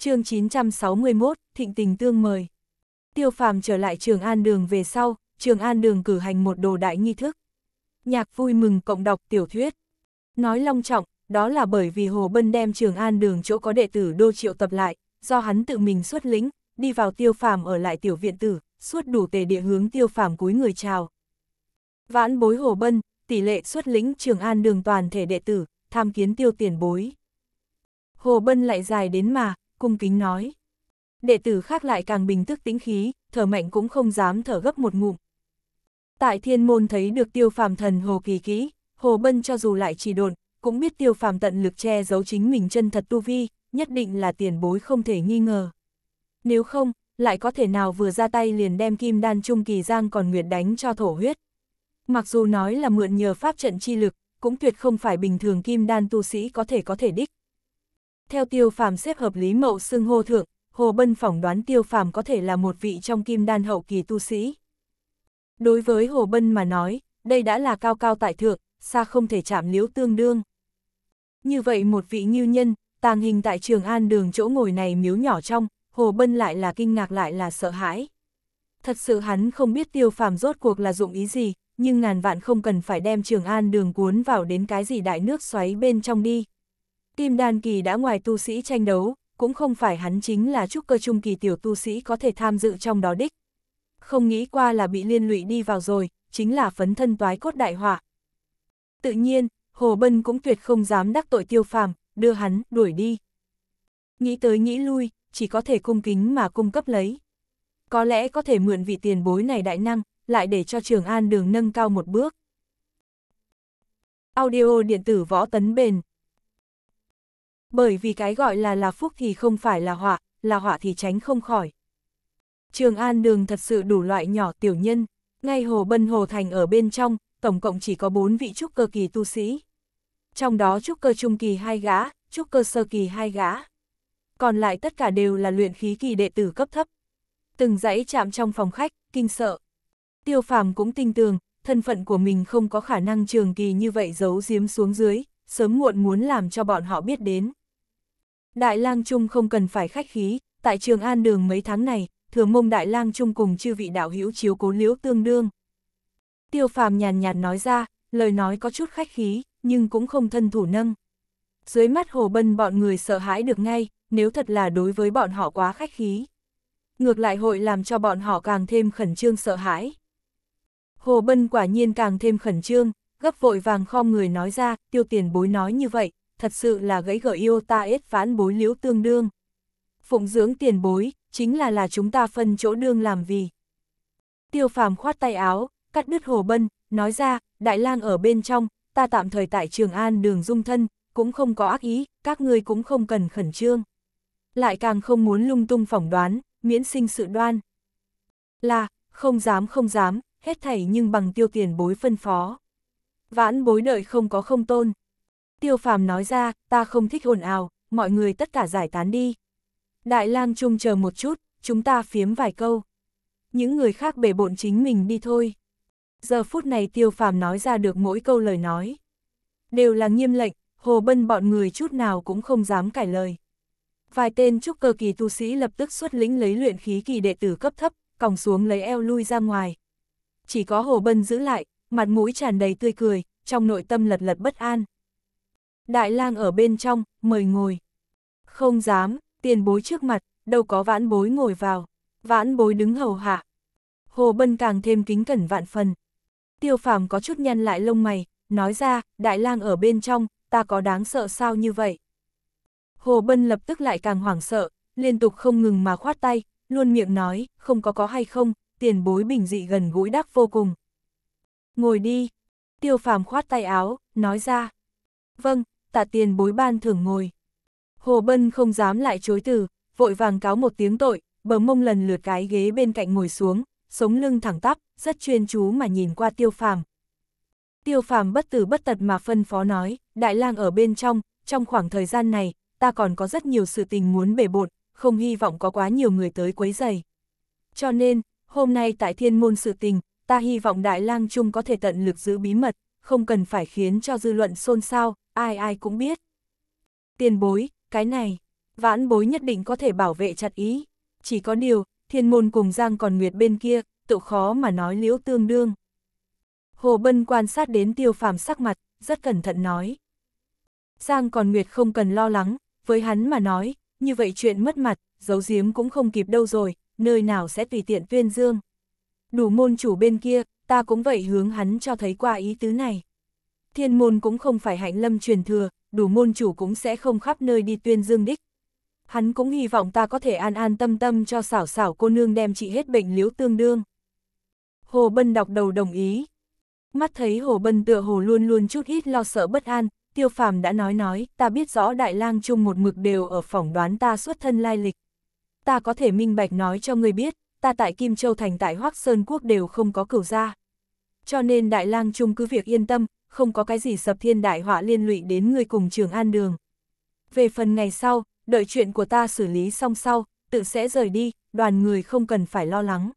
chương 961, thịnh tình tương mời. Tiêu phàm trở lại trường An Đường về sau, trường An Đường cử hành một đồ đại nghi thức. Nhạc vui mừng cộng đọc tiểu thuyết. Nói long trọng, đó là bởi vì Hồ Bân đem trường An Đường chỗ có đệ tử đô triệu tập lại, do hắn tự mình xuất lĩnh, đi vào tiêu phàm ở lại tiểu viện tử, suốt đủ tề địa hướng tiêu phàm cúi người chào. Vãn bối Hồ Bân, tỷ lệ xuất lĩnh trường An Đường toàn thể đệ tử, tham kiến tiêu tiền bối. Hồ Bân lại dài đến mà, cung kính nói. Đệ tử khác lại càng bình tức tính khí, thở mạnh cũng không dám thở gấp một ngụm. Tại thiên môn thấy được tiêu phàm thần hồ kỳ kỹ, hồ bân cho dù lại chỉ đồn, cũng biết tiêu phàm tận lực che giấu chính mình chân thật tu vi, nhất định là tiền bối không thể nghi ngờ. Nếu không, lại có thể nào vừa ra tay liền đem kim đan trung kỳ giang còn nguyệt đánh cho thổ huyết. Mặc dù nói là mượn nhờ pháp trận chi lực, cũng tuyệt không phải bình thường kim đan tu sĩ có thể có thể đích. Theo tiêu phàm xếp hợp lý mậu xưng hô thượng, Hồ Bân phỏng đoán tiêu phàm có thể là một vị trong kim đan hậu kỳ tu sĩ. Đối với Hồ Bân mà nói, đây đã là cao cao tại thượng, xa không thể chạm liếu tương đương. Như vậy một vị nghiêu nhân, tàng hình tại trường an đường chỗ ngồi này miếu nhỏ trong, Hồ Bân lại là kinh ngạc lại là sợ hãi. Thật sự hắn không biết tiêu phàm rốt cuộc là dụng ý gì, nhưng ngàn vạn không cần phải đem trường an đường cuốn vào đến cái gì đại nước xoáy bên trong đi, Kim đan kỳ đã ngoài tu sĩ tranh đấu, cũng không phải hắn chính là trúc cơ trung kỳ tiểu tu sĩ có thể tham dự trong đó đích. Không nghĩ qua là bị liên lụy đi vào rồi, chính là phấn thân toái cốt đại họa. Tự nhiên, Hồ Bân cũng tuyệt không dám đắc tội tiêu phàm, đưa hắn, đuổi đi. Nghĩ tới nghĩ lui, chỉ có thể cung kính mà cung cấp lấy. Có lẽ có thể mượn vị tiền bối này đại năng, lại để cho Trường An đường nâng cao một bước. Audio điện tử võ tấn bền bởi vì cái gọi là là phúc thì không phải là họa, là họa thì tránh không khỏi. Trường An đường thật sự đủ loại nhỏ tiểu nhân, ngay hồ bân hồ thành ở bên trong, tổng cộng chỉ có bốn vị trúc cơ kỳ tu sĩ. Trong đó trúc cơ trung kỳ hai gã, trúc cơ sơ kỳ hai gã. Còn lại tất cả đều là luyện khí kỳ đệ tử cấp thấp. Từng dãy chạm trong phòng khách, kinh sợ. Tiêu phàm cũng tinh tường, thân phận của mình không có khả năng trường kỳ như vậy giấu giếm xuống dưới, sớm muộn muốn làm cho bọn họ biết đến. Đại lang Trung không cần phải khách khí, tại trường An Đường mấy tháng này, thường mông Đại lang Trung cùng chư vị đạo hữu chiếu cố liễu tương đương. Tiêu phàm nhàn nhạt nói ra, lời nói có chút khách khí, nhưng cũng không thân thủ nâng. Dưới mắt hồ bân bọn người sợ hãi được ngay, nếu thật là đối với bọn họ quá khách khí. Ngược lại hội làm cho bọn họ càng thêm khẩn trương sợ hãi. Hồ bân quả nhiên càng thêm khẩn trương, gấp vội vàng khom người nói ra, tiêu tiền bối nói như vậy, thật sự là gãy gở yêu ta ết ván bối liễu tương đương. Phụng dưỡng tiền bối, chính là là chúng ta phân chỗ đương làm vì. Tiêu phàm khoát tay áo, cắt đứt hồ bân, nói ra, đại lang ở bên trong, ta tạm thời tại Trường An đường dung thân, cũng không có ác ý, các ngươi cũng không cần khẩn trương. Lại càng không muốn lung tung phỏng đoán, miễn sinh sự đoan. Là, không dám không dám, hết thảy nhưng bằng tiêu tiền bối phân phó. Vãn bối đợi không có không tôn. Tiêu phàm nói ra, ta không thích ồn ào, mọi người tất cả giải tán đi. Đại lang trung chờ một chút, chúng ta phiếm vài câu. Những người khác bể bộn chính mình đi thôi. Giờ phút này tiêu phàm nói ra được mỗi câu lời nói. Đều là nghiêm lệnh, hồ bân bọn người chút nào cũng không dám cải lời. Vài tên trúc cơ kỳ tu sĩ lập tức xuất lĩnh lấy luyện khí kỳ đệ tử cấp thấp, còng xuống lấy eo lui ra ngoài. Chỉ có hồ bân giữ lại, mặt mũi tràn đầy tươi cười, trong nội tâm lật lật bất an đại lang ở bên trong, mời ngồi. Không dám, tiền bối trước mặt, đâu có vãn bối ngồi vào, vãn bối đứng hầu hạ. Hồ Bân càng thêm kính cẩn vạn phần. Tiêu phàm có chút nhăn lại lông mày, nói ra, đại lang ở bên trong, ta có đáng sợ sao như vậy? Hồ Bân lập tức lại càng hoảng sợ, liên tục không ngừng mà khoát tay, luôn miệng nói, không có có hay không, tiền bối bình dị gần gũi đắc vô cùng. Ngồi đi, tiêu phàm khoát tay áo, nói ra. Vâng, tạ tiền bối ban thưởng ngồi. Hồ Bân không dám lại chối từ, vội vàng cáo một tiếng tội, bờ mông lần lượt cái ghế bên cạnh ngồi xuống, sống lưng thẳng tắp, rất chuyên chú mà nhìn qua tiêu phàm. Tiêu phàm bất tử bất tật mà phân phó nói, đại lang ở bên trong, trong khoảng thời gian này, ta còn có rất nhiều sự tình muốn bể bột, không hy vọng có quá nhiều người tới quấy rầy Cho nên, hôm nay tại thiên môn sự tình, ta hy vọng đại lang chung có thể tận lực giữ bí mật, không cần phải khiến cho dư luận xôn xao, ai ai cũng biết. Tiền bối, cái này, vãn bối nhất định có thể bảo vệ chặt ý. Chỉ có điều, thiên môn cùng Giang còn Nguyệt bên kia, tự khó mà nói liễu tương đương. Hồ Bân quan sát đến tiêu phàm sắc mặt, rất cẩn thận nói. Giang còn Nguyệt không cần lo lắng, với hắn mà nói, như vậy chuyện mất mặt, giấu giếm cũng không kịp đâu rồi, nơi nào sẽ tùy tiện tuyên dương. Đủ môn chủ bên kia, ta cũng vậy hướng hắn cho thấy qua ý tứ này. Thiên môn cũng không phải hạnh lâm truyền thừa, đủ môn chủ cũng sẽ không khắp nơi đi tuyên dương đích. Hắn cũng hy vọng ta có thể an an tâm tâm cho xảo xảo cô nương đem trị hết bệnh liếu tương đương. Hồ Bân đọc đầu đồng ý. Mắt thấy Hồ Bân tựa hồ luôn luôn chút ít lo sợ bất an, Tiêu Phàm đã nói nói, ta biết rõ Đại Lang chung một mực đều ở phỏng đoán ta xuất thân lai lịch. Ta có thể minh bạch nói cho người biết, ta tại Kim Châu thành tại Hoắc Sơn quốc đều không có cửu gia. Cho nên Đại Lang chung cứ việc yên tâm, không có cái gì sập thiên đại họa liên lụy đến người cùng trường an đường. Về phần ngày sau, đợi chuyện của ta xử lý xong sau, tự sẽ rời đi, đoàn người không cần phải lo lắng.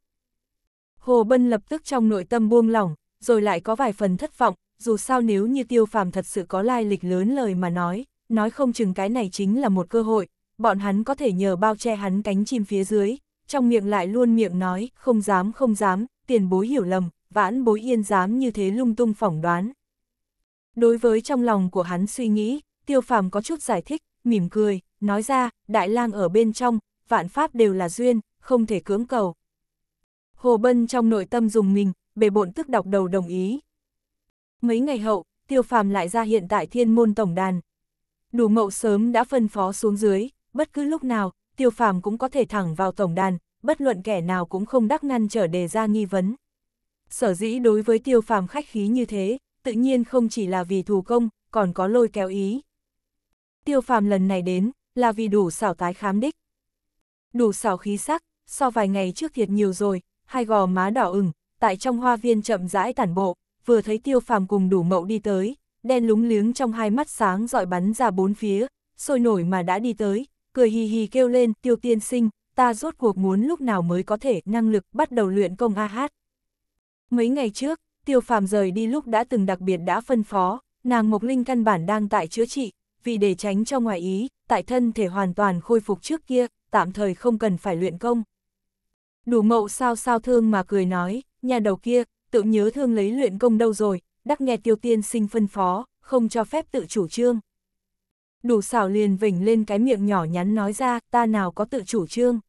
Hồ Bân lập tức trong nội tâm buông lỏng, rồi lại có vài phần thất vọng, dù sao nếu như tiêu phàm thật sự có lai lịch lớn lời mà nói, nói không chừng cái này chính là một cơ hội, bọn hắn có thể nhờ bao che hắn cánh chim phía dưới, trong miệng lại luôn miệng nói, không dám không dám, tiền bối hiểu lầm, vãn bối yên dám như thế lung tung phỏng đoán, Đối với trong lòng của hắn suy nghĩ, tiêu phàm có chút giải thích, mỉm cười, nói ra, đại lang ở bên trong, vạn pháp đều là duyên, không thể cưỡng cầu. Hồ Bân trong nội tâm dùng mình, bề bộn tức đọc đầu đồng ý. Mấy ngày hậu, tiêu phàm lại ra hiện tại thiên môn tổng đàn. Đủ mậu sớm đã phân phó xuống dưới, bất cứ lúc nào, tiêu phàm cũng có thể thẳng vào tổng đàn, bất luận kẻ nào cũng không đắc ngăn trở đề ra nghi vấn. Sở dĩ đối với tiêu phàm khách khí như thế, tự nhiên không chỉ là vì thủ công, còn có lôi kéo ý. Tiêu phàm lần này đến, là vì đủ xảo tái khám đích. Đủ xảo khí sắc, so vài ngày trước thiệt nhiều rồi, hai gò má đỏ ửng, tại trong hoa viên chậm rãi tản bộ, vừa thấy tiêu phàm cùng đủ mậu đi tới, đen lúng liếng trong hai mắt sáng dọi bắn ra bốn phía, sôi nổi mà đã đi tới, cười hì hì kêu lên tiêu tiên sinh, ta rốt cuộc muốn lúc nào mới có thể năng lực bắt đầu luyện công a hát. Mấy ngày trước, tiêu phàm rời đi lúc đã từng đặc biệt đã phân phó, nàng Mộc Linh căn bản đang tại chữa trị, vì để tránh cho ngoài ý, tại thân thể hoàn toàn khôi phục trước kia, tạm thời không cần phải luyện công. Đủ mậu sao sao thương mà cười nói, nhà đầu kia, tự nhớ thương lấy luyện công đâu rồi, đắc nghe tiêu tiên sinh phân phó, không cho phép tự chủ trương. Đủ xảo liền vỉnh lên cái miệng nhỏ nhắn nói ra, ta nào có tự chủ trương.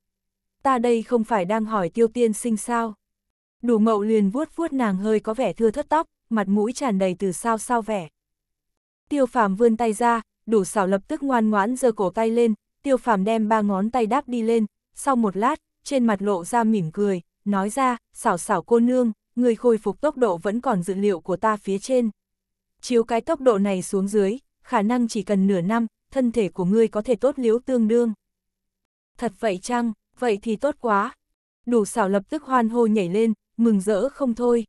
Ta đây không phải đang hỏi tiêu tiên sinh sao. Đủ mậu liền vuốt vuốt nàng hơi có vẻ thưa thất tóc, mặt mũi tràn đầy từ sao sao vẻ. Tiêu phàm vươn tay ra, đủ xảo lập tức ngoan ngoãn giơ cổ tay lên, tiêu phàm đem ba ngón tay đáp đi lên, sau một lát, trên mặt lộ ra mỉm cười, nói ra, xảo xảo cô nương, người khôi phục tốc độ vẫn còn dự liệu của ta phía trên. Chiếu cái tốc độ này xuống dưới, khả năng chỉ cần nửa năm, thân thể của ngươi có thể tốt liếu tương đương. Thật vậy chăng, vậy thì tốt quá. Đủ xảo lập tức hoan hô nhảy lên, mừng rỡ không thôi.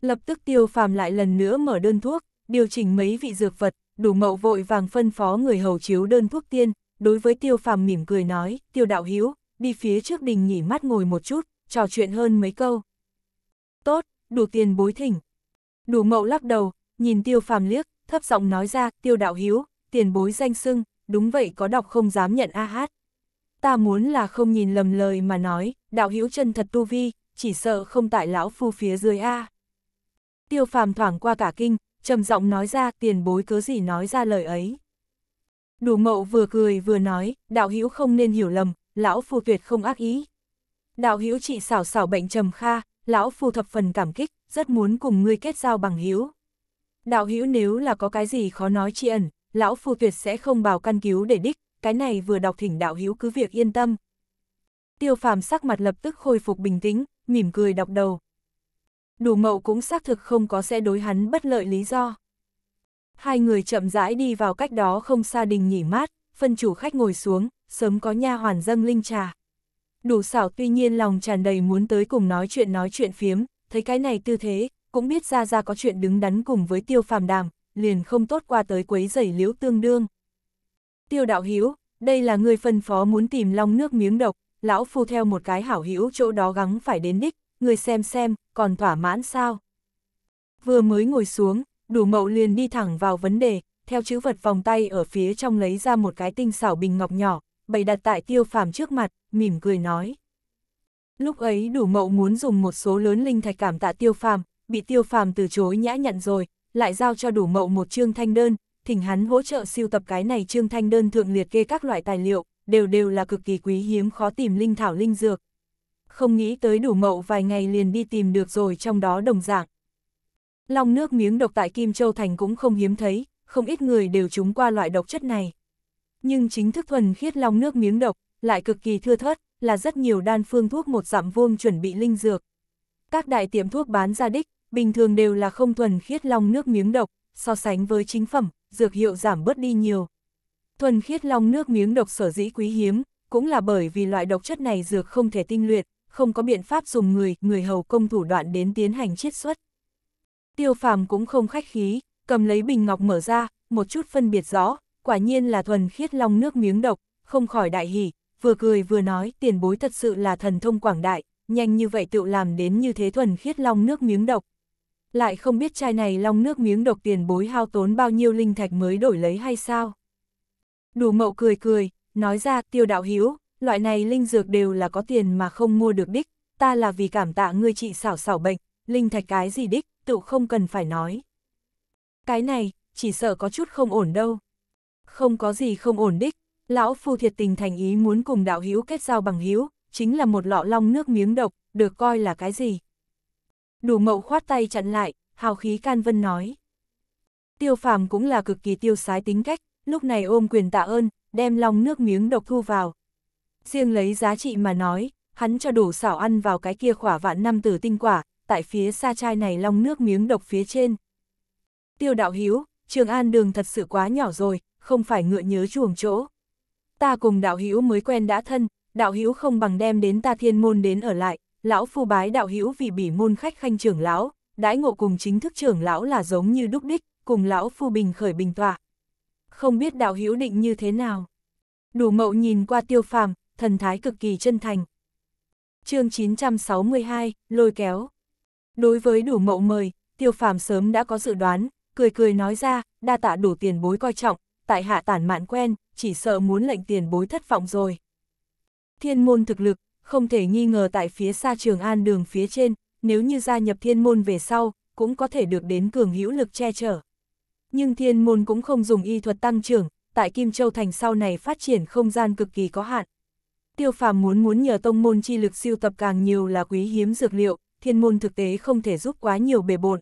Lập tức tiêu phàm lại lần nữa mở đơn thuốc, điều chỉnh mấy vị dược vật, đủ mậu vội vàng phân phó người hầu chiếu đơn thuốc tiên, đối với tiêu phàm mỉm cười nói, tiêu đạo hiếu, đi phía trước đình nghỉ mắt ngồi một chút, trò chuyện hơn mấy câu. Tốt, đủ tiền bối thỉnh. Đủ mậu lắc đầu, nhìn tiêu phàm liếc, thấp giọng nói ra, tiêu đạo hiếu, tiền bối danh sưng, đúng vậy có đọc không dám nhận a hát. Ta muốn là không nhìn lầm lời mà nói, đạo hiếu chân thật tu vi, chỉ sợ không tại lão phu phía dưới a. Tiêu phàm thoảng qua cả kinh, trầm giọng nói ra tiền bối cớ gì nói ra lời ấy. Đủ mậu vừa cười vừa nói, đạo hữu không nên hiểu lầm, lão phu tuyệt không ác ý. Đạo hữu trị xảo xảo bệnh trầm kha, lão phu thập phần cảm kích, rất muốn cùng ngươi kết giao bằng hữu. Đạo hữu nếu là có cái gì khó nói tri ẩn, lão phu tuyệt sẽ không bào căn cứu để đích, cái này vừa đọc thỉnh đạo hữu cứ việc yên tâm. Tiêu phàm sắc mặt lập tức khôi phục bình tĩnh, mỉm cười đọc đầu. Đủ mậu cũng xác thực không có xe đối hắn bất lợi lý do. Hai người chậm rãi đi vào cách đó không xa đình nghỉ mát, phân chủ khách ngồi xuống, sớm có nha hoàn dâng linh trà. Đủ xảo tuy nhiên lòng tràn đầy muốn tới cùng nói chuyện nói chuyện phiếm, thấy cái này tư thế, cũng biết ra ra có chuyện đứng đắn cùng với tiêu phàm đàm, liền không tốt qua tới quấy giày liễu tương đương. Tiêu đạo hiếu, đây là người phân phó muốn tìm long nước miếng độc, lão phu theo một cái hảo hữu chỗ đó gắng phải đến đích, người xem xem, còn thỏa mãn sao. Vừa mới ngồi xuống, đủ mậu liền đi thẳng vào vấn đề, theo chữ vật vòng tay ở phía trong lấy ra một cái tinh xảo bình ngọc nhỏ, bày đặt tại tiêu phàm trước mặt, mỉm cười nói. Lúc ấy đủ mậu muốn dùng một số lớn linh thạch cảm tạ tiêu phàm, bị tiêu phàm từ chối nhã nhận rồi, lại giao cho đủ mậu một chương thanh đơn, thỉnh hắn hỗ trợ siêu tập cái này trương thanh đơn thượng liệt kê các loại tài liệu, đều đều là cực kỳ quý hiếm khó tìm linh thảo linh dược. Không nghĩ tới đủ mậu vài ngày liền đi tìm được rồi trong đó đồng dạng. Long nước miếng độc tại Kim Châu Thành cũng không hiếm thấy, không ít người đều trúng qua loại độc chất này. Nhưng chính thức thuần khiết long nước miếng độc, lại cực kỳ thưa thớt, là rất nhiều đan phương thuốc một dặm vuông chuẩn bị linh dược. Các đại tiệm thuốc bán ra đích, bình thường đều là không thuần khiết long nước miếng độc, so sánh với chính phẩm, dược hiệu giảm bớt đi nhiều, Thuần khiết long nước miếng độc sở dĩ quý hiếm, cũng là bởi vì loại độc chất này dược không thể tinh luyện, không có biện pháp dùng người, người hầu công thủ đoạn đến tiến hành chiết xuất. Tiêu phàm cũng không khách khí, cầm lấy bình ngọc mở ra, một chút phân biệt rõ, quả nhiên là thuần khiết long nước miếng độc, không khỏi đại hỉ, vừa cười vừa nói tiền bối thật sự là thần thông quảng đại, nhanh như vậy tự làm đến như thế thuần khiết long nước miếng độc. Lại không biết chai này long nước miếng độc tiền bối hao tốn bao nhiêu linh thạch mới đổi lấy hay sao? Đủ mậu cười cười, nói ra tiêu đạo hiếu, loại này linh dược đều là có tiền mà không mua được đích, ta là vì cảm tạ ngươi trị xảo xảo bệnh, linh thạch cái gì đích, tự không cần phải nói. Cái này, chỉ sợ có chút không ổn đâu. Không có gì không ổn đích, lão phu thiệt tình thành ý muốn cùng đạo hiếu kết giao bằng hiếu, chính là một lọ long nước miếng độc, được coi là cái gì. Đủ mậu khoát tay chặn lại, hào khí can vân nói. Tiêu phàm cũng là cực kỳ tiêu sái tính cách, lúc này ôm quyền tạ ơn, đem lòng nước miếng độc thu vào. Riêng lấy giá trị mà nói, hắn cho đủ xảo ăn vào cái kia khỏa vạn năm tử tinh quả, tại phía xa chai này long nước miếng độc phía trên. Tiêu đạo hiếu, Trường An đường thật sự quá nhỏ rồi, không phải ngựa nhớ chuồng chỗ. Ta cùng đạo hiếu mới quen đã thân, đạo hiếu không bằng đem đến ta thiên môn đến ở lại, lão phu bái đạo hiếu vì bỉ môn khách khanh trưởng lão, đãi ngộ cùng chính thức trưởng lão là giống như đúc đích, cùng lão phu bình khởi bình tọa, không biết đạo hữu định như thế nào. Đủ mậu nhìn qua tiêu phàm, thần thái cực kỳ chân thành. chương 962, lôi kéo. Đối với đủ mậu mời, tiêu phàm sớm đã có dự đoán, cười cười nói ra, đa tạ đủ tiền bối coi trọng, tại hạ tản mạn quen, chỉ sợ muốn lệnh tiền bối thất vọng rồi. Thiên môn thực lực, không thể nghi ngờ tại phía xa trường an đường phía trên, nếu như gia nhập thiên môn về sau, cũng có thể được đến cường hữu lực che chở. Nhưng thiên môn cũng không dùng y thuật tăng trưởng, tại Kim Châu Thành sau này phát triển không gian cực kỳ có hạn. Tiêu phàm muốn muốn nhờ tông môn chi lực siêu tập càng nhiều là quý hiếm dược liệu, thiên môn thực tế không thể giúp quá nhiều bề bộn.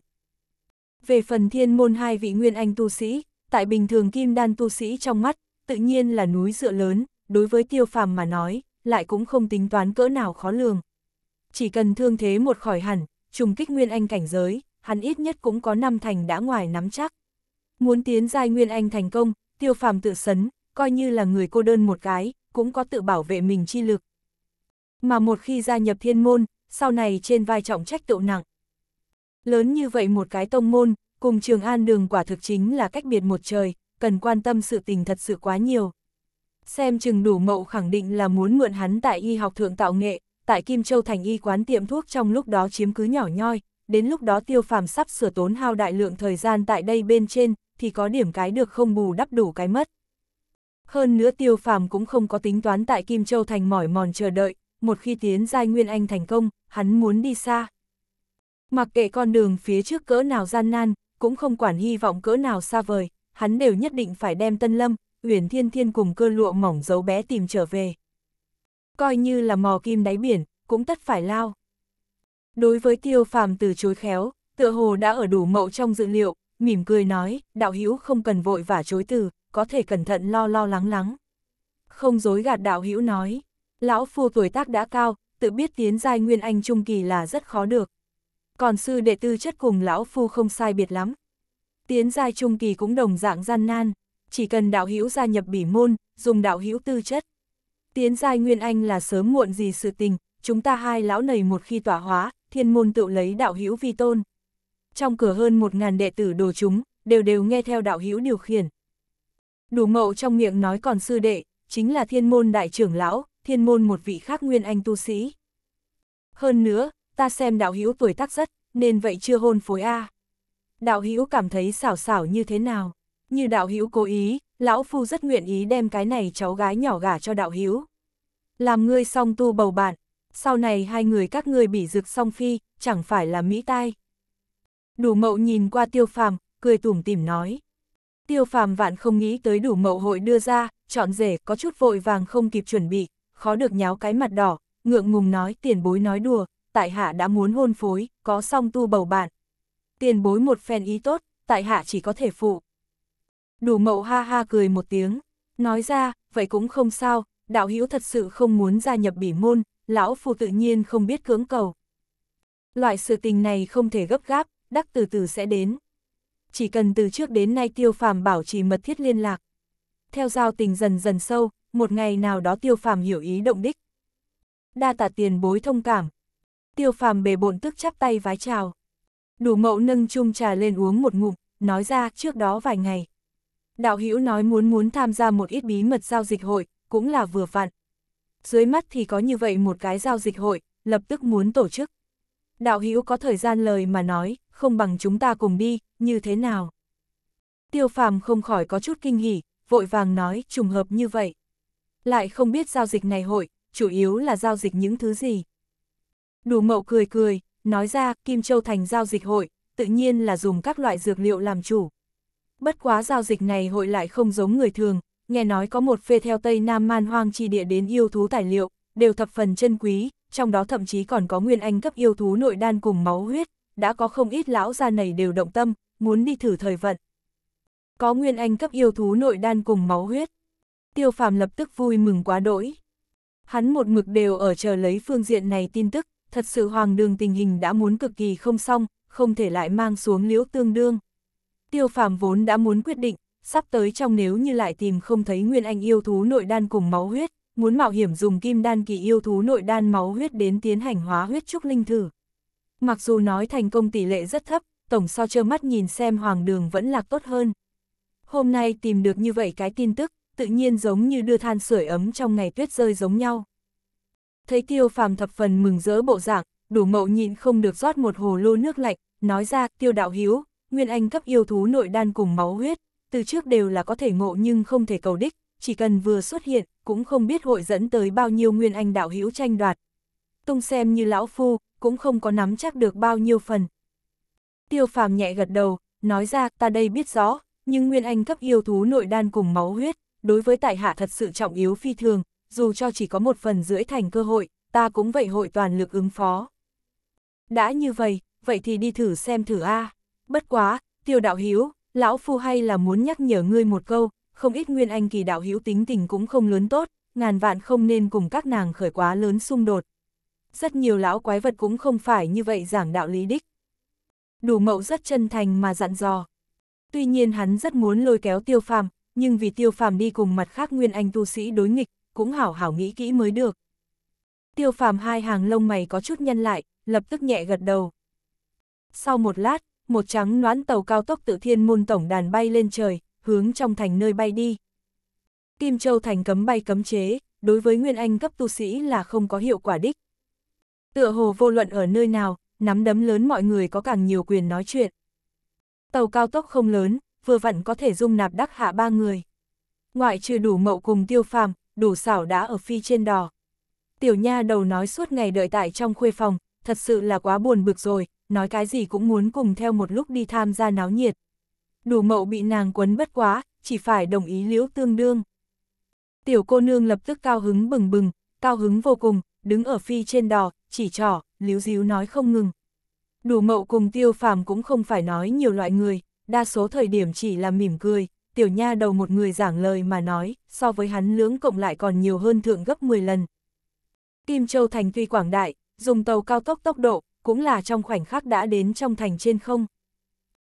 Về phần thiên môn hai vị nguyên anh tu sĩ, tại bình thường kim đan tu sĩ trong mắt, tự nhiên là núi dựa lớn, đối với tiêu phàm mà nói, lại cũng không tính toán cỡ nào khó lường. Chỉ cần thương thế một khỏi hẳn, trùng kích nguyên anh cảnh giới, hắn ít nhất cũng có năm thành đã ngoài nắm chắc. Muốn tiến giai Nguyên Anh thành công, tiêu phàm tự sấn, coi như là người cô đơn một cái, cũng có tự bảo vệ mình chi lực. Mà một khi gia nhập thiên môn, sau này trên vai trọng trách tựu nặng. Lớn như vậy một cái tông môn, cùng trường an đường quả thực chính là cách biệt một trời, cần quan tâm sự tình thật sự quá nhiều. Xem chừng đủ mậu khẳng định là muốn mượn hắn tại y học thượng tạo nghệ, tại Kim Châu thành y quán tiệm thuốc trong lúc đó chiếm cứ nhỏ nhoi, đến lúc đó tiêu phàm sắp sửa tốn hao đại lượng thời gian tại đây bên trên, thì có điểm cái được không bù đắp đủ cái mất. Hơn nữa tiêu phàm cũng không có tính toán tại Kim Châu Thành mỏi mòn chờ đợi, một khi tiến giai Nguyên Anh thành công, hắn muốn đi xa. Mặc kệ con đường phía trước cỡ nào gian nan, cũng không quản hy vọng cỡ nào xa vời, hắn đều nhất định phải đem Tân Lâm, Uyển Thiên Thiên cùng cơ lụa mỏng dấu bé tìm trở về. Coi như là mò kim đáy biển, cũng tất phải lao. Đối với tiêu phàm từ chối khéo, tựa hồ đã ở đủ mậu trong dự liệu, mỉm cười nói, đạo hữu không cần vội vả chối từ, có thể cẩn thận lo lo lắng lắng. Không dối gạt đạo hữu nói, lão phu tuổi tác đã cao, tự biết tiến giai nguyên anh trung kỳ là rất khó được. Còn sư đệ tư chất cùng lão phu không sai biệt lắm. Tiến giai trung kỳ cũng đồng dạng gian nan, chỉ cần đạo hữu gia nhập bỉ môn, dùng đạo hữu tư chất. Tiến giai nguyên anh là sớm muộn gì sự tình, chúng ta hai lão này một khi tỏa hóa, thiên môn tự lấy đạo hữu vi tôn. Trong cửa hơn một ngàn đệ tử đồ chúng, đều đều nghe theo đạo hữu điều khiển. Đủ mậu trong miệng nói còn sư đệ, chính là thiên môn đại trưởng lão, thiên môn một vị khác nguyên anh tu sĩ. Hơn nữa, ta xem đạo hữu tuổi tác rất, nên vậy chưa hôn phối A. Đạo hữu cảm thấy xảo xảo như thế nào? Như đạo hữu cố ý, lão phu rất nguyện ý đem cái này cháu gái nhỏ gả cho đạo hữu. Làm ngươi song tu bầu bạn, sau này hai người các ngươi bị rực song phi, chẳng phải là mỹ tai. Đủ mậu nhìn qua tiêu phàm, cười tủm tỉm nói. Tiêu phàm vạn không nghĩ tới đủ mậu hội đưa ra, chọn rể có chút vội vàng không kịp chuẩn bị, khó được nháo cái mặt đỏ, ngượng ngùng nói tiền bối nói đùa, tại hạ đã muốn hôn phối, có song tu bầu bạn. Tiền bối một phen ý tốt, tại hạ chỉ có thể phụ. Đủ mậu ha ha cười một tiếng, nói ra, vậy cũng không sao, đạo hữu thật sự không muốn gia nhập bỉ môn, lão phu tự nhiên không biết cưỡng cầu. Loại sự tình này không thể gấp gáp, đắc từ từ sẽ đến. Chỉ cần từ trước đến nay tiêu phàm bảo trì mật thiết liên lạc. Theo giao tình dần dần sâu, một ngày nào đó tiêu phàm hiểu ý động đích. Đa tạ tiền bối thông cảm. Tiêu phàm bề bộn tức chắp tay vái chào. Đủ mẫu nâng chung trà lên uống một ngụm, nói ra trước đó vài ngày. Đạo hữu nói muốn muốn tham gia một ít bí mật giao dịch hội, cũng là vừa vặn dưới mắt thì có như vậy một cái giao dịch hội, lập tức muốn tổ chức. Đạo hữu có thời gian lời mà nói, không bằng chúng ta cùng đi, như thế nào? Tiêu phàm không khỏi có chút kinh hỉ, vội vàng nói trùng hợp như vậy. Lại không biết giao dịch này hội, chủ yếu là giao dịch những thứ gì. Đủ mậu cười cười, nói ra Kim Châu Thành giao dịch hội, tự nhiên là dùng các loại dược liệu làm chủ. Bất quá giao dịch này hội lại không giống người thường, nghe nói có một phê theo Tây Nam man hoang chi địa đến yêu thú tài liệu, đều thập phần chân quý, trong đó thậm chí còn có nguyên anh cấp yêu thú nội đan cùng máu huyết, đã có không ít lão gia này đều động tâm, muốn đi thử thời vận. Có nguyên anh cấp yêu thú nội đan cùng máu huyết. Tiêu phàm lập tức vui mừng quá đỗi. Hắn một mực đều ở chờ lấy phương diện này tin tức, thật sự hoàng đường tình hình đã muốn cực kỳ không xong, không thể lại mang xuống liễu tương đương. Tiêu phàm vốn đã muốn quyết định, sắp tới trong nếu như lại tìm không thấy nguyên anh yêu thú nội đan cùng máu huyết, muốn mạo hiểm dùng kim đan kỳ yêu thú nội đan máu huyết đến tiến hành hóa huyết trúc linh thử. Mặc dù nói thành công tỷ lệ rất thấp, tổng so trơ mắt nhìn xem hoàng đường vẫn là tốt hơn. Hôm nay tìm được như vậy cái tin tức, tự nhiên giống như đưa than sưởi ấm trong ngày tuyết rơi giống nhau. Thấy tiêu phàm thập phần mừng rỡ bộ dạng, đủ mậu nhịn không được rót một hồ lô nước lạnh, nói ra tiêu đạo hiếu, nguyên anh cấp yêu thú nội đan cùng máu huyết, từ trước đều là có thể ngộ nhưng không thể cầu đích, chỉ cần vừa xuất hiện, cũng không biết hội dẫn tới bao nhiêu nguyên anh đạo hữu tranh đoạt. Tung xem như lão phu, cũng không có nắm chắc được bao nhiêu phần. Tiêu phàm nhẹ gật đầu, nói ra ta đây biết rõ, nhưng nguyên anh cấp yêu thú nội đan cùng máu huyết, đối với tại hạ thật sự trọng yếu phi thường, dù cho chỉ có một phần rưỡi thành cơ hội, ta cũng vậy hội toàn lực ứng phó. Đã như vậy, vậy thì đi thử xem thử a. Bất quá, tiêu đạo hiếu, lão phu hay là muốn nhắc nhở ngươi một câu, không ít nguyên anh kỳ đạo hữu tính tình cũng không lớn tốt, ngàn vạn không nên cùng các nàng khởi quá lớn xung đột. Rất nhiều lão quái vật cũng không phải như vậy giảng đạo lý đích. Đủ mậu rất chân thành mà dặn dò. Tuy nhiên hắn rất muốn lôi kéo tiêu phàm, nhưng vì tiêu phàm đi cùng mặt khác nguyên anh tu sĩ đối nghịch, cũng hảo hảo nghĩ kỹ mới được. Tiêu phàm hai hàng lông mày có chút nhân lại, lập tức nhẹ gật đầu. Sau một lát, một trắng noãn tàu cao tốc tự thiên môn tổng đàn bay lên trời, hướng trong thành nơi bay đi. Kim Châu thành cấm bay cấm chế, đối với Nguyên Anh cấp tu sĩ là không có hiệu quả đích. Tựa hồ vô luận ở nơi nào, nắm đấm lớn mọi người có càng nhiều quyền nói chuyện. Tàu cao tốc không lớn, vừa vặn có thể dung nạp đắc hạ ba người. Ngoại trừ đủ mậu cùng tiêu phàm, đủ xảo đã ở phi trên đò. Tiểu nha đầu nói suốt ngày đợi tại trong khuê phòng, thật sự là quá buồn bực rồi, nói cái gì cũng muốn cùng theo một lúc đi tham gia náo nhiệt. Đủ mậu bị nàng quấn bất quá, chỉ phải đồng ý liễu tương đương. Tiểu cô nương lập tức cao hứng bừng bừng, cao hứng vô cùng, đứng ở phi trên đò, chỉ trỏ, liếu díu nói không ngừng. Đủ mậu cùng tiêu phàm cũng không phải nói nhiều loại người, đa số thời điểm chỉ là mỉm cười, tiểu nha đầu một người giảng lời mà nói, so với hắn lưỡng cộng lại còn nhiều hơn thượng gấp 10 lần. Kim Châu Thành tuy quảng đại, dùng tàu cao tốc tốc độ, cũng là trong khoảnh khắc đã đến trong thành trên không.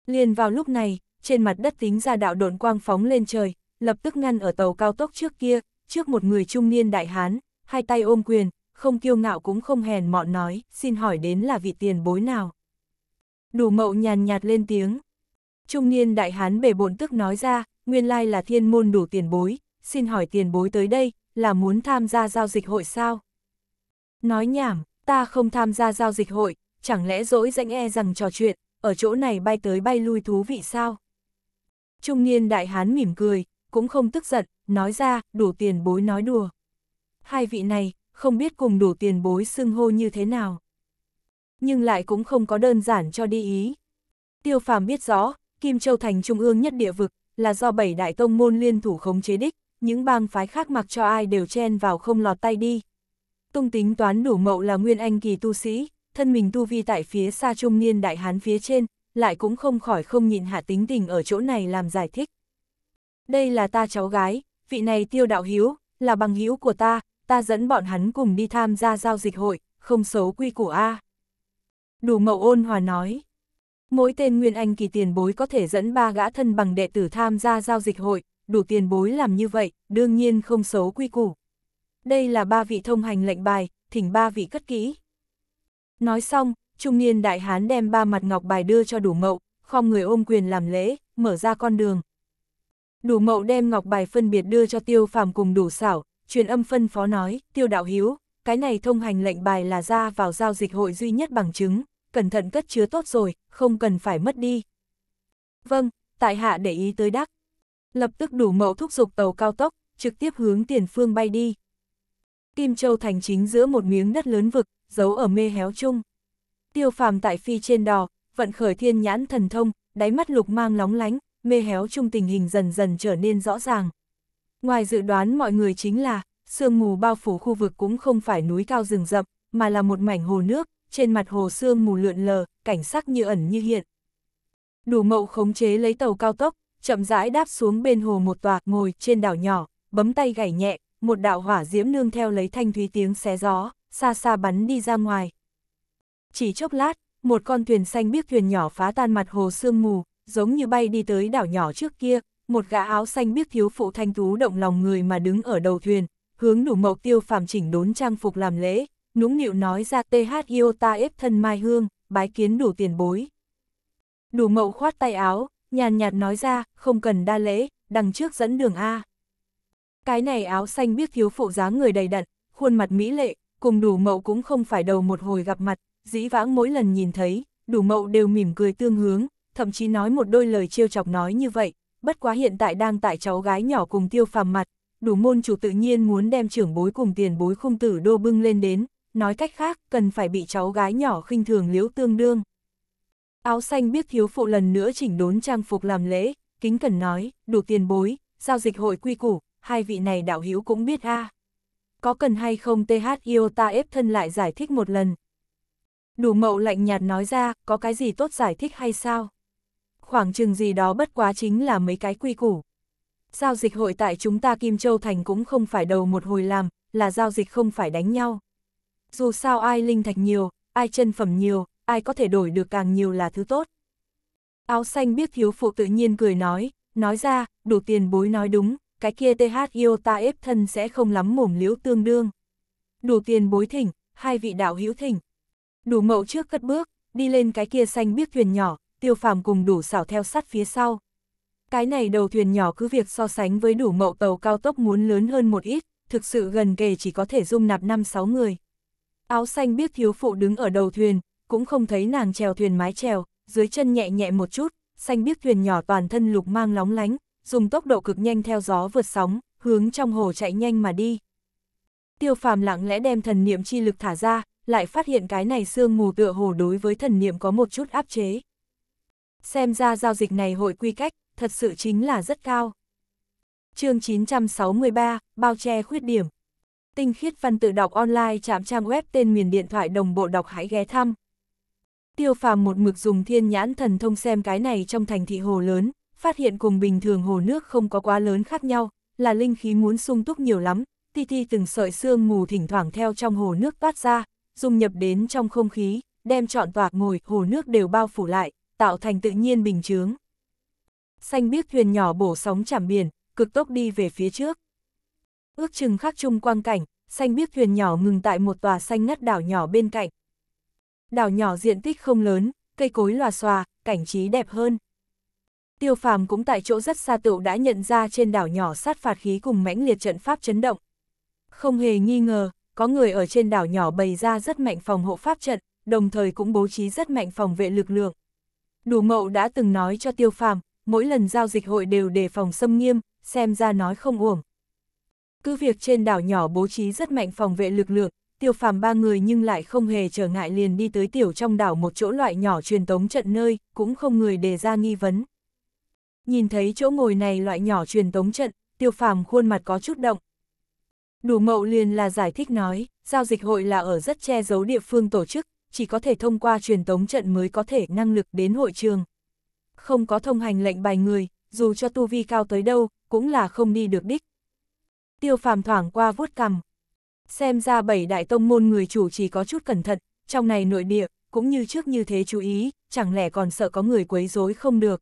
Liền vào lúc này, trên mặt đất tính ra đạo độn quang phóng lên trời, lập tức ngăn ở tàu cao tốc trước kia, trước một người trung niên đại hán, hai tay ôm quyền, không kiêu ngạo cũng không hèn mọn nói, xin hỏi đến là vị tiền bối nào. Đủ mậu nhàn nhạt lên tiếng. Trung niên đại hán bề bộn tức nói ra, nguyên lai là thiên môn đủ tiền bối, xin hỏi tiền bối tới đây, là muốn tham gia giao dịch hội sao? Nói nhảm, ta không tham gia giao dịch hội, chẳng lẽ dỗi dãnh e rằng trò chuyện, ở chỗ này bay tới bay lui thú vị sao? Trung niên đại hán mỉm cười, cũng không tức giận, nói ra, đủ tiền bối nói đùa. Hai vị này, không biết cùng đủ tiền bối xưng hô như thế nào. Nhưng lại cũng không có đơn giản cho đi ý. Tiêu phàm biết rõ, Kim Châu Thành trung ương nhất địa vực, là do bảy đại tông môn liên thủ khống chế đích, những bang phái khác mặc cho ai đều chen vào không lọt tay đi, Tung tính toán đủ mậu là nguyên anh kỳ tu sĩ, thân mình tu vi tại phía xa trung niên đại hán phía trên, lại cũng không khỏi không nhịn hạ tính tình ở chỗ này làm giải thích. Đây là ta cháu gái, vị này tiêu đạo hiếu, là bằng hữu của ta, ta dẫn bọn hắn cùng đi tham gia giao dịch hội, không xấu quy củ A. Đủ mậu ôn hòa nói. Mỗi tên Nguyên Anh kỳ tiền bối có thể dẫn ba gã thân bằng đệ tử tham gia giao dịch hội, đủ tiền bối làm như vậy, đương nhiên không xấu quy củ đây là ba vị thông hành lệnh bài, thỉnh ba vị cất kỹ. Nói xong, trung niên đại hán đem ba mặt ngọc bài đưa cho đủ mậu, không người ôm quyền làm lễ, mở ra con đường. Đủ mậu đem ngọc bài phân biệt đưa cho tiêu phàm cùng đủ xảo, truyền âm phân phó nói, tiêu đạo hiếu, cái này thông hành lệnh bài là ra vào giao dịch hội duy nhất bằng chứng, cẩn thận cất chứa tốt rồi, không cần phải mất đi. Vâng, tại hạ để ý tới đắc. Lập tức đủ mậu thúc giục tàu cao tốc, trực tiếp hướng tiền phương bay đi. Kim Châu thành chính giữa một miếng đất lớn vực, giấu ở mê héo chung. Tiêu phàm tại phi trên đò, vận khởi thiên nhãn thần thông, đáy mắt lục mang lóng lánh, mê héo chung tình hình dần dần trở nên rõ ràng. Ngoài dự đoán mọi người chính là, sương mù bao phủ khu vực cũng không phải núi cao rừng rậm, mà là một mảnh hồ nước, trên mặt hồ sương mù lượn lờ, cảnh sắc như ẩn như hiện. Đủ mậu khống chế lấy tàu cao tốc, chậm rãi đáp xuống bên hồ một tòa ngồi trên đảo nhỏ, bấm tay gảy nhẹ, một đạo hỏa diễm nương theo lấy thanh thúy tiếng xé gió, xa xa bắn đi ra ngoài. Chỉ chốc lát, một con thuyền xanh biếc thuyền nhỏ phá tan mặt hồ sương mù, giống như bay đi tới đảo nhỏ trước kia, một gã áo xanh biếc thiếu phụ thanh tú động lòng người mà đứng ở đầu thuyền, hướng đủ mộc tiêu phàm chỉnh đốn trang phục làm lễ, nũng nịu nói ra THIO ta ép thân mai hương, bái kiến đủ tiền bối. Đủ mậu khoát tay áo, nhàn nhạt nói ra, không cần đa lễ, đằng trước dẫn đường A. Cái này áo xanh biết thiếu phụ dáng người đầy đặn, khuôn mặt mỹ lệ, cùng đủ mậu cũng không phải đầu một hồi gặp mặt, dĩ vãng mỗi lần nhìn thấy, đủ mậu đều mỉm cười tương hướng, thậm chí nói một đôi lời trêu chọc nói như vậy, bất quá hiện tại đang tại cháu gái nhỏ cùng tiêu phàm mặt, đủ môn chủ tự nhiên muốn đem trưởng bối cùng tiền bối khung tử đô bưng lên đến, nói cách khác cần phải bị cháu gái nhỏ khinh thường liếu tương đương. Áo xanh biết thiếu phụ lần nữa chỉnh đốn trang phục làm lễ, kính cần nói, đủ tiền bối, giao dịch hội quy củ, hai vị này đạo hữu cũng biết a. Có cần hay không TH Iota ép thân lại giải thích một lần. Đủ mậu lạnh nhạt nói ra, có cái gì tốt giải thích hay sao? Khoảng chừng gì đó bất quá chính là mấy cái quy củ. Giao dịch hội tại chúng ta Kim Châu Thành cũng không phải đầu một hồi làm, là giao dịch không phải đánh nhau. Dù sao ai linh thạch nhiều, ai chân phẩm nhiều, ai có thể đổi được càng nhiều là thứ tốt. Áo xanh biết thiếu phụ tự nhiên cười nói, nói ra, đủ tiền bối nói đúng, cái kia THIO ta ép thân sẽ không lắm mồm liếu tương đương. Đủ tiền bối thỉnh, hai vị đạo hữu thỉnh. Đủ mậu trước cất bước, đi lên cái kia xanh biếc thuyền nhỏ, tiêu phàm cùng đủ xảo theo sát phía sau. Cái này đầu thuyền nhỏ cứ việc so sánh với đủ mậu tàu cao tốc muốn lớn hơn một ít, thực sự gần kề chỉ có thể dung nạp 5-6 người. Áo xanh biếc thiếu phụ đứng ở đầu thuyền, cũng không thấy nàng trèo thuyền mái trèo, dưới chân nhẹ nhẹ một chút, xanh biếc thuyền nhỏ toàn thân lục mang lóng lánh, dùng tốc độ cực nhanh theo gió vượt sóng, hướng trong hồ chạy nhanh mà đi. Tiêu phàm lặng lẽ đem thần niệm chi lực thả ra, lại phát hiện cái này sương mù tựa hồ đối với thần niệm có một chút áp chế. Xem ra giao dịch này hội quy cách, thật sự chính là rất cao. chương 963, bao che khuyết điểm. Tinh khiết văn tự đọc online chạm trang web tên miền điện thoại đồng bộ đọc hãy ghé thăm. Tiêu phàm một mực dùng thiên nhãn thần thông xem cái này trong thành thị hồ lớn, phát hiện cùng bình thường hồ nước không có quá lớn khác nhau, là linh khí muốn sung túc nhiều lắm, ti ti từng sợi xương mù thỉnh thoảng theo trong hồ nước toát ra, dung nhập đến trong không khí, đem trọn tòa ngồi hồ nước đều bao phủ lại, tạo thành tự nhiên bình chướng. Xanh biếc thuyền nhỏ bổ sóng chạm biển, cực tốc đi về phía trước. Ước chừng khắc chung quang cảnh, xanh biếc thuyền nhỏ ngừng tại một tòa xanh ngắt đảo nhỏ bên cạnh. Đảo nhỏ diện tích không lớn, cây cối lòa xòa, cảnh trí đẹp hơn tiêu phàm cũng tại chỗ rất xa tựu đã nhận ra trên đảo nhỏ sát phạt khí cùng mãnh liệt trận pháp chấn động. Không hề nghi ngờ, có người ở trên đảo nhỏ bày ra rất mạnh phòng hộ pháp trận, đồng thời cũng bố trí rất mạnh phòng vệ lực lượng. Đủ mậu đã từng nói cho tiêu phàm, mỗi lần giao dịch hội đều đề phòng xâm nghiêm, xem ra nói không uổng. Cứ việc trên đảo nhỏ bố trí rất mạnh phòng vệ lực lượng, tiêu phàm ba người nhưng lại không hề trở ngại liền đi tới tiểu trong đảo một chỗ loại nhỏ truyền tống trận nơi, cũng không người đề ra nghi vấn nhìn thấy chỗ ngồi này loại nhỏ truyền tống trận, tiêu phàm khuôn mặt có chút động. Đủ mậu liền là giải thích nói, giao dịch hội là ở rất che giấu địa phương tổ chức, chỉ có thể thông qua truyền tống trận mới có thể năng lực đến hội trường. Không có thông hành lệnh bài người, dù cho tu vi cao tới đâu, cũng là không đi được đích. Tiêu phàm thoảng qua vuốt cằm. Xem ra bảy đại tông môn người chủ chỉ có chút cẩn thận, trong này nội địa, cũng như trước như thế chú ý, chẳng lẽ còn sợ có người quấy rối không được.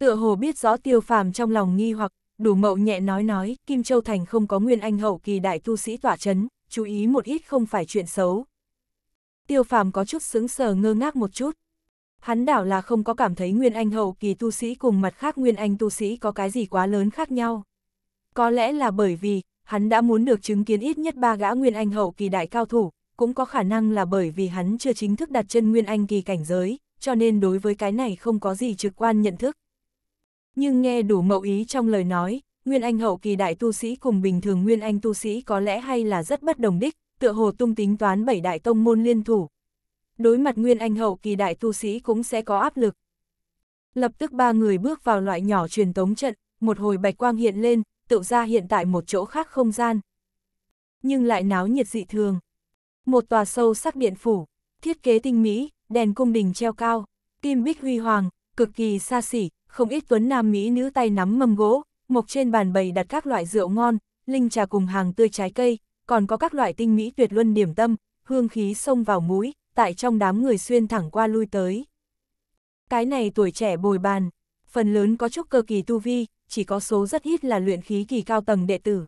Tựa hồ biết rõ tiêu phàm trong lòng nghi hoặc, đủ mậu nhẹ nói nói, Kim Châu Thành không có nguyên anh hậu kỳ đại tu sĩ tỏa chấn, chú ý một ít không phải chuyện xấu. Tiêu phàm có chút sững sờ ngơ ngác một chút. Hắn đảo là không có cảm thấy nguyên anh hậu kỳ tu sĩ cùng mặt khác nguyên anh tu sĩ có cái gì quá lớn khác nhau. Có lẽ là bởi vì, hắn đã muốn được chứng kiến ít nhất ba gã nguyên anh hậu kỳ đại cao thủ, cũng có khả năng là bởi vì hắn chưa chính thức đặt chân nguyên anh kỳ cảnh giới, cho nên đối với cái này không có gì trực quan nhận thức. Nhưng nghe đủ mậu ý trong lời nói, Nguyên Anh hậu kỳ đại tu sĩ cùng bình thường Nguyên Anh tu sĩ có lẽ hay là rất bất đồng đích, tựa hồ tung tính toán bảy đại tông môn liên thủ. Đối mặt Nguyên Anh hậu kỳ đại tu sĩ cũng sẽ có áp lực. Lập tức ba người bước vào loại nhỏ truyền tống trận, một hồi bạch quang hiện lên, tự ra hiện tại một chỗ khác không gian. Nhưng lại náo nhiệt dị thường. Một tòa sâu sắc điện phủ, thiết kế tinh mỹ, đèn cung đình treo cao, kim bích huy hoàng, cực kỳ xa xỉ, không ít tuấn nam mỹ nữ tay nắm mâm gỗ, mộc trên bàn bày đặt các loại rượu ngon, linh trà cùng hàng tươi trái cây, còn có các loại tinh mỹ tuyệt luân điểm tâm, hương khí xông vào mũi, tại trong đám người xuyên thẳng qua lui tới. Cái này tuổi trẻ bồi bàn, phần lớn có chút cơ kỳ tu vi, chỉ có số rất ít là luyện khí kỳ cao tầng đệ tử.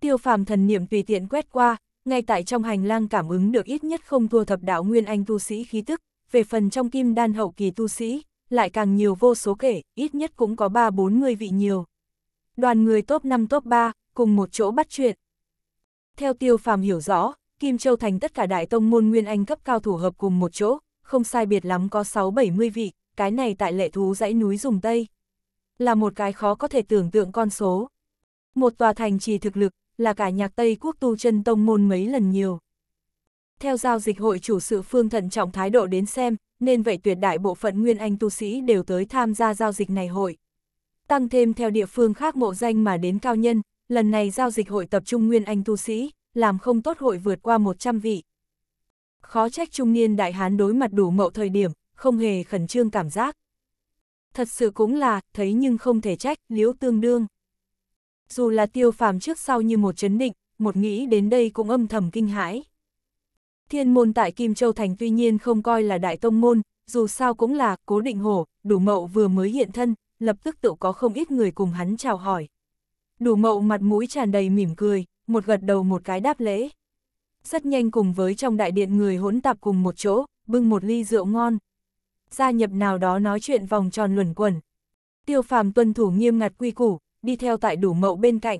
Tiêu phàm thần niệm tùy tiện quét qua, ngay tại trong hành lang cảm ứng được ít nhất không thua thập đạo nguyên anh tu sĩ khí tức, về phần trong kim đan hậu kỳ tu sĩ, lại càng nhiều vô số kể, ít nhất cũng có 3-4 người vị nhiều. Đoàn người top 5 top 3, cùng một chỗ bắt chuyện. Theo tiêu phàm hiểu rõ, Kim Châu Thành tất cả đại tông môn Nguyên Anh cấp cao thủ hợp cùng một chỗ, không sai biệt lắm có 6-70 vị, cái này tại lệ thú dãy núi dùng Tây. Là một cái khó có thể tưởng tượng con số. Một tòa thành trì thực lực, là cả nhạc Tây quốc tu chân tông môn mấy lần nhiều. Theo giao dịch hội chủ sự phương thận trọng thái độ đến xem, nên vậy tuyệt đại bộ phận Nguyên Anh tu sĩ đều tới tham gia giao dịch này hội. Tăng thêm theo địa phương khác mộ danh mà đến cao nhân, lần này giao dịch hội tập trung Nguyên Anh tu sĩ, làm không tốt hội vượt qua 100 vị. Khó trách trung niên đại hán đối mặt đủ mậu thời điểm, không hề khẩn trương cảm giác. Thật sự cũng là, thấy nhưng không thể trách, liễu tương đương. Dù là tiêu phàm trước sau như một chấn định, một nghĩ đến đây cũng âm thầm kinh hãi. Thiên môn tại Kim Châu Thành tuy nhiên không coi là đại tông môn, dù sao cũng là cố định hổ, đủ mậu vừa mới hiện thân, lập tức tự có không ít người cùng hắn chào hỏi. Đủ mậu mặt mũi tràn đầy mỉm cười, một gật đầu một cái đáp lễ. Rất nhanh cùng với trong đại điện người hỗn tạp cùng một chỗ, bưng một ly rượu ngon. Gia nhập nào đó nói chuyện vòng tròn luẩn quẩn. Tiêu phàm tuân thủ nghiêm ngặt quy củ, đi theo tại đủ mậu bên cạnh.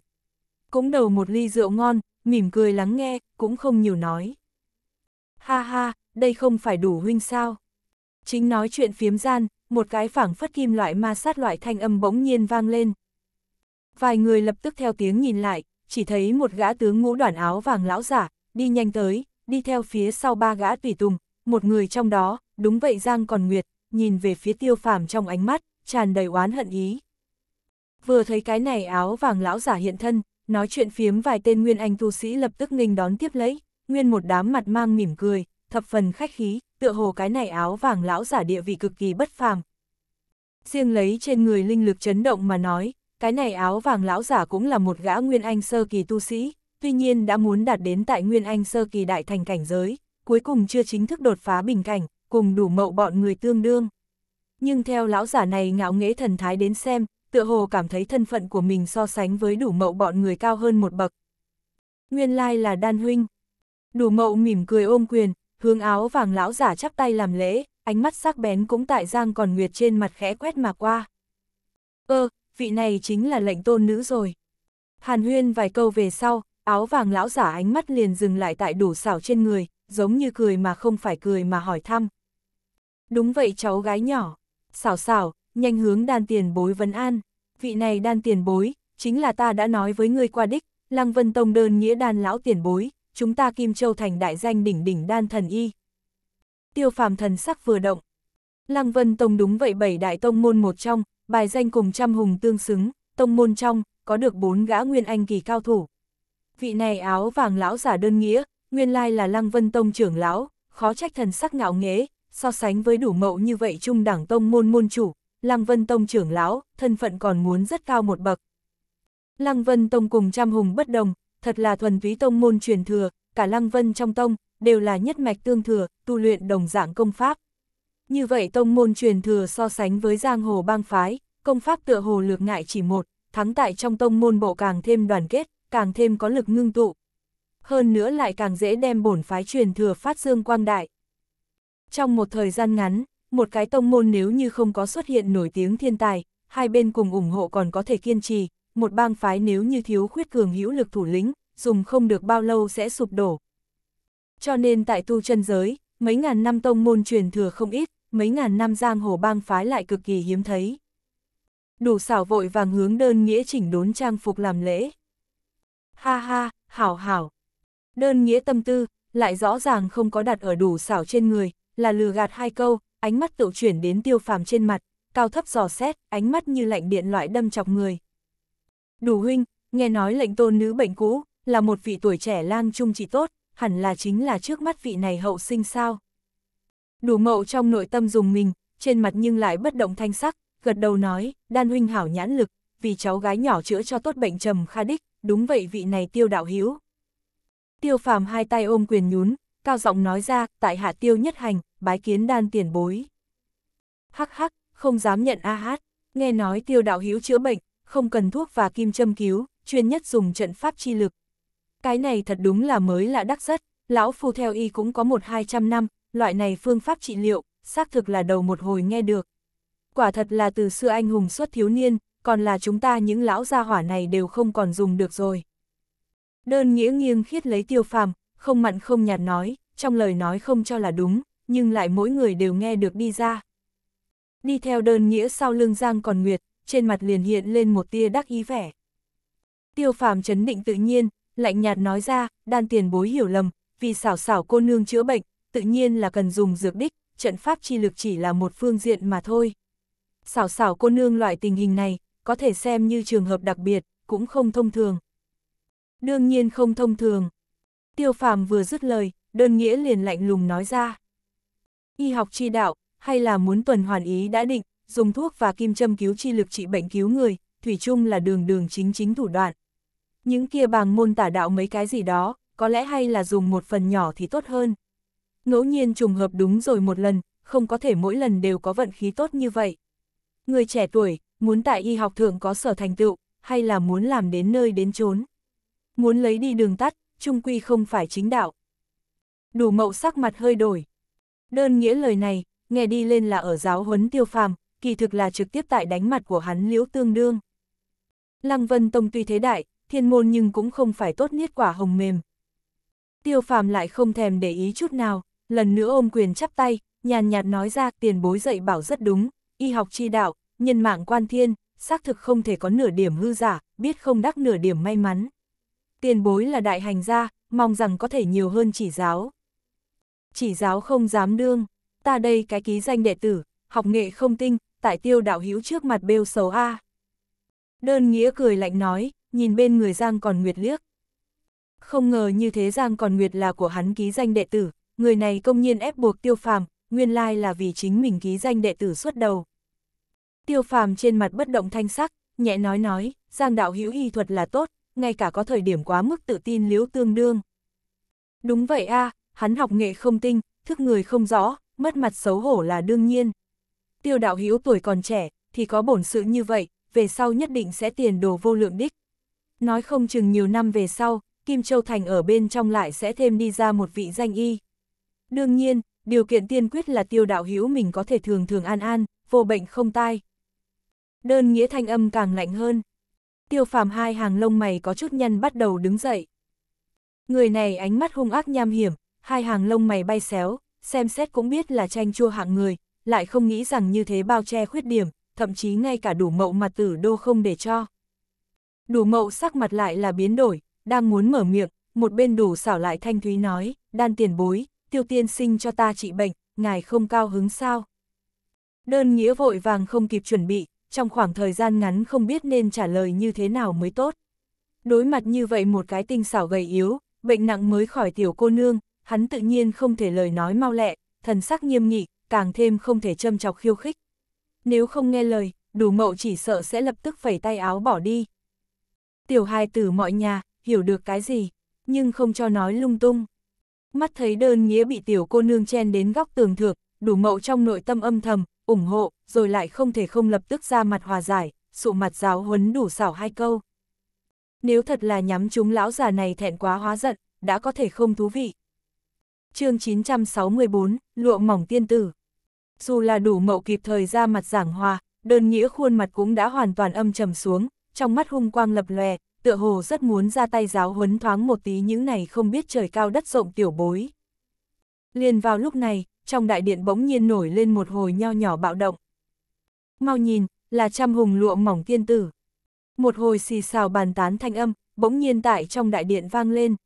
Cũng đầu một ly rượu ngon, mỉm cười lắng nghe, cũng không nhiều nói ha ha, đây không phải đủ huynh sao. Chính nói chuyện phiếm gian, một cái phảng phất kim loại ma sát loại thanh âm bỗng nhiên vang lên. Vài người lập tức theo tiếng nhìn lại, chỉ thấy một gã tướng ngũ đoàn áo vàng lão giả, đi nhanh tới, đi theo phía sau ba gã tùy tùng, một người trong đó, đúng vậy Giang còn Nguyệt, nhìn về phía tiêu phàm trong ánh mắt, tràn đầy oán hận ý. Vừa thấy cái này áo vàng lão giả hiện thân, nói chuyện phiếm vài tên nguyên anh tu sĩ lập tức nghênh đón tiếp lấy nguyên một đám mặt mang mỉm cười, thập phần khách khí, tựa hồ cái này áo vàng lão giả địa vị cực kỳ bất phàm. Riêng lấy trên người linh lực chấn động mà nói, cái này áo vàng lão giả cũng là một gã nguyên anh sơ kỳ tu sĩ, tuy nhiên đã muốn đạt đến tại nguyên anh sơ kỳ đại thành cảnh giới, cuối cùng chưa chính thức đột phá bình cảnh, cùng đủ mậu bọn người tương đương. Nhưng theo lão giả này ngạo nghễ thần thái đến xem, tựa hồ cảm thấy thân phận của mình so sánh với đủ mậu bọn người cao hơn một bậc. Nguyên lai là đan huynh, Đủ mậu mỉm cười ôm quyền, hướng áo vàng lão giả chắp tay làm lễ, ánh mắt sắc bén cũng tại Giang còn Nguyệt trên mặt khẽ quét mà qua. Ơ, vị này chính là lệnh tôn nữ rồi. Hàn huyên vài câu về sau, áo vàng lão giả ánh mắt liền dừng lại tại đủ xảo trên người, giống như cười mà không phải cười mà hỏi thăm. Đúng vậy cháu gái nhỏ, xảo xảo, nhanh hướng đan tiền bối vấn an, vị này đan tiền bối, chính là ta đã nói với người qua đích, Lăng Vân Tông đơn nghĩa đan lão tiền bối, chúng ta Kim Châu thành đại danh đỉnh đỉnh đan thần y. Tiêu phàm thần sắc vừa động. Lăng Vân Tông đúng vậy bảy đại tông môn một trong, bài danh cùng trăm hùng tương xứng, tông môn trong, có được bốn gã nguyên anh kỳ cao thủ. Vị này áo vàng lão giả đơn nghĩa, nguyên lai là Lăng Vân Tông trưởng lão, khó trách thần sắc ngạo nghế, so sánh với đủ mậu như vậy trung đẳng tông môn môn chủ, Lăng Vân Tông trưởng lão, thân phận còn muốn rất cao một bậc. Lăng Vân Tông cùng trăm hùng bất đồng, thật là thuần túy tông môn truyền thừa, cả Lăng Vân trong tông, đều là nhất mạch tương thừa, tu luyện đồng dạng công pháp. Như vậy tông môn truyền thừa so sánh với giang hồ bang phái, công pháp tựa hồ lược ngại chỉ một, thắng tại trong tông môn bộ càng thêm đoàn kết, càng thêm có lực ngưng tụ. Hơn nữa lại càng dễ đem bổn phái truyền thừa phát dương quang đại. Trong một thời gian ngắn, một cái tông môn nếu như không có xuất hiện nổi tiếng thiên tài, hai bên cùng ủng hộ còn có thể kiên trì, một bang phái nếu như thiếu khuyết cường hữu lực thủ lĩnh, dùng không được bao lâu sẽ sụp đổ. Cho nên tại tu chân giới, mấy ngàn năm tông môn truyền thừa không ít, mấy ngàn năm giang hồ bang phái lại cực kỳ hiếm thấy. Đủ xảo vội vàng hướng đơn nghĩa chỉnh đốn trang phục làm lễ. Ha ha, hảo hảo. Đơn nghĩa tâm tư, lại rõ ràng không có đặt ở đủ xảo trên người, là lừa gạt hai câu, ánh mắt tự chuyển đến tiêu phàm trên mặt, cao thấp giò xét, ánh mắt như lạnh điện loại đâm chọc người đủ huynh, nghe nói lệnh tôn nữ bệnh cũ, là một vị tuổi trẻ lang trung chỉ tốt, hẳn là chính là trước mắt vị này hậu sinh sao. Đủ mậu trong nội tâm dùng mình, trên mặt nhưng lại bất động thanh sắc, gật đầu nói, đan huynh hảo nhãn lực, vì cháu gái nhỏ chữa cho tốt bệnh trầm kha đích, đúng vậy vị này tiêu đạo hiếu. Tiêu phàm hai tay ôm quyền nhún, cao giọng nói ra, tại hạ tiêu nhất hành, bái kiến đan tiền bối. Hắc hắc, không dám nhận a hát, nghe nói tiêu đạo hiếu chữa bệnh, không cần thuốc và kim châm cứu, chuyên nhất dùng trận pháp chi lực. Cái này thật đúng là mới là đắc rất, lão phu theo y cũng có một hai trăm năm, loại này phương pháp trị liệu, xác thực là đầu một hồi nghe được. Quả thật là từ xưa anh hùng xuất thiếu niên, còn là chúng ta những lão gia hỏa này đều không còn dùng được rồi. Đơn nghĩa nghiêng khiết lấy tiêu phàm, không mặn không nhạt nói, trong lời nói không cho là đúng, nhưng lại mỗi người đều nghe được đi ra. Đi theo đơn nghĩa sau lưng Giang còn Nguyệt, trên mặt liền hiện lên một tia đắc ý vẻ. Tiêu phàm chấn định tự nhiên, lạnh nhạt nói ra, đan tiền bối hiểu lầm, vì xảo xảo cô nương chữa bệnh, tự nhiên là cần dùng dược đích, trận pháp chi lực chỉ là một phương diện mà thôi. Xảo xảo cô nương loại tình hình này, có thể xem như trường hợp đặc biệt, cũng không thông thường. Đương nhiên không thông thường. Tiêu phàm vừa dứt lời, đơn nghĩa liền lạnh lùng nói ra. Y học chi đạo, hay là muốn tuần hoàn ý đã định, dùng thuốc và kim châm cứu chi lực trị bệnh cứu người, thủy chung là đường đường chính chính thủ đoạn. Những kia bàng môn tả đạo mấy cái gì đó, có lẽ hay là dùng một phần nhỏ thì tốt hơn. Ngẫu nhiên trùng hợp đúng rồi một lần, không có thể mỗi lần đều có vận khí tốt như vậy. Người trẻ tuổi, muốn tại y học thượng có sở thành tựu, hay là muốn làm đến nơi đến chốn. Muốn lấy đi đường tắt, trung quy không phải chính đạo. Đủ mậu sắc mặt hơi đổi. Đơn nghĩa lời này, nghe đi lên là ở giáo huấn tiêu phàm, kỳ thực là trực tiếp tại đánh mặt của hắn liễu tương đương. Lăng Vân Tông tuy thế đại, thiên môn nhưng cũng không phải tốt niết quả hồng mềm. Tiêu phàm lại không thèm để ý chút nào, lần nữa ôm quyền chắp tay, nhàn nhạt nói ra tiền bối dạy bảo rất đúng, y học chi đạo, nhân mạng quan thiên, xác thực không thể có nửa điểm hư giả, biết không đắc nửa điểm may mắn. Tiền bối là đại hành gia, mong rằng có thể nhiều hơn chỉ giáo. Chỉ giáo không dám đương, ta đây cái ký danh đệ tử, học nghệ không tinh, tại tiêu đạo hữu trước mặt bêu xấu a. À. Đơn nghĩa cười lạnh nói, nhìn bên người Giang còn Nguyệt liếc. Không ngờ như thế Giang còn Nguyệt là của hắn ký danh đệ tử, người này công nhiên ép buộc tiêu phàm, nguyên lai là vì chính mình ký danh đệ tử xuất đầu. Tiêu phàm trên mặt bất động thanh sắc, nhẹ nói nói, Giang đạo hữu y thuật là tốt, ngay cả có thời điểm quá mức tự tin liếu tương đương. Đúng vậy a à, hắn học nghệ không tinh, thức người không rõ, mất mặt xấu hổ là đương nhiên tiêu đạo hữu tuổi còn trẻ, thì có bổn sự như vậy, về sau nhất định sẽ tiền đồ vô lượng đích. Nói không chừng nhiều năm về sau, Kim Châu Thành ở bên trong lại sẽ thêm đi ra một vị danh y. Đương nhiên, điều kiện tiên quyết là tiêu đạo hữu mình có thể thường thường an an, vô bệnh không tai. Đơn nghĩa thanh âm càng lạnh hơn. Tiêu phàm hai hàng lông mày có chút nhăn bắt đầu đứng dậy. Người này ánh mắt hung ác nham hiểm, hai hàng lông mày bay xéo, xem xét cũng biết là tranh chua hạng người, lại không nghĩ rằng như thế bao che khuyết điểm, thậm chí ngay cả đủ mậu mặt tử đô không để cho. Đủ mậu sắc mặt lại là biến đổi, đang muốn mở miệng, một bên đủ xảo lại thanh thúy nói, đan tiền bối, tiêu tiên sinh cho ta trị bệnh, ngài không cao hứng sao. Đơn nghĩa vội vàng không kịp chuẩn bị, trong khoảng thời gian ngắn không biết nên trả lời như thế nào mới tốt. Đối mặt như vậy một cái tinh xảo gầy yếu, bệnh nặng mới khỏi tiểu cô nương, hắn tự nhiên không thể lời nói mau lẹ, thần sắc nghiêm nghị, càng thêm không thể châm chọc khiêu khích. Nếu không nghe lời, đủ mậu chỉ sợ sẽ lập tức phẩy tay áo bỏ đi. Tiểu hài tử mọi nhà, hiểu được cái gì, nhưng không cho nói lung tung. Mắt thấy đơn nghĩa bị tiểu cô nương chen đến góc tường thược, đủ mậu trong nội tâm âm thầm, ủng hộ, rồi lại không thể không lập tức ra mặt hòa giải, sụ mặt giáo huấn đủ xảo hai câu. Nếu thật là nhắm chúng lão già này thẹn quá hóa giận, đã có thể không thú vị. chương 964, Lụa mỏng tiên tử dù là đủ mậu kịp thời ra mặt giảng hòa, đơn nghĩa khuôn mặt cũng đã hoàn toàn âm trầm xuống, trong mắt hung quang lập lòe, tựa hồ rất muốn ra tay giáo huấn thoáng một tí những này không biết trời cao đất rộng tiểu bối. Liền vào lúc này, trong đại điện bỗng nhiên nổi lên một hồi nho nhỏ bạo động. Mau nhìn, là trăm hùng lụa mỏng tiên tử. Một hồi xì xào bàn tán thanh âm, bỗng nhiên tại trong đại điện vang lên.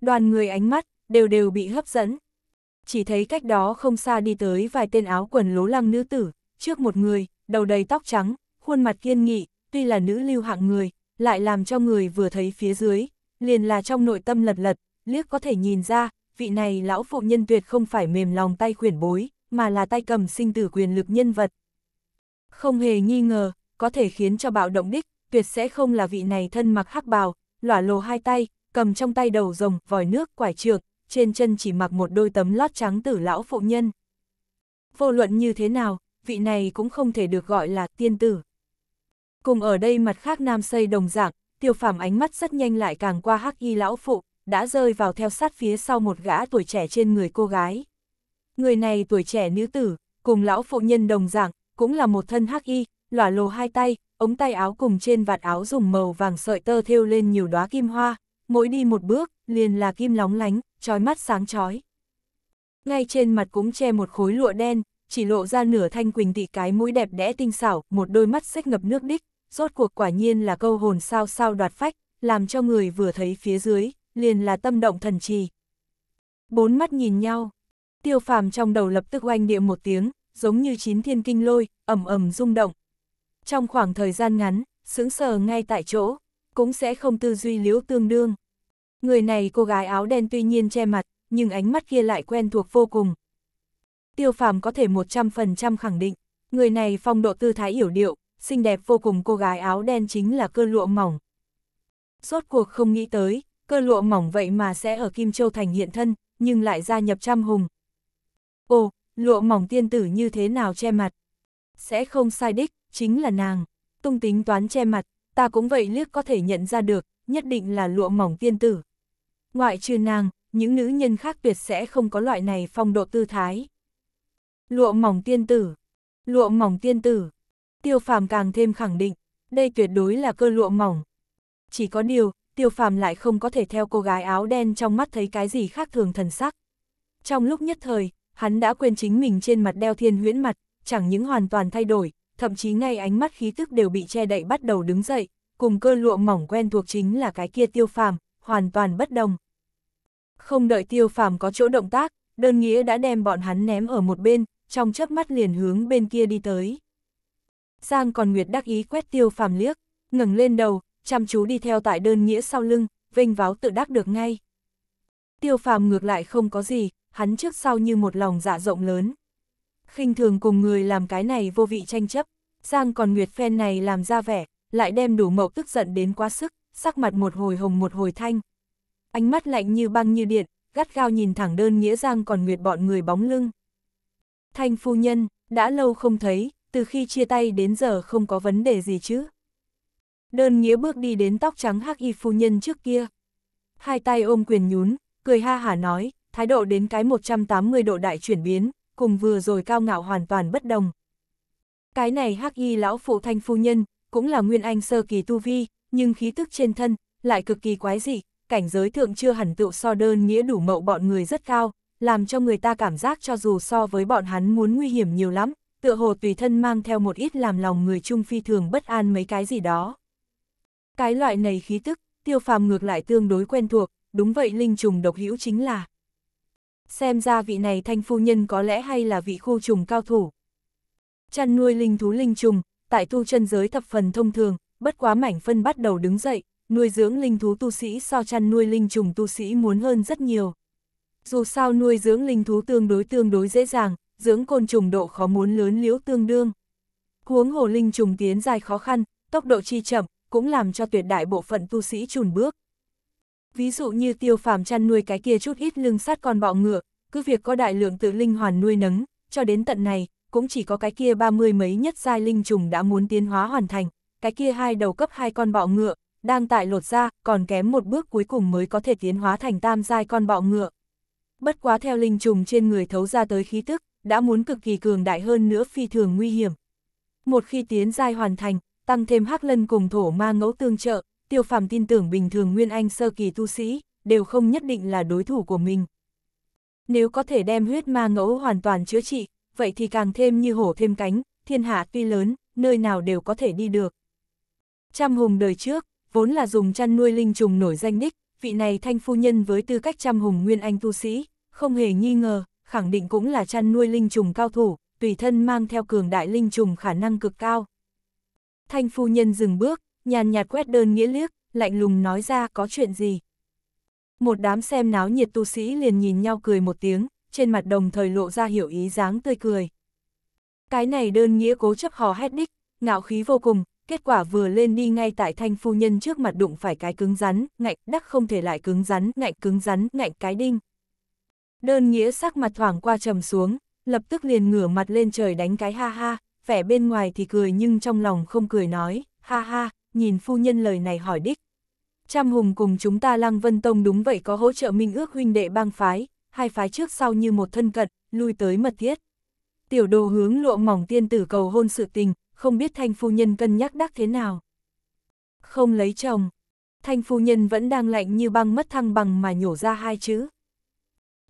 Đoàn người ánh mắt, đều đều bị hấp dẫn, chỉ thấy cách đó không xa đi tới vài tên áo quần lố lăng nữ tử, trước một người, đầu đầy tóc trắng, khuôn mặt kiên nghị, tuy là nữ lưu hạng người, lại làm cho người vừa thấy phía dưới, liền là trong nội tâm lật lật, liếc có thể nhìn ra, vị này lão phụ nhân tuyệt không phải mềm lòng tay khuyển bối, mà là tay cầm sinh tử quyền lực nhân vật. Không hề nghi ngờ, có thể khiến cho bạo động đích, tuyệt sẽ không là vị này thân mặc hắc bào, lỏa lồ hai tay, cầm trong tay đầu rồng, vòi nước, quải trược, trên chân chỉ mặc một đôi tấm lót trắng tử lão phụ nhân. Vô luận như thế nào, vị này cũng không thể được gọi là tiên tử. Cùng ở đây mặt khác nam xây đồng dạng, tiêu phàm ánh mắt rất nhanh lại càng qua hắc y lão phụ, đã rơi vào theo sát phía sau một gã tuổi trẻ trên người cô gái. Người này tuổi trẻ nữ tử, cùng lão phụ nhân đồng dạng, cũng là một thân hắc y, lỏa lồ hai tay, ống tay áo cùng trên vạt áo dùng màu vàng sợi tơ thêu lên nhiều đóa kim hoa, mỗi đi một bước, liền là kim lóng lánh, trói mắt sáng chói. Ngay trên mặt cũng che một khối lụa đen, chỉ lộ ra nửa thanh quỳnh tị cái mũi đẹp đẽ tinh xảo, một đôi mắt xếch ngập nước đích, rốt cuộc quả nhiên là câu hồn sao sao đoạt phách, làm cho người vừa thấy phía dưới, liền là tâm động thần trì. Bốn mắt nhìn nhau, tiêu phàm trong đầu lập tức oanh địa một tiếng, giống như chín thiên kinh lôi, ẩm ẩm rung động. Trong khoảng thời gian ngắn, sững sờ ngay tại chỗ, cũng sẽ không tư duy liếu tương đương. Người này cô gái áo đen tuy nhiên che mặt, nhưng ánh mắt kia lại quen thuộc vô cùng. Tiêu phàm có thể 100% khẳng định, người này phong độ tư thái hiểu điệu, xinh đẹp vô cùng cô gái áo đen chính là cơ lụa mỏng. Rốt cuộc không nghĩ tới, cơ lụa mỏng vậy mà sẽ ở Kim Châu Thành hiện thân, nhưng lại gia nhập trăm hùng. Ồ, lụa mỏng tiên tử như thế nào che mặt? Sẽ không sai đích, chính là nàng. Tung tính toán che mặt, ta cũng vậy liếc có thể nhận ra được, nhất định là lụa mỏng tiên tử ngoại trừ nàng, những nữ nhân khác tuyệt sẽ không có loại này phong độ tư thái. Lụa mỏng tiên tử, lụa mỏng tiên tử, tiêu phàm càng thêm khẳng định, đây tuyệt đối là cơ lụa mỏng. Chỉ có điều, tiêu phàm lại không có thể theo cô gái áo đen trong mắt thấy cái gì khác thường thần sắc. Trong lúc nhất thời, hắn đã quên chính mình trên mặt đeo thiên huyễn mặt, chẳng những hoàn toàn thay đổi, thậm chí ngay ánh mắt khí tức đều bị che đậy bắt đầu đứng dậy, cùng cơ lụa mỏng quen thuộc chính là cái kia tiêu phàm, hoàn toàn bất đồng. Không đợi tiêu phàm có chỗ động tác, đơn nghĩa đã đem bọn hắn ném ở một bên, trong chớp mắt liền hướng bên kia đi tới. Giang còn Nguyệt đắc ý quét tiêu phàm liếc, ngẩng lên đầu, chăm chú đi theo tại đơn nghĩa sau lưng, vênh váo tự đắc được ngay. Tiêu phàm ngược lại không có gì, hắn trước sau như một lòng dạ rộng lớn. khinh thường cùng người làm cái này vô vị tranh chấp, Giang còn Nguyệt phen này làm ra vẻ, lại đem đủ mậu tức giận đến quá sức sắc mặt một hồi hồng một hồi thanh. Ánh mắt lạnh như băng như điện, gắt gao nhìn thẳng đơn nghĩa giang còn nguyệt bọn người bóng lưng. Thanh phu nhân, đã lâu không thấy, từ khi chia tay đến giờ không có vấn đề gì chứ. Đơn nghĩa bước đi đến tóc trắng hắc y phu nhân trước kia. Hai tay ôm quyền nhún, cười ha hả nói, thái độ đến cái 180 độ đại chuyển biến, cùng vừa rồi cao ngạo hoàn toàn bất đồng. Cái này hắc y lão phụ thanh phu nhân, cũng là nguyên anh sơ kỳ tu vi, nhưng khí tức trên thân lại cực kỳ quái dị, cảnh giới thượng chưa hẳn tựu so đơn nghĩa đủ mậu bọn người rất cao, làm cho người ta cảm giác cho dù so với bọn hắn muốn nguy hiểm nhiều lắm, tựa hồ tùy thân mang theo một ít làm lòng người chung phi thường bất an mấy cái gì đó. Cái loại này khí tức, tiêu phàm ngược lại tương đối quen thuộc, đúng vậy linh trùng độc hữu chính là. Xem ra vị này thanh phu nhân có lẽ hay là vị khu trùng cao thủ. Chăn nuôi linh thú linh trùng, tại tu chân giới thập phần thông thường, bất quá mảnh phân bắt đầu đứng dậy, nuôi dưỡng linh thú tu sĩ so chăn nuôi linh trùng tu sĩ muốn hơn rất nhiều. Dù sao nuôi dưỡng linh thú tương đối tương đối dễ dàng, dưỡng côn trùng độ khó muốn lớn liễu tương đương. Huống hồ linh trùng tiến dài khó khăn, tốc độ chi chậm, cũng làm cho tuyệt đại bộ phận tu sĩ chùn bước. Ví dụ như tiêu phàm chăn nuôi cái kia chút ít lưng sát con bọ ngựa, cứ việc có đại lượng tự linh hoàn nuôi nấng, cho đến tận này, cũng chỉ có cái kia ba mươi mấy nhất giai linh trùng đã muốn tiến hóa hoàn thành, cái kia hai đầu cấp hai con bọ ngựa, đang tại lột ra, còn kém một bước cuối cùng mới có thể tiến hóa thành tam giai con bọ ngựa. Bất quá theo linh trùng trên người thấu ra tới khí tức, đã muốn cực kỳ cường đại hơn nữa phi thường nguy hiểm. Một khi tiến giai hoàn thành, tăng thêm hắc lân cùng thổ ma ngẫu tương trợ, tiêu phàm tin tưởng bình thường nguyên anh sơ kỳ tu sĩ, đều không nhất định là đối thủ của mình. Nếu có thể đem huyết ma ngẫu hoàn toàn chữa trị, vậy thì càng thêm như hổ thêm cánh, thiên hạ tuy lớn, nơi nào đều có thể đi được. Trăm hùng đời trước, vốn là dùng chăn nuôi linh trùng nổi danh đích, vị này thanh phu nhân với tư cách trăm hùng nguyên anh tu sĩ, không hề nghi ngờ, khẳng định cũng là chăn nuôi linh trùng cao thủ, tùy thân mang theo cường đại linh trùng khả năng cực cao. Thanh phu nhân dừng bước, nhàn nhạt quét đơn nghĩa liếc, lạnh lùng nói ra có chuyện gì. Một đám xem náo nhiệt tu sĩ liền nhìn nhau cười một tiếng, trên mặt đồng thời lộ ra hiểu ý dáng tươi cười. Cái này đơn nghĩa cố chấp hò hét đích, ngạo khí vô cùng, kết quả vừa lên đi ngay tại thanh phu nhân trước mặt đụng phải cái cứng rắn, ngạnh, đắc không thể lại cứng rắn, ngạnh cứng rắn, ngạnh cái đinh. Đơn nghĩa sắc mặt thoảng qua trầm xuống, lập tức liền ngửa mặt lên trời đánh cái ha ha, vẻ bên ngoài thì cười nhưng trong lòng không cười nói, ha ha, nhìn phu nhân lời này hỏi đích. Trăm hùng cùng chúng ta Lăng Vân Tông đúng vậy có hỗ trợ minh ước huynh đệ bang phái, hai phái trước sau như một thân cận, lui tới mật thiết. Tiểu đồ hướng lộ mỏng tiên tử cầu hôn sự tình, không biết thanh phu nhân cân nhắc đắc thế nào. Không lấy chồng, thanh phu nhân vẫn đang lạnh như băng mất thăng bằng mà nhổ ra hai chữ.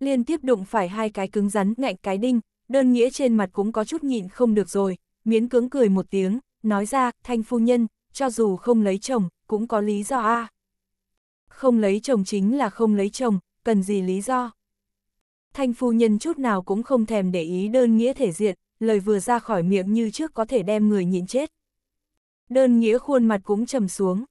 Liên tiếp đụng phải hai cái cứng rắn ngạnh cái đinh, đơn nghĩa trên mặt cũng có chút nhịn không được rồi, miến cứng cười một tiếng, nói ra, thanh phu nhân, cho dù không lấy chồng, cũng có lý do a Không lấy chồng chính là không lấy chồng, cần gì lý do? Thanh phu nhân chút nào cũng không thèm để ý đơn nghĩa thể diện, lời vừa ra khỏi miệng như trước có thể đem người nhịn chết. Đơn nghĩa khuôn mặt cũng trầm xuống.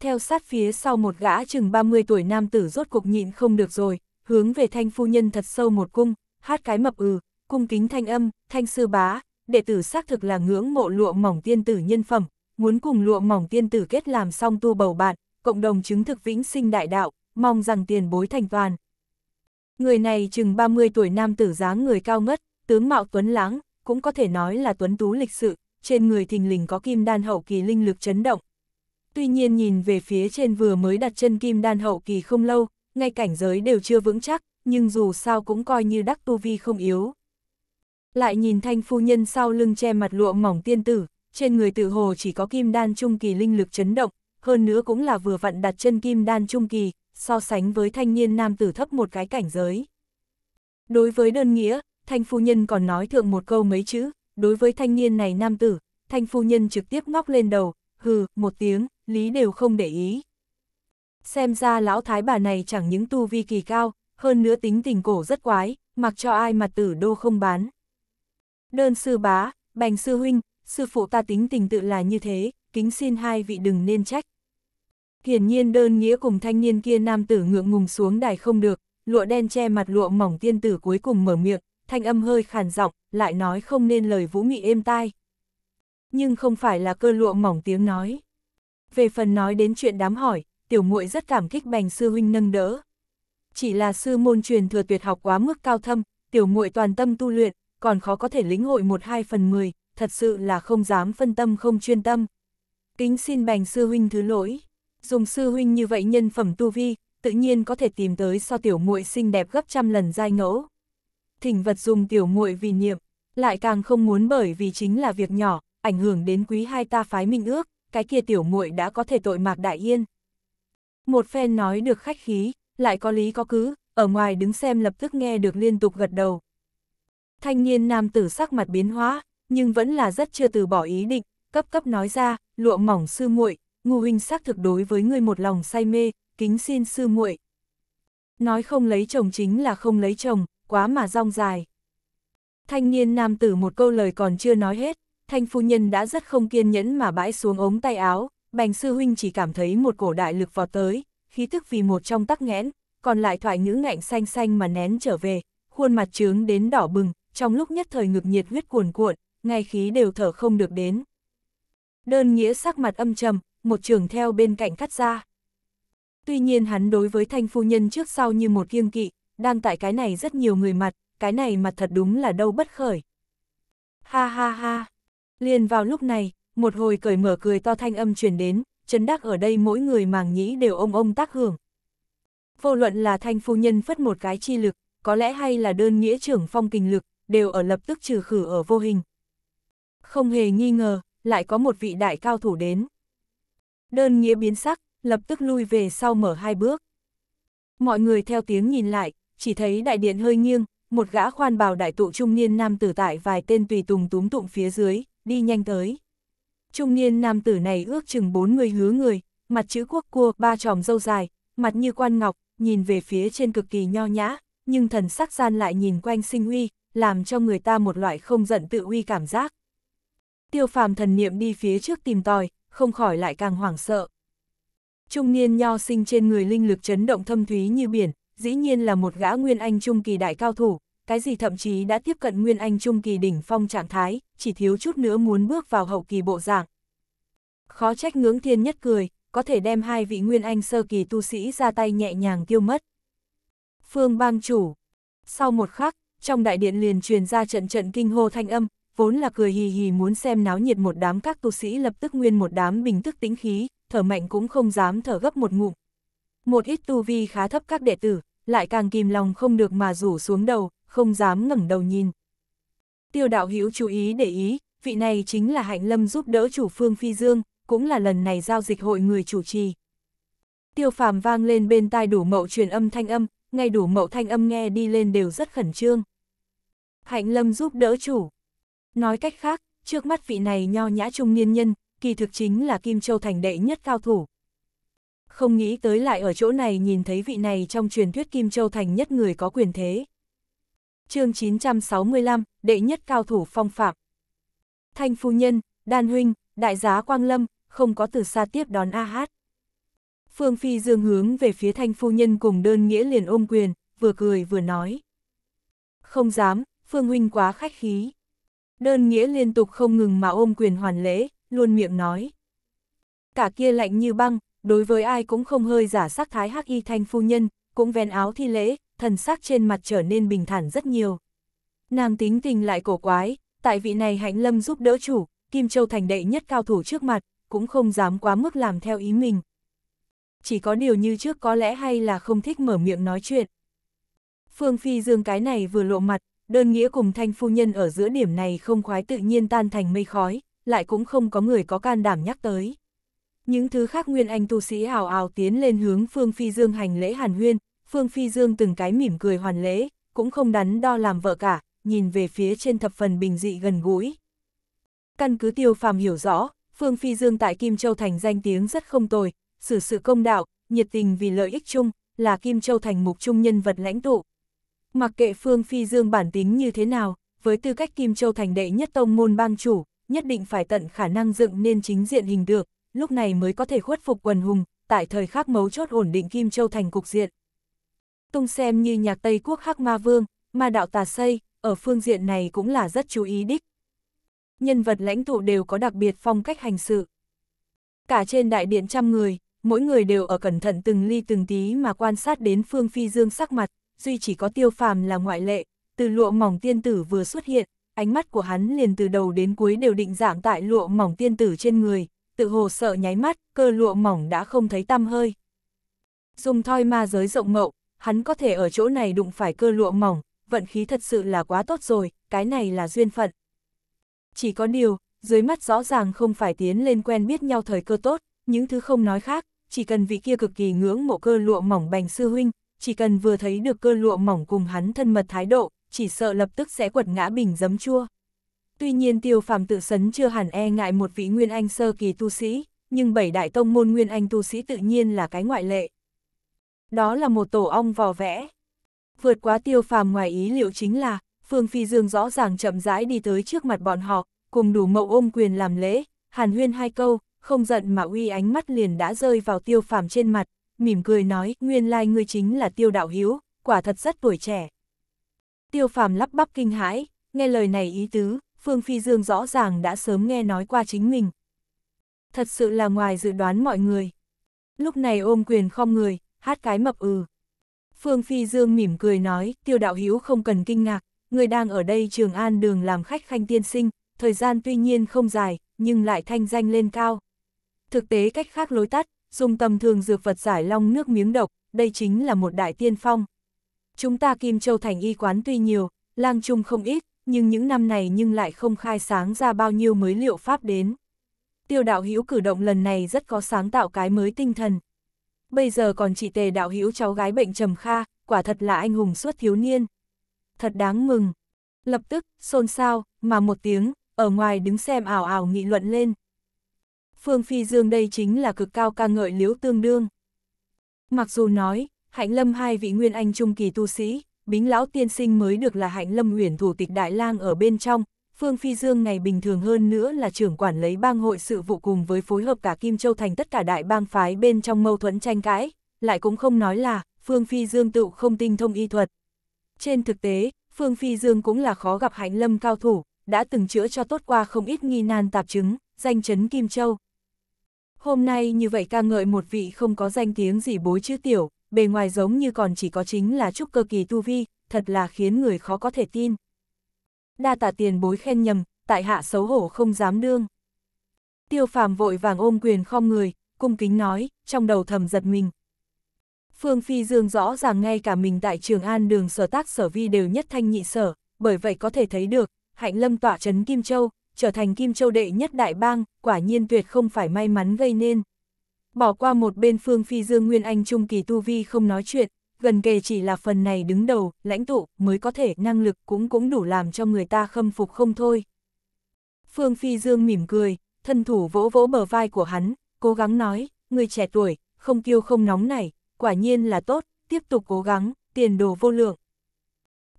Theo sát phía sau một gã chừng 30 tuổi nam tử rốt cuộc nhịn không được rồi, hướng về thanh phu nhân thật sâu một cung, hát cái mập ừ, cung kính thanh âm, thanh sư bá, đệ tử xác thực là ngưỡng mộ lụa mỏng tiên tử nhân phẩm, muốn cùng lụa mỏng tiên tử kết làm song tu bầu bạn, cộng đồng chứng thực vĩnh sinh đại đạo, mong rằng tiền bối thành toàn. Người này chừng 30 tuổi nam tử dáng người cao ngất, tướng mạo tuấn lãng, cũng có thể nói là tuấn tú lịch sự, trên người thình lình có kim đan hậu kỳ linh lực chấn động. Tuy nhiên nhìn về phía trên vừa mới đặt chân kim đan hậu kỳ không lâu, ngay cảnh giới đều chưa vững chắc, nhưng dù sao cũng coi như đắc tu vi không yếu. Lại nhìn thanh phu nhân sau lưng che mặt lụa mỏng tiên tử, trên người tự hồ chỉ có kim đan trung kỳ linh lực chấn động, hơn nữa cũng là vừa vặn đặt chân kim đan trung kỳ, so sánh với thanh niên nam tử thấp một cái cảnh giới. Đối với đơn nghĩa, Thanh phu nhân còn nói thượng một câu mấy chữ, đối với thanh niên này nam tử, thanh phu nhân trực tiếp ngóc lên đầu, hừ, một tiếng, lý đều không để ý. Xem ra lão thái bà này chẳng những tu vi kỳ cao, hơn nữa tính tình cổ rất quái, mặc cho ai mà tử đô không bán. Đơn sư bá, bành sư huynh, sư phụ ta tính tình tự là như thế, kính xin hai vị đừng nên trách. Hiển nhiên đơn nghĩa cùng thanh niên kia nam tử ngượng ngùng xuống đài không được, lụa đen che mặt lụa mỏng tiên tử cuối cùng mở miệng, thanh âm hơi khàn giọng, lại nói không nên lời Vũ Nghị êm tai. Nhưng không phải là cơ lụa mỏng tiếng nói. Về phần nói đến chuyện đám hỏi, tiểu muội rất cảm kích bành sư huynh nâng đỡ. Chỉ là sư môn truyền thừa tuyệt học quá mức cao thâm, tiểu muội toàn tâm tu luyện, còn khó có thể lĩnh hội một hai phần mười, thật sự là không dám phân tâm không chuyên tâm. Kính xin bành sư huynh thứ lỗi, dùng sư huynh như vậy nhân phẩm tu vi, tự nhiên có thể tìm tới so tiểu muội xinh đẹp gấp trăm lần dai ngẫu thỉnh vật dùng tiểu muội vì niệm, lại càng không muốn bởi vì chính là việc nhỏ, ảnh hưởng đến quý hai ta phái minh ước, cái kia tiểu muội đã có thể tội mạc đại yên. Một phen nói được khách khí, lại có lý có cứ, ở ngoài đứng xem lập tức nghe được liên tục gật đầu. Thanh niên nam tử sắc mặt biến hóa, nhưng vẫn là rất chưa từ bỏ ý định, cấp cấp nói ra, lụa mỏng sư muội, ngu huynh xác thực đối với người một lòng say mê, kính xin sư muội. Nói không lấy chồng chính là không lấy chồng, quá mà rong dài. Thanh niên nam tử một câu lời còn chưa nói hết, thanh phu nhân đã rất không kiên nhẫn mà bãi xuống ống tay áo, bành sư huynh chỉ cảm thấy một cổ đại lực vọt tới, khí tức vì một trong tắc nghẽn, còn lại thoại ngữ ngạnh xanh xanh mà nén trở về, khuôn mặt trướng đến đỏ bừng, trong lúc nhất thời ngực nhiệt huyết cuồn cuộn, ngay khí đều thở không được đến. Đơn nghĩa sắc mặt âm trầm, một trường theo bên cạnh cắt ra. Tuy nhiên hắn đối với thanh phu nhân trước sau như một kiêng kỵ, đang tại cái này rất nhiều người mặt, cái này mặt thật đúng là đâu bất khởi. Ha ha ha. Liền vào lúc này, một hồi cởi mở cười to thanh âm truyền đến, chấn đắc ở đây mỗi người màng nhĩ đều ông ông tác hưởng. Vô luận là thanh phu nhân phất một cái chi lực, có lẽ hay là đơn nghĩa trưởng phong kình lực, đều ở lập tức trừ khử ở vô hình. Không hề nghi ngờ, lại có một vị đại cao thủ đến. Đơn nghĩa biến sắc, lập tức lui về sau mở hai bước. Mọi người theo tiếng nhìn lại, chỉ thấy đại điện hơi nghiêng, một gã khoan bào đại tụ trung niên nam tử tại vài tên tùy tùng túm tụng phía dưới, đi nhanh tới. Trung niên nam tử này ước chừng bốn người hứa người, mặt chữ quốc cua, ba tròm dâu dài, mặt như quan ngọc, nhìn về phía trên cực kỳ nho nhã, nhưng thần sắc gian lại nhìn quanh sinh uy, làm cho người ta một loại không giận tự uy cảm giác. Tiêu phàm thần niệm đi phía trước tìm tòi, không khỏi lại càng hoảng sợ. Trung niên nho sinh trên người linh lực chấn động thâm thúy như biển, dĩ nhiên là một gã Nguyên Anh Trung kỳ đại cao thủ, cái gì thậm chí đã tiếp cận Nguyên Anh Trung kỳ đỉnh phong trạng thái, chỉ thiếu chút nữa muốn bước vào hậu kỳ bộ dạng. Khó trách ngưỡng thiên nhất cười, có thể đem hai vị Nguyên Anh sơ kỳ tu sĩ ra tay nhẹ nhàng tiêu mất. Phương bang chủ. Sau một khắc, trong đại điện liền truyền ra trận trận kinh hô thanh âm, vốn là cười hì hì muốn xem náo nhiệt một đám các tu sĩ lập tức nguyên một đám bình tức tĩnh khí, thở mạnh cũng không dám thở gấp một ngụm. Một ít tu vi khá thấp các đệ tử, lại càng kìm lòng không được mà rủ xuống đầu, không dám ngẩng đầu nhìn. Tiêu đạo hữu chú ý để ý, vị này chính là Hạnh Lâm giúp đỡ chủ phương Phi Dương, cũng là lần này giao dịch hội người chủ trì. Tiêu phàm vang lên bên tai đủ mậu truyền âm thanh âm, ngay đủ mậu thanh âm nghe đi lên đều rất khẩn trương. Hạnh Lâm giúp đỡ chủ. Nói cách khác, trước mắt vị này nho nhã trung niên nhân, kỳ thực chính là Kim Châu Thành đệ nhất cao thủ, không nghĩ tới lại ở chỗ này nhìn thấy vị này trong truyền thuyết Kim Châu Thành nhất người có quyền thế. chương 965, đệ nhất cao thủ phong phạm. Thanh phu nhân, đan huynh, đại giá Quang Lâm, không có từ xa tiếp đón A Hát. Phương Phi dương hướng về phía thanh phu nhân cùng đơn nghĩa liền ôm quyền, vừa cười vừa nói. Không dám, Phương Huynh quá khách khí. Đơn nghĩa liên tục không ngừng mà ôm quyền hoàn lễ, luôn miệng nói. Cả kia lạnh như băng, đối với ai cũng không hơi giả sắc thái hắc y thanh phu nhân, cũng vén áo thi lễ, thần sắc trên mặt trở nên bình thản rất nhiều. Nàng tính tình lại cổ quái, tại vị này hạnh lâm giúp đỡ chủ, Kim Châu thành đệ nhất cao thủ trước mặt, cũng không dám quá mức làm theo ý mình. Chỉ có điều như trước có lẽ hay là không thích mở miệng nói chuyện. Phương Phi Dương cái này vừa lộ mặt, đơn nghĩa cùng thanh phu nhân ở giữa điểm này không khoái tự nhiên tan thành mây khói, lại cũng không có người có can đảm nhắc tới. Những thứ khác nguyên anh tu sĩ hào hào tiến lên hướng Phương Phi Dương hành lễ hàn huyên, Phương Phi Dương từng cái mỉm cười hoàn lễ, cũng không đắn đo làm vợ cả, nhìn về phía trên thập phần bình dị gần gũi. Căn cứ tiêu phàm hiểu rõ, Phương Phi Dương tại Kim Châu Thành danh tiếng rất không tồi, xử sự công đạo, nhiệt tình vì lợi ích chung, là Kim Châu Thành mục trung nhân vật lãnh tụ. Mặc kệ Phương Phi Dương bản tính như thế nào, với tư cách Kim Châu Thành đệ nhất tông môn bang chủ, nhất định phải tận khả năng dựng nên chính diện hình được, lúc này mới có thể khuất phục quần hùng, tại thời khắc mấu chốt ổn định Kim Châu thành cục diện. Tung xem như nhạc Tây Quốc Hắc Ma Vương, Ma Đạo Tà Xây, ở phương diện này cũng là rất chú ý đích. Nhân vật lãnh tụ đều có đặc biệt phong cách hành sự. Cả trên đại điện trăm người, mỗi người đều ở cẩn thận từng ly từng tí mà quan sát đến Phương Phi Dương sắc mặt, duy chỉ có tiêu phàm là ngoại lệ, từ lụa mỏng tiên tử vừa xuất hiện, ánh mắt của hắn liền từ đầu đến cuối đều định dạng tại lụa mỏng tiên tử trên người, tự hồ sợ nháy mắt, cơ lụa mỏng đã không thấy tăm hơi. Dùng thoi ma giới rộng mậu, hắn có thể ở chỗ này đụng phải cơ lụa mỏng, vận khí thật sự là quá tốt rồi, cái này là duyên phận. Chỉ có điều, dưới mắt rõ ràng không phải tiến lên quen biết nhau thời cơ tốt, những thứ không nói khác, chỉ cần vị kia cực kỳ ngưỡng mộ cơ lụa mỏng bành sư huynh, chỉ cần vừa thấy được cơ lụa mỏng cùng hắn thân mật thái độ, chỉ sợ lập tức sẽ quật ngã bình giấm chua. Tuy nhiên tiêu phàm tự sấn chưa hẳn e ngại một vị Nguyên Anh sơ kỳ tu sĩ, nhưng bảy đại tông môn Nguyên Anh tu sĩ tự nhiên là cái ngoại lệ. Đó là một tổ ong vò vẽ. Vượt quá tiêu phàm ngoài ý liệu chính là, Phương Phi Dương rõ ràng chậm rãi đi tới trước mặt bọn họ, cùng đủ mậu ôm quyền làm lễ, hàn huyên hai câu, không giận mà uy ánh mắt liền đã rơi vào tiêu phàm trên mặt, mỉm cười nói, nguyên lai like ngươi chính là tiêu đạo hiếu, quả thật rất tuổi trẻ. Tiêu phàm lắp bắp kinh hãi, nghe lời này ý tứ, Phương Phi Dương rõ ràng đã sớm nghe nói qua chính mình. Thật sự là ngoài dự đoán mọi người. Lúc này ôm quyền khom người, hát cái mập ừ. Phương Phi Dương mỉm cười nói, tiêu đạo hiếu không cần kinh ngạc, người đang ở đây Trường An đường làm khách khanh tiên sinh, thời gian tuy nhiên không dài, nhưng lại thanh danh lên cao. Thực tế cách khác lối tắt, dùng tầm thường dược vật giải long nước miếng độc, đây chính là một đại tiên phong. Chúng ta Kim Châu Thành y quán tuy nhiều, lang trung không ít, nhưng những năm này nhưng lại không khai sáng ra bao nhiêu mới liệu pháp đến. Tiêu đạo hữu cử động lần này rất có sáng tạo cái mới tinh thần. Bây giờ còn chị tề đạo hữu cháu gái bệnh trầm kha, quả thật là anh hùng suốt thiếu niên. Thật đáng mừng. Lập tức, xôn xao, mà một tiếng, ở ngoài đứng xem ảo ảo nghị luận lên. Phương Phi Dương đây chính là cực cao ca ngợi liếu tương đương. Mặc dù nói, hạnh lâm hai vị nguyên anh trung kỳ tu sĩ, Bính Lão Tiên Sinh mới được là hạnh lâm huyền thủ tịch Đại lang ở bên trong, Phương Phi Dương ngày bình thường hơn nữa là trưởng quản lấy bang hội sự vụ cùng với phối hợp cả Kim Châu thành tất cả đại bang phái bên trong mâu thuẫn tranh cãi, lại cũng không nói là Phương Phi Dương tự không tinh thông y thuật. Trên thực tế, Phương Phi Dương cũng là khó gặp hạnh lâm cao thủ, đã từng chữa cho tốt qua không ít nghi nan tạp chứng, danh chấn Kim Châu. Hôm nay như vậy ca ngợi một vị không có danh tiếng gì bối chứ tiểu, bề ngoài giống như còn chỉ có chính là trúc cơ kỳ tu vi, thật là khiến người khó có thể tin. Đa tạ tiền bối khen nhầm, tại hạ xấu hổ không dám đương. Tiêu phàm vội vàng ôm quyền khom người, cung kính nói, trong đầu thầm giật mình. Phương Phi Dương rõ ràng ngay cả mình tại Trường An đường sở tác sở vi đều nhất thanh nhị sở, bởi vậy có thể thấy được, hạnh lâm tỏa trấn Kim Châu, trở thành Kim Châu đệ nhất đại bang, quả nhiên tuyệt không phải may mắn gây nên. Bỏ qua một bên Phương Phi Dương Nguyên Anh Trung Kỳ Tu Vi không nói chuyện, gần kề chỉ là phần này đứng đầu, lãnh tụ mới có thể năng lực cũng cũng đủ làm cho người ta khâm phục không thôi. Phương Phi Dương mỉm cười, thân thủ vỗ vỗ bờ vai của hắn, cố gắng nói, người trẻ tuổi, không kiêu không nóng này, quả nhiên là tốt, tiếp tục cố gắng, tiền đồ vô lượng.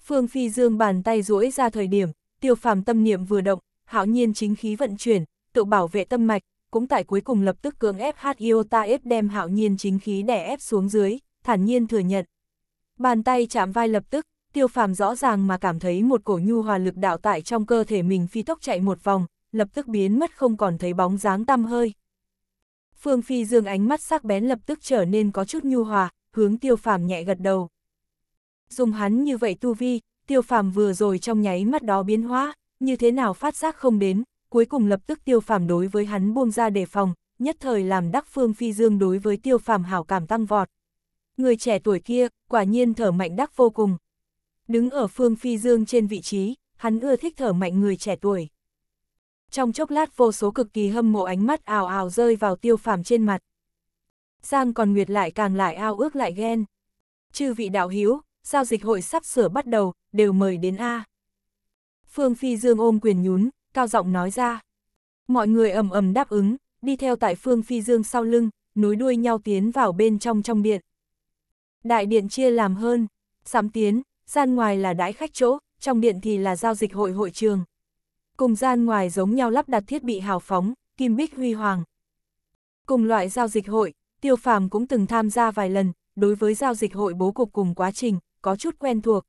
Phương Phi Dương bàn tay duỗi ra thời điểm, tiêu phàm tâm niệm vừa động, hạo nhiên chính khí vận chuyển, tự bảo vệ tâm mạch, cũng tại cuối cùng lập tức cưỡng ép Hiota ép đem hạo nhiên chính khí đè ép xuống dưới, thản nhiên thừa nhận. Bàn tay chạm vai lập tức, tiêu phàm rõ ràng mà cảm thấy một cổ nhu hòa lực đạo tại trong cơ thể mình phi tốc chạy một vòng, lập tức biến mất không còn thấy bóng dáng tăm hơi. Phương Phi dương ánh mắt sắc bén lập tức trở nên có chút nhu hòa, hướng tiêu phàm nhẹ gật đầu. Dùng hắn như vậy tu vi, tiêu phàm vừa rồi trong nháy mắt đó biến hóa, như thế nào phát giác không đến, cuối cùng lập tức tiêu phàm đối với hắn buông ra đề phòng, nhất thời làm đắc phương phi dương đối với tiêu phàm hảo cảm tăng vọt. Người trẻ tuổi kia, quả nhiên thở mạnh đắc vô cùng. Đứng ở phương phi dương trên vị trí, hắn ưa thích thở mạnh người trẻ tuổi. Trong chốc lát vô số cực kỳ hâm mộ ánh mắt ào ào rơi vào tiêu phàm trên mặt. Giang còn nguyệt lại càng lại ao ước lại ghen. Chư vị đạo hiếu, giao dịch hội sắp sửa bắt đầu, đều mời đến A. Phương Phi Dương ôm quyền nhún, cao giọng nói ra. Mọi người ầm ầm đáp ứng, đi theo tại phương phi dương sau lưng, nối đuôi nhau tiến vào bên trong trong điện. Đại điện chia làm hơn, sám tiến, gian ngoài là đãi khách chỗ, trong điện thì là giao dịch hội hội trường. Cùng gian ngoài giống nhau lắp đặt thiết bị hào phóng, kim bích huy hoàng. Cùng loại giao dịch hội, tiêu phàm cũng từng tham gia vài lần, đối với giao dịch hội bố cục cùng quá trình, có chút quen thuộc.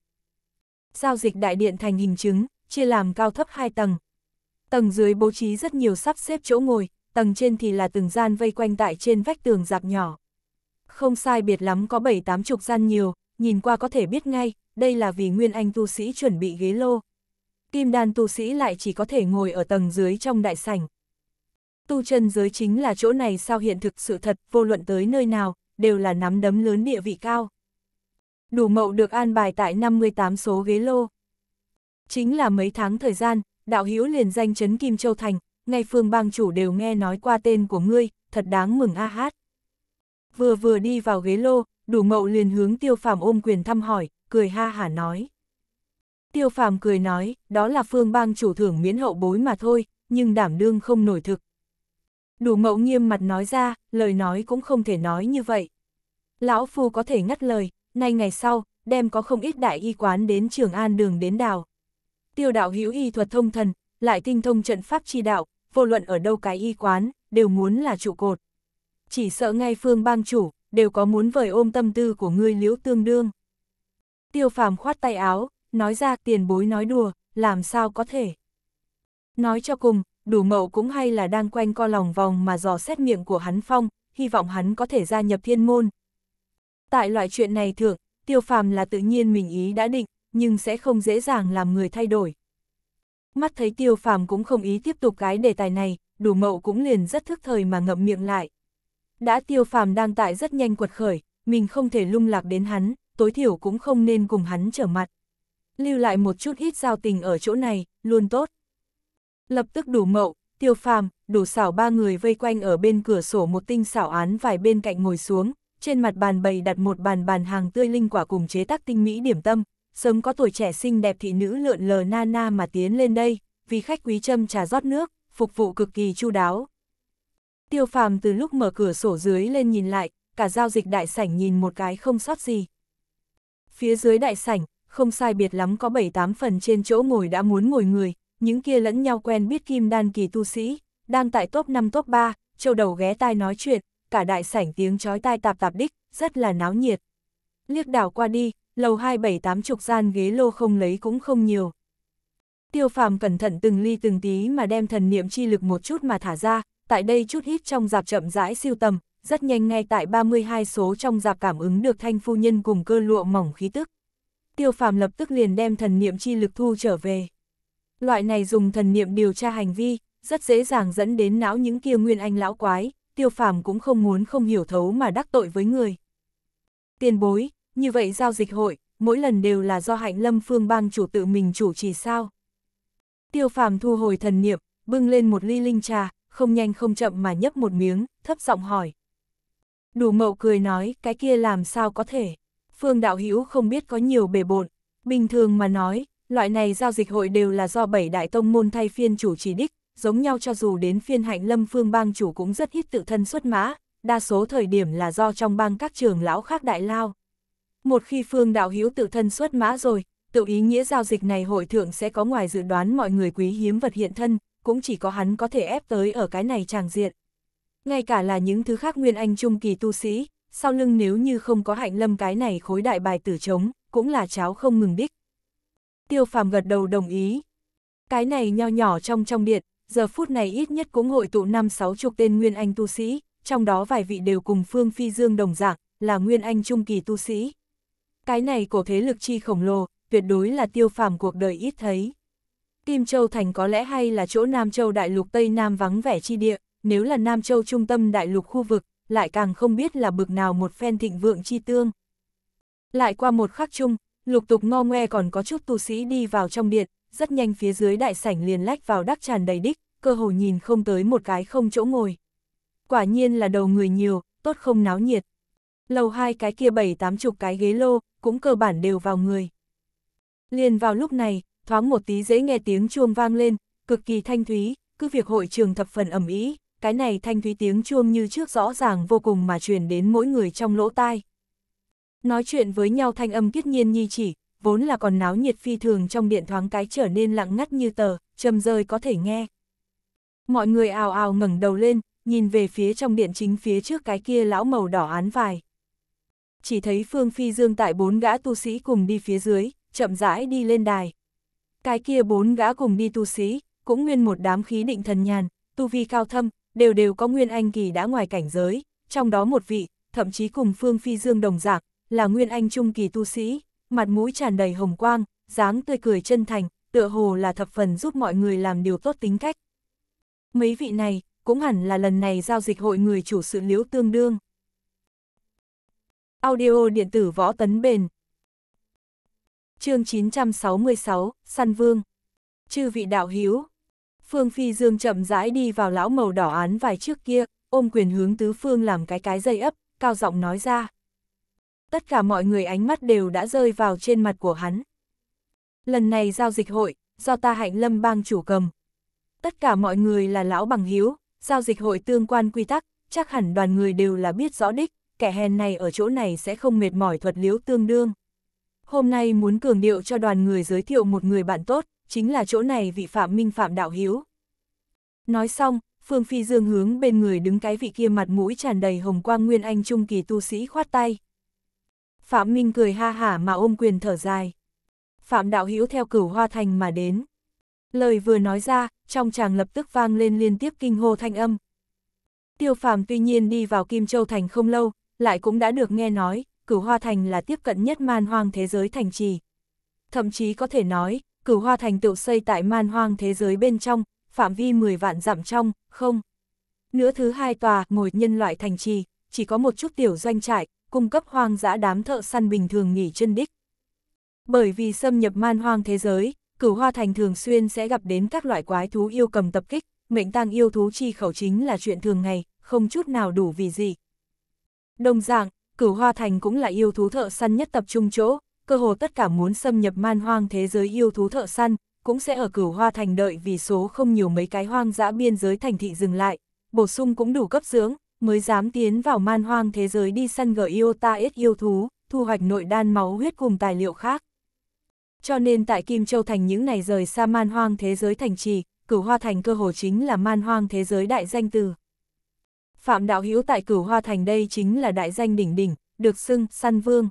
Giao dịch đại điện thành hình chứng, chia làm cao thấp hai tầng, Tầng dưới bố trí rất nhiều sắp xếp chỗ ngồi, tầng trên thì là từng gian vây quanh tại trên vách tường dạp nhỏ. Không sai biệt lắm có bảy tám chục gian nhiều, nhìn qua có thể biết ngay, đây là vì Nguyên Anh tu sĩ chuẩn bị ghế lô. Kim đan tu sĩ lại chỉ có thể ngồi ở tầng dưới trong đại sảnh. Tu chân giới chính là chỗ này sao hiện thực sự thật, vô luận tới nơi nào, đều là nắm đấm lớn địa vị cao. Đủ mậu được an bài tại 58 số ghế lô. Chính là mấy tháng thời gian, đạo hữu liền danh chấn Kim Châu Thành, ngay phương bang chủ đều nghe nói qua tên của ngươi, thật đáng mừng a hát. Vừa vừa đi vào ghế lô, đủ mậu liền hướng tiêu phàm ôm quyền thăm hỏi, cười ha hả nói. Tiêu phàm cười nói, đó là phương bang chủ thưởng miễn hậu bối mà thôi, nhưng đảm đương không nổi thực. Đủ mậu nghiêm mặt nói ra, lời nói cũng không thể nói như vậy. Lão Phu có thể ngắt lời, nay ngày sau, đem có không ít đại y quán đến Trường An đường đến đào tiêu đạo hữu y thuật thông thần, lại tinh thông trận pháp chi đạo, vô luận ở đâu cái y quán, đều muốn là trụ cột. Chỉ sợ ngay phương bang chủ, đều có muốn vời ôm tâm tư của ngươi liễu tương đương. Tiêu phàm khoát tay áo, nói ra tiền bối nói đùa, làm sao có thể. Nói cho cùng, đủ mậu cũng hay là đang quanh co lòng vòng mà dò xét miệng của hắn phong, hy vọng hắn có thể gia nhập thiên môn. Tại loại chuyện này thượng, tiêu phàm là tự nhiên mình ý đã định, nhưng sẽ không dễ dàng làm người thay đổi. Mắt thấy tiêu phàm cũng không ý tiếp tục cái đề tài này, đủ mậu cũng liền rất thức thời mà ngậm miệng lại. Đã tiêu phàm đang tại rất nhanh quật khởi, mình không thể lung lạc đến hắn, tối thiểu cũng không nên cùng hắn trở mặt. Lưu lại một chút ít giao tình ở chỗ này, luôn tốt. Lập tức đủ mậu, tiêu phàm, đủ xảo ba người vây quanh ở bên cửa sổ một tinh xảo án vài bên cạnh ngồi xuống, trên mặt bàn bày đặt một bàn bàn hàng tươi linh quả cùng chế tác tinh mỹ điểm tâm, sớm có tuổi trẻ xinh đẹp thị nữ lượn lờ na na mà tiến lên đây, vì khách quý châm trà rót nước, phục vụ cực kỳ chu đáo. Tiêu phàm từ lúc mở cửa sổ dưới lên nhìn lại, cả giao dịch đại sảnh nhìn một cái không sót gì. Phía dưới đại sảnh, không sai biệt lắm có 7-8 phần trên chỗ ngồi đã muốn ngồi người, những kia lẫn nhau quen biết kim đan kỳ tu sĩ, đang tại top 5 top 3, châu đầu ghé tai nói chuyện, cả đại sảnh tiếng chói tai tạp tạp đích, rất là náo nhiệt. Liếc đảo qua đi, lầu hai bảy tám chục gian ghế lô không lấy cũng không nhiều. Tiêu phàm cẩn thận từng ly từng tí mà đem thần niệm chi lực một chút mà thả ra, tại đây chút hít trong dạp chậm rãi siêu tầm, rất nhanh ngay tại 32 số trong dạp cảm ứng được thanh phu nhân cùng cơ lụa mỏng khí tức. Tiêu phàm lập tức liền đem thần niệm chi lực thu trở về. Loại này dùng thần niệm điều tra hành vi, rất dễ dàng dẫn đến não những kia nguyên anh lão quái, tiêu phàm cũng không muốn không hiểu thấu mà đắc tội với người. Tiền bối, như vậy giao dịch hội, mỗi lần đều là do hạnh lâm phương bang chủ tự mình chủ trì sao. Tiêu phàm thu hồi thần niệm, bưng lên một ly linh trà, không nhanh không chậm mà nhấp một miếng, thấp giọng hỏi. Đủ mậu cười nói, cái kia làm sao có thể. Phương đạo hữu không biết có nhiều bề bộn, bình thường mà nói, loại này giao dịch hội đều là do bảy đại tông môn thay phiên chủ trì đích, giống nhau cho dù đến phiên hạnh lâm phương bang chủ cũng rất ít tự thân xuất mã, đa số thời điểm là do trong bang các trường lão khác đại lao. Một khi phương đạo hiếu tự thân xuất mã rồi, tự ý nghĩa giao dịch này hội thượng sẽ có ngoài dự đoán mọi người quý hiếm vật hiện thân, cũng chỉ có hắn có thể ép tới ở cái này tràng diện. Ngay cả là những thứ khác nguyên anh trung kỳ tu sĩ, sau lưng nếu như không có hạnh lâm cái này khối đại bài tử chống cũng là cháo không ngừng đích. Tiêu phàm gật đầu đồng ý. Cái này nho nhỏ trong trong điện, giờ phút này ít nhất cũng hội tụ năm sáu chục tên nguyên anh tu sĩ, trong đó vài vị đều cùng Phương Phi Dương đồng dạng, là nguyên anh trung kỳ tu sĩ. Cái này của thế lực chi khổng lồ, tuyệt đối là tiêu phàm cuộc đời ít thấy. Kim Châu Thành có lẽ hay là chỗ Nam Châu Đại Lục Tây Nam vắng vẻ chi địa, nếu là Nam Châu trung tâm Đại Lục khu vực, lại càng không biết là bực nào một phen thịnh vượng chi tương. Lại qua một khắc chung, lục tục ngo ngoe còn có chút tu sĩ đi vào trong điện, rất nhanh phía dưới đại sảnh liền lách vào đắc tràn đầy đích, cơ hồ nhìn không tới một cái không chỗ ngồi. Quả nhiên là đầu người nhiều, tốt không náo nhiệt lầu hai cái kia bảy tám chục cái ghế lô, cũng cơ bản đều vào người. Liền vào lúc này, thoáng một tí dễ nghe tiếng chuông vang lên, cực kỳ thanh thúy, cứ việc hội trường thập phần ẩm ý, cái này thanh thúy tiếng chuông như trước rõ ràng vô cùng mà truyền đến mỗi người trong lỗ tai. Nói chuyện với nhau thanh âm kiết nhiên nhi chỉ, vốn là còn náo nhiệt phi thường trong điện thoáng cái trở nên lặng ngắt như tờ, trầm rơi có thể nghe. Mọi người ào ào ngẩng đầu lên, nhìn về phía trong điện chính phía trước cái kia lão màu đỏ án vài chỉ thấy Phương Phi Dương tại bốn gã tu sĩ cùng đi phía dưới, chậm rãi đi lên đài. Cái kia bốn gã cùng đi tu sĩ, cũng nguyên một đám khí định thần nhàn, tu vi cao thâm, đều đều có nguyên anh kỳ đã ngoài cảnh giới, trong đó một vị, thậm chí cùng Phương Phi Dương đồng dạng, là nguyên anh trung kỳ tu sĩ, mặt mũi tràn đầy hồng quang, dáng tươi cười chân thành, tựa hồ là thập phần giúp mọi người làm điều tốt tính cách. Mấy vị này, cũng hẳn là lần này giao dịch hội người chủ sự liễu tương đương. Audio điện tử võ tấn bền. Chương 966, Săn Vương. Chư vị đạo hiếu. Phương Phi Dương chậm rãi đi vào lão màu đỏ án vài trước kia, ôm quyền hướng tứ phương làm cái cái dây ấp, cao giọng nói ra. Tất cả mọi người ánh mắt đều đã rơi vào trên mặt của hắn. Lần này giao dịch hội, do ta hạnh lâm bang chủ cầm. Tất cả mọi người là lão bằng hiếu, giao dịch hội tương quan quy tắc, chắc hẳn đoàn người đều là biết rõ đích kẻ hèn này ở chỗ này sẽ không mệt mỏi thuật liếu tương đương. Hôm nay muốn cường điệu cho đoàn người giới thiệu một người bạn tốt, chính là chỗ này vị Phạm Minh Phạm Đạo Hiếu. Nói xong, Phương Phi Dương hướng bên người đứng cái vị kia mặt mũi tràn đầy hồng quang nguyên anh trung kỳ tu sĩ khoát tay. Phạm Minh cười ha hả mà ôm quyền thở dài. Phạm Đạo Hiếu theo cửu hoa thành mà đến. Lời vừa nói ra, trong chàng lập tức vang lên liên tiếp kinh hô thanh âm. Tiêu phàm tuy nhiên đi vào Kim Châu Thành không lâu, lại cũng đã được nghe nói, cửu hoa thành là tiếp cận nhất man hoang thế giới thành trì. Thậm chí có thể nói, cửu hoa thành tựu xây tại man hoang thế giới bên trong, phạm vi 10 vạn dặm trong, không. Nữa thứ hai tòa ngồi nhân loại thành trì, chỉ có một chút tiểu doanh trại, cung cấp hoang dã đám thợ săn bình thường nghỉ chân đích. Bởi vì xâm nhập man hoang thế giới, cửu hoa thành thường xuyên sẽ gặp đến các loại quái thú yêu cầm tập kích, mệnh tăng yêu thú chi khẩu chính là chuyện thường ngày, không chút nào đủ vì gì, Đồng dạng, cửu hoa thành cũng là yêu thú thợ săn nhất tập trung chỗ, cơ hồ tất cả muốn xâm nhập man hoang thế giới yêu thú thợ săn, cũng sẽ ở cửu hoa thành đợi vì số không nhiều mấy cái hoang dã biên giới thành thị dừng lại, bổ sung cũng đủ cấp dưỡng, mới dám tiến vào man hoang thế giới đi săn gỡ yêu ta ít yêu thú, thu hoạch nội đan máu huyết cùng tài liệu khác. Cho nên tại Kim Châu Thành những này rời xa man hoang thế giới thành trì, cửu hoa thành cơ hồ chính là man hoang thế giới đại danh từ. Phạm Đạo Hữu tại cửu hoa thành đây chính là đại danh đỉnh đỉnh, được xưng săn vương.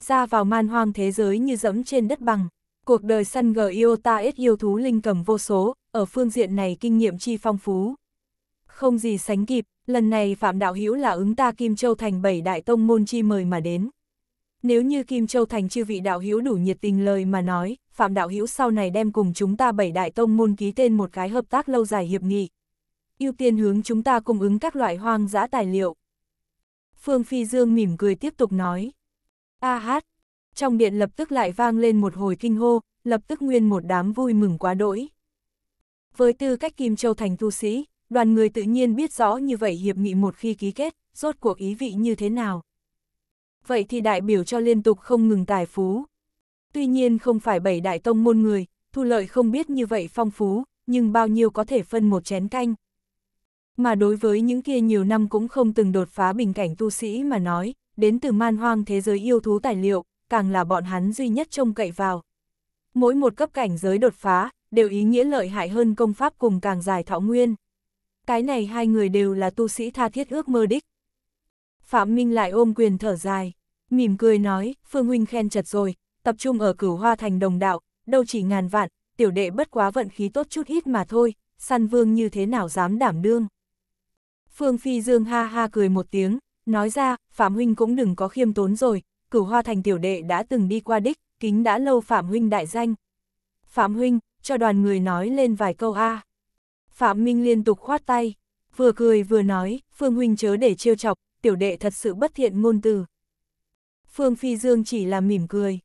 Ra vào man hoang thế giới như dẫm trên đất bằng, cuộc đời săn gờ yêu ta ít yêu thú linh cầm vô số, ở phương diện này kinh nghiệm chi phong phú. Không gì sánh kịp, lần này Phạm Đạo Hữu là ứng ta Kim Châu Thành bảy đại tông môn chi mời mà đến. Nếu như Kim Châu Thành chư vị đạo hữu đủ nhiệt tình lời mà nói, Phạm Đạo hữu sau này đem cùng chúng ta bảy đại tông môn ký tên một cái hợp tác lâu dài hiệp nghị ưu tiên hướng chúng ta cung ứng các loại hoang dã tài liệu. Phương Phi Dương mỉm cười tiếp tục nói. A hát! Trong điện lập tức lại vang lên một hồi kinh hô, lập tức nguyên một đám vui mừng quá đỗi. Với tư cách Kim Châu Thành tu sĩ, đoàn người tự nhiên biết rõ như vậy hiệp nghị một khi ký kết, rốt cuộc ý vị như thế nào. Vậy thì đại biểu cho liên tục không ngừng tài phú. Tuy nhiên không phải bảy đại tông môn người, thu lợi không biết như vậy phong phú, nhưng bao nhiêu có thể phân một chén canh mà đối với những kia nhiều năm cũng không từng đột phá bình cảnh tu sĩ mà nói, đến từ man hoang thế giới yêu thú tài liệu, càng là bọn hắn duy nhất trông cậy vào. Mỗi một cấp cảnh giới đột phá, đều ý nghĩa lợi hại hơn công pháp cùng càng dài thọ nguyên. Cái này hai người đều là tu sĩ tha thiết ước mơ đích. Phạm Minh lại ôm quyền thở dài, mỉm cười nói, Phương Huynh khen chật rồi, tập trung ở cửu hoa thành đồng đạo, đâu chỉ ngàn vạn, tiểu đệ bất quá vận khí tốt chút ít mà thôi, săn vương như thế nào dám đảm đương. Phương Phi Dương ha ha cười một tiếng, nói ra, Phạm Huynh cũng đừng có khiêm tốn rồi, cửu hoa thành tiểu đệ đã từng đi qua đích, kính đã lâu Phạm Huynh đại danh. Phạm Huynh, cho đoàn người nói lên vài câu a. Phạm Minh liên tục khoát tay, vừa cười vừa nói, Phương Huynh chớ để trêu chọc, tiểu đệ thật sự bất thiện ngôn từ. Phương Phi Dương chỉ là mỉm cười.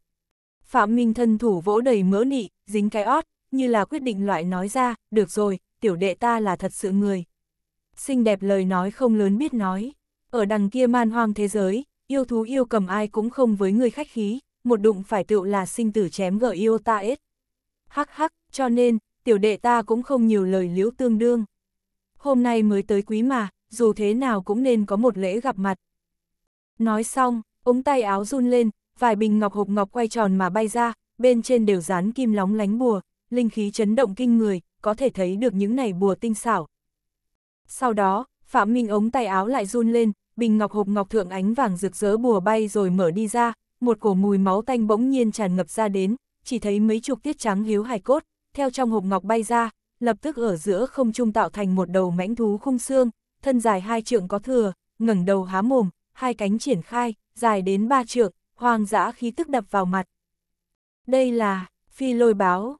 Phạm Minh thân thủ vỗ đầy mỡ nị, dính cái ót, như là quyết định loại nói ra, được rồi, tiểu đệ ta là thật sự người, xinh đẹp lời nói không lớn biết nói. Ở đằng kia man hoang thế giới, yêu thú yêu cầm ai cũng không với người khách khí, một đụng phải tựu là sinh tử chém gỡ yêu ta ết. Hắc hắc, cho nên, tiểu đệ ta cũng không nhiều lời liễu tương đương. Hôm nay mới tới quý mà, dù thế nào cũng nên có một lễ gặp mặt. Nói xong, ống tay áo run lên, vài bình ngọc hộp ngọc quay tròn mà bay ra, bên trên đều dán kim lóng lánh bùa, linh khí chấn động kinh người, có thể thấy được những này bùa tinh xảo, sau đó, Phạm Minh ống tay áo lại run lên, bình ngọc hộp ngọc thượng ánh vàng rực rỡ bùa bay rồi mở đi ra, một cổ mùi máu tanh bỗng nhiên tràn ngập ra đến, chỉ thấy mấy chục tiết trắng hiếu hài cốt, theo trong hộp ngọc bay ra, lập tức ở giữa không trung tạo thành một đầu mãnh thú khung xương, thân dài hai trượng có thừa, ngẩng đầu há mồm, hai cánh triển khai, dài đến ba trượng, hoang dã khí tức đập vào mặt. Đây là phi lôi báo.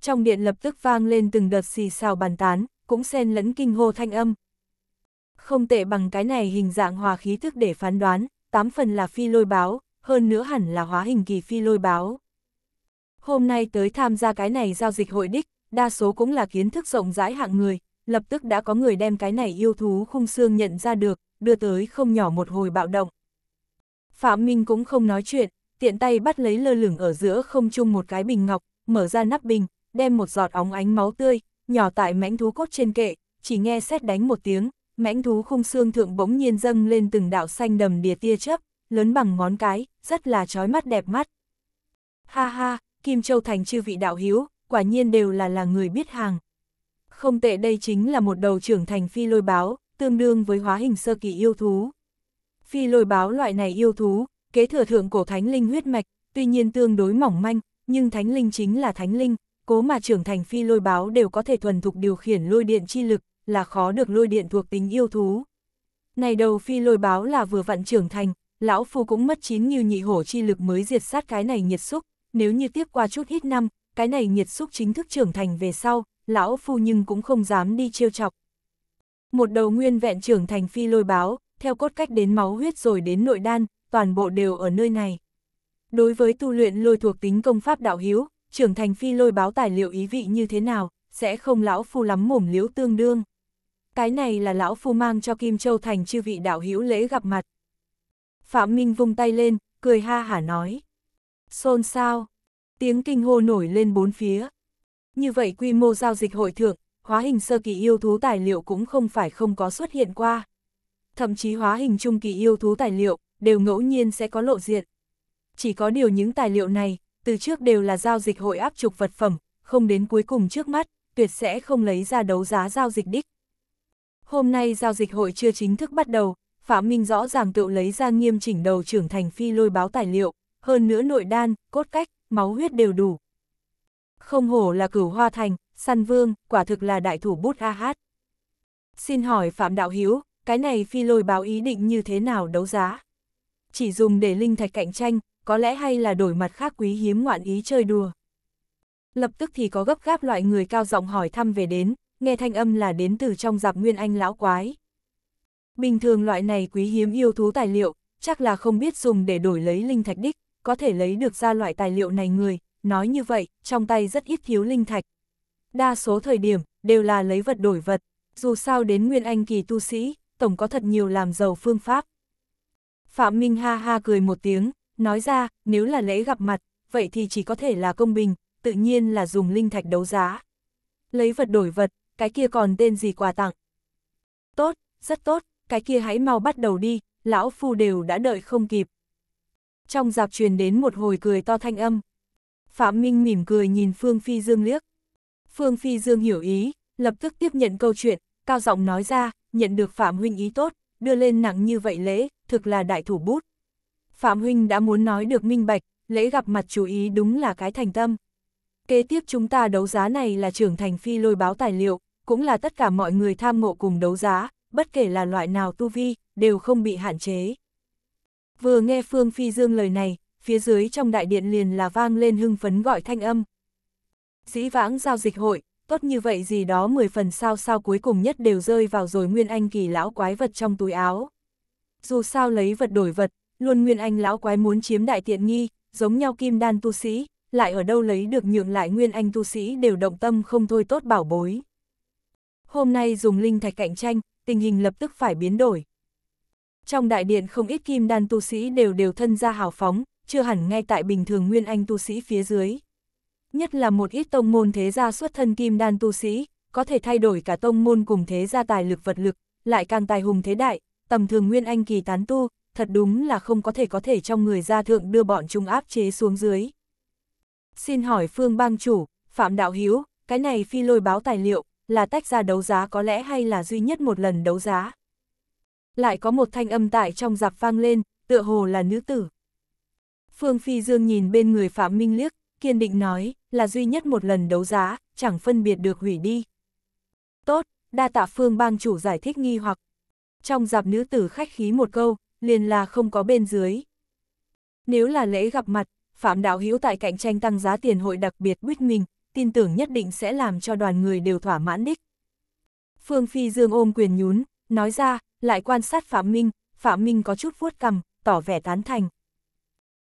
Trong điện lập tức vang lên từng đợt xì xào bàn tán, cũng xen lẫn kinh hô thanh âm. Không tệ bằng cái này hình dạng hòa khí thức để phán đoán, tám phần là phi lôi báo, hơn nữa hẳn là hóa hình kỳ phi lôi báo. Hôm nay tới tham gia cái này giao dịch hội đích, đa số cũng là kiến thức rộng rãi hạng người, lập tức đã có người đem cái này yêu thú khung xương nhận ra được, đưa tới không nhỏ một hồi bạo động. Phạm Minh cũng không nói chuyện, tiện tay bắt lấy lơ lửng ở giữa không trung một cái bình ngọc, mở ra nắp bình, đem một giọt óng ánh máu tươi, nhỏ tại mãnh thú cốt trên kệ, chỉ nghe xét đánh một tiếng, mãnh thú khung xương thượng bỗng nhiên dâng lên từng đạo xanh đầm đìa tia chớp, lớn bằng ngón cái, rất là trói mắt đẹp mắt. Ha ha, Kim Châu Thành chư vị đạo hiếu, quả nhiên đều là là người biết hàng. Không tệ đây chính là một đầu trưởng thành phi lôi báo, tương đương với hóa hình sơ kỳ yêu thú. Phi lôi báo loại này yêu thú, kế thừa thượng cổ thánh linh huyết mạch, tuy nhiên tương đối mỏng manh, nhưng thánh linh chính là thánh linh, cố mà trưởng thành phi lôi báo đều có thể thuần thục điều khiển lôi điện chi lực, là khó được lôi điện thuộc tính yêu thú. Này đầu phi lôi báo là vừa vặn trưởng thành, lão phu cũng mất chín như nhị hổ chi lực mới diệt sát cái này nhiệt xúc, nếu như tiếp qua chút ít năm, cái này nhiệt xúc chính thức trưởng thành về sau, lão phu nhưng cũng không dám đi trêu chọc. Một đầu nguyên vẹn trưởng thành phi lôi báo, theo cốt cách đến máu huyết rồi đến nội đan, toàn bộ đều ở nơi này. Đối với tu luyện lôi thuộc tính công pháp đạo hiếu, trưởng thành phi lôi báo tài liệu ý vị như thế nào, sẽ không lão phu lắm mồm liếu tương đương. Cái này là lão phu mang cho Kim Châu thành chư vị đạo hữu lễ gặp mặt. Phạm Minh vung tay lên, cười ha hả nói. Xôn sao, tiếng kinh hô nổi lên bốn phía. Như vậy quy mô giao dịch hội thượng, hóa hình sơ kỳ yêu thú tài liệu cũng không phải không có xuất hiện qua. Thậm chí hóa hình trung kỳ yêu thú tài liệu, đều ngẫu nhiên sẽ có lộ diện. Chỉ có điều những tài liệu này, từ trước đều là giao dịch hội áp trục vật phẩm, không đến cuối cùng trước mắt, tuyệt sẽ không lấy ra đấu giá giao dịch đích. Hôm nay giao dịch hội chưa chính thức bắt đầu, Phạm Minh rõ ràng tự lấy ra nghiêm chỉnh đầu trưởng thành phi lôi báo tài liệu, hơn nữa nội đan, cốt cách, máu huyết đều đủ. Không hổ là cửu hoa thành, săn vương, quả thực là đại thủ bút a hát. Xin hỏi Phạm Đạo Hiếu, cái này phi lôi báo ý định như thế nào đấu giá? Chỉ dùng để linh thạch cạnh tranh, có lẽ hay là đổi mặt khác quý hiếm ngoạn ý chơi đùa. Lập tức thì có gấp gáp loại người cao giọng hỏi thăm về đến, nghe thanh âm là đến từ trong dạp nguyên anh lão quái. Bình thường loại này quý hiếm yêu thú tài liệu, chắc là không biết dùng để đổi lấy linh thạch đích, có thể lấy được ra loại tài liệu này người, nói như vậy, trong tay rất ít thiếu linh thạch. Đa số thời điểm, đều là lấy vật đổi vật, dù sao đến nguyên anh kỳ tu sĩ, tổng có thật nhiều làm giàu phương pháp. Phạm Minh ha ha cười một tiếng, Nói ra, nếu là lễ gặp mặt, vậy thì chỉ có thể là công bình, tự nhiên là dùng linh thạch đấu giá. Lấy vật đổi vật, cái kia còn tên gì quà tặng. Tốt, rất tốt, cái kia hãy mau bắt đầu đi, lão phu đều đã đợi không kịp. Trong dạp truyền đến một hồi cười to thanh âm. Phạm Minh mỉm cười nhìn Phương Phi Dương liếc. Phương Phi Dương hiểu ý, lập tức tiếp nhận câu chuyện, cao giọng nói ra, nhận được Phạm Huynh ý tốt, đưa lên nặng như vậy lễ, thực là đại thủ bút. Phạm Huynh đã muốn nói được minh bạch, lễ gặp mặt chú ý đúng là cái thành tâm. Kế tiếp chúng ta đấu giá này là trưởng thành phi lôi báo tài liệu, cũng là tất cả mọi người tham ngộ cùng đấu giá, bất kể là loại nào tu vi, đều không bị hạn chế. Vừa nghe Phương Phi Dương lời này, phía dưới trong đại điện liền là vang lên hưng phấn gọi thanh âm. Dĩ vãng giao dịch hội, tốt như vậy gì đó 10 phần sao sao cuối cùng nhất đều rơi vào rồi nguyên anh kỳ lão quái vật trong túi áo. Dù sao lấy vật đổi vật, luôn nguyên anh lão quái muốn chiếm đại tiện nghi, giống nhau kim đan tu sĩ, lại ở đâu lấy được nhượng lại nguyên anh tu sĩ đều động tâm không thôi tốt bảo bối. Hôm nay dùng linh thạch cạnh tranh, tình hình lập tức phải biến đổi. Trong đại điện không ít kim đan tu sĩ đều đều thân ra hào phóng, chưa hẳn ngay tại bình thường nguyên anh tu sĩ phía dưới. Nhất là một ít tông môn thế gia xuất thân kim đan tu sĩ, có thể thay đổi cả tông môn cùng thế gia tài lực vật lực, lại càng tài hùng thế đại, tầm thường nguyên anh kỳ tán tu, thật đúng là không có thể có thể trong người gia thượng đưa bọn chúng áp chế xuống dưới. Xin hỏi phương bang chủ, Phạm Đạo Hiếu, cái này phi lôi báo tài liệu, là tách ra đấu giá có lẽ hay là duy nhất một lần đấu giá. Lại có một thanh âm tại trong giặc vang lên, tựa hồ là nữ tử. Phương Phi Dương nhìn bên người Phạm Minh liếc, kiên định nói, là duy nhất một lần đấu giá, chẳng phân biệt được hủy đi. Tốt, đa tạ Phương bang chủ giải thích nghi hoặc. Trong giặc nữ tử khách khí một câu, liền là không có bên dưới. Nếu là lễ gặp mặt, Phạm Đạo Hữu tại cạnh tranh tăng giá tiền hội đặc biệt quyết mình, tin tưởng nhất định sẽ làm cho đoàn người đều thỏa mãn đích. Phương Phi Dương ôm quyền nhún, nói ra, lại quan sát Phạm Minh, Phạm Minh có chút vuốt cầm tỏ vẻ tán thành.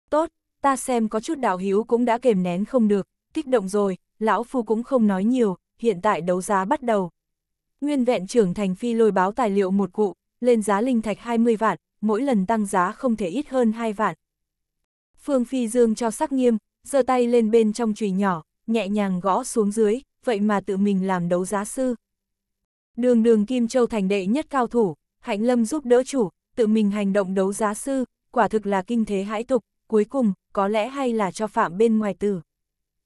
Tốt, ta xem có chút đạo hữu cũng đã kềm nén không được, kích động rồi, lão phu cũng không nói nhiều, hiện tại đấu giá bắt đầu. Nguyên vẹn trưởng thành phi lôi báo tài liệu một cụ, lên giá linh thạch 20 vạn, mỗi lần tăng giá không thể ít hơn 2 vạn. Phương Phi Dương cho sắc nghiêm, giơ tay lên bên trong chùy nhỏ, nhẹ nhàng gõ xuống dưới, vậy mà tự mình làm đấu giá sư. Đường đường Kim Châu thành đệ nhất cao thủ, Hạnh Lâm giúp đỡ chủ, tự mình hành động đấu giá sư, quả thực là kinh thế hãi tục, cuối cùng, có lẽ hay là cho phạm bên ngoài tử.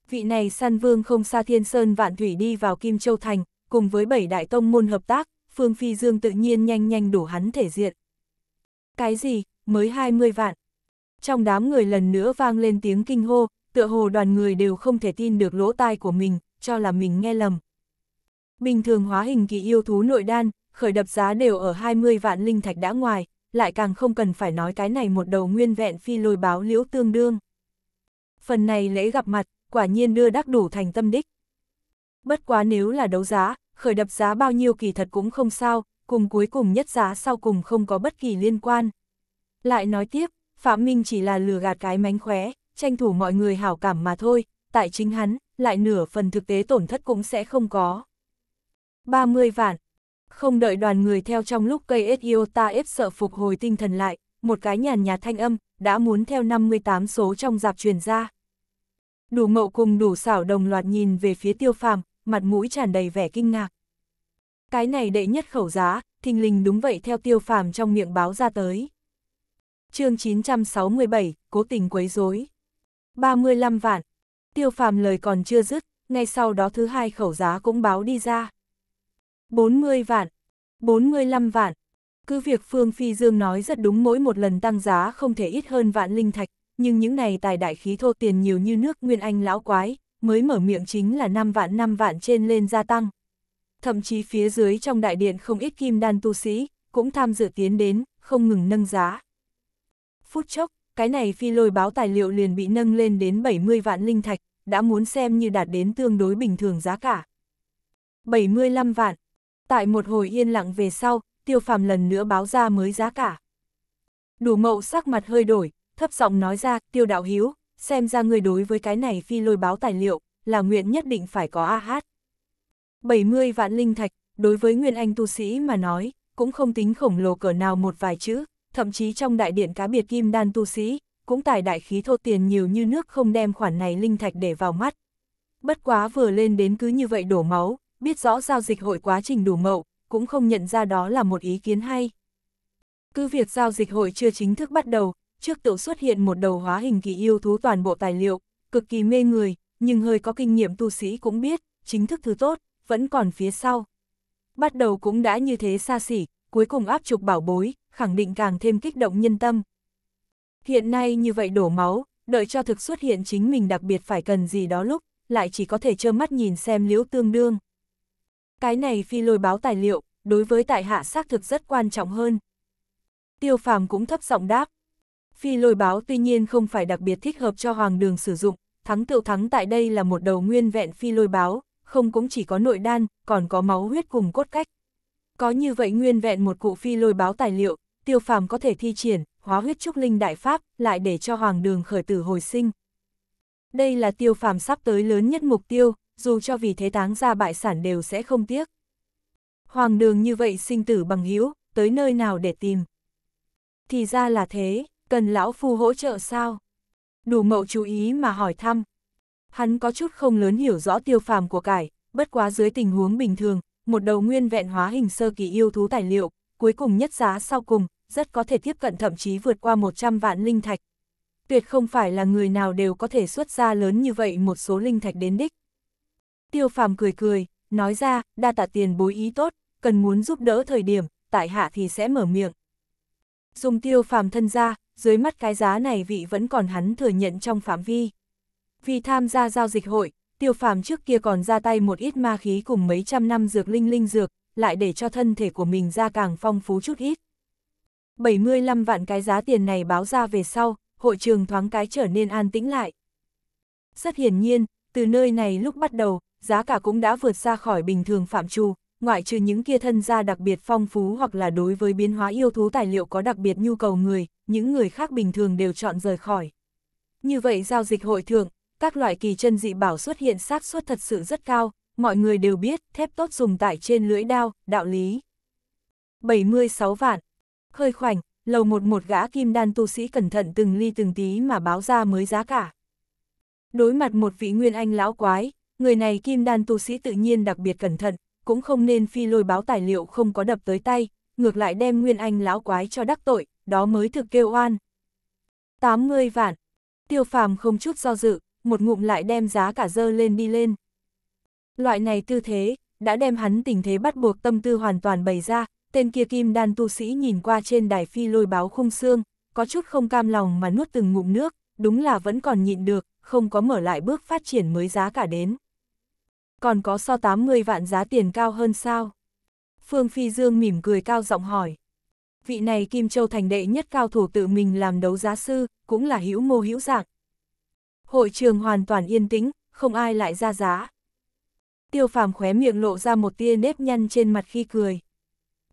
Vị này săn vương không xa thiên sơn vạn thủy đi vào Kim Châu thành, cùng với bảy đại tông môn hợp tác, Phương Phi Dương tự nhiên nhanh nhanh đủ hắn thể diện. Cái gì, mới 20 vạn. Trong đám người lần nữa vang lên tiếng kinh hô, tựa hồ đoàn người đều không thể tin được lỗ tai của mình, cho là mình nghe lầm. Bình thường hóa hình kỳ yêu thú nội đan, khởi đập giá đều ở 20 vạn linh thạch đã ngoài, lại càng không cần phải nói cái này một đầu nguyên vẹn phi lôi báo liễu tương đương. Phần này lễ gặp mặt, quả nhiên đưa đắc đủ thành tâm đích. Bất quá nếu là đấu giá, khởi đập giá bao nhiêu kỳ thật cũng không sao, cùng cuối cùng nhất giá sau cùng không có bất kỳ liên quan. Lại nói tiếp, Phạm Minh chỉ là lừa gạt cái mánh khóe, tranh thủ mọi người hảo cảm mà thôi, tại chính hắn, lại nửa phần thực tế tổn thất cũng sẽ không có. 30 vạn. Không đợi đoàn người theo trong lúc cây ta ép sợ phục hồi tinh thần lại, một cái nhàn nhạt thanh âm, đã muốn theo 58 số trong dạp truyền ra. Đủ mậu cùng đủ xảo đồng loạt nhìn về phía tiêu phàm, mặt mũi tràn đầy vẻ kinh ngạc. Cái này đệ nhất khẩu giá, thình lình đúng vậy theo tiêu phàm trong miệng báo ra tới. chương 967, cố tình quấy rối 35 vạn. Tiêu phàm lời còn chưa dứt, ngay sau đó thứ hai khẩu giá cũng báo đi ra. 40 vạn, 45 vạn. Cứ việc Phương Phi Dương nói rất đúng mỗi một lần tăng giá không thể ít hơn vạn linh thạch, nhưng những này tài đại khí thô tiền nhiều như nước Nguyên Anh lão quái, mới mở miệng chính là 5 vạn 5 vạn trên lên gia tăng thậm chí phía dưới trong đại điện không ít kim đan tu sĩ, cũng tham dự tiến đến, không ngừng nâng giá. Phút chốc, cái này phi lôi báo tài liệu liền bị nâng lên đến 70 vạn linh thạch, đã muốn xem như đạt đến tương đối bình thường giá cả. 75 vạn. Tại một hồi yên lặng về sau, tiêu phàm lần nữa báo ra mới giá cả. Đủ mậu sắc mặt hơi đổi, thấp giọng nói ra, tiêu đạo hiếu, xem ra người đối với cái này phi lôi báo tài liệu, là nguyện nhất định phải có a AH. 70 vạn linh thạch, đối với Nguyên Anh tu sĩ mà nói, cũng không tính khổng lồ cỡ nào một vài chữ, thậm chí trong đại điện cá biệt kim đan tu sĩ, cũng tài đại khí thô tiền nhiều như nước không đem khoản này linh thạch để vào mắt. Bất quá vừa lên đến cứ như vậy đổ máu, biết rõ giao dịch hội quá trình đủ mậu, cũng không nhận ra đó là một ý kiến hay. Cứ việc giao dịch hội chưa chính thức bắt đầu, trước tự xuất hiện một đầu hóa hình kỳ yêu thú toàn bộ tài liệu, cực kỳ mê người, nhưng hơi có kinh nghiệm tu sĩ cũng biết, chính thức thứ tốt, vẫn còn phía sau. Bắt đầu cũng đã như thế xa xỉ, cuối cùng áp trục bảo bối, khẳng định càng thêm kích động nhân tâm. Hiện nay như vậy đổ máu, đợi cho thực xuất hiện chính mình đặc biệt phải cần gì đó lúc, lại chỉ có thể trơ mắt nhìn xem liễu tương đương. Cái này phi lôi báo tài liệu, đối với tại hạ xác thực rất quan trọng hơn. Tiêu phàm cũng thấp giọng đáp. Phi lôi báo tuy nhiên không phải đặc biệt thích hợp cho hoàng đường sử dụng, thắng tựu thắng tại đây là một đầu nguyên vẹn phi lôi báo, không cũng chỉ có nội đan, còn có máu huyết cùng cốt cách. Có như vậy nguyên vẹn một cụ phi lôi báo tài liệu, tiêu phàm có thể thi triển, hóa huyết trúc linh đại pháp, lại để cho hoàng đường khởi tử hồi sinh. Đây là tiêu phàm sắp tới lớn nhất mục tiêu, dù cho vì thế táng ra bại sản đều sẽ không tiếc. Hoàng đường như vậy sinh tử bằng hữu tới nơi nào để tìm. Thì ra là thế, cần lão phu hỗ trợ sao? Đủ mậu chú ý mà hỏi thăm, Hắn có chút không lớn hiểu rõ tiêu phàm của cải, bất quá dưới tình huống bình thường, một đầu nguyên vẹn hóa hình sơ kỳ yêu thú tài liệu, cuối cùng nhất giá sau cùng, rất có thể tiếp cận thậm chí vượt qua 100 vạn linh thạch. Tuyệt không phải là người nào đều có thể xuất ra lớn như vậy một số linh thạch đến đích. Tiêu phàm cười cười, nói ra, đa tạ tiền bối ý tốt, cần muốn giúp đỡ thời điểm, tại hạ thì sẽ mở miệng. Dùng tiêu phàm thân ra, dưới mắt cái giá này vị vẫn còn hắn thừa nhận trong phạm vi. Vì tham gia giao dịch hội, tiêu phàm trước kia còn ra tay một ít ma khí cùng mấy trăm năm dược linh linh dược, lại để cho thân thể của mình ra càng phong phú chút ít. 75 vạn cái giá tiền này báo ra về sau, hội trường thoáng cái trở nên an tĩnh lại. Rất hiển nhiên, từ nơi này lúc bắt đầu, giá cả cũng đã vượt ra khỏi bình thường phạm trù, ngoại trừ những kia thân gia đặc biệt phong phú hoặc là đối với biến hóa yêu thú tài liệu có đặc biệt nhu cầu người, những người khác bình thường đều chọn rời khỏi. Như vậy giao dịch hội thượng, các loại kỳ chân dị bảo xuất hiện xác suất thật sự rất cao, mọi người đều biết thép tốt dùng tải trên lưỡi đao, đạo lý. 76 vạn. Khơi khoảnh, lầu một một gã kim đan tu sĩ cẩn thận từng ly từng tí mà báo ra mới giá cả. Đối mặt một vị nguyên anh lão quái, người này kim đan tu sĩ tự nhiên đặc biệt cẩn thận, cũng không nên phi lôi báo tài liệu không có đập tới tay, ngược lại đem nguyên anh lão quái cho đắc tội, đó mới thực kêu oan. 80 vạn. Tiêu phàm không chút do dự, một ngụm lại đem giá cả dơ lên đi lên. Loại này tư thế, đã đem hắn tình thế bắt buộc tâm tư hoàn toàn bày ra, tên kia kim đan tu sĩ nhìn qua trên đài phi lôi báo khung xương, có chút không cam lòng mà nuốt từng ngụm nước, đúng là vẫn còn nhịn được, không có mở lại bước phát triển mới giá cả đến. Còn có so 80 vạn giá tiền cao hơn sao? Phương Phi Dương mỉm cười cao giọng hỏi. Vị này Kim Châu thành đệ nhất cao thủ tự mình làm đấu giá sư, cũng là hữu mô hữu dạng, hội trường hoàn toàn yên tĩnh, không ai lại ra giá. Tiêu phàm khóe miệng lộ ra một tia nếp nhăn trên mặt khi cười.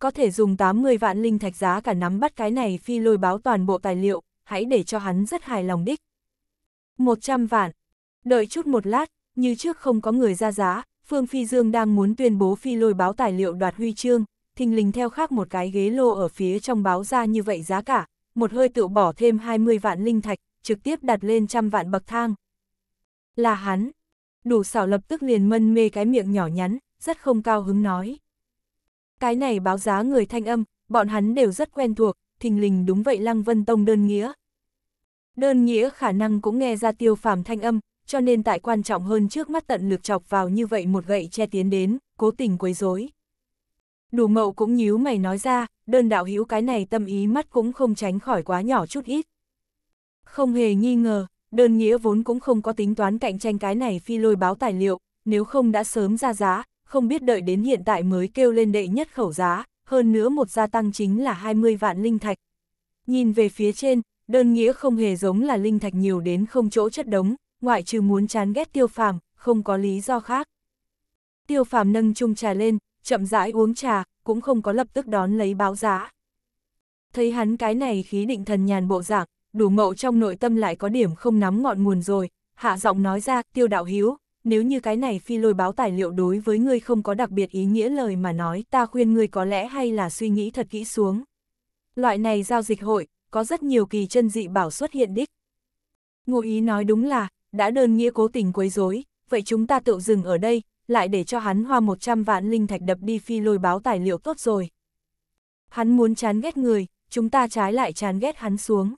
Có thể dùng 80 vạn linh thạch giá cả nắm bắt cái này phi lôi báo toàn bộ tài liệu, hãy để cho hắn rất hài lòng đích. 100 vạn. Đợi chút một lát, như trước không có người ra giá, Phương Phi Dương đang muốn tuyên bố phi lôi báo tài liệu đoạt huy chương, thình lình theo khác một cái ghế lô ở phía trong báo ra như vậy giá cả, một hơi tự bỏ thêm 20 vạn linh thạch, trực tiếp đặt lên trăm vạn bậc thang. Là hắn. Đủ xảo lập tức liền mân mê cái miệng nhỏ nhắn, rất không cao hứng nói. Cái này báo giá người thanh âm, bọn hắn đều rất quen thuộc, thình lình đúng vậy Lăng Vân Tông đơn nghĩa. Đơn nghĩa khả năng cũng nghe ra tiêu phàm thanh âm, cho nên tại quan trọng hơn trước mắt tận lực chọc vào như vậy một gậy che tiến đến, cố tình quấy rối. Đủ mậu cũng nhíu mày nói ra, đơn đạo hữu cái này tâm ý mắt cũng không tránh khỏi quá nhỏ chút ít. Không hề nghi ngờ, đơn nghĩa vốn cũng không có tính toán cạnh tranh cái này phi lôi báo tài liệu, nếu không đã sớm ra giá, không biết đợi đến hiện tại mới kêu lên đệ nhất khẩu giá, hơn nữa một gia tăng chính là 20 vạn linh thạch. Nhìn về phía trên, đơn nghĩa không hề giống là linh thạch nhiều đến không chỗ chất đống, ngoại trừ muốn chán ghét tiêu phàm, không có lý do khác. Tiêu phàm nâng chung trà lên, chậm rãi uống trà, cũng không có lập tức đón lấy báo giá. Thấy hắn cái này khí định thần nhàn bộ dạng, đủ mậu trong nội tâm lại có điểm không nắm ngọn nguồn rồi, hạ giọng nói ra, tiêu đạo hiếu, nếu như cái này phi lôi báo tài liệu đối với ngươi không có đặc biệt ý nghĩa lời mà nói, ta khuyên ngươi có lẽ hay là suy nghĩ thật kỹ xuống. Loại này giao dịch hội, có rất nhiều kỳ chân dị bảo xuất hiện đích. Ngụ ý nói đúng là, đã đơn nghĩa cố tình quấy rối, vậy chúng ta tự dừng ở đây, lại để cho hắn hoa 100 vạn linh thạch đập đi phi lôi báo tài liệu tốt rồi. Hắn muốn chán ghét người, chúng ta trái lại chán ghét hắn xuống.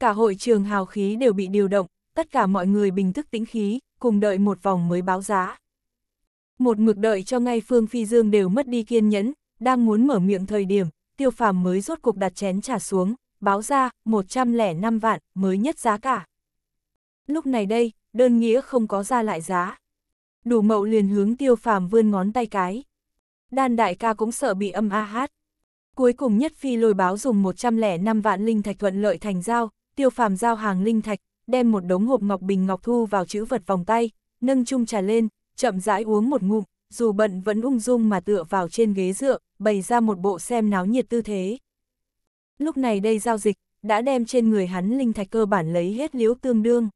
Cả hội trường hào khí đều bị điều động, tất cả mọi người bình thức tĩnh khí, cùng đợi một vòng mới báo giá. Một mực đợi cho ngay Phương Phi Dương đều mất đi kiên nhẫn, đang muốn mở miệng thời điểm, tiêu phàm mới rốt cục đặt chén trả xuống, báo ra 105 vạn mới nhất giá cả. Lúc này đây, đơn nghĩa không có ra lại giá. Đủ mậu liền hướng tiêu phàm vươn ngón tay cái. Đan đại ca cũng sợ bị âm a hát. Cuối cùng nhất phi lôi báo dùng 105 vạn linh thạch thuận lợi thành giao, tiêu phàm giao hàng linh thạch, đem một đống hộp ngọc bình ngọc thu vào chữ vật vòng tay, nâng chung trà lên, chậm rãi uống một ngụm, dù bận vẫn ung dung mà tựa vào trên ghế dựa, bày ra một bộ xem náo nhiệt tư thế. Lúc này đây giao dịch, đã đem trên người hắn linh thạch cơ bản lấy hết liễu tương đương.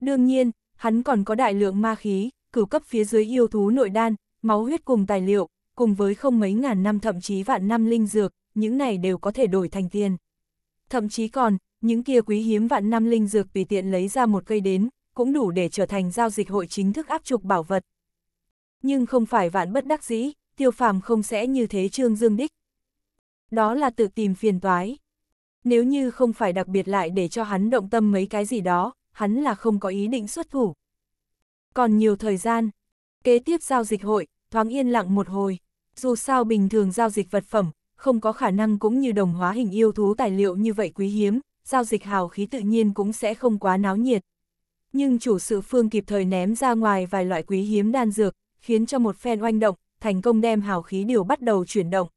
Đương nhiên, hắn còn có đại lượng ma khí, cửu cấp phía dưới yêu thú nội đan, máu huyết cùng tài liệu, cùng với không mấy ngàn năm thậm chí vạn năm linh dược, những này đều có thể đổi thành tiền. Thậm chí còn, những kia quý hiếm vạn năm linh dược tùy tiện lấy ra một cây đến, cũng đủ để trở thành giao dịch hội chính thức áp trục bảo vật. Nhưng không phải vạn bất đắc dĩ, tiêu phàm không sẽ như thế trương dương đích. Đó là tự tìm phiền toái. Nếu như không phải đặc biệt lại để cho hắn động tâm mấy cái gì đó, hắn là không có ý định xuất thủ. Còn nhiều thời gian, kế tiếp giao dịch hội, thoáng yên lặng một hồi. Dù sao bình thường giao dịch vật phẩm, không có khả năng cũng như đồng hóa hình yêu thú tài liệu như vậy quý hiếm, giao dịch hào khí tự nhiên cũng sẽ không quá náo nhiệt. Nhưng chủ sự phương kịp thời ném ra ngoài vài loại quý hiếm đan dược, khiến cho một phen oanh động, thành công đem hào khí điều bắt đầu chuyển động.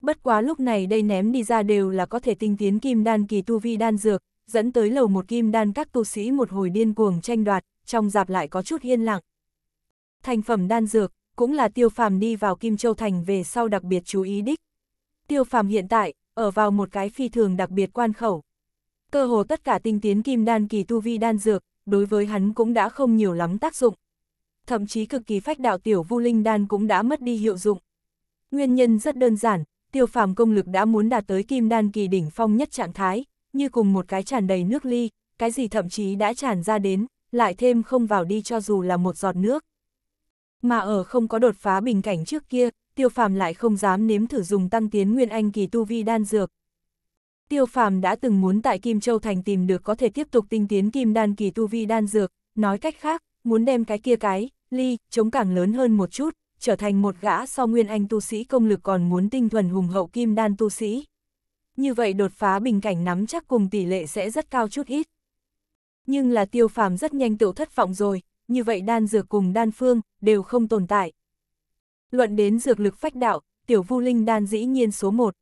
Bất quá lúc này đây ném đi ra đều là có thể tinh tiến kim đan kỳ tu vi đan dược, dẫn tới lầu một kim đan các tu sĩ một hồi điên cuồng tranh đoạt, trong dạp lại có chút yên lặng. Thành phẩm đan dược, cũng là tiêu phàm đi vào Kim Châu Thành về sau đặc biệt chú ý đích. Tiêu phàm hiện tại, ở vào một cái phi thường đặc biệt quan khẩu, cơ hồ tất cả tinh tiến kim đan kỳ tu vi đan dược, đối với hắn cũng đã không nhiều lắm tác dụng. Thậm chí cực kỳ phách đạo tiểu vu linh đan cũng đã mất đi hiệu dụng. Nguyên nhân rất đơn giản, tiêu phàm công lực đã muốn đạt tới kim đan kỳ đỉnh phong nhất trạng thái, như cùng một cái tràn đầy nước ly, cái gì thậm chí đã tràn ra đến, lại thêm không vào đi cho dù là một giọt nước. Mà ở không có đột phá bình cảnh trước kia, tiêu phàm lại không dám nếm thử dùng tăng tiến nguyên anh kỳ tu vi đan dược, Tiêu phàm đã từng muốn tại Kim Châu Thành tìm được có thể tiếp tục tinh tiến kim đan kỳ tu vi đan dược, nói cách khác, muốn đem cái kia cái, ly, chống càng lớn hơn một chút, trở thành một gã so nguyên anh tu sĩ công lực còn muốn tinh thuần hùng hậu kim đan tu sĩ. Như vậy đột phá bình cảnh nắm chắc cùng tỷ lệ sẽ rất cao chút ít. Nhưng là tiêu phàm rất nhanh tự thất vọng rồi, như vậy đan dược cùng đan phương, đều không tồn tại. Luận đến dược lực phách đạo, tiểu vu linh đan dĩ nhiên số 1,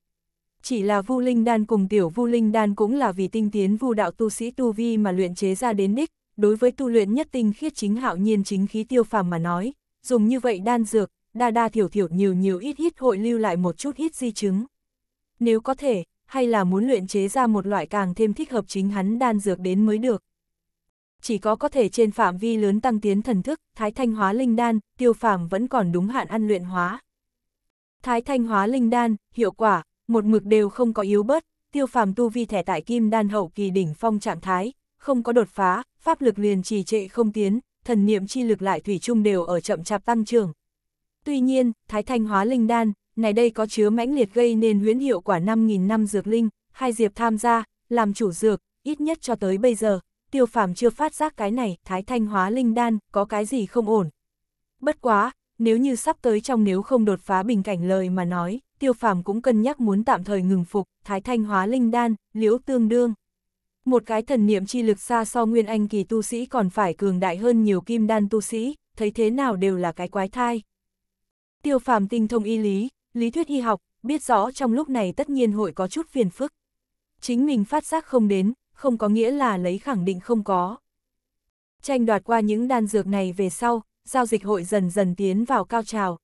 chỉ là vu linh đan cùng tiểu vu linh đan cũng là vì tinh tiến vu đạo tu sĩ tu vi mà luyện chế ra đến đích, đối với tu luyện nhất tinh khiết chính hạo nhiên chính khí tiêu phàm mà nói, dùng như vậy đan dược, đa đa thiểu thiểu nhiều nhiều ít ít hội lưu lại một chút ít di chứng. Nếu có thể, hay là muốn luyện chế ra một loại càng thêm thích hợp chính hắn đan dược đến mới được. Chỉ có có thể trên phạm vi lớn tăng tiến thần thức, thái thanh hóa linh đan, tiêu phàm vẫn còn đúng hạn ăn luyện hóa. Thái thanh hóa linh đan, hiệu quả, một mực đều không có yếu bớt, tiêu phàm tu vi thẻ tại kim đan hậu kỳ đỉnh phong trạng thái, không có đột phá, pháp lực liền trì trệ không tiến, thần niệm chi lực lại thủy chung đều ở chậm chạp tăng trưởng. Tuy nhiên, thái thanh hóa linh đan, này đây có chứa mãnh liệt gây nên huyễn hiệu quả 5.000 năm dược linh, hai diệp tham gia, làm chủ dược, ít nhất cho tới bây giờ, tiêu phàm chưa phát giác cái này, thái thanh hóa linh đan, có cái gì không ổn. Bất quá, nếu như sắp tới trong nếu không đột phá bình cảnh lời mà nói, tiêu phàm cũng cân nhắc muốn tạm thời ngừng phục, thái thanh hóa linh đan, liễu tương đương. Một cái thần niệm chi lực xa so nguyên anh kỳ tu sĩ còn phải cường đại hơn nhiều kim đan tu sĩ, thấy thế nào đều là cái quái thai. Tiêu phàm tinh thông y lý, lý thuyết y học, biết rõ trong lúc này tất nhiên hội có chút phiền phức. Chính mình phát giác không đến, không có nghĩa là lấy khẳng định không có. Tranh đoạt qua những đan dược này về sau, giao dịch hội dần dần tiến vào cao trào,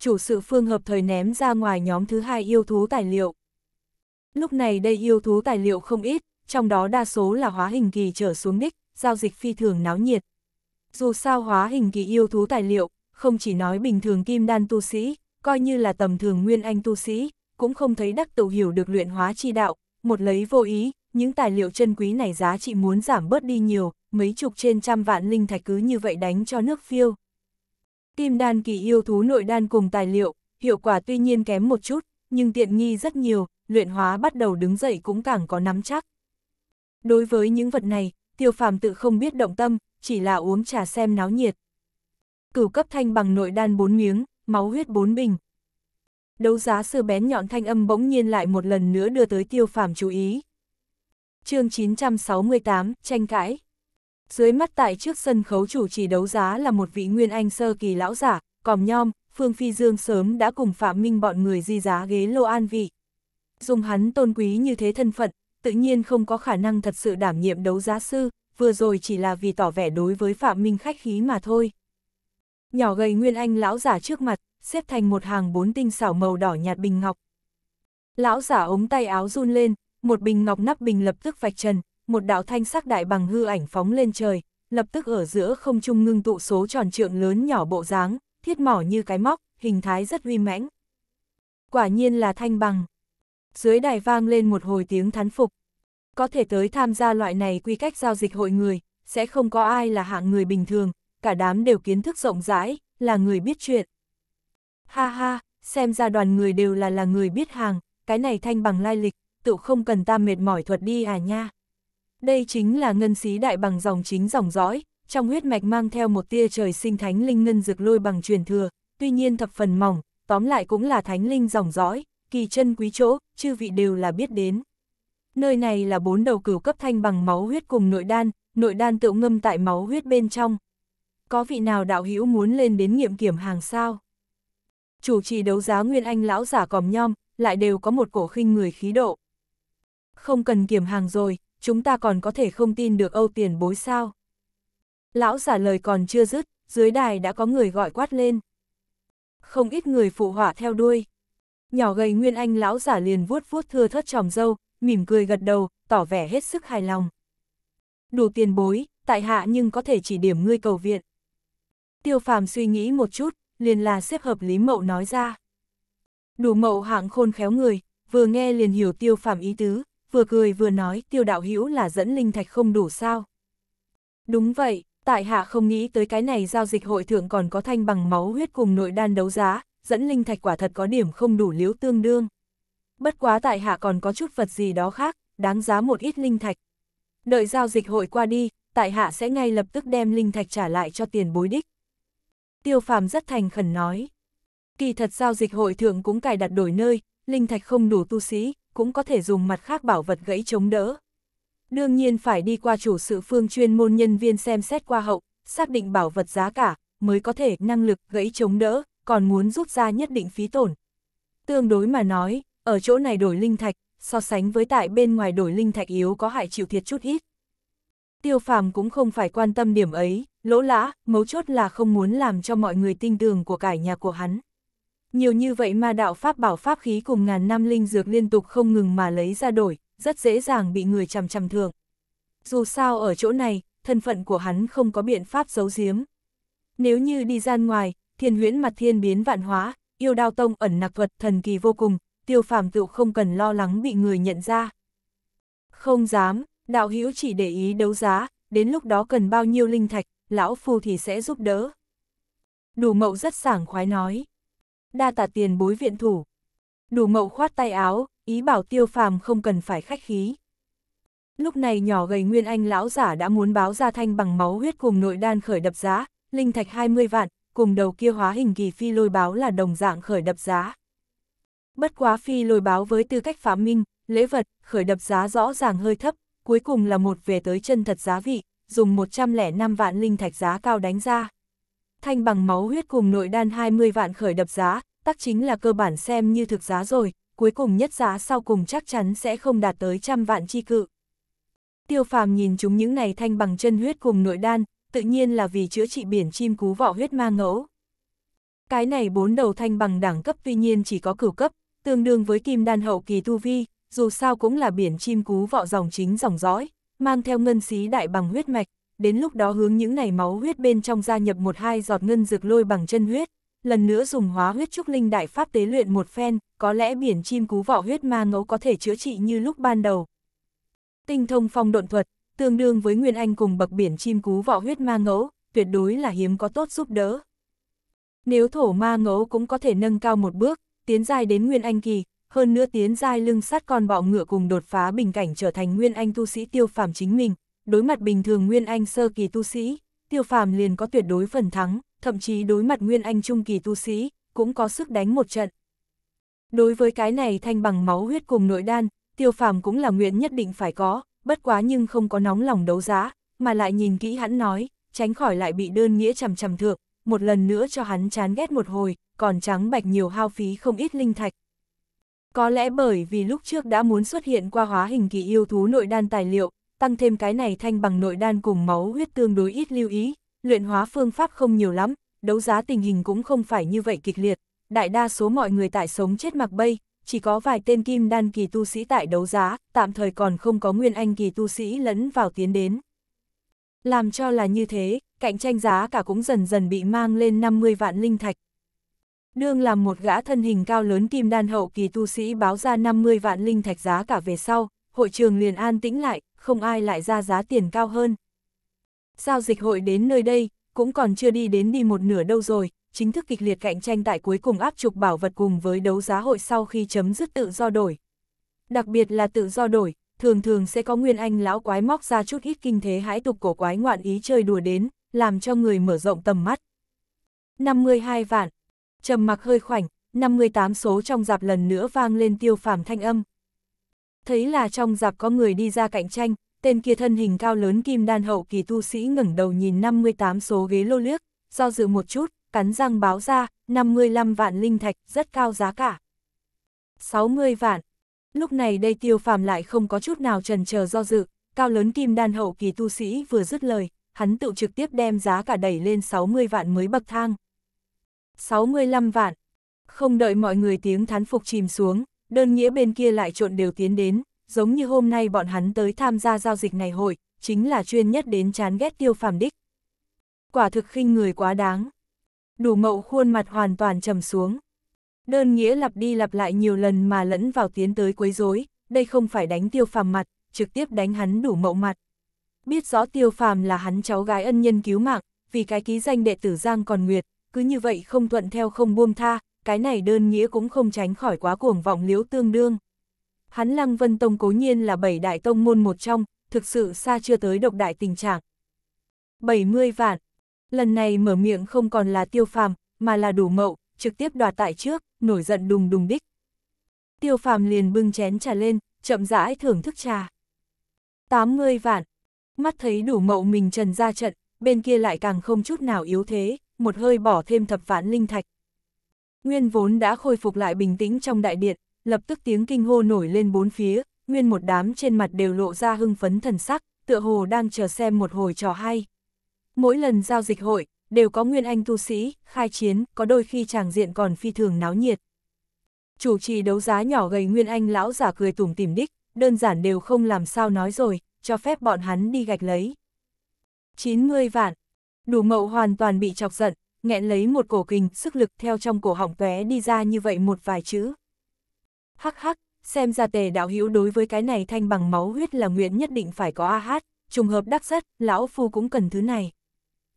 chủ sự phương hợp thời ném ra ngoài nhóm thứ hai yêu thú tài liệu. Lúc này đây yêu thú tài liệu không ít, trong đó đa số là hóa hình kỳ trở xuống đích giao dịch phi thường náo nhiệt. Dù sao hóa hình kỳ yêu thú tài liệu, không chỉ nói bình thường kim đan tu sĩ, coi như là tầm thường nguyên anh tu sĩ, cũng không thấy đắc tụ hiểu được luyện hóa chi đạo, một lấy vô ý, những tài liệu chân quý này giá trị muốn giảm bớt đi nhiều, mấy chục trên trăm vạn linh thạch cứ như vậy đánh cho nước phiêu kim đan kỳ yêu thú nội đan cùng tài liệu, hiệu quả tuy nhiên kém một chút, nhưng tiện nghi rất nhiều, luyện hóa bắt đầu đứng dậy cũng càng có nắm chắc. Đối với những vật này, tiêu phàm tự không biết động tâm, chỉ là uống trà xem náo nhiệt. Cửu cấp thanh bằng nội đan bốn miếng, máu huyết bốn bình. Đấu giá sư bén nhọn thanh âm bỗng nhiên lại một lần nữa đưa tới tiêu phàm chú ý. chương 968, tranh cãi. Dưới mắt tại trước sân khấu chủ trì đấu giá là một vị nguyên anh sơ kỳ lão giả, còm nhom, Phương Phi Dương sớm đã cùng Phạm Minh bọn người di giá ghế lô an vị. Dùng hắn tôn quý như thế thân phận, tự nhiên không có khả năng thật sự đảm nhiệm đấu giá sư, vừa rồi chỉ là vì tỏ vẻ đối với Phạm Minh khách khí mà thôi. Nhỏ gầy Nguyên Anh lão giả trước mặt, xếp thành một hàng bốn tinh xảo màu đỏ nhạt bình ngọc. Lão giả ống tay áo run lên, một bình ngọc nắp bình lập tức vạch trần, một đạo thanh sắc đại bằng hư ảnh phóng lên trời, lập tức ở giữa không trung ngưng tụ số tròn trượng lớn nhỏ bộ dáng, thiết mỏ như cái móc, hình thái rất uy mãnh. Quả nhiên là thanh bằng. Dưới đài vang lên một hồi tiếng thán phục. Có thể tới tham gia loại này quy cách giao dịch hội người, sẽ không có ai là hạng người bình thường, cả đám đều kiến thức rộng rãi, là người biết chuyện. Ha ha, xem ra đoàn người đều là là người biết hàng, cái này thanh bằng lai lịch, tự không cần ta mệt mỏi thuật đi à nha. Đây chính là ngân xí đại bằng dòng chính dòng dõi, trong huyết mạch mang theo một tia trời sinh thánh linh ngân dược lôi bằng truyền thừa, tuy nhiên thập phần mỏng, tóm lại cũng là thánh linh dòng dõi, kỳ chân quý chỗ, chư vị đều là biết đến. Nơi này là bốn đầu cửu cấp thanh bằng máu huyết cùng nội đan, nội đan tự ngâm tại máu huyết bên trong. Có vị nào đạo hữu muốn lên đến nghiệm kiểm hàng sao? Chủ trì đấu giá Nguyên Anh lão giả còm nhom, lại đều có một cổ khinh người khí độ. Không cần kiểm hàng rồi, chúng ta còn có thể không tin được Âu tiền bối sao. Lão giả lời còn chưa dứt, dưới đài đã có người gọi quát lên. Không ít người phụ họa theo đuôi. Nhỏ gầy Nguyên Anh lão giả liền vuốt vuốt thưa thất tròm dâu, mỉm cười gật đầu, tỏ vẻ hết sức hài lòng. Đủ tiền bối, tại hạ nhưng có thể chỉ điểm ngươi cầu viện. Tiêu phàm suy nghĩ một chút, liền là xếp hợp lý mậu nói ra. Đủ mậu hạng khôn khéo người, vừa nghe liền hiểu tiêu phàm ý tứ, vừa cười vừa nói tiêu đạo hữu là dẫn linh thạch không đủ sao. Đúng vậy, tại hạ không nghĩ tới cái này giao dịch hội thượng còn có thanh bằng máu huyết cùng nội đan đấu giá, dẫn linh thạch quả thật có điểm không đủ liếu tương đương. Bất quá tại hạ còn có chút vật gì đó khác, đáng giá một ít linh thạch. Đợi giao dịch hội qua đi, tại hạ sẽ ngay lập tức đem linh thạch trả lại cho tiền bối đích. Tiêu phàm rất thành khẩn nói. Kỳ thật giao dịch hội thượng cũng cài đặt đổi nơi, linh thạch không đủ tu sĩ, cũng có thể dùng mặt khác bảo vật gãy chống đỡ. Đương nhiên phải đi qua chủ sự phương chuyên môn nhân viên xem xét qua hậu, xác định bảo vật giá cả, mới có thể năng lực gãy chống đỡ, còn muốn rút ra nhất định phí tổn. Tương đối mà nói, ở chỗ này đổi linh thạch, so sánh với tại bên ngoài đổi linh thạch yếu có hại chịu thiệt chút ít. Tiêu phàm cũng không phải quan tâm điểm ấy, lỗ lã, mấu chốt là không muốn làm cho mọi người tin tưởng của cải nhà của hắn. Nhiều như vậy mà đạo pháp bảo pháp khí cùng ngàn năm linh dược liên tục không ngừng mà lấy ra đổi, rất dễ dàng bị người chằm chằm thường. Dù sao ở chỗ này, thân phận của hắn không có biện pháp giấu giếm. Nếu như đi gian ngoài, thiên huyễn mặt thiên biến vạn hóa, yêu đao tông ẩn nặc thuật thần kỳ vô cùng, tiêu phàm tựu không cần lo lắng bị người nhận ra. Không dám, đạo hữu chỉ để ý đấu giá, đến lúc đó cần bao nhiêu linh thạch, lão phu thì sẽ giúp đỡ. Đủ mậu rất sảng khoái nói đa tạ tiền bối viện thủ. Đủ mậu khoát tay áo, ý bảo tiêu phàm không cần phải khách khí. Lúc này nhỏ gầy nguyên anh lão giả đã muốn báo ra thanh bằng máu huyết cùng nội đan khởi đập giá, linh thạch 20 vạn, cùng đầu kia hóa hình kỳ phi lôi báo là đồng dạng khởi đập giá. Bất quá phi lôi báo với tư cách phạm minh, lễ vật, khởi đập giá rõ ràng hơi thấp, cuối cùng là một về tới chân thật giá vị, dùng 105 vạn linh thạch giá cao đánh ra thanh bằng máu huyết cùng nội đan 20 vạn khởi đập giá, tắc chính là cơ bản xem như thực giá rồi, cuối cùng nhất giá sau cùng chắc chắn sẽ không đạt tới trăm vạn chi cự. Tiêu phàm nhìn chúng những này thanh bằng chân huyết cùng nội đan, tự nhiên là vì chữa trị biển chim cú vỏ huyết ma ngẫu. Cái này bốn đầu thanh bằng đẳng cấp tuy nhiên chỉ có cửu cấp, tương đương với kim đan hậu kỳ tu vi, dù sao cũng là biển chim cú vọ dòng chính dòng dõi, mang theo ngân xí đại bằng huyết mạch, đến lúc đó hướng những này máu huyết bên trong gia nhập một hai giọt ngân dược lôi bằng chân huyết, lần nữa dùng hóa huyết trúc linh đại pháp tế luyện một phen, có lẽ biển chim cú vỏ huyết ma ngẫu có thể chữa trị như lúc ban đầu. Tinh thông phong độn thuật, tương đương với Nguyên Anh cùng bậc biển chim cú vỏ huyết ma ngẫu, tuyệt đối là hiếm có tốt giúp đỡ. Nếu thổ ma ngẫu cũng có thể nâng cao một bước, tiến dài đến Nguyên Anh kỳ, hơn nữa tiến dài lưng sát con bọ ngựa cùng đột phá bình cảnh trở thành Nguyên Anh tu sĩ tiêu phàm chính mình, đối mặt bình thường Nguyên Anh sơ kỳ tu sĩ, tiêu phàm liền có tuyệt đối phần thắng, thậm chí đối mặt Nguyên Anh trung kỳ tu sĩ, cũng có sức đánh một trận. Đối với cái này thanh bằng máu huyết cùng nội đan, tiêu phàm cũng là nguyện nhất định phải có, bất quá nhưng không có nóng lòng đấu giá, mà lại nhìn kỹ hắn nói, tránh khỏi lại bị đơn nghĩa chầm chầm thượng, một lần nữa cho hắn chán ghét một hồi, còn trắng bạch nhiều hao phí không ít linh thạch. Có lẽ bởi vì lúc trước đã muốn xuất hiện qua hóa hình kỳ yêu thú nội đan tài liệu, tăng thêm cái này thanh bằng nội đan cùng máu huyết tương đối ít lưu ý, luyện hóa phương pháp không nhiều lắm, đấu giá tình hình cũng không phải như vậy kịch liệt, đại đa số mọi người tại sống chết mặc bay, chỉ có vài tên kim đan kỳ tu sĩ tại đấu giá, tạm thời còn không có nguyên anh kỳ tu sĩ lẫn vào tiến đến. Làm cho là như thế, cạnh tranh giá cả cũng dần dần bị mang lên 50 vạn linh thạch. Đương làm một gã thân hình cao lớn kim đan hậu kỳ tu sĩ báo ra 50 vạn linh thạch giá cả về sau, hội trường liền an tĩnh lại, không ai lại ra giá tiền cao hơn. Giao dịch hội đến nơi đây, cũng còn chưa đi đến đi một nửa đâu rồi, chính thức kịch liệt cạnh tranh tại cuối cùng áp trục bảo vật cùng với đấu giá hội sau khi chấm dứt tự do đổi. Đặc biệt là tự do đổi, thường thường sẽ có nguyên anh lão quái móc ra chút ít kinh thế hãi tục cổ quái ngoạn ý chơi đùa đến, làm cho người mở rộng tầm mắt. 52 vạn, trầm mặc hơi khoảnh, 58 số trong dạp lần nữa vang lên tiêu phàm thanh âm thấy là trong giặc có người đi ra cạnh tranh, tên kia thân hình cao lớn kim đan hậu kỳ tu sĩ ngẩng đầu nhìn 58 số ghế lô liếc, do dự một chút, cắn răng báo ra, 55 vạn linh thạch, rất cao giá cả. 60 vạn. Lúc này đây tiêu phàm lại không có chút nào trần chờ do dự, cao lớn kim đan hậu kỳ tu sĩ vừa dứt lời, hắn tự trực tiếp đem giá cả đẩy lên 60 vạn mới bậc thang. 65 vạn. Không đợi mọi người tiếng thán phục chìm xuống, đơn nghĩa bên kia lại trộn đều tiến đến, giống như hôm nay bọn hắn tới tham gia giao dịch ngày hội, chính là chuyên nhất đến chán ghét tiêu phàm đích. Quả thực khinh người quá đáng. Đủ mậu khuôn mặt hoàn toàn trầm xuống. Đơn nghĩa lặp đi lặp lại nhiều lần mà lẫn vào tiến tới quấy rối, đây không phải đánh tiêu phàm mặt, trực tiếp đánh hắn đủ mậu mặt. Biết rõ tiêu phàm là hắn cháu gái ân nhân cứu mạng, vì cái ký danh đệ tử Giang còn Nguyệt, cứ như vậy không thuận theo không buông tha, cái này đơn nghĩa cũng không tránh khỏi quá cuồng vọng liếu tương đương. Hắn Lăng Vân Tông cố nhiên là bảy đại tông môn một trong, thực sự xa chưa tới độc đại tình trạng. 70 vạn. Lần này mở miệng không còn là tiêu phàm, mà là đủ mậu, trực tiếp đoạt tại trước, nổi giận đùng đùng đích. Tiêu phàm liền bưng chén trà lên, chậm rãi thưởng thức trà. 80 vạn. Mắt thấy đủ mậu mình trần ra trận, bên kia lại càng không chút nào yếu thế, một hơi bỏ thêm thập vạn linh thạch. Nguyên vốn đã khôi phục lại bình tĩnh trong đại điện, lập tức tiếng kinh hô nổi lên bốn phía, nguyên một đám trên mặt đều lộ ra hưng phấn thần sắc, tựa hồ đang chờ xem một hồi trò hay. Mỗi lần giao dịch hội, đều có nguyên anh tu sĩ, khai chiến, có đôi khi chàng diện còn phi thường náo nhiệt. Chủ trì đấu giá nhỏ gầy nguyên anh lão giả cười tủm tỉm đích, đơn giản đều không làm sao nói rồi, cho phép bọn hắn đi gạch lấy. 90 vạn. Đủ mậu hoàn toàn bị chọc giận, nghẹn lấy một cổ kình, sức lực theo trong cổ họng tóe đi ra như vậy một vài chữ. Hắc hắc, xem ra tề đạo hữu đối với cái này thanh bằng máu huyết là nguyện nhất định phải có a hát, trùng hợp đắc rất, lão phu cũng cần thứ này.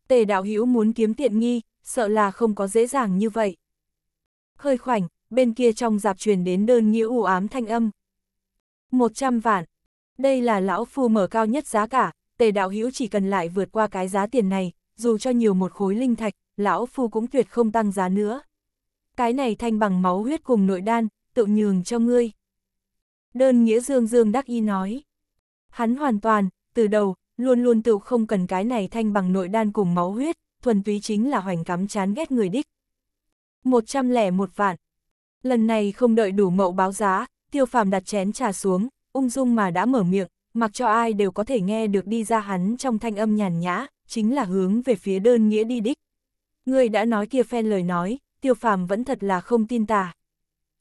Tề đạo hữu muốn kiếm tiện nghi, sợ là không có dễ dàng như vậy. Hơi khoảnh, bên kia trong dạp truyền đến đơn nghĩa u ám thanh âm. 100 vạn. Đây là lão phu mở cao nhất giá cả, tề đạo hữu chỉ cần lại vượt qua cái giá tiền này, dù cho nhiều một khối linh thạch, lão phu cũng tuyệt không tăng giá nữa. Cái này thanh bằng máu huyết cùng nội đan, tự nhường cho ngươi. Đơn nghĩa dương dương đắc y nói. Hắn hoàn toàn, từ đầu, luôn luôn tự không cần cái này thanh bằng nội đan cùng máu huyết, thuần túy chính là hoành cắm chán ghét người đích. 101 vạn. Lần này không đợi đủ mậu báo giá, tiêu phàm đặt chén trà xuống, ung dung mà đã mở miệng, mặc cho ai đều có thể nghe được đi ra hắn trong thanh âm nhàn nhã, chính là hướng về phía đơn nghĩa đi đích. Ngươi đã nói kia phen lời nói, tiêu phàm vẫn thật là không tin ta.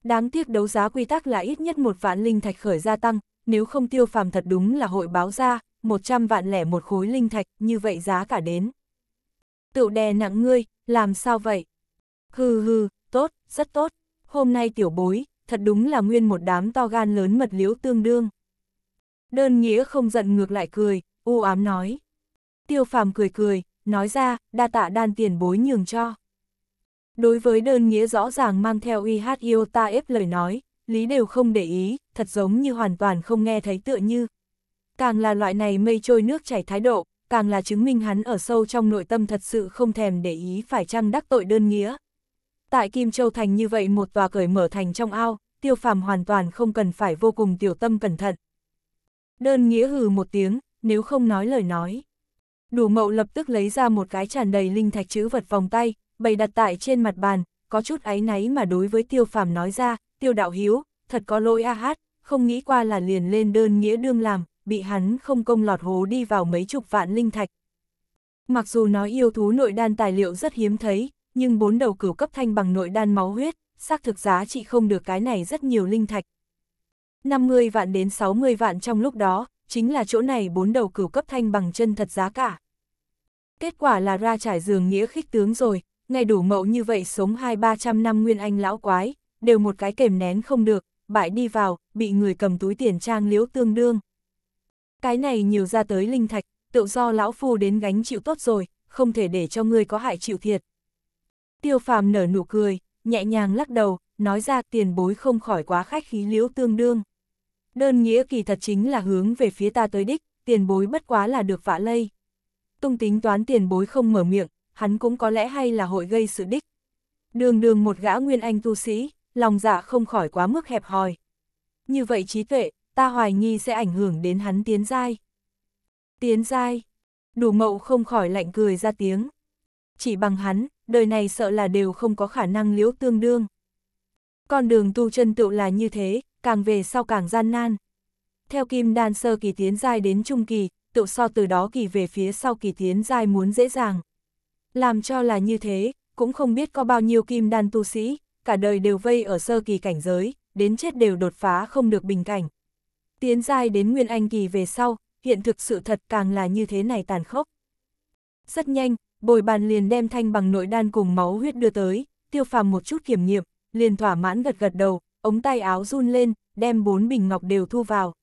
Đáng tiếc đấu giá quy tắc là ít nhất một vạn linh thạch khởi gia tăng, nếu không tiêu phàm thật đúng là hội báo ra, 100 vạn lẻ một khối linh thạch, như vậy giá cả đến. Tựu đè nặng ngươi, làm sao vậy? Hừ hừ, tốt, rất tốt. Hôm nay tiểu bối, thật đúng là nguyên một đám to gan lớn mật liễu tương đương. Đơn nghĩa không giận ngược lại cười, u ám nói. Tiêu phàm cười cười, nói ra, đa tạ đan tiền bối nhường cho. Đối với đơn nghĩa rõ ràng mang theo uy hát yêu ta ép lời nói, Lý đều không để ý, thật giống như hoàn toàn không nghe thấy tựa như. Càng là loại này mây trôi nước chảy thái độ, càng là chứng minh hắn ở sâu trong nội tâm thật sự không thèm để ý phải chăng đắc tội đơn nghĩa. Tại Kim Châu Thành như vậy một tòa cởi mở thành trong ao, tiêu phàm hoàn toàn không cần phải vô cùng tiểu tâm cẩn thận. Đơn nghĩa hừ một tiếng, nếu không nói lời nói. Đủ mậu lập tức lấy ra một cái tràn đầy linh thạch chữ vật vòng tay, bày đặt tại trên mặt bàn, có chút áy náy mà đối với tiêu phàm nói ra, tiêu đạo hiếu, thật có lỗi a hát, không nghĩ qua là liền lên đơn nghĩa đương làm, bị hắn không công lọt hố đi vào mấy chục vạn linh thạch. Mặc dù nói yêu thú nội đan tài liệu rất hiếm thấy, nhưng bốn đầu cửu cấp thanh bằng nội đan máu huyết, xác thực giá trị không được cái này rất nhiều linh thạch. 50 vạn đến 60 vạn trong lúc đó, chính là chỗ này bốn đầu cửu cấp thanh bằng chân thật giá cả. Kết quả là ra trải giường nghĩa khích tướng rồi, ngày đủ mậu như vậy sống hai ba trăm năm nguyên anh lão quái, đều một cái kềm nén không được, bại đi vào, bị người cầm túi tiền trang liễu tương đương. Cái này nhiều ra tới linh thạch, tự do lão phu đến gánh chịu tốt rồi, không thể để cho ngươi có hại chịu thiệt. Tiêu phàm nở nụ cười, nhẹ nhàng lắc đầu, nói ra tiền bối không khỏi quá khách khí liễu tương đương đơn nghĩa kỳ thật chính là hướng về phía ta tới đích, tiền bối bất quá là được vạ lây. Tung tính toán tiền bối không mở miệng, hắn cũng có lẽ hay là hội gây sự đích. Đường đường một gã nguyên anh tu sĩ, lòng dạ không khỏi quá mức hẹp hòi. Như vậy trí tuệ, ta hoài nghi sẽ ảnh hưởng đến hắn tiến dai. Tiến dai, đủ mậu không khỏi lạnh cười ra tiếng. Chỉ bằng hắn, đời này sợ là đều không có khả năng liễu tương đương. Con đường tu chân tựu là như thế, càng về sau càng gian nan. Theo kim đan sơ kỳ tiến giai đến trung kỳ, tự so từ đó kỳ về phía sau kỳ tiến giai muốn dễ dàng. Làm cho là như thế, cũng không biết có bao nhiêu kim đan tu sĩ, cả đời đều vây ở sơ kỳ cảnh giới, đến chết đều đột phá không được bình cảnh. Tiến giai đến nguyên anh kỳ về sau, hiện thực sự thật càng là như thế này tàn khốc. Rất nhanh, bồi bàn liền đem thanh bằng nội đan cùng máu huyết đưa tới, tiêu phàm một chút kiểm nghiệm, liền thỏa mãn gật gật đầu, ống tay áo run lên, đem bốn bình ngọc đều thu vào.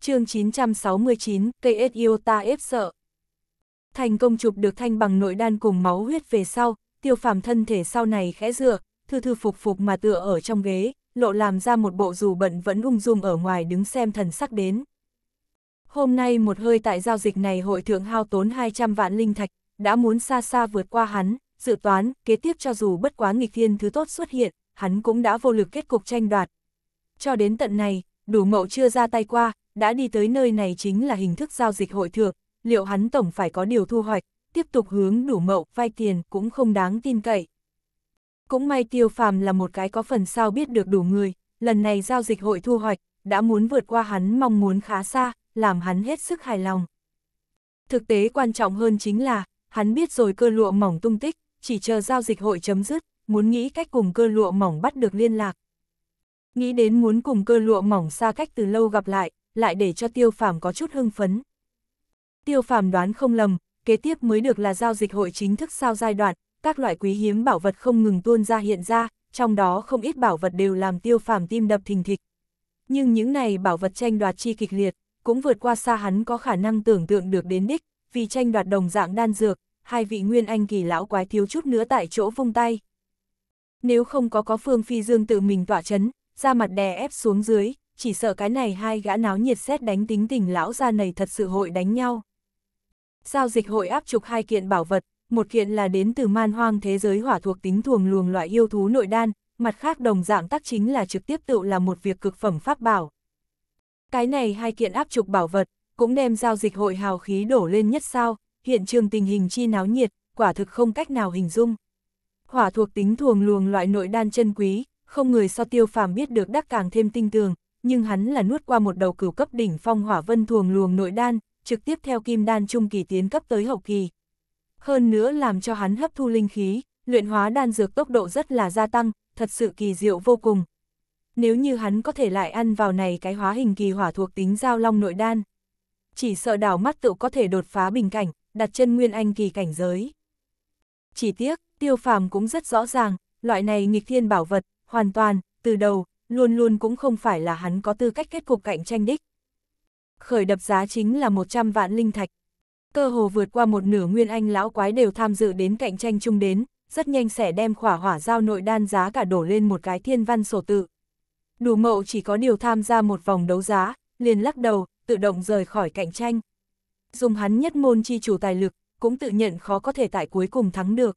chương 969, cây yêu ta ép sợ. Thành công chụp được thanh bằng nội đan cùng máu huyết về sau, tiêu phàm thân thể sau này khẽ dựa, thư thư phục phục mà tựa ở trong ghế, lộ làm ra một bộ dù bận vẫn ung dung ở ngoài đứng xem thần sắc đến. Hôm nay một hơi tại giao dịch này hội thượng hao tốn 200 vạn linh thạch, đã muốn xa xa vượt qua hắn, dự toán, kế tiếp cho dù bất quá nghịch thiên thứ tốt xuất hiện, hắn cũng đã vô lực kết cục tranh đoạt. Cho đến tận này, đủ mậu chưa ra tay qua, đã đi tới nơi này chính là hình thức giao dịch hội thượng, liệu hắn tổng phải có điều thu hoạch, tiếp tục hướng đủ mậu vay tiền cũng không đáng tin cậy. Cũng may tiêu phàm là một cái có phần sao biết được đủ người, lần này giao dịch hội thu hoạch, đã muốn vượt qua hắn mong muốn khá xa, làm hắn hết sức hài lòng. Thực tế quan trọng hơn chính là, hắn biết rồi cơ lụa mỏng tung tích, chỉ chờ giao dịch hội chấm dứt, muốn nghĩ cách cùng cơ lụa mỏng bắt được liên lạc. Nghĩ đến muốn cùng cơ lụa mỏng xa cách từ lâu gặp lại, lại để cho tiêu phàm có chút hưng phấn. Tiêu phàm đoán không lầm, kế tiếp mới được là giao dịch hội chính thức sao giai đoạn, các loại quý hiếm bảo vật không ngừng tuôn ra hiện ra, trong đó không ít bảo vật đều làm tiêu phàm tim đập thình thịch. Nhưng những này bảo vật tranh đoạt chi kịch liệt, cũng vượt qua xa hắn có khả năng tưởng tượng được đến đích, vì tranh đoạt đồng dạng đan dược, hai vị nguyên anh kỳ lão quái thiếu chút nữa tại chỗ vung tay nếu không có có Phương Phi Dương tự mình tỏa chấn, ra mặt đè ép xuống dưới, chỉ sợ cái này hai gã náo nhiệt xét đánh tính tình lão ra này thật sự hội đánh nhau. Giao dịch hội áp trục hai kiện bảo vật, một kiện là đến từ man hoang thế giới hỏa thuộc tính thuồng luồng loại yêu thú nội đan, mặt khác đồng dạng tác chính là trực tiếp tự là một việc cực phẩm pháp bảo. Cái này hai kiện áp trục bảo vật, cũng đem giao dịch hội hào khí đổ lên nhất sao, hiện trường tình hình chi náo nhiệt, quả thực không cách nào hình dung hỏa thuộc tính thuồng luồng loại nội đan chân quý, không người so tiêu phàm biết được đắc càng thêm tinh tường, nhưng hắn là nuốt qua một đầu cửu cấp đỉnh phong hỏa vân thuồng luồng nội đan, trực tiếp theo kim đan trung kỳ tiến cấp tới hậu kỳ. Hơn nữa làm cho hắn hấp thu linh khí, luyện hóa đan dược tốc độ rất là gia tăng, thật sự kỳ diệu vô cùng. Nếu như hắn có thể lại ăn vào này cái hóa hình kỳ hỏa thuộc tính giao long nội đan, chỉ sợ đảo mắt tự có thể đột phá bình cảnh, đặt chân nguyên anh kỳ cảnh giới. Chỉ tiếc, Tiêu phàm cũng rất rõ ràng, loại này nghịch thiên bảo vật, hoàn toàn, từ đầu, luôn luôn cũng không phải là hắn có tư cách kết cục cạnh tranh đích. Khởi đập giá chính là 100 vạn linh thạch. Cơ hồ vượt qua một nửa nguyên anh lão quái đều tham dự đến cạnh tranh chung đến, rất nhanh sẽ đem khỏa hỏa giao nội đan giá cả đổ lên một cái thiên văn sổ tự. Đủ mậu chỉ có điều tham gia một vòng đấu giá, liền lắc đầu, tự động rời khỏi cạnh tranh. Dùng hắn nhất môn chi chủ tài lực, cũng tự nhận khó có thể tại cuối cùng thắng được.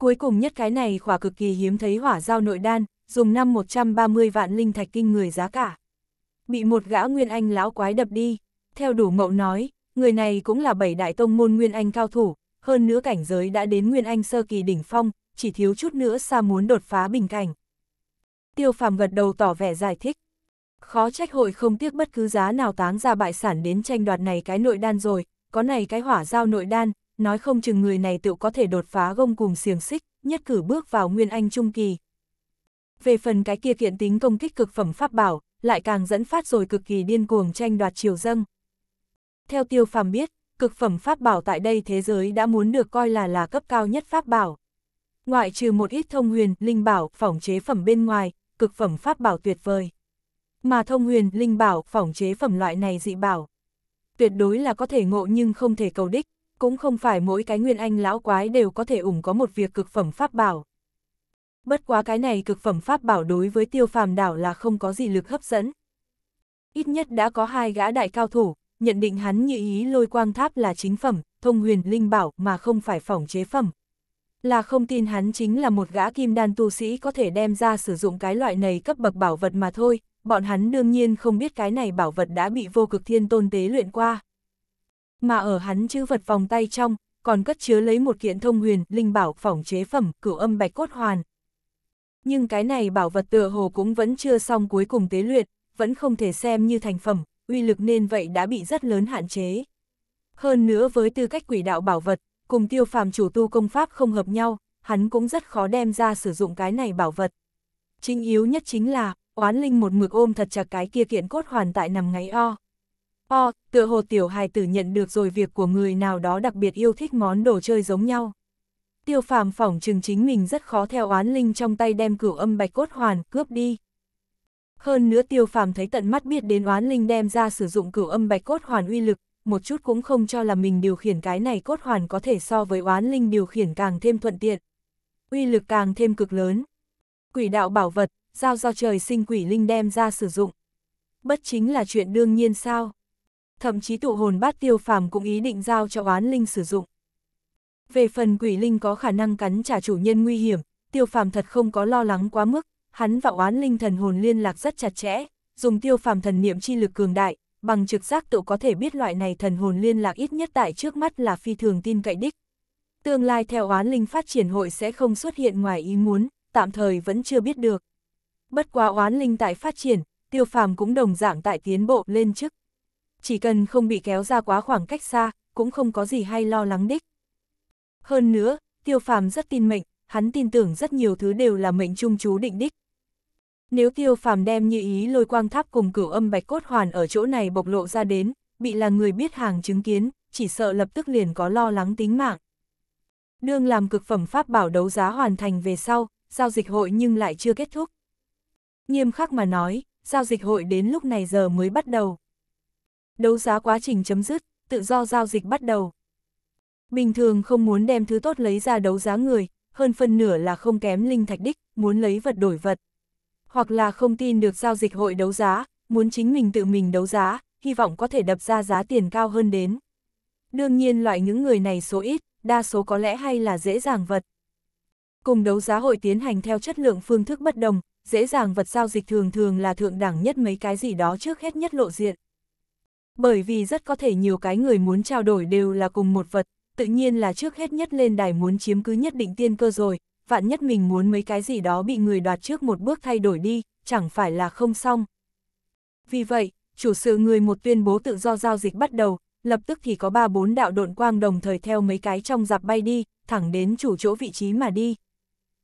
Cuối cùng nhất cái này khỏa cực kỳ hiếm thấy hỏa giao nội đan, dùng năm 130 vạn linh thạch kinh người giá cả. Bị một gã Nguyên Anh lão quái đập đi, theo đủ mậu nói, người này cũng là bảy đại tông môn Nguyên Anh cao thủ, hơn nữa cảnh giới đã đến Nguyên Anh sơ kỳ đỉnh phong, chỉ thiếu chút nữa xa muốn đột phá bình cảnh. Tiêu phàm gật đầu tỏ vẻ giải thích. Khó trách hội không tiếc bất cứ giá nào táng ra bại sản đến tranh đoạt này cái nội đan rồi, có này cái hỏa giao nội đan, nói không chừng người này tự có thể đột phá gông cùng xiềng xích, nhất cử bước vào Nguyên Anh Trung Kỳ. Về phần cái kia kiện tính công kích cực phẩm pháp bảo, lại càng dẫn phát rồi cực kỳ điên cuồng tranh đoạt triều dâng. Theo tiêu phàm biết, cực phẩm pháp bảo tại đây thế giới đã muốn được coi là là cấp cao nhất pháp bảo. Ngoại trừ một ít thông huyền, linh bảo, phỏng chế phẩm bên ngoài, cực phẩm pháp bảo tuyệt vời. Mà thông huyền, linh bảo, phỏng chế phẩm loại này dị bảo. Tuyệt đối là có thể ngộ nhưng không thể cầu đích, cũng không phải mỗi cái nguyên anh lão quái đều có thể ủng có một việc cực phẩm pháp bảo. Bất quá cái này cực phẩm pháp bảo đối với tiêu phàm đảo là không có gì lực hấp dẫn. Ít nhất đã có hai gã đại cao thủ, nhận định hắn như ý lôi quang tháp là chính phẩm, thông huyền linh bảo mà không phải phỏng chế phẩm. Là không tin hắn chính là một gã kim đan tu sĩ có thể đem ra sử dụng cái loại này cấp bậc bảo vật mà thôi, bọn hắn đương nhiên không biết cái này bảo vật đã bị vô cực thiên tôn tế luyện qua, mà ở hắn chữ vật vòng tay trong, còn cất chứa lấy một kiện thông huyền, linh bảo, phỏng chế phẩm, cửu âm bạch cốt hoàn. Nhưng cái này bảo vật tựa hồ cũng vẫn chưa xong cuối cùng tế luyện, vẫn không thể xem như thành phẩm, uy lực nên vậy đã bị rất lớn hạn chế. Hơn nữa với tư cách quỷ đạo bảo vật, cùng tiêu phàm chủ tu công pháp không hợp nhau, hắn cũng rất khó đem ra sử dụng cái này bảo vật. Chính yếu nhất chính là, oán linh một mực ôm thật chặt cái kia kiện cốt hoàn tại nằm ngáy o. O, tựa hồ tiểu hài tử nhận được rồi việc của người nào đó đặc biệt yêu thích món đồ chơi giống nhau. Tiêu phàm phỏng chừng chính mình rất khó theo oán linh trong tay đem cửu âm bạch cốt hoàn cướp đi. Hơn nữa tiêu phàm thấy tận mắt biết đến oán linh đem ra sử dụng cửu âm bạch cốt hoàn uy lực, một chút cũng không cho là mình điều khiển cái này cốt hoàn có thể so với oán linh điều khiển càng thêm thuận tiện. Uy lực càng thêm cực lớn. Quỷ đạo bảo vật, giao do trời sinh quỷ linh đem ra sử dụng. Bất chính là chuyện đương nhiên sao? thậm chí tụ hồn bát tiêu phàm cũng ý định giao cho oán linh sử dụng. Về phần quỷ linh có khả năng cắn trả chủ nhân nguy hiểm, tiêu phàm thật không có lo lắng quá mức, hắn và oán linh thần hồn liên lạc rất chặt chẽ, dùng tiêu phàm thần niệm chi lực cường đại, bằng trực giác tự có thể biết loại này thần hồn liên lạc ít nhất tại trước mắt là phi thường tin cậy đích. Tương lai theo oán linh phát triển hội sẽ không xuất hiện ngoài ý muốn, tạm thời vẫn chưa biết được. Bất quá oán linh tại phát triển, tiêu phàm cũng đồng dạng tại tiến bộ lên chức chỉ cần không bị kéo ra quá khoảng cách xa, cũng không có gì hay lo lắng đích. Hơn nữa, tiêu phàm rất tin mệnh, hắn tin tưởng rất nhiều thứ đều là mệnh trung chú định đích. Nếu tiêu phàm đem như ý lôi quang tháp cùng cửu âm bạch cốt hoàn ở chỗ này bộc lộ ra đến, bị là người biết hàng chứng kiến, chỉ sợ lập tức liền có lo lắng tính mạng. Đương làm cực phẩm pháp bảo đấu giá hoàn thành về sau, giao dịch hội nhưng lại chưa kết thúc. Nghiêm khắc mà nói, giao dịch hội đến lúc này giờ mới bắt đầu. Đấu giá quá trình chấm dứt, tự do giao dịch bắt đầu. Bình thường không muốn đem thứ tốt lấy ra đấu giá người, hơn phân nửa là không kém linh thạch đích, muốn lấy vật đổi vật. Hoặc là không tin được giao dịch hội đấu giá, muốn chính mình tự mình đấu giá, hy vọng có thể đập ra giá tiền cao hơn đến. Đương nhiên loại những người này số ít, đa số có lẽ hay là dễ dàng vật. Cùng đấu giá hội tiến hành theo chất lượng phương thức bất đồng, dễ dàng vật giao dịch thường thường là thượng đẳng nhất mấy cái gì đó trước hết nhất lộ diện bởi vì rất có thể nhiều cái người muốn trao đổi đều là cùng một vật, tự nhiên là trước hết nhất lên đài muốn chiếm cứ nhất định tiên cơ rồi, vạn nhất mình muốn mấy cái gì đó bị người đoạt trước một bước thay đổi đi, chẳng phải là không xong. Vì vậy, chủ sự người một tuyên bố tự do giao dịch bắt đầu, lập tức thì có ba bốn đạo độn quang đồng thời theo mấy cái trong dạp bay đi, thẳng đến chủ chỗ vị trí mà đi.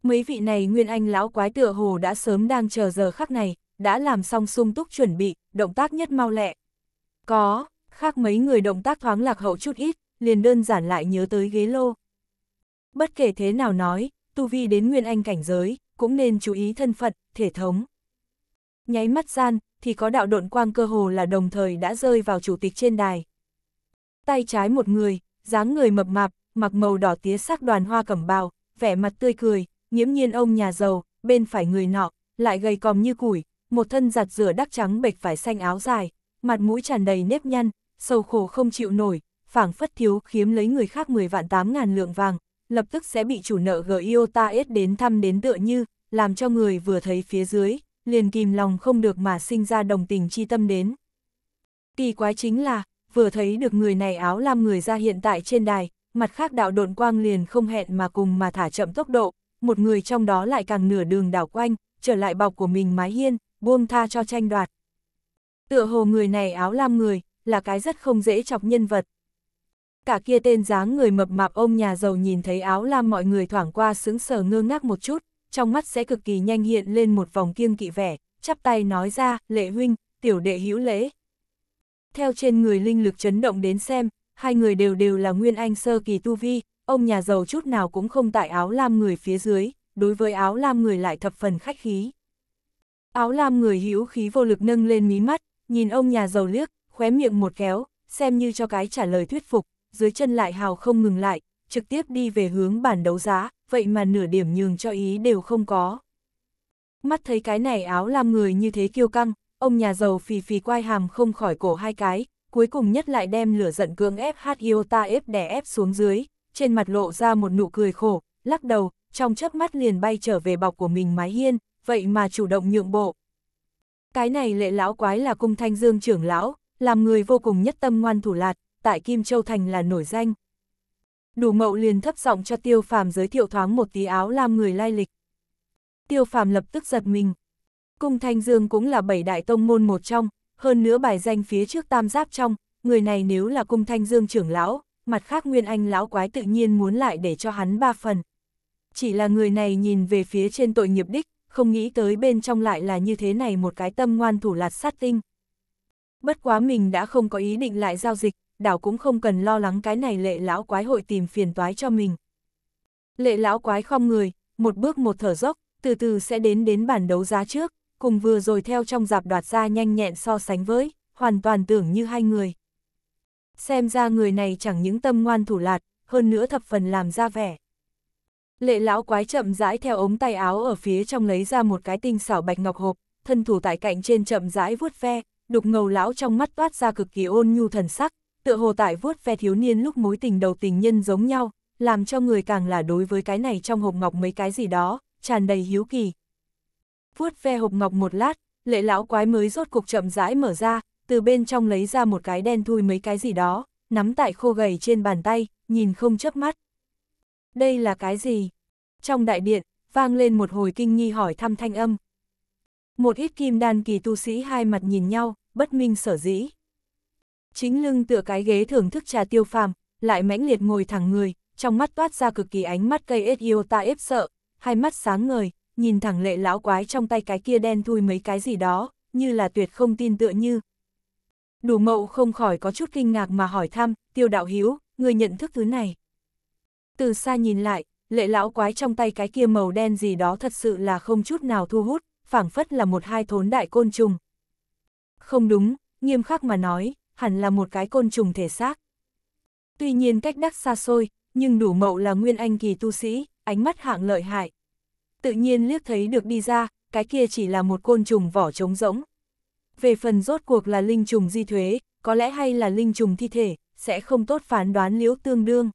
Mấy vị này Nguyên Anh lão quái tựa hồ đã sớm đang chờ giờ khắc này, đã làm xong sung túc chuẩn bị, động tác nhất mau lẹ. Có, khác mấy người động tác thoáng lạc hậu chút ít, liền đơn giản lại nhớ tới ghế lô. Bất kể thế nào nói, tu vi đến nguyên anh cảnh giới, cũng nên chú ý thân phận, thể thống. Nháy mắt gian, thì có đạo độn quang cơ hồ là đồng thời đã rơi vào chủ tịch trên đài. Tay trái một người, dáng người mập mạp, mặc màu đỏ tía sắc đoàn hoa cẩm bào, vẻ mặt tươi cười, nhiễm nhiên ông nhà giàu, bên phải người nọ, lại gầy còm như củi, một thân giặt rửa đắc trắng bệch vải xanh áo dài, mặt mũi tràn đầy nếp nhăn, sầu khổ không chịu nổi, phảng phất thiếu khiếm lấy người khác 10 vạn 8 ngàn lượng vàng, lập tức sẽ bị chủ nợ Giotaes đến thăm đến tựa như, làm cho người vừa thấy phía dưới, liền kìm lòng không được mà sinh ra đồng tình chi tâm đến. Kỳ quái chính là, vừa thấy được người này áo lam người ra hiện tại trên đài, mặt khác đạo độn quang liền không hẹn mà cùng mà thả chậm tốc độ, một người trong đó lại càng nửa đường đảo quanh, trở lại bọc của mình mái hiên, buông tha cho tranh đoạt, Tựa hồ người này áo lam người, là cái rất không dễ chọc nhân vật. Cả kia tên dáng người mập mạp ông nhà giàu nhìn thấy áo lam mọi người thoảng qua sững sờ ngơ ngác một chút, trong mắt sẽ cực kỳ nhanh hiện lên một vòng kiêng kỵ vẻ, chắp tay nói ra, lệ huynh, tiểu đệ hữu lễ. Theo trên người linh lực chấn động đến xem, hai người đều đều là nguyên anh sơ kỳ tu vi, ông nhà giàu chút nào cũng không tại áo lam người phía dưới, đối với áo lam người lại thập phần khách khí. Áo lam người hữu khí vô lực nâng lên mí mắt, Nhìn ông nhà giàu liếc, khóe miệng một kéo, xem như cho cái trả lời thuyết phục, dưới chân lại hào không ngừng lại, trực tiếp đi về hướng bản đấu giá, vậy mà nửa điểm nhường cho ý đều không có. Mắt thấy cái này áo làm người như thế kiêu căng, ông nhà giàu phì phì quai hàm không khỏi cổ hai cái, cuối cùng nhất lại đem lửa giận cưỡng ép hát yêu ta ép đè ép xuống dưới, trên mặt lộ ra một nụ cười khổ, lắc đầu, trong chớp mắt liền bay trở về bọc của mình mái hiên, vậy mà chủ động nhượng bộ, cái này lệ lão quái là cung thanh dương trưởng lão, làm người vô cùng nhất tâm ngoan thủ lạt, tại Kim Châu Thành là nổi danh. Đủ mậu liền thấp giọng cho tiêu phàm giới thiệu thoáng một tí áo làm người lai lịch. Tiêu phàm lập tức giật mình. Cung Thanh Dương cũng là bảy đại tông môn một trong, hơn nữa bài danh phía trước tam giáp trong, người này nếu là Cung Thanh Dương trưởng lão, mặt khác Nguyên Anh lão quái tự nhiên muốn lại để cho hắn ba phần. Chỉ là người này nhìn về phía trên tội nghiệp đích, không nghĩ tới bên trong lại là như thế này một cái tâm ngoan thủ lạt sát tinh. Bất quá mình đã không có ý định lại giao dịch, đảo cũng không cần lo lắng cái này lệ lão quái hội tìm phiền toái cho mình. Lệ lão quái không người, một bước một thở dốc, từ từ sẽ đến đến bản đấu giá trước, cùng vừa rồi theo trong dạp đoạt ra nhanh nhẹn so sánh với, hoàn toàn tưởng như hai người. Xem ra người này chẳng những tâm ngoan thủ lạt, hơn nữa thập phần làm ra vẻ. Lệ lão quái chậm rãi theo ống tay áo ở phía trong lấy ra một cái tinh xảo bạch ngọc hộp, thân thủ tại cạnh trên chậm rãi vuốt ve, đục ngầu lão trong mắt toát ra cực kỳ ôn nhu thần sắc, tựa hồ tại vuốt ve thiếu niên lúc mối tình đầu tình nhân giống nhau, làm cho người càng là đối với cái này trong hộp ngọc mấy cái gì đó, tràn đầy hiếu kỳ. Vuốt ve hộp ngọc một lát, lệ lão quái mới rốt cục chậm rãi mở ra, từ bên trong lấy ra một cái đen thui mấy cái gì đó, nắm tại khô gầy trên bàn tay, nhìn không chớp mắt đây là cái gì? Trong đại điện, vang lên một hồi kinh nghi hỏi thăm thanh âm. Một ít kim đan kỳ tu sĩ hai mặt nhìn nhau, bất minh sở dĩ. Chính lưng tựa cái ghế thưởng thức trà tiêu phàm, lại mãnh liệt ngồi thẳng người, trong mắt toát ra cực kỳ ánh mắt cây ết yêu ta ép sợ, hai mắt sáng ngời, nhìn thẳng lệ lão quái trong tay cái kia đen thui mấy cái gì đó, như là tuyệt không tin tựa như. Đủ mậu không khỏi có chút kinh ngạc mà hỏi thăm, tiêu đạo hiếu, người nhận thức thứ này. Từ xa nhìn lại, lệ lão quái trong tay cái kia màu đen gì đó thật sự là không chút nào thu hút, phảng phất là một hai thốn đại côn trùng. Không đúng, nghiêm khắc mà nói, hẳn là một cái côn trùng thể xác. Tuy nhiên cách đắc xa xôi, nhưng đủ mậu là nguyên anh kỳ tu sĩ, ánh mắt hạng lợi hại. Tự nhiên liếc thấy được đi ra, cái kia chỉ là một côn trùng vỏ trống rỗng. Về phần rốt cuộc là linh trùng di thuế, có lẽ hay là linh trùng thi thể, sẽ không tốt phán đoán liễu tương đương.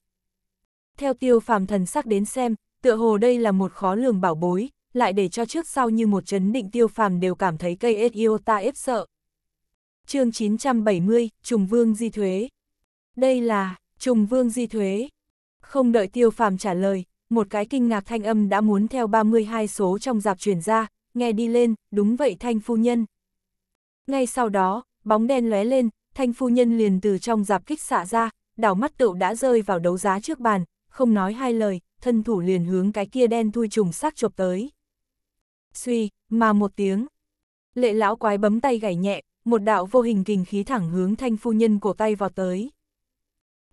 Theo tiêu phàm thần sắc đến xem, tựa hồ đây là một khó lường bảo bối, lại để cho trước sau như một chấn định tiêu phàm đều cảm thấy cây yêu ta ép sợ. chương 970, Trùng Vương Di Thuế Đây là, Trùng Vương Di Thuế. Không đợi tiêu phàm trả lời, một cái kinh ngạc thanh âm đã muốn theo 32 số trong dạp truyền ra, nghe đi lên, đúng vậy thanh phu nhân. Ngay sau đó, bóng đen lóe lên, thanh phu nhân liền từ trong dạp kích xạ ra, đảo mắt tựu đã rơi vào đấu giá trước bàn, không nói hai lời, thân thủ liền hướng cái kia đen thui trùng xác chộp tới. Suy, mà một tiếng. Lệ lão quái bấm tay gảy nhẹ, một đạo vô hình kình khí thẳng hướng thanh phu nhân cổ tay vào tới.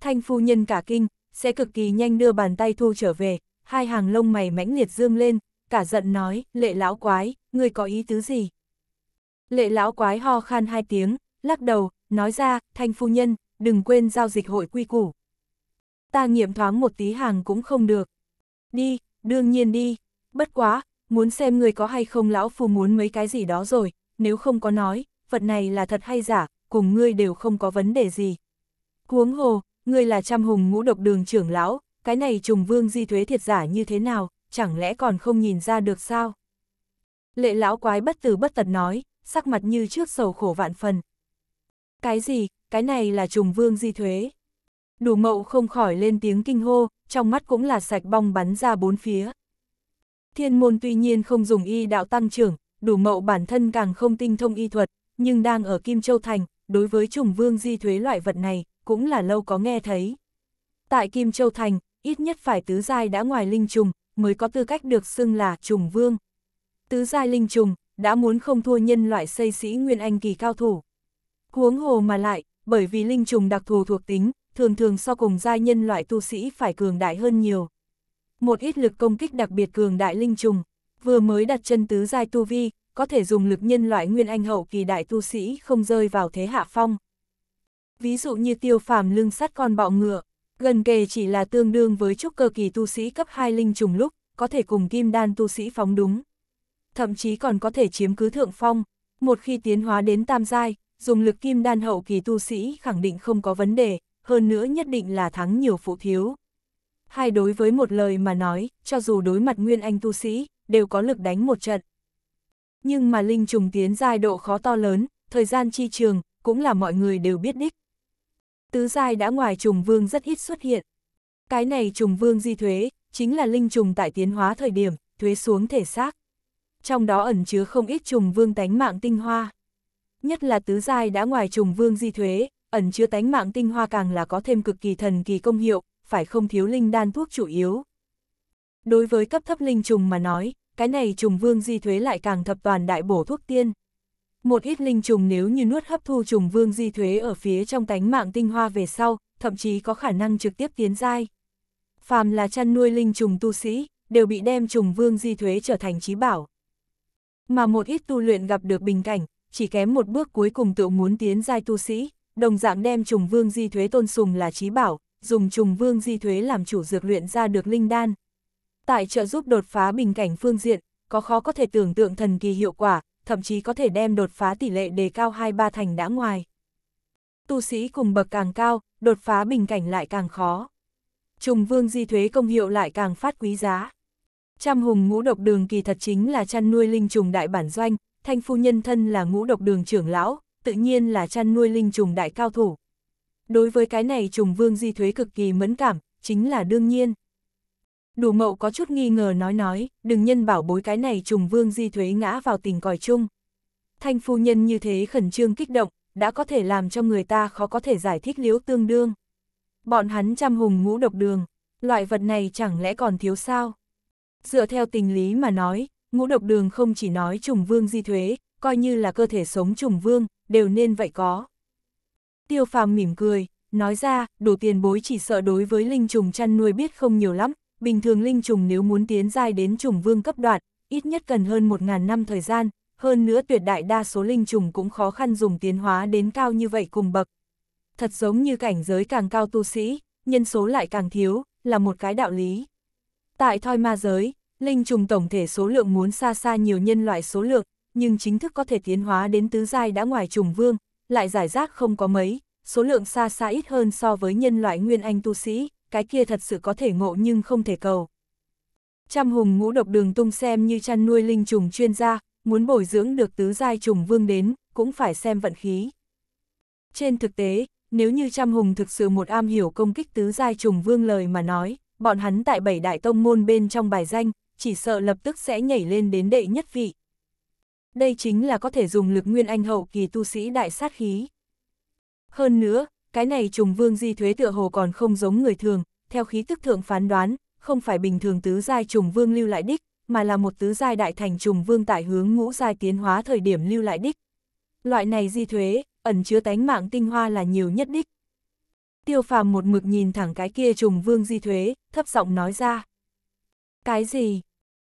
Thanh phu nhân cả kinh, sẽ cực kỳ nhanh đưa bàn tay thu trở về, hai hàng lông mày mãnh liệt dương lên, cả giận nói, lệ lão quái, người có ý tứ gì? Lệ lão quái ho khan hai tiếng, lắc đầu, nói ra, thanh phu nhân, đừng quên giao dịch hội quy củ ta nghiệm thoáng một tí hàng cũng không được. Đi, đương nhiên đi, bất quá, muốn xem người có hay không lão phù muốn mấy cái gì đó rồi, nếu không có nói, vật này là thật hay giả, cùng ngươi đều không có vấn đề gì. Cuống hồ, ngươi là trăm hùng ngũ độc đường trưởng lão, cái này trùng vương di thuế thiệt giả như thế nào, chẳng lẽ còn không nhìn ra được sao? Lệ lão quái bất tử bất tật nói, sắc mặt như trước sầu khổ vạn phần. Cái gì, cái này là trùng vương di thuế? đủ mậu không khỏi lên tiếng kinh hô, trong mắt cũng là sạch bong bắn ra bốn phía. Thiên môn tuy nhiên không dùng y đạo tăng trưởng, đủ mậu bản thân càng không tinh thông y thuật, nhưng đang ở Kim Châu Thành, đối với trùng vương di thuế loại vật này, cũng là lâu có nghe thấy. Tại Kim Châu Thành, ít nhất phải tứ giai đã ngoài linh trùng, mới có tư cách được xưng là trùng vương. Tứ giai linh trùng, đã muốn không thua nhân loại xây sĩ Nguyên Anh kỳ cao thủ. Huống hồ mà lại, bởi vì linh trùng đặc thù thuộc tính, thường thường so cùng giai nhân loại tu sĩ phải cường đại hơn nhiều. Một ít lực công kích đặc biệt cường đại linh trùng, vừa mới đặt chân tứ giai tu vi, có thể dùng lực nhân loại nguyên anh hậu kỳ đại tu sĩ không rơi vào thế hạ phong. Ví dụ như tiêu phàm lưng sắt con bọ ngựa, gần kề chỉ là tương đương với trúc cơ kỳ tu sĩ cấp 2 linh trùng lúc, có thể cùng kim đan tu sĩ phóng đúng. Thậm chí còn có thể chiếm cứ thượng phong, một khi tiến hóa đến tam giai, dùng lực kim đan hậu kỳ tu sĩ khẳng định không có vấn đề, hơn nữa nhất định là thắng nhiều phụ thiếu. Hai đối với một lời mà nói, cho dù đối mặt nguyên anh tu sĩ, đều có lực đánh một trận. Nhưng mà linh trùng tiến giai độ khó to lớn, thời gian chi trường, cũng là mọi người đều biết đích. Tứ giai đã ngoài trùng vương rất ít xuất hiện. Cái này trùng vương di thuế, chính là linh trùng tại tiến hóa thời điểm, thuế xuống thể xác. Trong đó ẩn chứa không ít trùng vương tánh mạng tinh hoa. Nhất là tứ giai đã ngoài trùng vương di thuế, ẩn chứa tánh mạng tinh hoa càng là có thêm cực kỳ thần kỳ công hiệu, phải không thiếu linh đan thuốc chủ yếu. Đối với cấp thấp linh trùng mà nói, cái này trùng vương di thuế lại càng thập toàn đại bổ thuốc tiên. Một ít linh trùng nếu như nuốt hấp thu trùng vương di thuế ở phía trong tánh mạng tinh hoa về sau, thậm chí có khả năng trực tiếp tiến giai. Phàm là chăn nuôi linh trùng tu sĩ, đều bị đem trùng vương di thuế trở thành trí bảo. Mà một ít tu luyện gặp được bình cảnh, chỉ kém một bước cuối cùng tự muốn tiến giai tu sĩ, đồng dạng đem trùng vương di thuế tôn sùng là trí bảo, dùng trùng vương di thuế làm chủ dược luyện ra được linh đan. Tại trợ giúp đột phá bình cảnh phương diện, có khó có thể tưởng tượng thần kỳ hiệu quả, thậm chí có thể đem đột phá tỷ lệ đề cao 2-3 thành đã ngoài. Tu sĩ cùng bậc càng cao, đột phá bình cảnh lại càng khó. Trùng vương di thuế công hiệu lại càng phát quý giá. Trăm hùng ngũ độc đường kỳ thật chính là chăn nuôi linh trùng đại bản doanh, thanh phu nhân thân là ngũ độc đường trưởng lão, tự nhiên là chăn nuôi linh trùng đại cao thủ. Đối với cái này trùng vương di thuế cực kỳ mẫn cảm, chính là đương nhiên. Đủ mậu có chút nghi ngờ nói nói, đừng nhân bảo bối cái này trùng vương di thuế ngã vào tình còi chung. Thanh phu nhân như thế khẩn trương kích động, đã có thể làm cho người ta khó có thể giải thích liễu tương đương. Bọn hắn chăm hùng ngũ độc đường, loại vật này chẳng lẽ còn thiếu sao? Dựa theo tình lý mà nói, ngũ độc đường không chỉ nói trùng vương di thuế, coi như là cơ thể sống trùng vương, đều nên vậy có. Tiêu phàm mỉm cười, nói ra, đủ tiền bối chỉ sợ đối với linh trùng chăn nuôi biết không nhiều lắm, bình thường linh trùng nếu muốn tiến giai đến trùng vương cấp đoạn, ít nhất cần hơn 1.000 năm thời gian, hơn nữa tuyệt đại đa số linh trùng cũng khó khăn dùng tiến hóa đến cao như vậy cùng bậc. Thật giống như cảnh giới càng cao tu sĩ, nhân số lại càng thiếu, là một cái đạo lý. Tại thoi ma giới, linh trùng tổng thể số lượng muốn xa xa nhiều nhân loại số lượng, nhưng chính thức có thể tiến hóa đến tứ giai đã ngoài trùng vương, lại giải rác không có mấy, số lượng xa xa ít hơn so với nhân loại nguyên anh tu sĩ, cái kia thật sự có thể ngộ nhưng không thể cầu. Trăm hùng ngũ độc đường tung xem như chăn nuôi linh trùng chuyên gia, muốn bồi dưỡng được tứ giai trùng vương đến, cũng phải xem vận khí. Trên thực tế, nếu như trăm hùng thực sự một am hiểu công kích tứ giai trùng vương lời mà nói, bọn hắn tại bảy đại tông môn bên trong bài danh, chỉ sợ lập tức sẽ nhảy lên đến đệ nhất vị đây chính là có thể dùng lực nguyên anh hậu kỳ tu sĩ đại sát khí. Hơn nữa, cái này trùng vương di thuế tựa hồ còn không giống người thường, theo khí tức thượng phán đoán, không phải bình thường tứ giai trùng vương lưu lại đích, mà là một tứ giai đại thành trùng vương tại hướng ngũ giai tiến hóa thời điểm lưu lại đích. Loại này di thuế, ẩn chứa tánh mạng tinh hoa là nhiều nhất đích. Tiêu phàm một mực nhìn thẳng cái kia trùng vương di thuế, thấp giọng nói ra. Cái gì?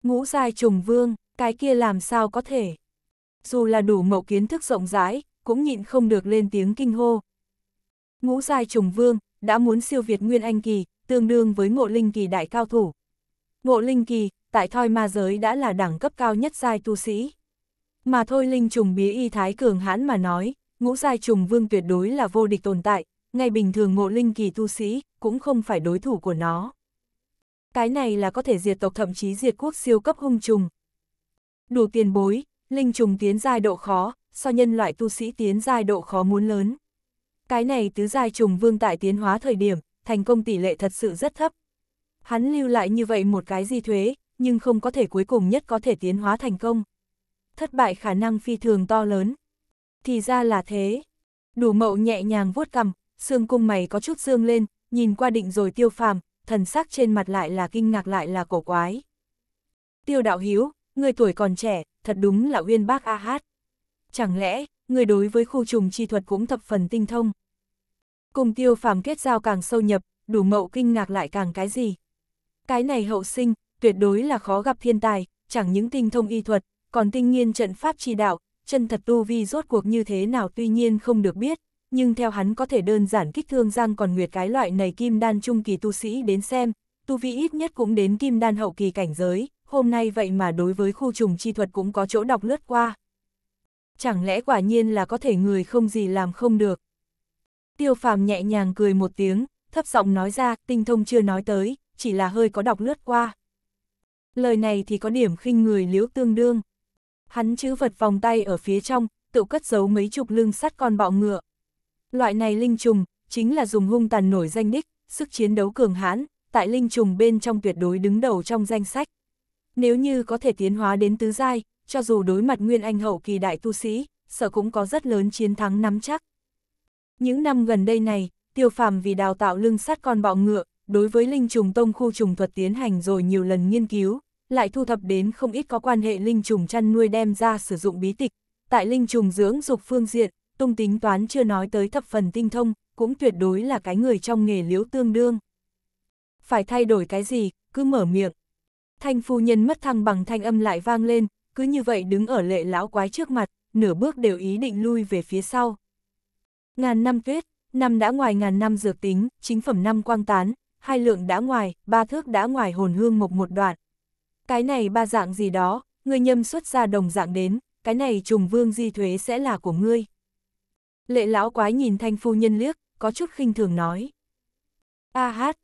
Ngũ giai trùng vương, cái kia làm sao có thể? dù là đủ mẫu kiến thức rộng rãi, cũng nhịn không được lên tiếng kinh hô. Ngũ giai trùng vương, đã muốn siêu việt nguyên anh kỳ, tương đương với ngộ linh kỳ đại cao thủ. Ngộ linh kỳ, tại thoi ma giới đã là đẳng cấp cao nhất giai tu sĩ. Mà thôi linh trùng bía y thái cường hãn mà nói, ngũ giai trùng vương tuyệt đối là vô địch tồn tại, ngay bình thường ngộ linh kỳ tu sĩ, cũng không phải đối thủ của nó. Cái này là có thể diệt tộc thậm chí diệt quốc siêu cấp hung trùng. Đủ tiền bối, Linh trùng tiến giai độ khó, so nhân loại tu sĩ tiến giai độ khó muốn lớn. Cái này tứ giai trùng vương tại tiến hóa thời điểm, thành công tỷ lệ thật sự rất thấp. Hắn lưu lại như vậy một cái di thuế, nhưng không có thể cuối cùng nhất có thể tiến hóa thành công. Thất bại khả năng phi thường to lớn. Thì ra là thế. Đủ mậu nhẹ nhàng vuốt cầm, xương cung mày có chút xương lên, nhìn qua định rồi tiêu phàm, thần sắc trên mặt lại là kinh ngạc lại là cổ quái. Tiêu đạo hiếu, người tuổi còn trẻ, thật đúng là uyên bác a hát. Chẳng lẽ, người đối với khu trùng chi thuật cũng thập phần tinh thông. Cùng tiêu phàm kết giao càng sâu nhập, đủ mậu kinh ngạc lại càng cái gì. Cái này hậu sinh, tuyệt đối là khó gặp thiên tài, chẳng những tinh thông y thuật, còn tinh nghiên trận pháp chi đạo, chân thật tu vi rốt cuộc như thế nào tuy nhiên không được biết, nhưng theo hắn có thể đơn giản kích thương giang còn nguyệt cái loại này kim đan trung kỳ tu sĩ đến xem, tu vi ít nhất cũng đến kim đan hậu kỳ cảnh giới, hôm nay vậy mà đối với khu trùng chi thuật cũng có chỗ đọc lướt qua. Chẳng lẽ quả nhiên là có thể người không gì làm không được. Tiêu phàm nhẹ nhàng cười một tiếng, thấp giọng nói ra, tinh thông chưa nói tới, chỉ là hơi có đọc lướt qua. Lời này thì có điểm khinh người liễu tương đương. Hắn chữ vật vòng tay ở phía trong, tự cất giấu mấy chục lưng sắt con bọ ngựa. Loại này linh trùng, chính là dùng hung tàn nổi danh đích, sức chiến đấu cường hãn, tại linh trùng bên trong tuyệt đối đứng đầu trong danh sách. Nếu như có thể tiến hóa đến tứ giai, cho dù đối mặt nguyên anh hậu kỳ đại tu sĩ, sở cũng có rất lớn chiến thắng nắm chắc. Những năm gần đây này, tiêu phàm vì đào tạo lưng sắt con bọ ngựa, đối với linh trùng tông khu trùng thuật tiến hành rồi nhiều lần nghiên cứu, lại thu thập đến không ít có quan hệ linh trùng chăn nuôi đem ra sử dụng bí tịch. Tại linh trùng dưỡng dục phương diện, tung tính toán chưa nói tới thập phần tinh thông, cũng tuyệt đối là cái người trong nghề liễu tương đương. Phải thay đổi cái gì, cứ mở miệng, Thanh phu nhân mất thăng bằng thanh âm lại vang lên, cứ như vậy đứng ở lệ lão quái trước mặt, nửa bước đều ý định lui về phía sau. Ngàn năm tuyết, năm đã ngoài ngàn năm dược tính, chính phẩm năm quang tán, hai lượng đã ngoài, ba thước đã ngoài hồn hương mộc một đoạn. Cái này ba dạng gì đó, người nhâm xuất ra đồng dạng đến, cái này trùng vương di thuế sẽ là của ngươi. Lệ lão quái nhìn thanh phu nhân liếc, có chút khinh thường nói. A hát,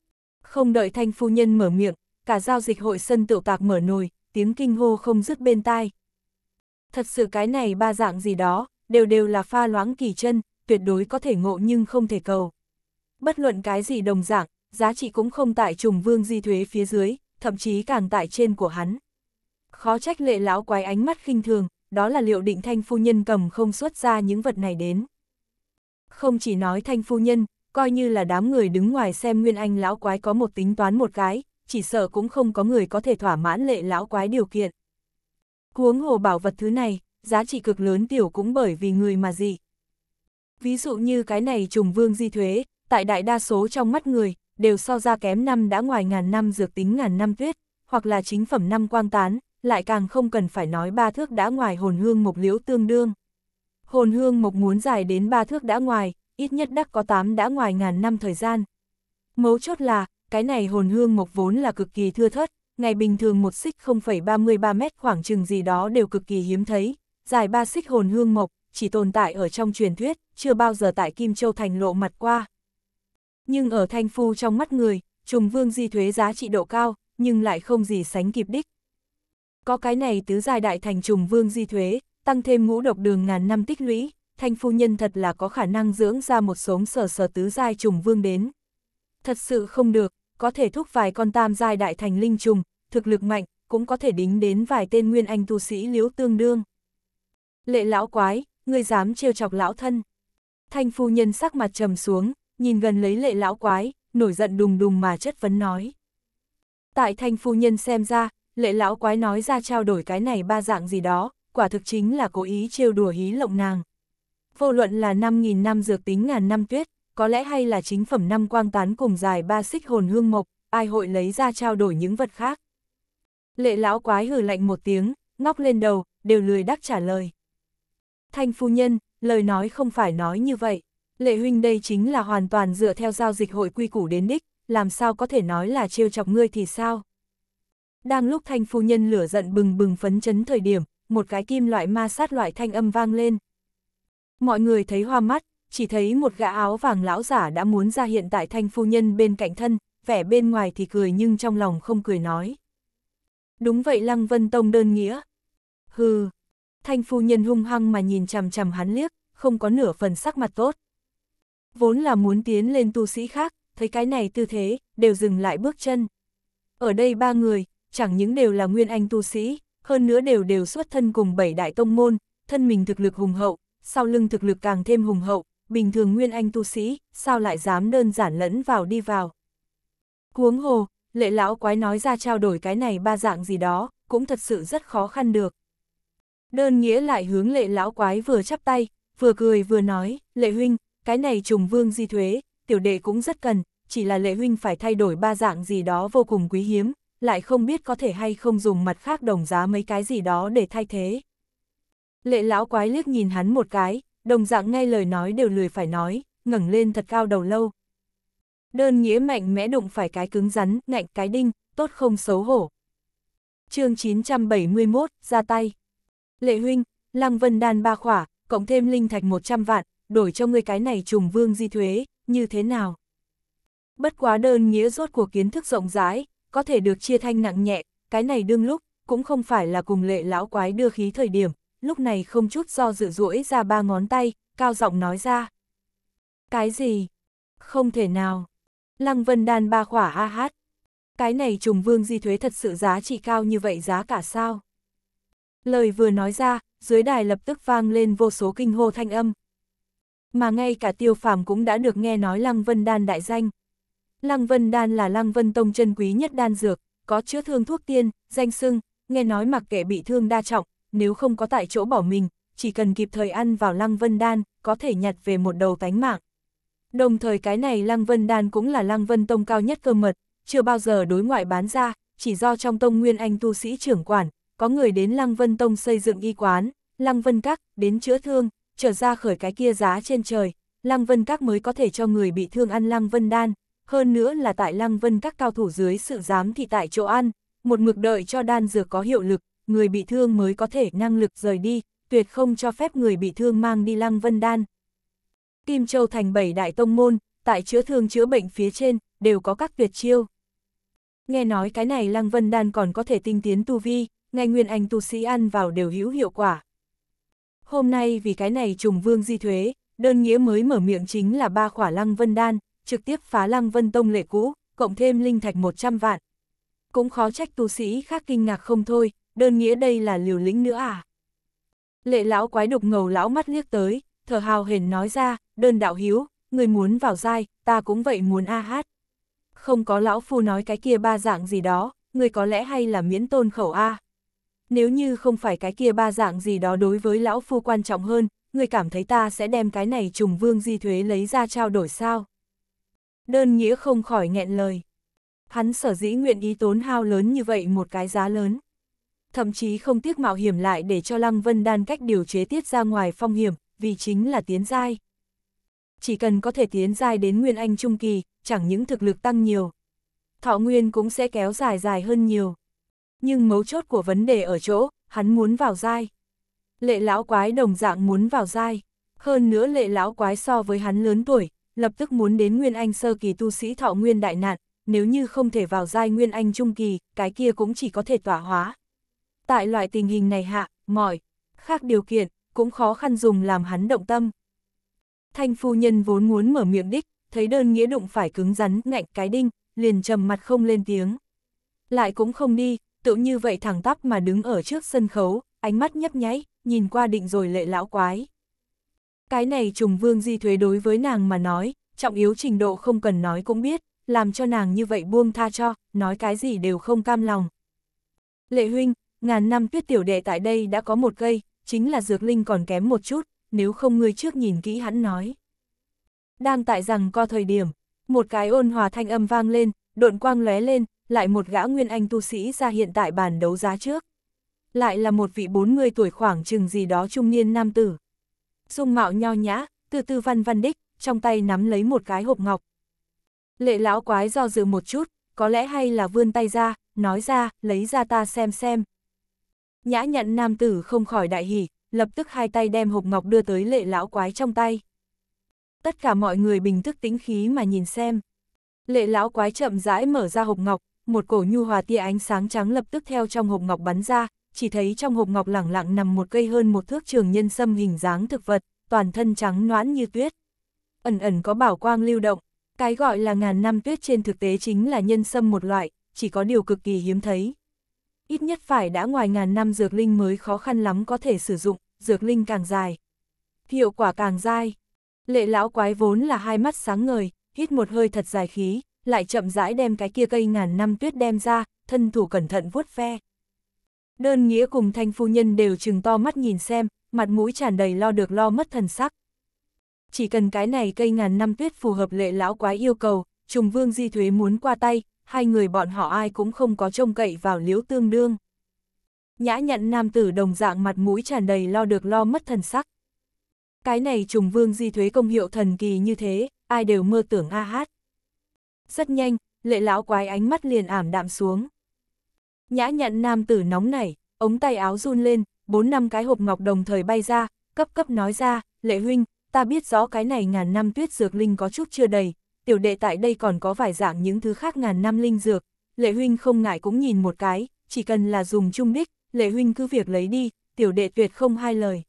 không đợi thanh phu nhân mở miệng, cả giao dịch hội sân tựu tạc mở nồi, tiếng kinh hô không dứt bên tai. Thật sự cái này ba dạng gì đó, đều đều là pha loãng kỳ chân, tuyệt đối có thể ngộ nhưng không thể cầu. Bất luận cái gì đồng dạng, giá trị cũng không tại trùng vương di thuế phía dưới, thậm chí càng tại trên của hắn. Khó trách lệ lão quái ánh mắt khinh thường, đó là liệu định thanh phu nhân cầm không xuất ra những vật này đến. Không chỉ nói thanh phu nhân, coi như là đám người đứng ngoài xem nguyên anh lão quái có một tính toán một cái, chỉ sợ cũng không có người có thể thỏa mãn lệ lão quái điều kiện. Cuống hồ bảo vật thứ này, giá trị cực lớn tiểu cũng bởi vì người mà gì. Ví dụ như cái này trùng vương di thuế, tại đại đa số trong mắt người, đều so ra kém năm đã ngoài ngàn năm dược tính ngàn năm tuyết, hoặc là chính phẩm năm quang tán, lại càng không cần phải nói ba thước đã ngoài hồn hương mộc liễu tương đương. Hồn hương mộc muốn dài đến ba thước đã ngoài, ít nhất đắc có tám đã ngoài ngàn năm thời gian. Mấu chốt là, cái này hồn hương mộc vốn là cực kỳ thưa thớt, ngày bình thường một xích 0,33 mét khoảng chừng gì đó đều cực kỳ hiếm thấy, dài ba xích hồn hương mộc, chỉ tồn tại ở trong truyền thuyết, chưa bao giờ tại Kim Châu Thành lộ mặt qua. Nhưng ở Thanh Phu trong mắt người, trùng vương di thuế giá trị độ cao, nhưng lại không gì sánh kịp đích. Có cái này tứ giai đại thành trùng vương di thuế, tăng thêm ngũ độc đường ngàn năm tích lũy, Thanh Phu nhân thật là có khả năng dưỡng ra một sống sở sở tứ giai trùng vương đến. Thật sự không được, có thể thúc vài con tam giai đại thành linh trùng, thực lực mạnh, cũng có thể đính đến vài tên nguyên anh tu sĩ liếu tương đương. Lệ lão quái, ngươi dám trêu chọc lão thân. Thanh phu nhân sắc mặt trầm xuống, nhìn gần lấy lệ lão quái, nổi giận đùng đùng mà chất vấn nói. Tại thanh phu nhân xem ra, lệ lão quái nói ra trao đổi cái này ba dạng gì đó, quả thực chính là cố ý trêu đùa hí lộng nàng. Vô luận là 5.000 năm dược tính ngàn năm tuyết, có lẽ hay là chính phẩm năm quang tán cùng dài ba xích hồn hương mộc, ai hội lấy ra trao đổi những vật khác. Lệ lão quái hừ lạnh một tiếng, ngóc lên đầu, đều lười đắc trả lời. Thanh phu nhân, lời nói không phải nói như vậy. Lệ huynh đây chính là hoàn toàn dựa theo giao dịch hội quy củ đến đích, làm sao có thể nói là trêu chọc ngươi thì sao? Đang lúc thanh phu nhân lửa giận bừng bừng phấn chấn thời điểm, một cái kim loại ma sát loại thanh âm vang lên. Mọi người thấy hoa mắt, chỉ thấy một gã áo vàng lão giả đã muốn ra hiện tại thanh phu nhân bên cạnh thân, vẻ bên ngoài thì cười nhưng trong lòng không cười nói. Đúng vậy Lăng Vân Tông đơn nghĩa. Hừ, thanh phu nhân hung hăng mà nhìn chằm chằm hắn liếc, không có nửa phần sắc mặt tốt. Vốn là muốn tiến lên tu sĩ khác, thấy cái này tư thế, đều dừng lại bước chân. Ở đây ba người, chẳng những đều là nguyên anh tu sĩ, hơn nữa đều đều xuất thân cùng bảy đại tông môn, thân mình thực lực hùng hậu, sau lưng thực lực càng thêm hùng hậu, bình thường nguyên anh tu sĩ, sao lại dám đơn giản lẫn vào đi vào. Cuống hồ, lệ lão quái nói ra trao đổi cái này ba dạng gì đó, cũng thật sự rất khó khăn được. Đơn nghĩa lại hướng lệ lão quái vừa chắp tay, vừa cười vừa nói, lệ huynh, cái này trùng vương di thuế, tiểu đệ cũng rất cần, chỉ là lệ huynh phải thay đổi ba dạng gì đó vô cùng quý hiếm, lại không biết có thể hay không dùng mặt khác đồng giá mấy cái gì đó để thay thế. Lệ lão quái liếc nhìn hắn một cái, đồng dạng ngay lời nói đều lười phải nói, ngẩng lên thật cao đầu lâu. Đơn nghĩa mạnh mẽ đụng phải cái cứng rắn, ngạnh cái đinh, tốt không xấu hổ. chương 971, ra tay. Lệ huynh, Lăng Vân đan ba khỏa, cộng thêm linh thạch 100 vạn, đổi cho người cái này trùng vương di thuế, như thế nào? Bất quá đơn nghĩa rốt của kiến thức rộng rãi, có thể được chia thanh nặng nhẹ, cái này đương lúc, cũng không phải là cùng lệ lão quái đưa khí thời điểm, lúc này không chút do dự duỗi ra ba ngón tay, cao giọng nói ra. Cái gì? Không thể nào. Lăng Vân Đan ba khỏa a hát. Cái này trùng vương di thuế thật sự giá trị cao như vậy giá cả sao? Lời vừa nói ra, dưới đài lập tức vang lên vô số kinh hô thanh âm. Mà ngay cả tiêu phàm cũng đã được nghe nói Lăng Vân Đan đại danh. Lăng Vân Đan là Lăng Vân Tông chân quý nhất đan dược, có chữa thương thuốc tiên, danh sưng, nghe nói mặc kệ bị thương đa trọng, nếu không có tại chỗ bỏ mình, chỉ cần kịp thời ăn vào Lăng Vân Đan, có thể nhặt về một đầu tánh mạng. Đồng thời cái này Lăng Vân Đan cũng là Lăng Vân Tông cao nhất cơ mật, chưa bao giờ đối ngoại bán ra, chỉ do trong Tông Nguyên Anh tu sĩ trưởng quản, có người đến Lăng Vân Tông xây dựng y quán, Lăng Vân Các, đến chữa thương, trở ra khởi cái kia giá trên trời, Lăng Vân Các mới có thể cho người bị thương ăn Lăng Vân Đan, hơn nữa là tại Lăng Vân Các cao thủ dưới sự giám thị tại chỗ ăn, một mực đợi cho đan dược có hiệu lực, người bị thương mới có thể năng lực rời đi, tuyệt không cho phép người bị thương mang đi lăng vân đan. Kim Châu thành bảy đại tông môn, tại chữa thương chữa bệnh phía trên, đều có các tuyệt chiêu. Nghe nói cái này lăng vân đan còn có thể tinh tiến tu vi, ngay nguyên anh tu sĩ ăn vào đều hữu hiệu quả. Hôm nay vì cái này trùng vương di thuế, đơn nghĩa mới mở miệng chính là ba khỏa lăng vân đan, trực tiếp phá lăng vân tông lệ cũ, cộng thêm linh thạch 100 vạn. Cũng khó trách tu sĩ khác kinh ngạc không thôi, đơn nghĩa đây là liều lĩnh nữa à? Lệ lão quái đục ngầu lão mắt liếc tới, thở hào hển nói ra, đơn đạo hiếu, người muốn vào dai, ta cũng vậy muốn a hát. Không có lão phu nói cái kia ba dạng gì đó, người có lẽ hay là miễn tôn khẩu a. Nếu như không phải cái kia ba dạng gì đó đối với lão phu quan trọng hơn, người cảm thấy ta sẽ đem cái này trùng vương di thuế lấy ra trao đổi sao? Đơn nghĩa không khỏi nghẹn lời. Hắn sở dĩ nguyện ý tốn hao lớn như vậy một cái giá lớn thậm chí không tiếc mạo hiểm lại để cho Lăng Vân Đan cách điều chế tiết ra ngoài phong hiểm, vì chính là tiến giai. Chỉ cần có thể tiến giai đến Nguyên Anh Trung Kỳ, chẳng những thực lực tăng nhiều, thọ nguyên cũng sẽ kéo dài dài hơn nhiều. Nhưng mấu chốt của vấn đề ở chỗ, hắn muốn vào giai. Lệ lão quái đồng dạng muốn vào giai, hơn nữa lệ lão quái so với hắn lớn tuổi, lập tức muốn đến Nguyên Anh sơ kỳ tu sĩ thọ nguyên đại nạn, nếu như không thể vào giai Nguyên Anh trung kỳ, cái kia cũng chỉ có thể tỏa hóa, tại loại tình hình này hạ, mỏi, khác điều kiện, cũng khó khăn dùng làm hắn động tâm. Thanh phu nhân vốn muốn mở miệng đích, thấy đơn nghĩa đụng phải cứng rắn, ngạnh cái đinh, liền trầm mặt không lên tiếng. Lại cũng không đi, tự như vậy thẳng tắp mà đứng ở trước sân khấu, ánh mắt nhấp nháy, nhìn qua định rồi lệ lão quái. Cái này trùng vương di thuế đối với nàng mà nói, trọng yếu trình độ không cần nói cũng biết, làm cho nàng như vậy buông tha cho, nói cái gì đều không cam lòng. Lệ huynh, Ngàn năm tuyết tiểu đệ tại đây đã có một cây, chính là dược linh còn kém một chút, nếu không ngươi trước nhìn kỹ hắn nói. Đang tại rằng co thời điểm, một cái ôn hòa thanh âm vang lên, độn quang lóe lên, lại một gã nguyên anh tu sĩ ra hiện tại bàn đấu giá trước. Lại là một vị 40 tuổi khoảng chừng gì đó trung niên nam tử. Dung mạo nho nhã, từ từ văn văn đích, trong tay nắm lấy một cái hộp ngọc. Lệ lão quái do dự một chút, có lẽ hay là vươn tay ra, nói ra, lấy ra ta xem xem, Nhã nhận nam tử không khỏi đại hỉ, lập tức hai tay đem hộp ngọc đưa tới lệ lão quái trong tay. Tất cả mọi người bình thức tĩnh khí mà nhìn xem. Lệ lão quái chậm rãi mở ra hộp ngọc, một cổ nhu hòa tia ánh sáng trắng lập tức theo trong hộp ngọc bắn ra, chỉ thấy trong hộp ngọc lẳng lặng nằm một cây hơn một thước trường nhân sâm hình dáng thực vật, toàn thân trắng noãn như tuyết. Ẩn ẩn có bảo quang lưu động, cái gọi là ngàn năm tuyết trên thực tế chính là nhân sâm một loại, chỉ có điều cực kỳ hiếm thấy ít nhất phải đã ngoài ngàn năm dược linh mới khó khăn lắm có thể sử dụng, dược linh càng dài. Hiệu quả càng dai. Lệ lão quái vốn là hai mắt sáng ngời, hít một hơi thật dài khí, lại chậm rãi đem cái kia cây ngàn năm tuyết đem ra, thân thủ cẩn thận vuốt ve. Đơn nghĩa cùng thanh phu nhân đều chừng to mắt nhìn xem, mặt mũi tràn đầy lo được lo mất thần sắc. Chỉ cần cái này cây ngàn năm tuyết phù hợp lệ lão quái yêu cầu, trùng vương di thuế muốn qua tay, hai người bọn họ ai cũng không có trông cậy vào liếu tương đương. Nhã nhận nam tử đồng dạng mặt mũi tràn đầy lo được lo mất thần sắc. Cái này trùng vương di thuế công hiệu thần kỳ như thế, ai đều mơ tưởng a hát. Rất nhanh, lệ lão quái ánh mắt liền ảm đạm xuống. Nhã nhận nam tử nóng nảy, ống tay áo run lên, bốn năm cái hộp ngọc đồng thời bay ra, cấp cấp nói ra, lệ huynh, ta biết rõ cái này ngàn năm tuyết dược linh có chút chưa đầy, tiểu đệ tại đây còn có vài dạng những thứ khác ngàn năm linh dược, lệ huynh không ngại cũng nhìn một cái, chỉ cần là dùng chung đích, lệ huynh cứ việc lấy đi, tiểu đệ tuyệt không hai lời.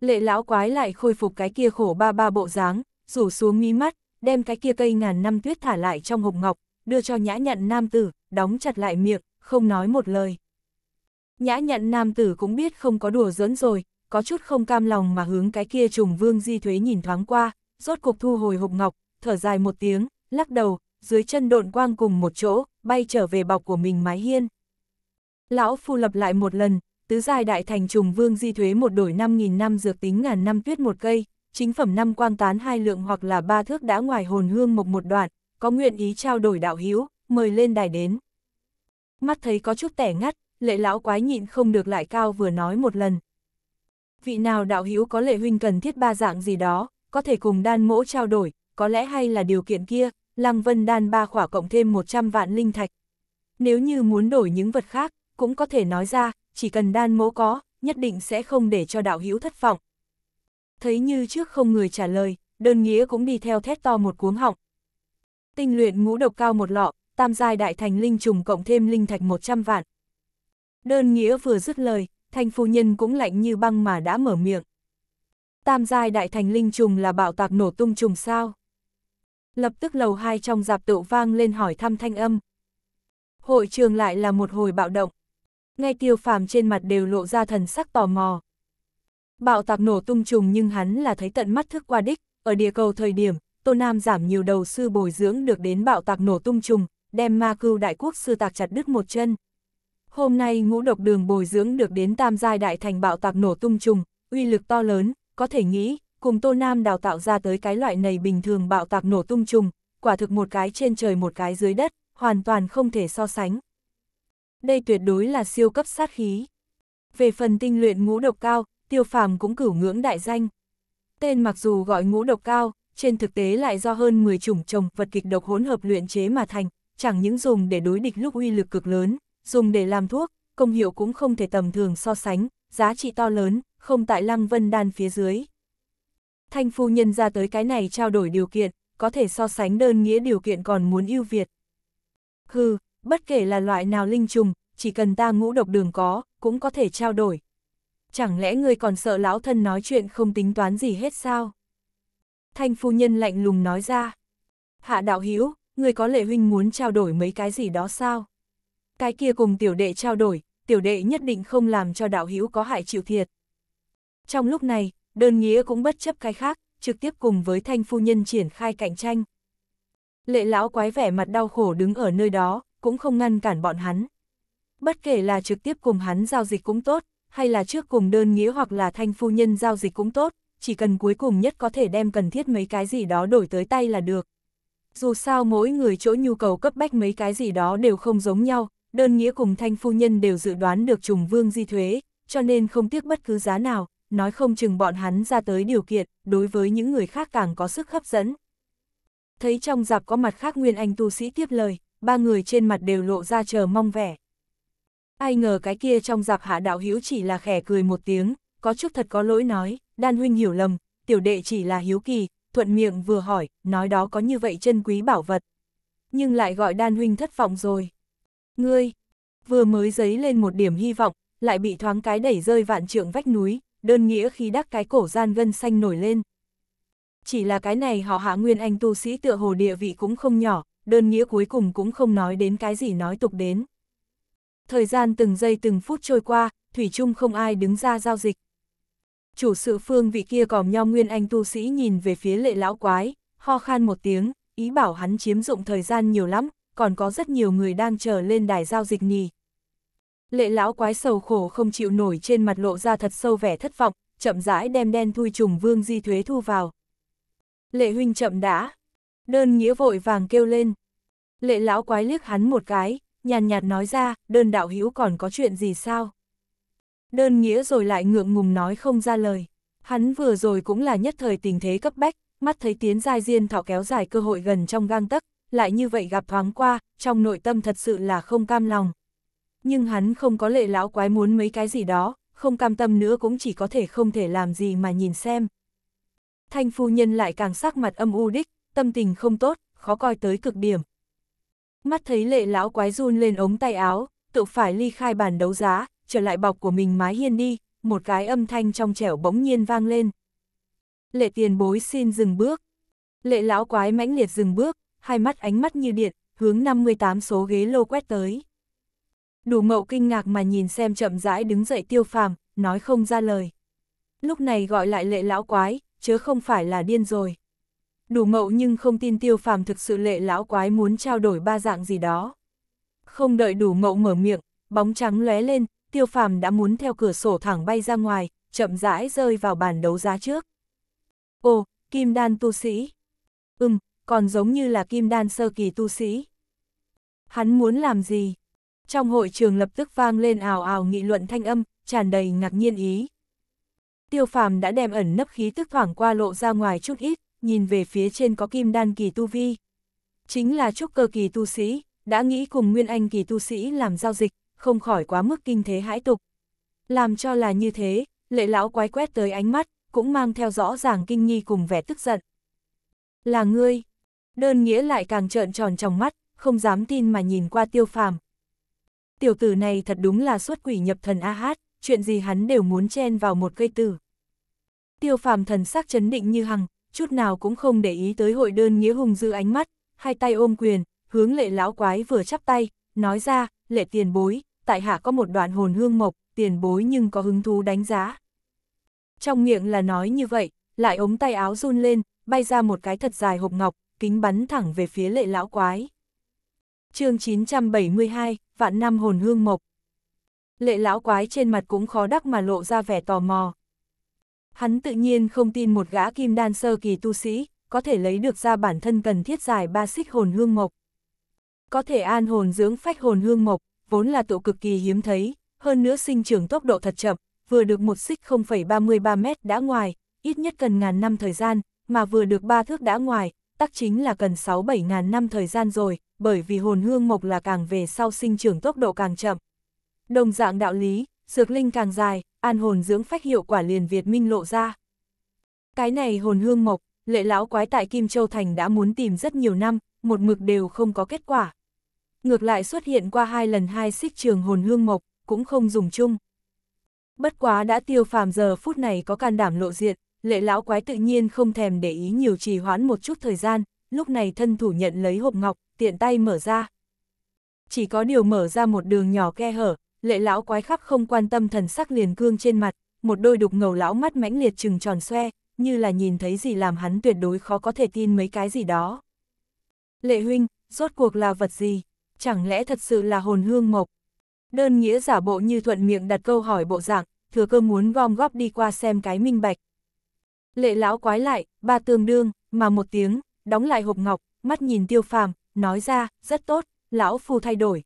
Lệ lão quái lại khôi phục cái kia khổ ba ba bộ dáng, rủ xuống mí mắt, đem cái kia cây ngàn năm tuyết thả lại trong hộp ngọc, đưa cho nhã nhận nam tử, đóng chặt lại miệng, không nói một lời. Nhã nhận nam tử cũng biết không có đùa giỡn rồi, có chút không cam lòng mà hướng cái kia trùng vương di thuế nhìn thoáng qua, rốt cuộc thu hồi hộp ngọc, thở dài một tiếng, lắc đầu, dưới chân độn quang cùng một chỗ, bay trở về bọc của mình mái hiên. Lão phu lập lại một lần, tứ giai đại thành trùng vương di thuế một đổi 5.000 năm dược tính ngàn năm tuyết một cây, chính phẩm năm quang tán hai lượng hoặc là ba thước đã ngoài hồn hương một một đoạn, có nguyện ý trao đổi đạo hữu mời lên đài đến. Mắt thấy có chút tẻ ngắt, lệ lão quái nhịn không được lại cao vừa nói một lần. Vị nào đạo hữu có lệ huynh cần thiết ba dạng gì đó, có thể cùng đan mỗ trao đổi, có lẽ hay là điều kiện kia, Lăng Vân đan ba khỏa cộng thêm 100 vạn linh thạch. Nếu như muốn đổi những vật khác, cũng có thể nói ra, chỉ cần đan mỗ có, nhất định sẽ không để cho đạo hữu thất vọng. Thấy như trước không người trả lời, đơn nghĩa cũng đi theo thét to một cuống họng. Tinh luyện ngũ độc cao một lọ, tam giai đại thành linh trùng cộng thêm linh thạch 100 vạn. Đơn nghĩa vừa dứt lời, thanh phu nhân cũng lạnh như băng mà đã mở miệng. Tam giai đại thành linh trùng là bạo tạc nổ tung trùng sao? lập tức lầu hai trong dạp tựu vang lên hỏi thăm thanh âm. Hội trường lại là một hồi bạo động. Ngay tiêu phàm trên mặt đều lộ ra thần sắc tò mò. Bạo tạc nổ tung trùng nhưng hắn là thấy tận mắt thức qua đích, ở địa cầu thời điểm, Tô Nam giảm nhiều đầu sư bồi dưỡng được đến bạo tạc nổ tung trùng, đem ma cưu đại quốc sư tạc chặt đứt một chân. Hôm nay ngũ độc đường bồi dưỡng được đến tam giai đại thành bạo tạc nổ tung trùng, uy lực to lớn, có thể nghĩ, cùng Tô Nam đào tạo ra tới cái loại này bình thường bạo tạc nổ tung trùng, quả thực một cái trên trời một cái dưới đất, hoàn toàn không thể so sánh. Đây tuyệt đối là siêu cấp sát khí. Về phần tinh luyện ngũ độc cao, tiêu phàm cũng cửu ngưỡng đại danh. Tên mặc dù gọi ngũ độc cao, trên thực tế lại do hơn 10 chủng trồng vật kịch độc hỗn hợp luyện chế mà thành, chẳng những dùng để đối địch lúc uy lực cực lớn, dùng để làm thuốc, công hiệu cũng không thể tầm thường so sánh, giá trị to lớn, không tại lăng vân đan phía dưới. Thanh phu nhân ra tới cái này trao đổi điều kiện, có thể so sánh đơn nghĩa điều kiện còn muốn ưu việt. Hừ, bất kể là loại nào linh trùng, chỉ cần ta ngũ độc đường có, cũng có thể trao đổi. Chẳng lẽ ngươi còn sợ lão thân nói chuyện không tính toán gì hết sao? Thanh phu nhân lạnh lùng nói ra. Hạ đạo Hiếu, ngươi có lệ huynh muốn trao đổi mấy cái gì đó sao? Cái kia cùng tiểu đệ trao đổi, tiểu đệ nhất định không làm cho đạo Hiếu có hại chịu thiệt. Trong lúc này, đơn nghĩa cũng bất chấp cái khác, trực tiếp cùng với thanh phu nhân triển khai cạnh tranh. Lệ lão quái vẻ mặt đau khổ đứng ở nơi đó, cũng không ngăn cản bọn hắn. Bất kể là trực tiếp cùng hắn giao dịch cũng tốt, hay là trước cùng đơn nghĩa hoặc là thanh phu nhân giao dịch cũng tốt, chỉ cần cuối cùng nhất có thể đem cần thiết mấy cái gì đó đổi tới tay là được. Dù sao mỗi người chỗ nhu cầu cấp bách mấy cái gì đó đều không giống nhau, đơn nghĩa cùng thanh phu nhân đều dự đoán được trùng vương di thuế, cho nên không tiếc bất cứ giá nào, nói không chừng bọn hắn ra tới điều kiện, đối với những người khác càng có sức hấp dẫn. Thấy trong dạp có mặt khác Nguyên Anh tu sĩ tiếp lời, ba người trên mặt đều lộ ra chờ mong vẻ. Ai ngờ cái kia trong dạp hạ đạo hiếu chỉ là khẻ cười một tiếng, có chút thật có lỗi nói, đan huynh hiểu lầm, tiểu đệ chỉ là hiếu kỳ, thuận miệng vừa hỏi, nói đó có như vậy chân quý bảo vật. Nhưng lại gọi đan huynh thất vọng rồi. Ngươi, vừa mới giấy lên một điểm hy vọng, lại bị thoáng cái đẩy rơi vạn trượng vách núi, đơn nghĩa khi đắc cái cổ gian gân xanh nổi lên. Chỉ là cái này họ hạ nguyên anh tu sĩ tựa hồ địa vị cũng không nhỏ, đơn nghĩa cuối cùng cũng không nói đến cái gì nói tục đến. Thời gian từng giây từng phút trôi qua, Thủy chung không ai đứng ra giao dịch. Chủ sự phương vị kia còm nho nguyên anh tu sĩ nhìn về phía lệ lão quái, ho khan một tiếng, ý bảo hắn chiếm dụng thời gian nhiều lắm, còn có rất nhiều người đang chờ lên đài giao dịch nhì. Lệ lão quái sầu khổ không chịu nổi trên mặt lộ ra thật sâu vẻ thất vọng, chậm rãi đem đen thui trùng vương di thuế thu vào. Lệ huynh chậm đã. Đơn nghĩa vội vàng kêu lên. Lệ lão quái liếc hắn một cái, nhàn nhạt nói ra, đơn đạo hữu còn có chuyện gì sao? Đơn nghĩa rồi lại ngượng ngùng nói không ra lời. Hắn vừa rồi cũng là nhất thời tình thế cấp bách, mắt thấy tiến giai diên thọ kéo dài cơ hội gần trong gang tấc, lại như vậy gặp thoáng qua, trong nội tâm thật sự là không cam lòng nhưng hắn không có lệ lão quái muốn mấy cái gì đó, không cam tâm nữa cũng chỉ có thể không thể làm gì mà nhìn xem. Thanh phu nhân lại càng sắc mặt âm u đích, tâm tình không tốt, khó coi tới cực điểm. Mắt thấy lệ lão quái run lên ống tay áo, tự phải ly khai bàn đấu giá, trở lại bọc của mình mái hiên đi, một cái âm thanh trong trẻo bỗng nhiên vang lên. Lệ tiền bối xin dừng bước. Lệ lão quái mãnh liệt dừng bước, hai mắt ánh mắt như điện, hướng 58 số ghế lô quét tới đủ mậu kinh ngạc mà nhìn xem chậm rãi đứng dậy tiêu phàm, nói không ra lời. Lúc này gọi lại lệ lão quái, chứ không phải là điên rồi. Đủ mậu nhưng không tin tiêu phàm thực sự lệ lão quái muốn trao đổi ba dạng gì đó. Không đợi đủ mậu mở miệng, bóng trắng lóe lên, tiêu phàm đã muốn theo cửa sổ thẳng bay ra ngoài, chậm rãi rơi vào bàn đấu giá trước. Ồ, kim đan tu sĩ. Ừm, còn giống như là kim đan sơ kỳ tu sĩ. Hắn muốn làm gì? Trong hội trường lập tức vang lên ào ào nghị luận thanh âm, tràn đầy ngạc nhiên ý. Tiêu phàm đã đem ẩn nấp khí tức thoảng qua lộ ra ngoài chút ít, nhìn về phía trên có kim đan kỳ tu vi. Chính là trúc cơ kỳ tu sĩ, đã nghĩ cùng nguyên anh kỳ tu sĩ làm giao dịch, không khỏi quá mức kinh thế hãi tục. Làm cho là như thế, lệ lão quái quét tới ánh mắt, cũng mang theo rõ ràng kinh nghi cùng vẻ tức giận. Là ngươi, đơn nghĩa lại càng trợn tròn trong mắt, không dám tin mà nhìn qua tiêu phàm, Tiểu tử này thật đúng là xuất quỷ nhập thần a hát, chuyện gì hắn đều muốn chen vào một cây tử. Tiêu phàm thần sắc chấn định như hằng, chút nào cũng không để ý tới hội đơn nghĩa hùng dư ánh mắt, hai tay ôm quyền, hướng lệ lão quái vừa chắp tay, nói ra, lệ tiền bối, tại hạ có một đoạn hồn hương mộc, tiền bối nhưng có hứng thú đánh giá. Trong miệng là nói như vậy, lại ống tay áo run lên, bay ra một cái thật dài hộp ngọc, kính bắn thẳng về phía lệ lão quái chương 972, vạn năm hồn hương mộc. Lệ lão quái trên mặt cũng khó đắc mà lộ ra vẻ tò mò. Hắn tự nhiên không tin một gã kim đan sơ kỳ tu sĩ, có thể lấy được ra bản thân cần thiết giải ba xích hồn hương mộc. Có thể an hồn dưỡng phách hồn hương mộc, vốn là tụ cực kỳ hiếm thấy, hơn nữa sinh trưởng tốc độ thật chậm, vừa được một xích 0,33 mét đã ngoài, ít nhất cần ngàn năm thời gian, mà vừa được ba thước đã ngoài, tắc chính là cần 6-7 ngàn năm thời gian rồi, bởi vì hồn hương mộc là càng về sau sinh trưởng tốc độ càng chậm. Đồng dạng đạo lý, dược linh càng dài, an hồn dưỡng phách hiệu quả liền Việt Minh lộ ra. Cái này hồn hương mộc, lệ lão quái tại Kim Châu Thành đã muốn tìm rất nhiều năm, một mực đều không có kết quả. Ngược lại xuất hiện qua hai lần hai xích trường hồn hương mộc, cũng không dùng chung. Bất quá đã tiêu phàm giờ phút này có can đảm lộ diện, lệ lão quái tự nhiên không thèm để ý nhiều trì hoãn một chút thời gian, lúc này thân thủ nhận lấy hộp ngọc, tiện tay mở ra. Chỉ có điều mở ra một đường nhỏ khe hở, lệ lão quái khắp không quan tâm thần sắc liền cương trên mặt, một đôi đục ngầu lão mắt mãnh liệt trừng tròn xoe, như là nhìn thấy gì làm hắn tuyệt đối khó có thể tin mấy cái gì đó. Lệ huynh, rốt cuộc là vật gì? Chẳng lẽ thật sự là hồn hương mộc? Đơn nghĩa giả bộ như thuận miệng đặt câu hỏi bộ dạng, thừa cơ muốn gom góp đi qua xem cái minh bạch. Lệ lão quái lại, ba tương đương, mà một tiếng, đóng lại hộp ngọc, mắt nhìn tiêu phàm, nói ra, rất tốt, lão phu thay đổi.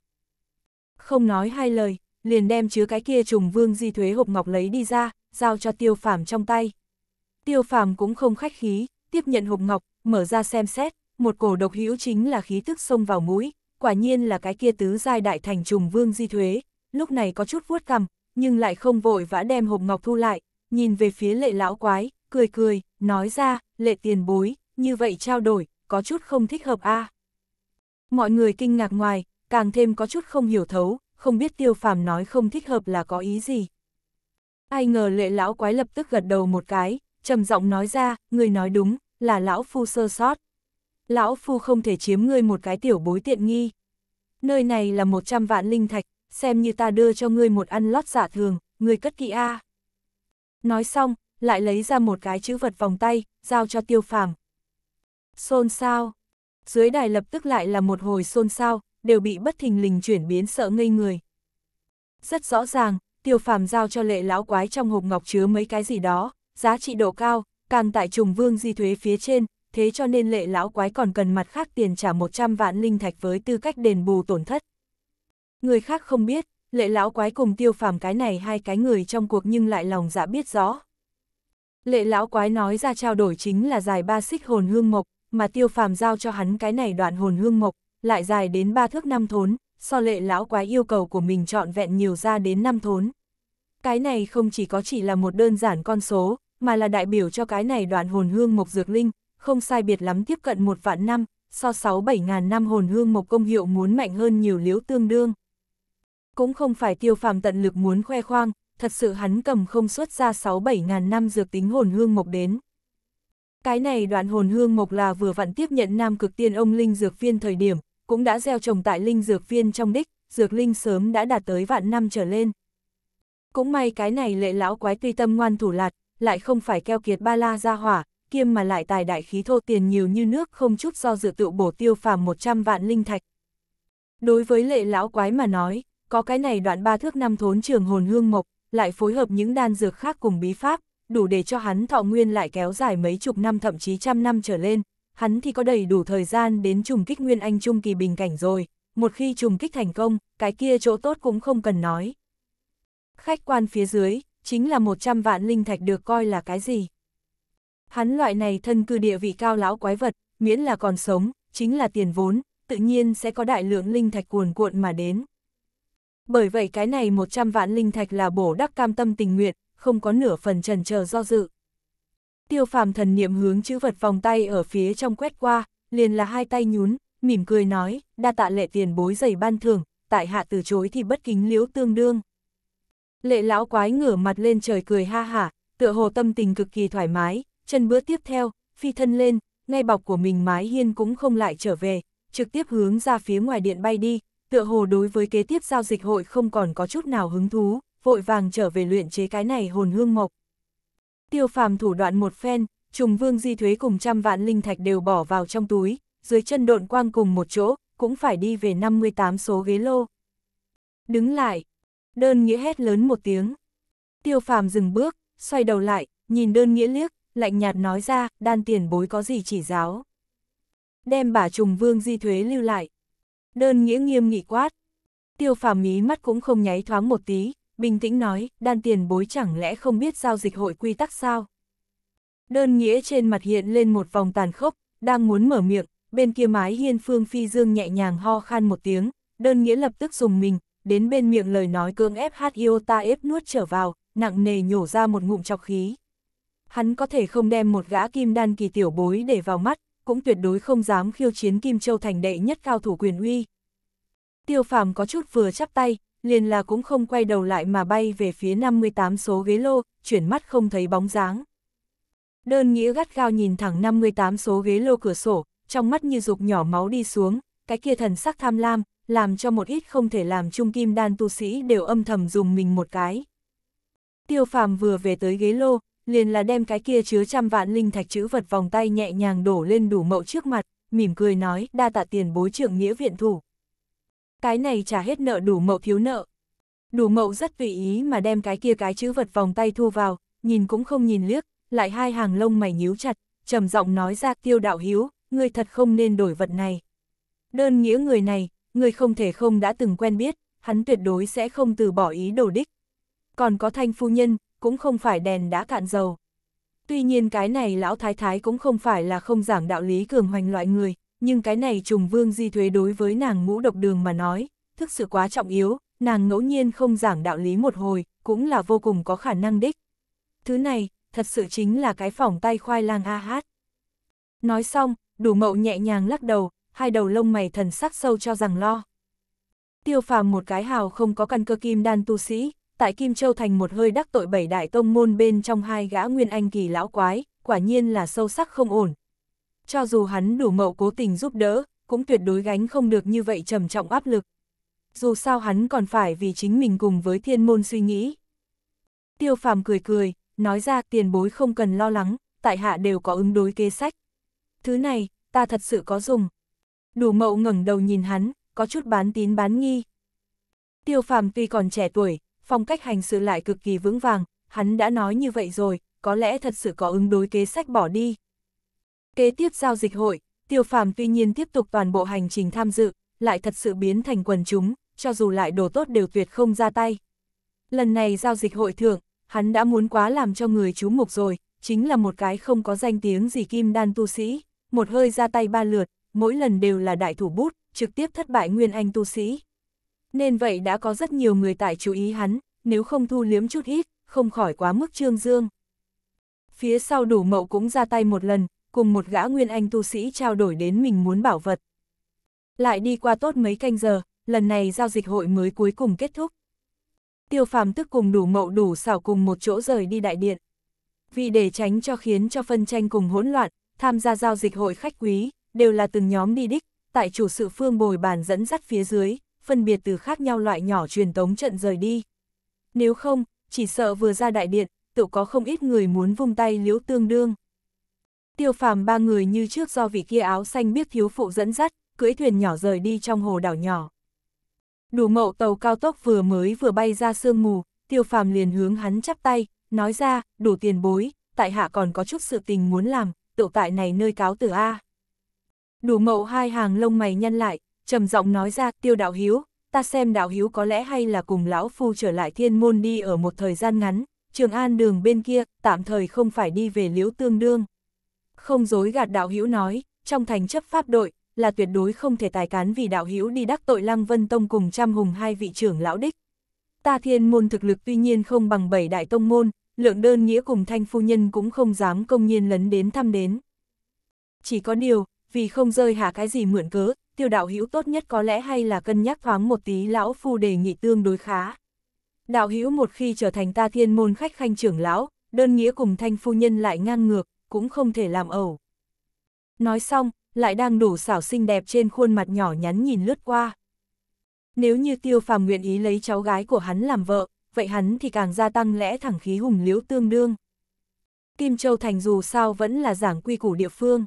Không nói hai lời, liền đem chứa cái kia trùng vương di thuế hộp ngọc lấy đi ra, giao cho tiêu phàm trong tay. Tiêu phàm cũng không khách khí, tiếp nhận hộp ngọc, mở ra xem xét, một cổ độc hữu chính là khí tức xông vào mũi, quả nhiên là cái kia tứ giai đại thành trùng vương di thuế, lúc này có chút vuốt cằm, nhưng lại không vội vã đem hộp ngọc thu lại, nhìn về phía lệ lão quái, cười cười, nói ra, lệ tiền bối, như vậy trao đổi, có chút không thích hợp a. À. Mọi người kinh ngạc ngoài, càng thêm có chút không hiểu thấu, không biết tiêu phàm nói không thích hợp là có ý gì. Ai ngờ lệ lão quái lập tức gật đầu một cái, trầm giọng nói ra, người nói đúng, là lão phu sơ sót. Lão phu không thể chiếm ngươi một cái tiểu bối tiện nghi. Nơi này là một trăm vạn linh thạch, xem như ta đưa cho ngươi một ăn lót giả dạ thường, ngươi cất kỹ a. À. Nói xong, lại lấy ra một cái chữ vật vòng tay, giao cho tiêu phàm. Xôn xao. Dưới đài lập tức lại là một hồi xôn xao, đều bị bất thình lình chuyển biến sợ ngây người. Rất rõ ràng, tiêu phàm giao cho lệ lão quái trong hộp ngọc chứa mấy cái gì đó, giá trị độ cao, càng tại trùng vương di thuế phía trên, thế cho nên lệ lão quái còn cần mặt khác tiền trả 100 vạn linh thạch với tư cách đền bù tổn thất. Người khác không biết, lệ lão quái cùng tiêu phàm cái này hai cái người trong cuộc nhưng lại lòng dạ biết rõ. Lệ lão quái nói ra trao đổi chính là dài ba xích hồn hương mộc, mà tiêu phàm giao cho hắn cái này đoạn hồn hương mộc, lại dài đến ba thước năm thốn, so lệ lão quái yêu cầu của mình trọn vẹn nhiều ra đến năm thốn. Cái này không chỉ có chỉ là một đơn giản con số, mà là đại biểu cho cái này đoạn hồn hương mộc dược linh, không sai biệt lắm tiếp cận một vạn năm, so sáu bảy ngàn năm hồn hương mộc công hiệu muốn mạnh hơn nhiều liếu tương đương. Cũng không phải tiêu phàm tận lực muốn khoe khoang, thật sự hắn cầm không xuất ra sáu bảy ngàn năm dược tính hồn hương mộc đến. Cái này đoạn hồn hương mộc là vừa vặn tiếp nhận nam cực tiên ông linh dược viên thời điểm, cũng đã gieo trồng tại linh dược viên trong đích, dược linh sớm đã đạt tới vạn năm trở lên. Cũng may cái này lệ lão quái tuy tâm ngoan thủ lạt, lại không phải keo kiệt ba la ra hỏa, kiêm mà lại tài đại khí thô tiền nhiều như nước không chút do dự tự bổ tiêu phàm 100 vạn linh thạch. Đối với lệ lão quái mà nói, có cái này đoạn ba thước năm thốn trường hồn hương mộc, lại phối hợp những đan dược khác cùng bí pháp, đủ để cho hắn thọ nguyên lại kéo dài mấy chục năm thậm chí trăm năm trở lên, hắn thì có đầy đủ thời gian đến trùng kích Nguyên Anh Trung kỳ bình cảnh rồi, một khi trùng kích thành công, cái kia chỗ tốt cũng không cần nói. Khách quan phía dưới, chính là 100 vạn linh thạch được coi là cái gì? Hắn loại này thân cư địa vị cao lão quái vật, miễn là còn sống, chính là tiền vốn, tự nhiên sẽ có đại lượng linh thạch cuồn cuộn mà đến. Bởi vậy cái này 100 vạn linh thạch là bổ đắc cam tâm tình nguyện, không có nửa phần trần chờ do dự. Tiêu phàm thần niệm hướng chữ vật vòng tay ở phía trong quét qua, liền là hai tay nhún, mỉm cười nói, đa tạ lệ tiền bối dày ban thường, tại hạ từ chối thì bất kính liễu tương đương. Lệ lão quái ngửa mặt lên trời cười ha hả, tựa hồ tâm tình cực kỳ thoải mái, chân bữa tiếp theo, phi thân lên, ngay bọc của mình mái hiên cũng không lại trở về, trực tiếp hướng ra phía ngoài điện bay đi, tựa hồ đối với kế tiếp giao dịch hội không còn có chút nào hứng thú vội vàng trở về luyện chế cái này hồn hương mộc. Tiêu phàm thủ đoạn một phen, trùng vương di thuế cùng trăm vạn linh thạch đều bỏ vào trong túi, dưới chân độn quang cùng một chỗ, cũng phải đi về 58 số ghế lô. Đứng lại, đơn nghĩa hét lớn một tiếng. Tiêu phàm dừng bước, xoay đầu lại, nhìn đơn nghĩa liếc, lạnh nhạt nói ra, đan tiền bối có gì chỉ giáo. Đem bà trùng vương di thuế lưu lại. Đơn nghĩa nghiêm nghị quát. Tiêu phàm mí mắt cũng không nháy thoáng một tí, bình tĩnh nói, đan tiền bối chẳng lẽ không biết giao dịch hội quy tắc sao? Đơn nghĩa trên mặt hiện lên một vòng tàn khốc, đang muốn mở miệng, bên kia mái hiên phương phi dương nhẹ nhàng ho khan một tiếng, đơn nghĩa lập tức dùng mình, đến bên miệng lời nói cương ép hát yêu ta ép nuốt trở vào, nặng nề nhổ ra một ngụm chọc khí. Hắn có thể không đem một gã kim đan kỳ tiểu bối để vào mắt, cũng tuyệt đối không dám khiêu chiến Kim Châu thành đệ nhất cao thủ quyền uy. Tiêu phàm có chút vừa chắp tay, liền là cũng không quay đầu lại mà bay về phía 58 số ghế lô, chuyển mắt không thấy bóng dáng. Đơn nghĩa gắt gao nhìn thẳng 58 số ghế lô cửa sổ, trong mắt như dục nhỏ máu đi xuống, cái kia thần sắc tham lam, làm cho một ít không thể làm trung kim đan tu sĩ đều âm thầm dùng mình một cái. Tiêu phàm vừa về tới ghế lô, liền là đem cái kia chứa trăm vạn linh thạch chữ vật vòng tay nhẹ nhàng đổ lên đủ mậu trước mặt, mỉm cười nói đa tạ tiền bối trưởng nghĩa viện thủ cái này trả hết nợ đủ mậu thiếu nợ. Đủ mậu rất tùy ý mà đem cái kia cái chữ vật vòng tay thu vào, nhìn cũng không nhìn liếc, lại hai hàng lông mày nhíu chặt, trầm giọng nói ra tiêu đạo hiếu, ngươi thật không nên đổi vật này. Đơn nghĩa người này, ngươi không thể không đã từng quen biết, hắn tuyệt đối sẽ không từ bỏ ý đồ đích. Còn có thanh phu nhân, cũng không phải đèn đã cạn dầu. Tuy nhiên cái này lão thái thái cũng không phải là không giảng đạo lý cường hoành loại người, nhưng cái này trùng vương di thuế đối với nàng ngũ độc đường mà nói, thực sự quá trọng yếu, nàng ngẫu nhiên không giảng đạo lý một hồi, cũng là vô cùng có khả năng đích. Thứ này, thật sự chính là cái phỏng tay khoai lang a hát. Nói xong, đủ mậu nhẹ nhàng lắc đầu, hai đầu lông mày thần sắc sâu cho rằng lo. Tiêu phàm một cái hào không có căn cơ kim đan tu sĩ, tại Kim Châu Thành một hơi đắc tội bảy đại tông môn bên trong hai gã nguyên anh kỳ lão quái, quả nhiên là sâu sắc không ổn, cho dù hắn đủ mậu cố tình giúp đỡ, cũng tuyệt đối gánh không được như vậy trầm trọng áp lực. Dù sao hắn còn phải vì chính mình cùng với thiên môn suy nghĩ. Tiêu phàm cười cười, nói ra tiền bối không cần lo lắng, tại hạ đều có ứng đối kế sách. Thứ này, ta thật sự có dùng. Đủ mậu ngẩng đầu nhìn hắn, có chút bán tín bán nghi. Tiêu phàm tuy còn trẻ tuổi, phong cách hành sự lại cực kỳ vững vàng, hắn đã nói như vậy rồi, có lẽ thật sự có ứng đối kế sách bỏ đi, Kế tiếp giao dịch hội, tiêu phàm tuy nhiên tiếp tục toàn bộ hành trình tham dự, lại thật sự biến thành quần chúng, cho dù lại đồ tốt đều tuyệt không ra tay. Lần này giao dịch hội thượng hắn đã muốn quá làm cho người chú mục rồi, chính là một cái không có danh tiếng gì kim đan tu sĩ, một hơi ra tay ba lượt, mỗi lần đều là đại thủ bút, trực tiếp thất bại nguyên anh tu sĩ. Nên vậy đã có rất nhiều người tại chú ý hắn, nếu không thu liếm chút ít, không khỏi quá mức trương dương. Phía sau đủ mậu cũng ra tay một lần, cùng một gã nguyên anh tu sĩ trao đổi đến mình muốn bảo vật. Lại đi qua tốt mấy canh giờ, lần này giao dịch hội mới cuối cùng kết thúc. Tiêu phàm tức cùng đủ mậu đủ xảo cùng một chỗ rời đi đại điện. Vì để tránh cho khiến cho phân tranh cùng hỗn loạn, tham gia giao dịch hội khách quý, đều là từng nhóm đi đích, tại chủ sự phương bồi bàn dẫn dắt phía dưới, phân biệt từ khác nhau loại nhỏ truyền tống trận rời đi. Nếu không, chỉ sợ vừa ra đại điện, tự có không ít người muốn vung tay liễu tương đương tiêu phàm ba người như trước do vị kia áo xanh biết thiếu phụ dẫn dắt, cưỡi thuyền nhỏ rời đi trong hồ đảo nhỏ. Đủ mậu tàu cao tốc vừa mới vừa bay ra sương mù, tiêu phàm liền hướng hắn chắp tay, nói ra, đủ tiền bối, tại hạ còn có chút sự tình muốn làm, tự tại này nơi cáo từ A. Đủ mậu hai hàng lông mày nhăn lại, trầm giọng nói ra tiêu đạo hiếu, ta xem đạo hiếu có lẽ hay là cùng lão phu trở lại thiên môn đi ở một thời gian ngắn, trường an đường bên kia, tạm thời không phải đi về liễu tương đương. Không dối gạt đạo hữu nói, trong thành chấp pháp đội, là tuyệt đối không thể tài cán vì đạo hữu đi đắc tội Lăng Vân Tông cùng trăm hùng hai vị trưởng lão đích. Ta thiên môn thực lực tuy nhiên không bằng bảy đại tông môn, lượng đơn nghĩa cùng thanh phu nhân cũng không dám công nhiên lấn đến thăm đến. Chỉ có điều, vì không rơi hạ cái gì mượn cớ, tiêu đạo hữu tốt nhất có lẽ hay là cân nhắc thoáng một tí lão phu đề nghị tương đối khá. Đạo hữu một khi trở thành ta thiên môn khách khanh trưởng lão, đơn nghĩa cùng thanh phu nhân lại ngang ngược, cũng không thể làm ẩu. Nói xong, lại đang đủ xảo xinh đẹp trên khuôn mặt nhỏ nhắn nhìn lướt qua. Nếu như tiêu phàm nguyện ý lấy cháu gái của hắn làm vợ, vậy hắn thì càng gia tăng lẽ thẳng khí hùng liễu tương đương. Kim Châu Thành dù sao vẫn là giảng quy củ địa phương.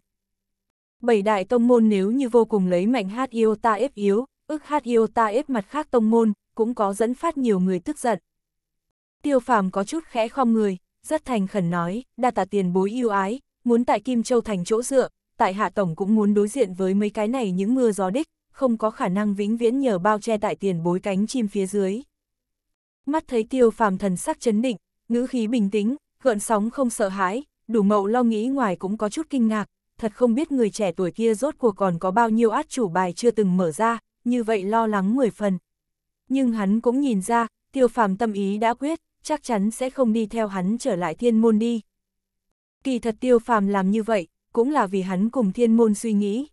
Bảy đại tông môn nếu như vô cùng lấy mạnh hát yêu ta ép yếu, ức hát yêu ta ép mặt khác tông môn, cũng có dẫn phát nhiều người tức giận. Tiêu phàm có chút khẽ khom người, rất thành khẩn nói, đa tạ tiền bối yêu ái, muốn tại Kim Châu thành chỗ dựa, tại Hạ Tổng cũng muốn đối diện với mấy cái này những mưa gió đích, không có khả năng vĩnh viễn nhờ bao che tại tiền bối cánh chim phía dưới. Mắt thấy tiêu phàm thần sắc chấn định, ngữ khí bình tĩnh, gợn sóng không sợ hãi, đủ mậu lo nghĩ ngoài cũng có chút kinh ngạc, thật không biết người trẻ tuổi kia rốt cuộc còn có bao nhiêu át chủ bài chưa từng mở ra, như vậy lo lắng mười phần. Nhưng hắn cũng nhìn ra, tiêu phàm tâm ý đã quyết, chắc chắn sẽ không đi theo hắn trở lại thiên môn đi. Kỳ thật tiêu phàm làm như vậy, cũng là vì hắn cùng thiên môn suy nghĩ.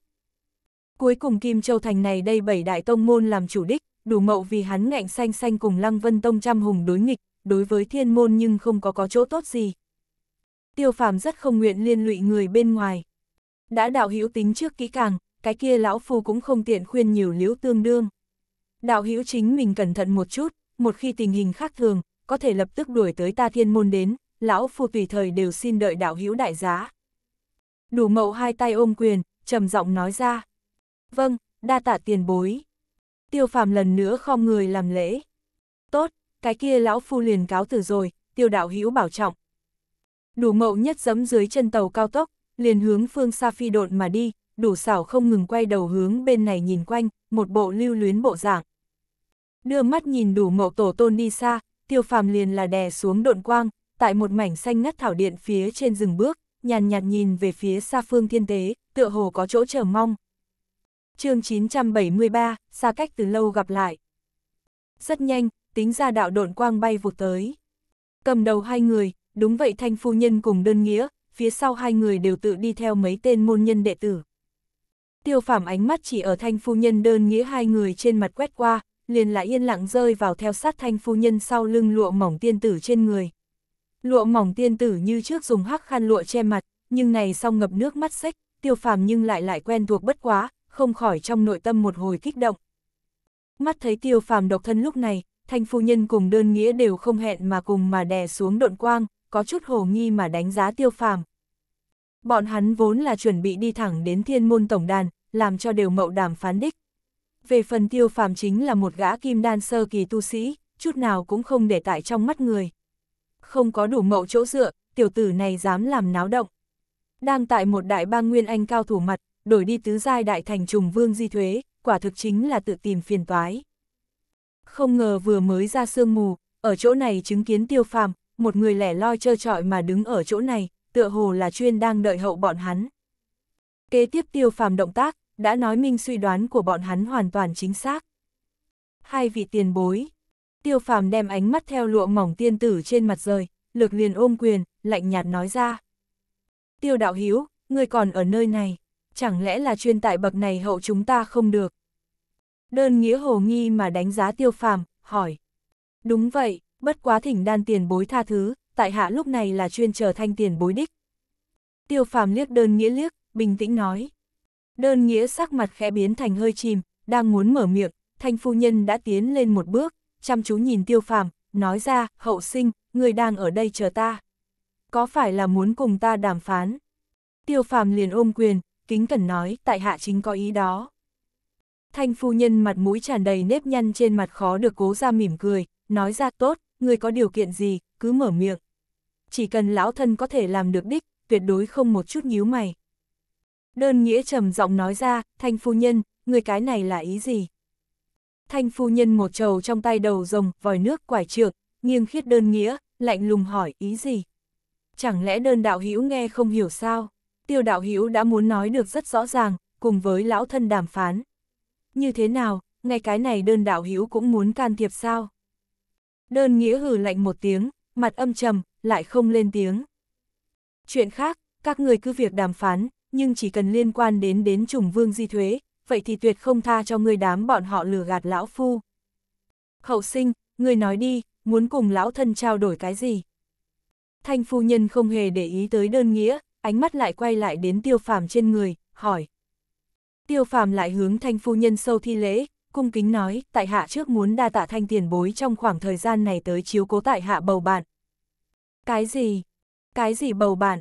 Cuối cùng Kim Châu Thành này đây bảy đại tông môn làm chủ đích, đủ mậu vì hắn ngạnh xanh xanh cùng Lăng Vân Tông trăm hùng đối nghịch, đối với thiên môn nhưng không có có chỗ tốt gì. Tiêu phàm rất không nguyện liên lụy người bên ngoài. Đã đạo hữu tính trước kỹ càng, cái kia lão phu cũng không tiện khuyên nhiều liễu tương đương. Đạo hữu chính mình cẩn thận một chút, một khi tình hình khác thường, có thể lập tức đuổi tới ta thiên môn đến, lão phu tùy thời đều xin đợi đạo hữu đại giá. Đủ mậu hai tay ôm quyền, trầm giọng nói ra. Vâng, đa tạ tiền bối. Tiêu phàm lần nữa khom người làm lễ. Tốt, cái kia lão phu liền cáo từ rồi, tiêu đạo hữu bảo trọng. Đủ mậu nhất giấm dưới chân tàu cao tốc, liền hướng phương xa phi độn mà đi, đủ xảo không ngừng quay đầu hướng bên này nhìn quanh, một bộ lưu luyến bộ dạng. Đưa mắt nhìn đủ mậu tổ tôn đi xa, tiêu phàm liền là đè xuống độn quang, tại một mảnh xanh ngắt thảo điện phía trên rừng bước, nhàn nhạt nhìn về phía xa phương thiên tế, tựa hồ có chỗ chờ mong. chương 973, xa cách từ lâu gặp lại. Rất nhanh, tính ra đạo độn quang bay vụt tới. Cầm đầu hai người, đúng vậy thanh phu nhân cùng đơn nghĩa, phía sau hai người đều tự đi theo mấy tên môn nhân đệ tử. Tiêu phảm ánh mắt chỉ ở thanh phu nhân đơn nghĩa hai người trên mặt quét qua, liền lại yên lặng rơi vào theo sát thanh phu nhân sau lưng lụa mỏng tiên tử trên người. Lụa mỏng tiên tử như trước dùng hắc khăn lụa che mặt, nhưng này sau ngập nước mắt sách, tiêu phàm nhưng lại lại quen thuộc bất quá, không khỏi trong nội tâm một hồi kích động. Mắt thấy tiêu phàm độc thân lúc này, thanh phu nhân cùng đơn nghĩa đều không hẹn mà cùng mà đè xuống độn quang, có chút hồ nghi mà đánh giá tiêu phàm. Bọn hắn vốn là chuẩn bị đi thẳng đến thiên môn tổng đàn, làm cho đều mậu đàm phán đích, về phần tiêu phàm chính là một gã kim đan sơ kỳ tu sĩ, chút nào cũng không để tại trong mắt người. Không có đủ mẫu chỗ dựa, tiểu tử này dám làm náo động. Đang tại một đại bang nguyên anh cao thủ mặt, đổi đi tứ giai đại thành trùng vương di thuế, quả thực chính là tự tìm phiền toái. Không ngờ vừa mới ra sương mù, ở chỗ này chứng kiến tiêu phàm, một người lẻ loi trơ trọi mà đứng ở chỗ này, tựa hồ là chuyên đang đợi hậu bọn hắn. Kế tiếp tiêu phàm động tác, đã nói minh suy đoán của bọn hắn hoàn toàn chính xác. Hai vị tiền bối, tiêu phàm đem ánh mắt theo lụa mỏng tiên tử trên mặt rời, lực liền ôm quyền, lạnh nhạt nói ra. Tiêu đạo hiếu, người còn ở nơi này, chẳng lẽ là chuyên tại bậc này hậu chúng ta không được? Đơn nghĩa hồ nghi mà đánh giá tiêu phàm, hỏi. Đúng vậy, bất quá thỉnh đan tiền bối tha thứ, tại hạ lúc này là chuyên chờ thanh tiền bối đích. Tiêu phàm liếc đơn nghĩa liếc, bình tĩnh nói. Đơn nghĩa sắc mặt khẽ biến thành hơi chìm, đang muốn mở miệng, thanh phu nhân đã tiến lên một bước, chăm chú nhìn tiêu phàm, nói ra, hậu sinh, người đang ở đây chờ ta. Có phải là muốn cùng ta đàm phán? Tiêu phàm liền ôm quyền, kính cẩn nói, tại hạ chính có ý đó. Thanh phu nhân mặt mũi tràn đầy nếp nhăn trên mặt khó được cố ra mỉm cười, nói ra tốt, người có điều kiện gì, cứ mở miệng. Chỉ cần lão thân có thể làm được đích, tuyệt đối không một chút nhíu mày. Đơn nghĩa trầm giọng nói ra, thanh phu nhân, người cái này là ý gì? Thanh phu nhân một trầu trong tay đầu rồng, vòi nước quải trượt nghiêng khiết đơn nghĩa, lạnh lùng hỏi ý gì? Chẳng lẽ đơn đạo hữu nghe không hiểu sao? Tiêu đạo hữu đã muốn nói được rất rõ ràng, cùng với lão thân đàm phán. Như thế nào, ngay cái này đơn đạo hữu cũng muốn can thiệp sao? Đơn nghĩa hử lạnh một tiếng, mặt âm trầm, lại không lên tiếng. Chuyện khác, các người cứ việc đàm phán, nhưng chỉ cần liên quan đến đến trùng vương di thuế, vậy thì tuyệt không tha cho người đám bọn họ lừa gạt lão phu. Hậu sinh, người nói đi, muốn cùng lão thân trao đổi cái gì? Thanh phu nhân không hề để ý tới đơn nghĩa, ánh mắt lại quay lại đến tiêu phàm trên người, hỏi. Tiêu phàm lại hướng thanh phu nhân sâu thi lễ, cung kính nói, tại hạ trước muốn đa tạ thanh tiền bối trong khoảng thời gian này tới chiếu cố tại hạ bầu bạn. Cái gì? Cái gì bầu bạn?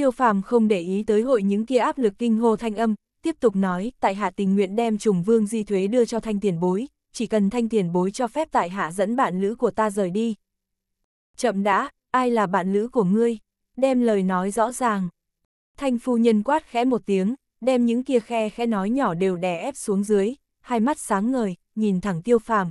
Tiêu phàm không để ý tới hội những kia áp lực kinh hô thanh âm, tiếp tục nói, tại hạ tình nguyện đem trùng vương di thuế đưa cho thanh tiền bối, chỉ cần thanh tiền bối cho phép tại hạ dẫn bạn lữ của ta rời đi. Chậm đã, ai là bạn lữ của ngươi? Đem lời nói rõ ràng. Thanh phu nhân quát khẽ một tiếng, đem những kia khe khẽ nói nhỏ đều đè ép xuống dưới, hai mắt sáng ngời, nhìn thẳng tiêu phàm.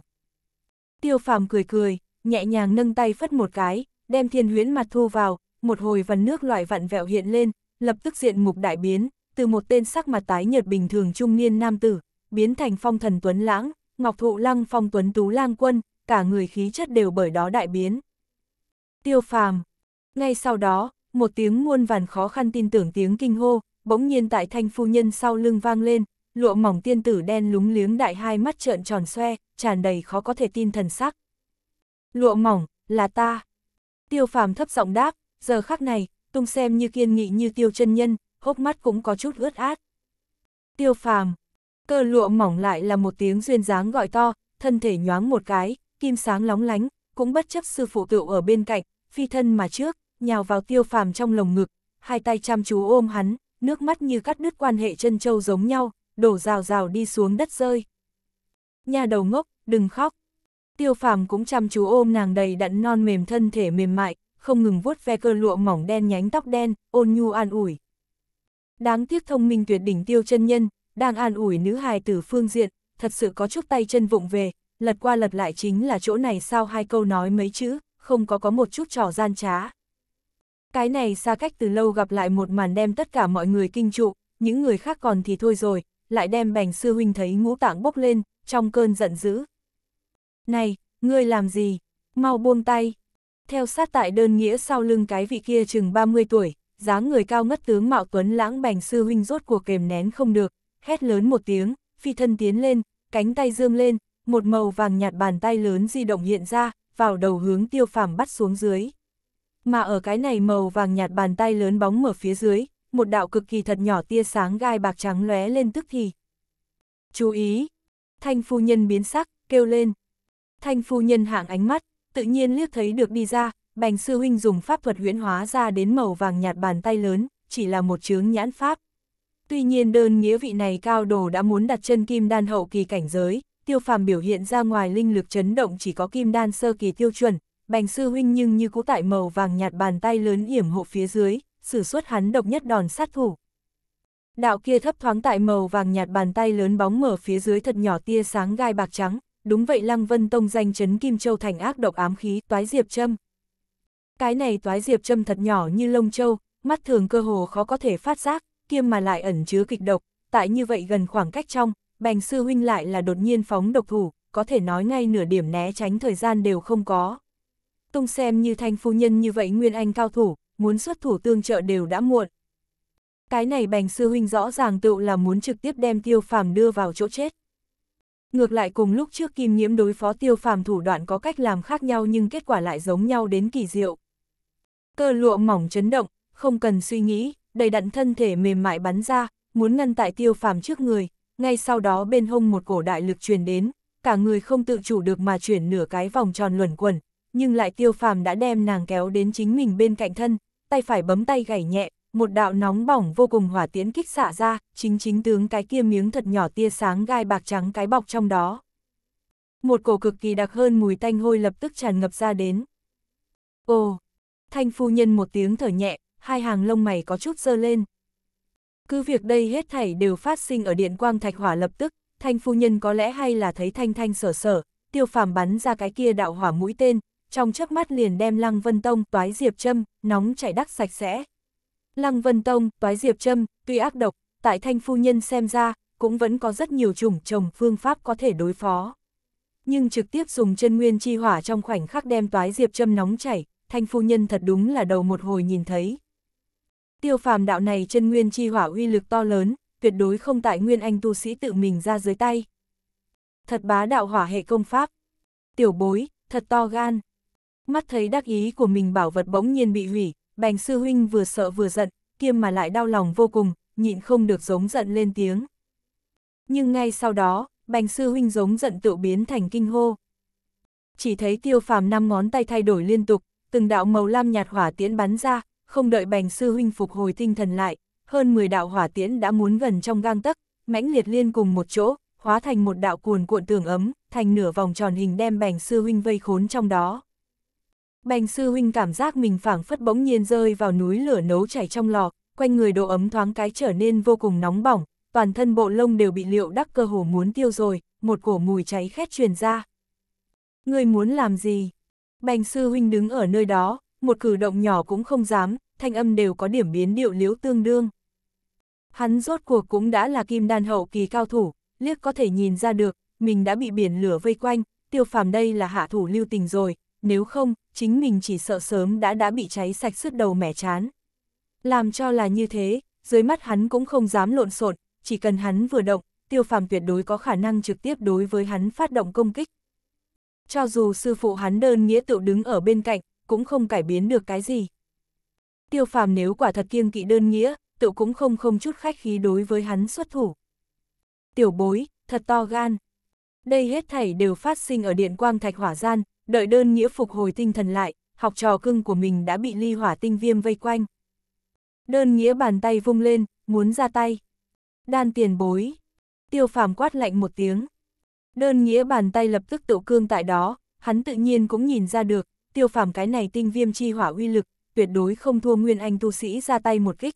Tiêu phàm cười cười, nhẹ nhàng nâng tay phất một cái, đem thiên huyễn mặt thu vào, một hồi vần nước loại vặn vẹo hiện lên, lập tức diện mục đại biến, từ một tên sắc mặt tái nhợt bình thường trung niên nam tử, biến thành phong thần tuấn lãng, ngọc thụ lăng phong tuấn tú lang quân, cả người khí chất đều bởi đó đại biến. Tiêu phàm. Ngay sau đó, một tiếng muôn vàn khó khăn tin tưởng tiếng kinh hô, bỗng nhiên tại thanh phu nhân sau lưng vang lên, lụa mỏng tiên tử đen lúng liếng đại hai mắt trợn tròn xoe, tràn đầy khó có thể tin thần sắc. Lụa mỏng, là ta. Tiêu phàm thấp giọng đáp, giờ khắc này, tung xem như kiên nghị như tiêu chân nhân, hốc mắt cũng có chút ướt át. Tiêu phàm, cơ lụa mỏng lại là một tiếng duyên dáng gọi to, thân thể nhoáng một cái, kim sáng lóng lánh, cũng bất chấp sư phụ tựu ở bên cạnh, phi thân mà trước, nhào vào tiêu phàm trong lồng ngực, hai tay chăm chú ôm hắn, nước mắt như cắt đứt quan hệ chân châu giống nhau, đổ rào rào đi xuống đất rơi. Nhà đầu ngốc, đừng khóc. Tiêu phàm cũng chăm chú ôm nàng đầy đặn non mềm thân thể mềm mại, không ngừng vuốt ve cơ lụa mỏng đen nhánh tóc đen, ôn nhu an ủi. Đáng tiếc thông minh tuyệt đỉnh tiêu chân nhân, đang an ủi nữ hài tử phương diện, thật sự có chút tay chân vụng về, lật qua lật lại chính là chỗ này sao hai câu nói mấy chữ, không có có một chút trò gian trá. Cái này xa cách từ lâu gặp lại một màn đem tất cả mọi người kinh trụ, những người khác còn thì thôi rồi, lại đem bành sư huynh thấy ngũ tạng bốc lên, trong cơn giận dữ. Này, ngươi làm gì? Mau buông tay, theo sát tại đơn nghĩa sau lưng cái vị kia chừng 30 tuổi, dáng người cao ngất tướng mạo tuấn lãng bành sư huynh rốt cuộc kềm nén không được, hét lớn một tiếng, phi thân tiến lên, cánh tay dương lên, một màu vàng nhạt bàn tay lớn di động hiện ra, vào đầu hướng tiêu phàm bắt xuống dưới. Mà ở cái này màu vàng nhạt bàn tay lớn bóng mở phía dưới, một đạo cực kỳ thật nhỏ tia sáng gai bạc trắng lóe lên tức thì. Chú ý! Thanh phu nhân biến sắc, kêu lên. Thanh phu nhân hạng ánh mắt, tự nhiên liếc thấy được đi ra, bành sư huynh dùng pháp thuật huyễn hóa ra đến màu vàng nhạt bàn tay lớn, chỉ là một chướng nhãn pháp. Tuy nhiên đơn nghĩa vị này cao đồ đã muốn đặt chân kim đan hậu kỳ cảnh giới, tiêu phàm biểu hiện ra ngoài linh lực chấn động chỉ có kim đan sơ kỳ tiêu chuẩn, bành sư huynh nhưng như cũ tại màu vàng nhạt bàn tay lớn yểm hộ phía dưới, sử xuất hắn độc nhất đòn sát thủ. Đạo kia thấp thoáng tại màu vàng nhạt bàn tay lớn bóng mở phía dưới thật nhỏ tia sáng gai bạc trắng, đúng vậy Lăng Vân Tông danh chấn Kim Châu thành ác độc ám khí toái diệp châm. Cái này toái diệp châm thật nhỏ như lông châu, mắt thường cơ hồ khó có thể phát giác, kiêm mà lại ẩn chứa kịch độc, tại như vậy gần khoảng cách trong, bành sư huynh lại là đột nhiên phóng độc thủ, có thể nói ngay nửa điểm né tránh thời gian đều không có. Tung xem như thanh phu nhân như vậy nguyên anh cao thủ, muốn xuất thủ tương trợ đều đã muộn. Cái này bành sư huynh rõ ràng tựu là muốn trực tiếp đem tiêu phàm đưa vào chỗ chết. Ngược lại cùng lúc trước Kim Nhiễm đối phó tiêu phàm thủ đoạn có cách làm khác nhau nhưng kết quả lại giống nhau đến kỳ diệu. Cơ lụa mỏng chấn động, không cần suy nghĩ, đầy đặn thân thể mềm mại bắn ra, muốn ngăn tại tiêu phàm trước người, ngay sau đó bên hông một cổ đại lực truyền đến, cả người không tự chủ được mà chuyển nửa cái vòng tròn luẩn quẩn, nhưng lại tiêu phàm đã đem nàng kéo đến chính mình bên cạnh thân, tay phải bấm tay gảy nhẹ, một đạo nóng bỏng vô cùng hỏa tiễn kích xạ ra, chính chính tướng cái kia miếng thật nhỏ tia sáng gai bạc trắng cái bọc trong đó. Một cổ cực kỳ đặc hơn mùi tanh hôi lập tức tràn ngập ra đến. Ồ, thanh phu nhân một tiếng thở nhẹ, hai hàng lông mày có chút dơ lên. Cứ việc đây hết thảy đều phát sinh ở điện quang thạch hỏa lập tức, thanh phu nhân có lẽ hay là thấy thanh thanh sở sở, tiêu phàm bắn ra cái kia đạo hỏa mũi tên, trong chớp mắt liền đem lăng vân tông toái diệp châm, nóng chảy đắc sạch sẽ. Lăng Vân Tông, Toái Diệp Trâm, tuy ác độc, tại thanh phu nhân xem ra, cũng vẫn có rất nhiều chủng trồng phương pháp có thể đối phó. Nhưng trực tiếp dùng chân nguyên chi hỏa trong khoảnh khắc đem Toái Diệp Trâm nóng chảy, thanh phu nhân thật đúng là đầu một hồi nhìn thấy. Tiêu phàm đạo này chân nguyên chi hỏa uy lực to lớn, tuyệt đối không tại nguyên anh tu sĩ tự mình ra dưới tay. Thật bá đạo hỏa hệ công pháp. Tiểu bối, thật to gan. Mắt thấy đắc ý của mình bảo vật bỗng nhiên bị hủy, Bành sư huynh vừa sợ vừa giận, kiêm mà lại đau lòng vô cùng, nhịn không được giống giận lên tiếng. Nhưng ngay sau đó, bành sư huynh giống giận tự biến thành kinh hô. Chỉ thấy tiêu phàm năm ngón tay thay đổi liên tục, từng đạo màu lam nhạt hỏa tiễn bắn ra, không đợi bành sư huynh phục hồi tinh thần lại, hơn 10 đạo hỏa tiễn đã muốn gần trong gang tấc, mãnh liệt liên cùng một chỗ, hóa thành một đạo cuồn cuộn tường ấm, thành nửa vòng tròn hình đem bành sư huynh vây khốn trong đó. Bành sư huynh cảm giác mình phảng phất bỗng nhiên rơi vào núi lửa nấu chảy trong lò, quanh người độ ấm thoáng cái trở nên vô cùng nóng bỏng, toàn thân bộ lông đều bị liệu đắc cơ hồ muốn tiêu rồi, một cổ mùi cháy khét truyền ra. Người muốn làm gì? Bành sư huynh đứng ở nơi đó, một cử động nhỏ cũng không dám, thanh âm đều có điểm biến điệu liếu tương đương. Hắn rốt cuộc cũng đã là kim đan hậu kỳ cao thủ, liếc có thể nhìn ra được, mình đã bị biển lửa vây quanh, tiêu phàm đây là hạ thủ lưu tình rồi, nếu không, chính mình chỉ sợ sớm đã đã bị cháy sạch sứt đầu mẻ chán. Làm cho là như thế, dưới mắt hắn cũng không dám lộn xộn, chỉ cần hắn vừa động, tiêu phàm tuyệt đối có khả năng trực tiếp đối với hắn phát động công kích. Cho dù sư phụ hắn đơn nghĩa tựu đứng ở bên cạnh, cũng không cải biến được cái gì. Tiêu phàm nếu quả thật kiêng kỵ đơn nghĩa, tựu cũng không không chút khách khí đối với hắn xuất thủ. Tiểu bối, thật to gan. Đây hết thảy đều phát sinh ở điện quang thạch hỏa gian, Đợi đơn nghĩa phục hồi tinh thần lại, học trò cưng của mình đã bị ly hỏa tinh viêm vây quanh. Đơn nghĩa bàn tay vung lên, muốn ra tay. Đan tiền bối. Tiêu phàm quát lạnh một tiếng. Đơn nghĩa bàn tay lập tức tự cương tại đó, hắn tự nhiên cũng nhìn ra được, tiêu phàm cái này tinh viêm chi hỏa uy lực, tuyệt đối không thua nguyên anh tu sĩ ra tay một kích.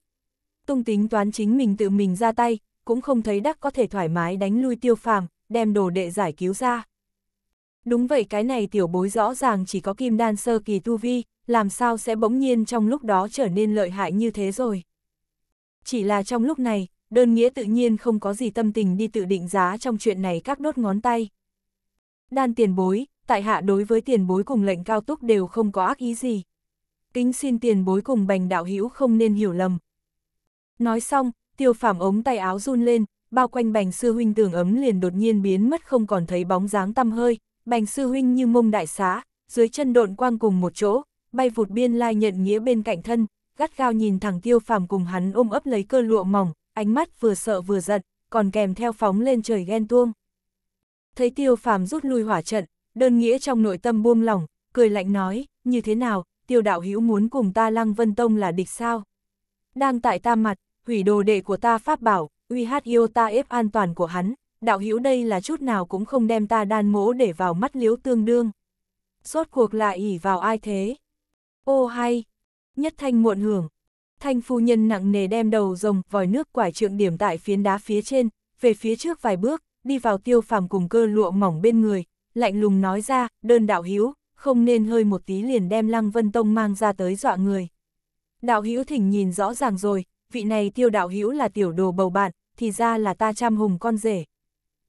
Tung tính toán chính mình tự mình ra tay, cũng không thấy đắc có thể thoải mái đánh lui tiêu phàm, đem đồ đệ giải cứu ra. Đúng vậy cái này tiểu bối rõ ràng chỉ có kim đan sơ kỳ tu vi, làm sao sẽ bỗng nhiên trong lúc đó trở nên lợi hại như thế rồi. Chỉ là trong lúc này, đơn nghĩa tự nhiên không có gì tâm tình đi tự định giá trong chuyện này các đốt ngón tay. Đan tiền bối, tại hạ đối với tiền bối cùng lệnh cao túc đều không có ác ý gì. Kính xin tiền bối cùng bành đạo hữu không nên hiểu lầm. Nói xong, tiêu phảm ống tay áo run lên, bao quanh bành sư huynh tường ấm liền đột nhiên biến mất không còn thấy bóng dáng tăm hơi, bành sư huynh như mông đại xá, dưới chân độn quang cùng một chỗ, bay vụt biên lai nhận nghĩa bên cạnh thân, gắt gao nhìn thẳng tiêu phàm cùng hắn ôm ấp lấy cơ lụa mỏng, ánh mắt vừa sợ vừa giận, còn kèm theo phóng lên trời ghen tuông. Thấy tiêu phàm rút lui hỏa trận, đơn nghĩa trong nội tâm buông lỏng, cười lạnh nói, như thế nào, tiêu đạo hữu muốn cùng ta lăng vân tông là địch sao? Đang tại ta mặt, hủy đồ đệ của ta pháp bảo, uy hát yêu ta ép an toàn của hắn, đạo hữu đây là chút nào cũng không đem ta đan mỗ để vào mắt liếu tương đương. Rốt cuộc lại ỉ vào ai thế? Ô hay! Nhất thanh muộn hưởng. Thanh phu nhân nặng nề đem đầu rồng vòi nước quải trượng điểm tại phiến đá phía trên, về phía trước vài bước, đi vào tiêu phàm cùng cơ lụa mỏng bên người, lạnh lùng nói ra, đơn đạo hữu không nên hơi một tí liền đem Lăng Vân Tông mang ra tới dọa người. Đạo hữu thỉnh nhìn rõ ràng rồi, vị này tiêu đạo hữu là tiểu đồ bầu bạn, thì ra là ta chăm hùng con rể.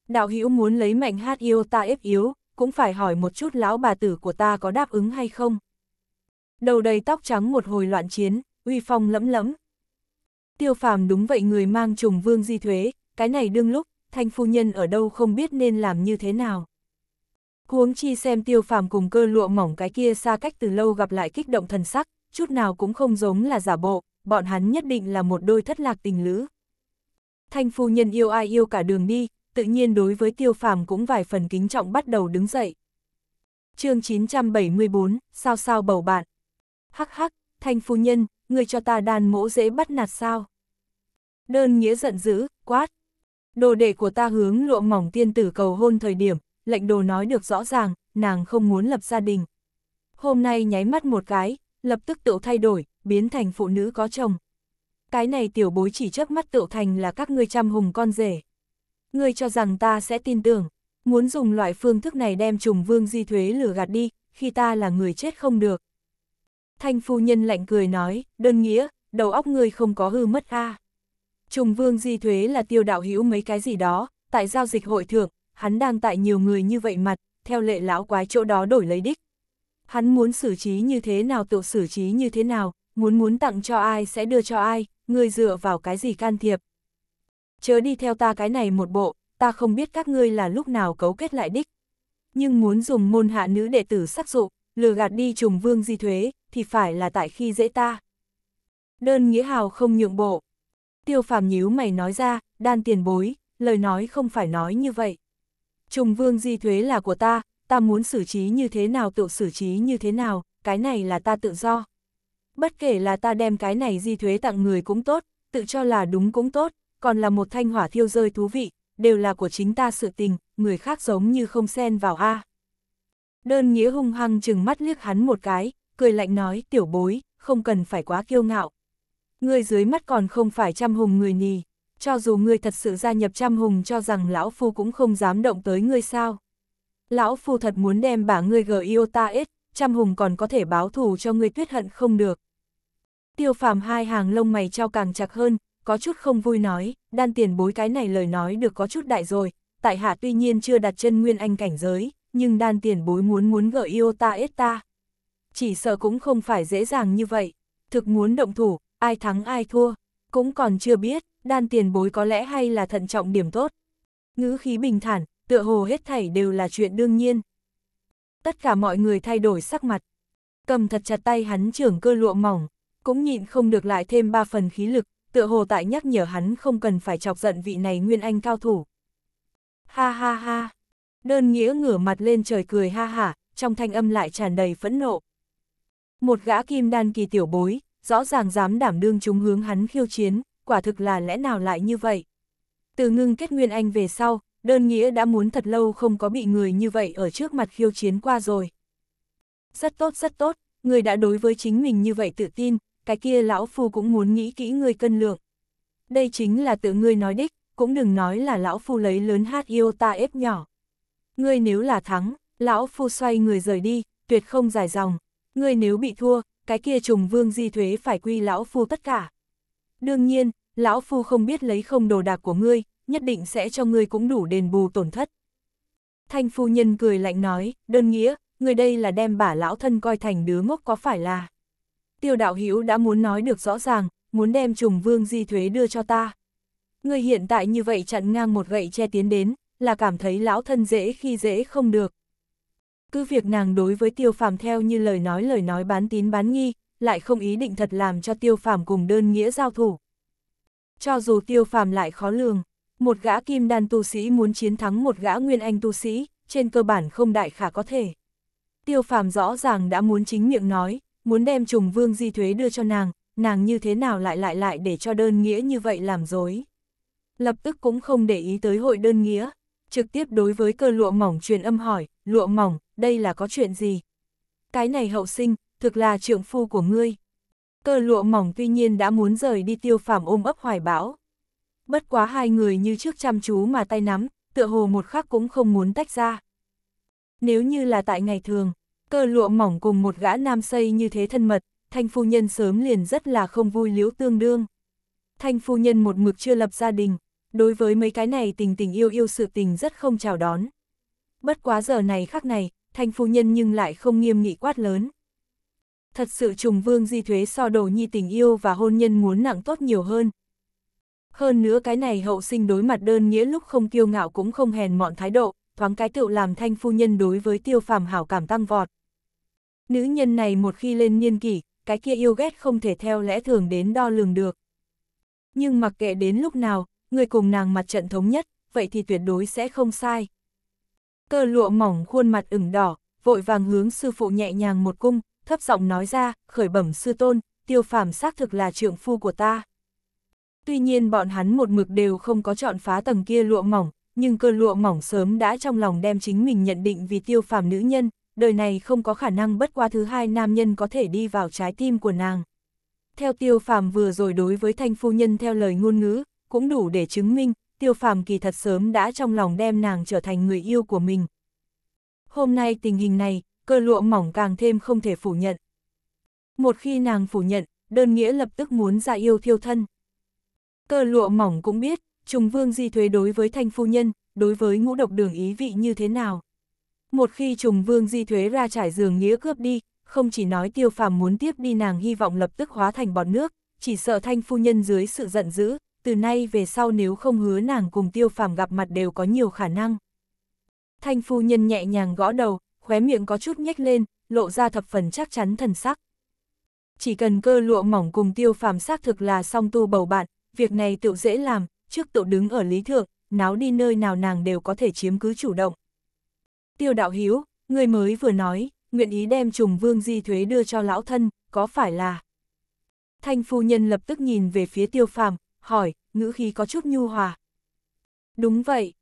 Đạo hữu muốn lấy mệnh hát yêu ta ép yếu, cũng phải hỏi một chút lão bà tử của ta có đáp ứng hay không. Đầu đầy tóc trắng một hồi loạn chiến, uy phong lẫm lẫm. Tiêu phàm đúng vậy người mang trùng vương di thuế, cái này đương lúc, thanh phu nhân ở đâu không biết nên làm như thế nào. Huống chi xem tiêu phàm cùng cơ lụa mỏng cái kia xa cách từ lâu gặp lại kích động thần sắc, chút nào cũng không giống là giả bộ, bọn hắn nhất định là một đôi thất lạc tình lữ. Thanh phu nhân yêu ai yêu cả đường đi, tự nhiên đối với tiêu phàm cũng vài phần kính trọng bắt đầu đứng dậy. chương 974, sao sao bầu bạn. Hắc hắc, thanh phu nhân, người cho ta đàn mỗ dễ bắt nạt sao. Đơn nghĩa giận dữ, quát. Đồ đệ của ta hướng lụa mỏng tiên tử cầu hôn thời điểm, lệnh đồ nói được rõ ràng, nàng không muốn lập gia đình. Hôm nay nháy mắt một cái, lập tức tự thay đổi, biến thành phụ nữ có chồng. Cái này tiểu bối chỉ chớp mắt tự thành là các ngươi trăm hùng con rể ngươi cho rằng ta sẽ tin tưởng, muốn dùng loại phương thức này đem trùng vương di thuế lừa gạt đi, khi ta là người chết không được. Thanh phu nhân lạnh cười nói, đơn nghĩa, đầu óc ngươi không có hư mất a. Trùng vương di thuế là tiêu đạo hữu mấy cái gì đó, tại giao dịch hội thượng, hắn đang tại nhiều người như vậy mặt, theo lệ lão quái chỗ đó đổi lấy đích. Hắn muốn xử trí như thế nào tự xử trí như thế nào, muốn muốn tặng cho ai sẽ đưa cho ai, ngươi dựa vào cái gì can thiệp, chớ đi theo ta cái này một bộ, ta không biết các ngươi là lúc nào cấu kết lại đích. Nhưng muốn dùng môn hạ nữ đệ tử sắc dụ, lừa gạt đi trùng vương di thuế, thì phải là tại khi dễ ta. Đơn nghĩa hào không nhượng bộ. Tiêu phàm nhíu mày nói ra, đan tiền bối, lời nói không phải nói như vậy. Trùng vương di thuế là của ta, ta muốn xử trí như thế nào tự xử trí như thế nào, cái này là ta tự do. Bất kể là ta đem cái này di thuế tặng người cũng tốt, tự cho là đúng cũng tốt, còn là một thanh hỏa thiêu rơi thú vị, đều là của chính ta sự tình, người khác giống như không xen vào a. Đơn nghĩa hung hăng chừng mắt liếc hắn một cái, cười lạnh nói tiểu bối, không cần phải quá kiêu ngạo. Ngươi dưới mắt còn không phải trăm hùng người nì, cho dù ngươi thật sự gia nhập trăm hùng cho rằng lão phu cũng không dám động tới ngươi sao. Lão phu thật muốn đem bả ngươi gờ yêu ta ít, trăm hùng còn có thể báo thù cho ngươi tuyết hận không được. Tiêu phàm hai hàng lông mày trao càng chặt hơn, có chút không vui nói, đan tiền bối cái này lời nói được có chút đại rồi, tại hạ tuy nhiên chưa đặt chân nguyên anh cảnh giới, nhưng đan tiền bối muốn muốn gợi yêu ta ết ta. Chỉ sợ cũng không phải dễ dàng như vậy, thực muốn động thủ, ai thắng ai thua, cũng còn chưa biết, đan tiền bối có lẽ hay là thận trọng điểm tốt. Ngữ khí bình thản, tựa hồ hết thảy đều là chuyện đương nhiên. Tất cả mọi người thay đổi sắc mặt, cầm thật chặt tay hắn trưởng cơ lụa mỏng, cũng nhịn không được lại thêm ba phần khí lực, tựa hồ tại nhắc nhở hắn không cần phải chọc giận vị này nguyên anh cao thủ. Ha ha ha, đơn nghĩa ngửa mặt lên trời cười ha hả, trong thanh âm lại tràn đầy phẫn nộ. Một gã kim đan kỳ tiểu bối, rõ ràng dám đảm đương chúng hướng hắn khiêu chiến, quả thực là lẽ nào lại như vậy. Từ ngưng kết nguyên anh về sau, đơn nghĩa đã muốn thật lâu không có bị người như vậy ở trước mặt khiêu chiến qua rồi. Rất tốt rất tốt, người đã đối với chính mình như vậy tự tin, cái kia lão phu cũng muốn nghĩ kỹ ngươi cân lượng. Đây chính là tự ngươi nói đích, cũng đừng nói là lão phu lấy lớn hát yêu ta ép nhỏ. Ngươi nếu là thắng, lão phu xoay người rời đi, tuyệt không dài dòng. Ngươi nếu bị thua, cái kia trùng vương di thuế phải quy lão phu tất cả. Đương nhiên, lão phu không biết lấy không đồ đạc của ngươi, nhất định sẽ cho ngươi cũng đủ đền bù tổn thất. Thanh phu nhân cười lạnh nói, đơn nghĩa, người đây là đem bả lão thân coi thành đứa ngốc có phải là tiêu đạo hữu đã muốn nói được rõ ràng, muốn đem trùng vương di thuế đưa cho ta. Người hiện tại như vậy chặn ngang một gậy che tiến đến, là cảm thấy lão thân dễ khi dễ không được. Cứ việc nàng đối với tiêu phàm theo như lời nói lời nói bán tín bán nghi, lại không ý định thật làm cho tiêu phàm cùng đơn nghĩa giao thủ. Cho dù tiêu phàm lại khó lường, một gã kim đan tu sĩ muốn chiến thắng một gã nguyên anh tu sĩ, trên cơ bản không đại khả có thể. Tiêu phàm rõ ràng đã muốn chính miệng nói, muốn đem trùng vương di thuế đưa cho nàng, nàng như thế nào lại lại lại để cho đơn nghĩa như vậy làm dối. Lập tức cũng không để ý tới hội đơn nghĩa, trực tiếp đối với cơ lụa mỏng truyền âm hỏi, lụa mỏng, đây là có chuyện gì? Cái này hậu sinh, thực là trượng phu của ngươi. Cơ lụa mỏng tuy nhiên đã muốn rời đi tiêu phàm ôm ấp hoài bão. Bất quá hai người như trước chăm chú mà tay nắm, tựa hồ một khắc cũng không muốn tách ra. Nếu như là tại ngày thường, Cơ lụa mỏng cùng một gã nam xây như thế thân mật, thanh phu nhân sớm liền rất là không vui liếu tương đương. Thanh phu nhân một mực chưa lập gia đình, đối với mấy cái này tình tình yêu yêu sự tình rất không chào đón. Bất quá giờ này khắc này, thanh phu nhân nhưng lại không nghiêm nghị quát lớn. Thật sự trùng vương di thuế so đồ nhi tình yêu và hôn nhân muốn nặng tốt nhiều hơn. Hơn nữa cái này hậu sinh đối mặt đơn nghĩa lúc không kiêu ngạo cũng không hèn mọn thái độ, thoáng cái tựu làm thanh phu nhân đối với tiêu phàm hảo cảm tăng vọt. Nữ nhân này một khi lên niên kỷ, cái kia yêu ghét không thể theo lẽ thường đến đo lường được. Nhưng mặc kệ đến lúc nào, người cùng nàng mặt trận thống nhất, vậy thì tuyệt đối sẽ không sai. Cơ lụa mỏng khuôn mặt ửng đỏ, vội vàng hướng sư phụ nhẹ nhàng một cung, thấp giọng nói ra, khởi bẩm sư tôn, tiêu phàm xác thực là trượng phu của ta. Tuy nhiên bọn hắn một mực đều không có chọn phá tầng kia lụa mỏng, nhưng cơn lụa mỏng sớm đã trong lòng đem chính mình nhận định vì tiêu phàm nữ nhân, đời này không có khả năng bất qua thứ hai nam nhân có thể đi vào trái tim của nàng. Theo tiêu phàm vừa rồi đối với thanh phu nhân theo lời ngôn ngữ, cũng đủ để chứng minh, tiêu phàm kỳ thật sớm đã trong lòng đem nàng trở thành người yêu của mình. Hôm nay tình hình này, cơ lụa mỏng càng thêm không thể phủ nhận. Một khi nàng phủ nhận, đơn nghĩa lập tức muốn ra yêu thiêu thân. Cơ lụa mỏng cũng biết, trùng vương di thuế đối với thanh phu nhân, đối với ngũ độc đường ý vị như thế nào. Một khi trùng vương di thuế ra trải giường nghĩa cướp đi, không chỉ nói tiêu phàm muốn tiếp đi nàng hy vọng lập tức hóa thành bọt nước, chỉ sợ thanh phu nhân dưới sự giận dữ, từ nay về sau nếu không hứa nàng cùng tiêu phàm gặp mặt đều có nhiều khả năng. Thanh phu nhân nhẹ nhàng gõ đầu, khóe miệng có chút nhếch lên, lộ ra thập phần chắc chắn thần sắc. Chỉ cần cơ lụa mỏng cùng tiêu phàm xác thực là song tu bầu bạn, việc này tự dễ làm, trước tổ đứng ở lý thượng, náo đi nơi nào nàng đều có thể chiếm cứ chủ động. Tiêu đạo hiếu, người mới vừa nói, nguyện ý đem trùng vương di thuế đưa cho lão thân, có phải là... Thanh phu nhân lập tức nhìn về phía tiêu phàm, hỏi, ngữ khí có chút nhu hòa. Đúng vậy,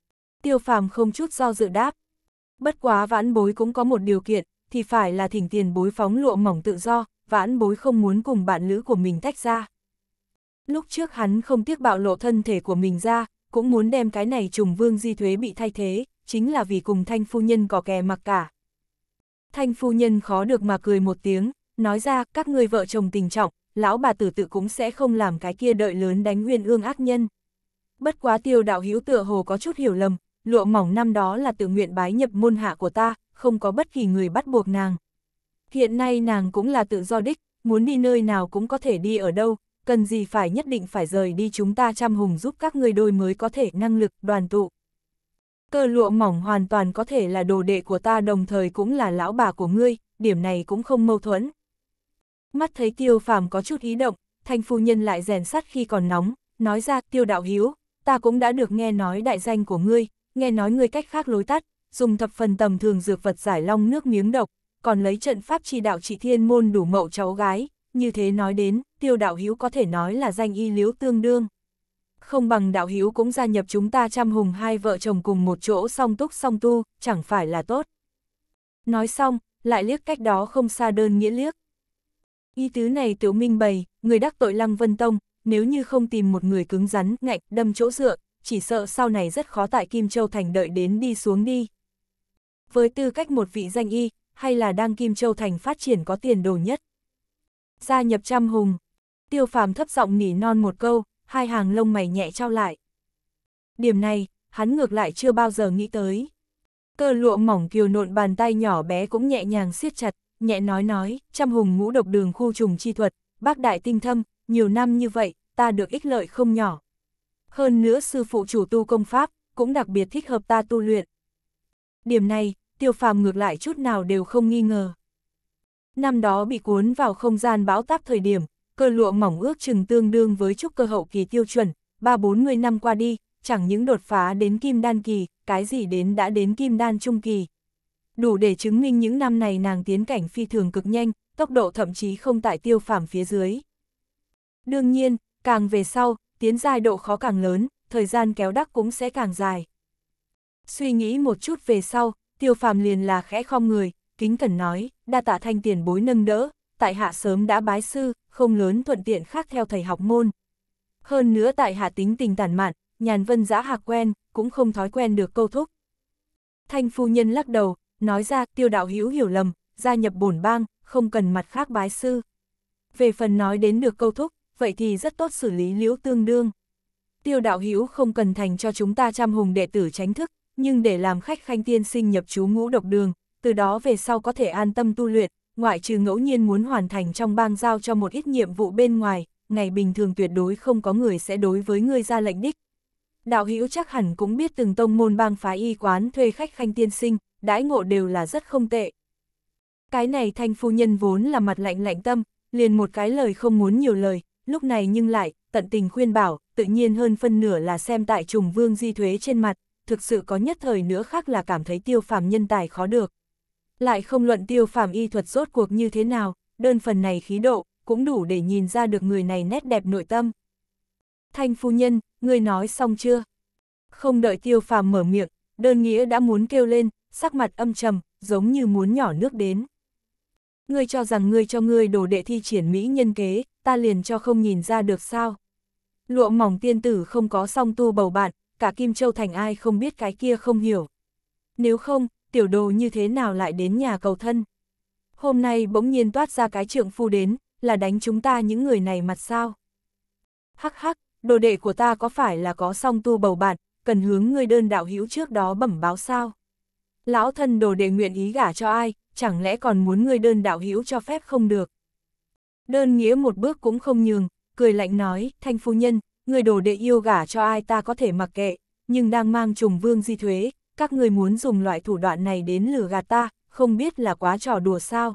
tiêu phàm không chút do dự đáp. Bất quá vãn bối cũng có một điều kiện, thì phải là thỉnh tiền bối phóng lụa mỏng tự do, vãn bối không muốn cùng bạn lữ của mình tách ra lúc trước hắn không tiếc bạo lộ thân thể của mình ra, cũng muốn đem cái này trùng vương di thuế bị thay thế, chính là vì cùng thanh phu nhân có kè mặc cả. Thanh phu nhân khó được mà cười một tiếng, nói ra các người vợ chồng tình trọng, lão bà tử tự cũng sẽ không làm cái kia đợi lớn đánh nguyên ương ác nhân. Bất quá tiêu đạo hữu tựa hồ có chút hiểu lầm, lụa mỏng năm đó là tự nguyện bái nhập môn hạ của ta, không có bất kỳ người bắt buộc nàng. Hiện nay nàng cũng là tự do đích, muốn đi nơi nào cũng có thể đi ở đâu, cần gì phải nhất định phải rời đi chúng ta chăm hùng giúp các người đôi mới có thể năng lực đoàn tụ. Cơ lụa mỏng hoàn toàn có thể là đồ đệ của ta đồng thời cũng là lão bà của ngươi, điểm này cũng không mâu thuẫn. Mắt thấy tiêu phàm có chút ý động, thanh phu nhân lại rèn sắt khi còn nóng, nói ra tiêu đạo hiếu, ta cũng đã được nghe nói đại danh của ngươi, nghe nói ngươi cách khác lối tắt, dùng thập phần tầm thường dược vật giải long nước miếng độc, còn lấy trận pháp chi đạo trị thiên môn đủ mậu cháu gái, như thế nói đến, tiêu đạo hữu có thể nói là danh y liếu tương đương. Không bằng đạo hữu cũng gia nhập chúng ta chăm hùng hai vợ chồng cùng một chỗ song túc song tu, chẳng phải là tốt. Nói xong, lại liếc cách đó không xa đơn nghĩa liếc. Y tứ này tiểu minh bày, người đắc tội lăng vân tông, nếu như không tìm một người cứng rắn, ngạnh, đâm chỗ dựa, chỉ sợ sau này rất khó tại Kim Châu Thành đợi đến đi xuống đi. Với tư cách một vị danh y, hay là đang Kim Châu Thành phát triển có tiền đồ nhất. Gia nhập trăm hùng, tiêu phàm thấp giọng nỉ non một câu, hai hàng lông mày nhẹ trao lại. Điểm này, hắn ngược lại chưa bao giờ nghĩ tới. Cơ lụa mỏng kiều nộn bàn tay nhỏ bé cũng nhẹ nhàng siết chặt, nhẹ nói nói, trăm hùng ngũ độc đường khu trùng chi thuật, bác đại tinh thâm, nhiều năm như vậy, ta được ích lợi không nhỏ. Hơn nữa sư phụ chủ tu công pháp, cũng đặc biệt thích hợp ta tu luyện. Điểm này, tiêu phàm ngược lại chút nào đều không nghi ngờ. Năm đó bị cuốn vào không gian bão táp thời điểm, cơ lụa mỏng ước chừng tương đương với trúc cơ hậu kỳ tiêu chuẩn, ba bốn mươi năm qua đi, chẳng những đột phá đến kim đan kỳ, cái gì đến đã đến kim đan trung kỳ. Đủ để chứng minh những năm này nàng tiến cảnh phi thường cực nhanh, tốc độ thậm chí không tại tiêu phàm phía dưới. Đương nhiên, càng về sau, tiến giai độ khó càng lớn, thời gian kéo đắc cũng sẽ càng dài. Suy nghĩ một chút về sau, tiêu phàm liền là khẽ khom người, kính cẩn nói, đa tạ thanh tiền bối nâng đỡ, tại hạ sớm đã bái sư, không lớn thuận tiện khác theo thầy học môn. Hơn nữa tại hạ tính tình tàn mạn, nhàn vân giã hạc quen, cũng không thói quen được câu thúc. Thanh phu nhân lắc đầu, nói ra tiêu đạo hữu hiểu lầm, gia nhập bổn bang, không cần mặt khác bái sư. Về phần nói đến được câu thúc, vậy thì rất tốt xử lý liễu tương đương. Tiêu đạo hữu không cần thành cho chúng ta trăm hùng đệ tử tránh thức, nhưng để làm khách khanh tiên sinh nhập chú ngũ độc đường, từ đó về sau có thể an tâm tu luyện, ngoại trừ ngẫu nhiên muốn hoàn thành trong bang giao cho một ít nhiệm vụ bên ngoài, ngày bình thường tuyệt đối không có người sẽ đối với ngươi ra lệnh đích. Đạo hữu chắc hẳn cũng biết từng tông môn bang phái y quán thuê khách khanh tiên sinh, đãi ngộ đều là rất không tệ. Cái này thanh phu nhân vốn là mặt lạnh lạnh tâm, liền một cái lời không muốn nhiều lời, lúc này nhưng lại, tận tình khuyên bảo, tự nhiên hơn phân nửa là xem tại trùng vương di thuế trên mặt, thực sự có nhất thời nữa khác là cảm thấy tiêu phàm nhân tài khó được. Lại không luận tiêu phàm y thuật rốt cuộc như thế nào, đơn phần này khí độ, cũng đủ để nhìn ra được người này nét đẹp nội tâm. Thanh phu nhân, người nói xong chưa? Không đợi tiêu phàm mở miệng, đơn nghĩa đã muốn kêu lên, sắc mặt âm trầm, giống như muốn nhỏ nước đến. Ngươi cho rằng ngươi cho ngươi đổ đệ thi triển mỹ nhân kế, ta liền cho không nhìn ra được sao. Lụa mỏng tiên tử không có song tu bầu bạn, cả Kim Châu Thành ai không biết cái kia không hiểu. Nếu không, tiểu đồ như thế nào lại đến nhà cầu thân. Hôm nay bỗng nhiên toát ra cái trượng phu đến, là đánh chúng ta những người này mặt sao. Hắc hắc, đồ đệ của ta có phải là có song tu bầu bạn, cần hướng ngươi đơn đạo hữu trước đó bẩm báo sao? Lão thân đồ đệ nguyện ý gả cho ai, chẳng lẽ còn muốn ngươi đơn đạo hữu cho phép không được? Đơn nghĩa một bước cũng không nhường, cười lạnh nói, thanh phu nhân, người đồ đệ yêu gả cho ai ta có thể mặc kệ, nhưng đang mang trùng vương di thuế, các người muốn dùng loại thủ đoạn này đến lừa gạt ta, không biết là quá trò đùa sao.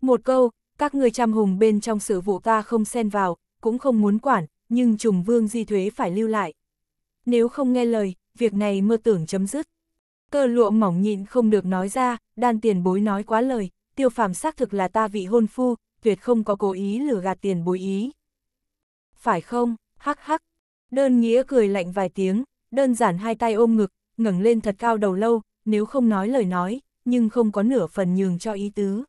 Một câu, các người chăm hùng bên trong sự vụ ta không xen vào, cũng không muốn quản, nhưng trùng vương di thuế phải lưu lại. Nếu không nghe lời, việc này mơ tưởng chấm dứt. Cơ lụa mỏng nhịn không được nói ra, đan tiền bối nói quá lời, tiêu phàm xác thực là ta vị hôn phu, tuyệt không có cố ý lừa gạt tiền bối ý. Phải không, hắc hắc, đơn nghĩa cười lạnh vài tiếng, đơn giản hai tay ôm ngực, ngẩng lên thật cao đầu lâu, nếu không nói lời nói, nhưng không có nửa phần nhường cho ý tứ.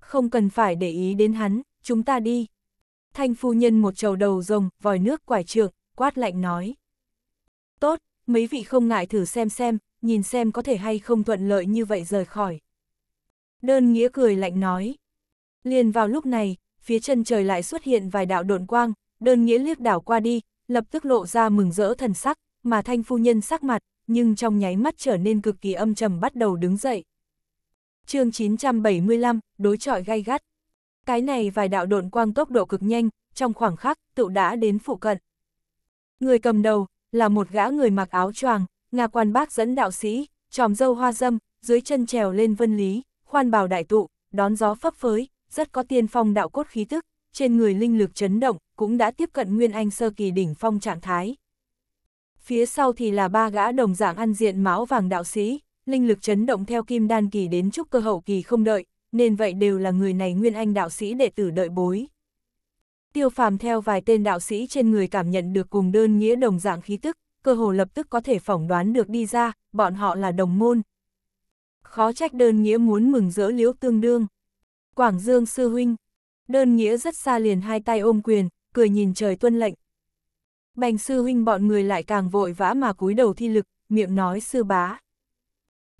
Không cần phải để ý đến hắn, chúng ta đi. Thanh phu nhân một trầu đầu rồng, vòi nước quải trượng, quát lạnh nói. Tốt, mấy vị không ngại thử xem xem, nhìn xem có thể hay không thuận lợi như vậy rời khỏi. Đơn nghĩa cười lạnh nói. Liền vào lúc này, phía chân trời lại xuất hiện vài đạo độn quang, đơn nghĩa liếc đảo qua đi, lập tức lộ ra mừng rỡ thần sắc, mà thanh phu nhân sắc mặt, nhưng trong nháy mắt trở nên cực kỳ âm trầm bắt đầu đứng dậy. chương 975, đối trọi gay gắt. Cái này vài đạo độn quang tốc độ cực nhanh, trong khoảng khắc, tựu đã đến phụ cận. Người cầm đầu, là một gã người mặc áo choàng, ngà quan bác dẫn đạo sĩ, tròm dâu hoa dâm, dưới chân trèo lên vân lý, khoan bào đại tụ, đón gió phấp phới, rất có tiên phong đạo cốt khí tức, trên người linh lực chấn động, cũng đã tiếp cận Nguyên Anh sơ kỳ đỉnh phong trạng thái phía sau thì là ba gã đồng dạng ăn diện máu vàng đạo sĩ, linh lực chấn động theo kim đan kỳ đến trúc cơ hậu kỳ không đợi, nên vậy đều là người này nguyên anh đạo sĩ đệ tử đợi bối. Tiêu phàm theo vài tên đạo sĩ trên người cảm nhận được cùng đơn nghĩa đồng dạng khí tức, cơ hồ lập tức có thể phỏng đoán được đi ra, bọn họ là đồng môn. Khó trách đơn nghĩa muốn mừng rỡ liễu tương đương. Quảng Dương sư huynh, đơn nghĩa rất xa liền hai tay ôm quyền, cười nhìn trời tuân lệnh, Bành sư huynh bọn người lại càng vội vã mà cúi đầu thi lực, miệng nói sư bá.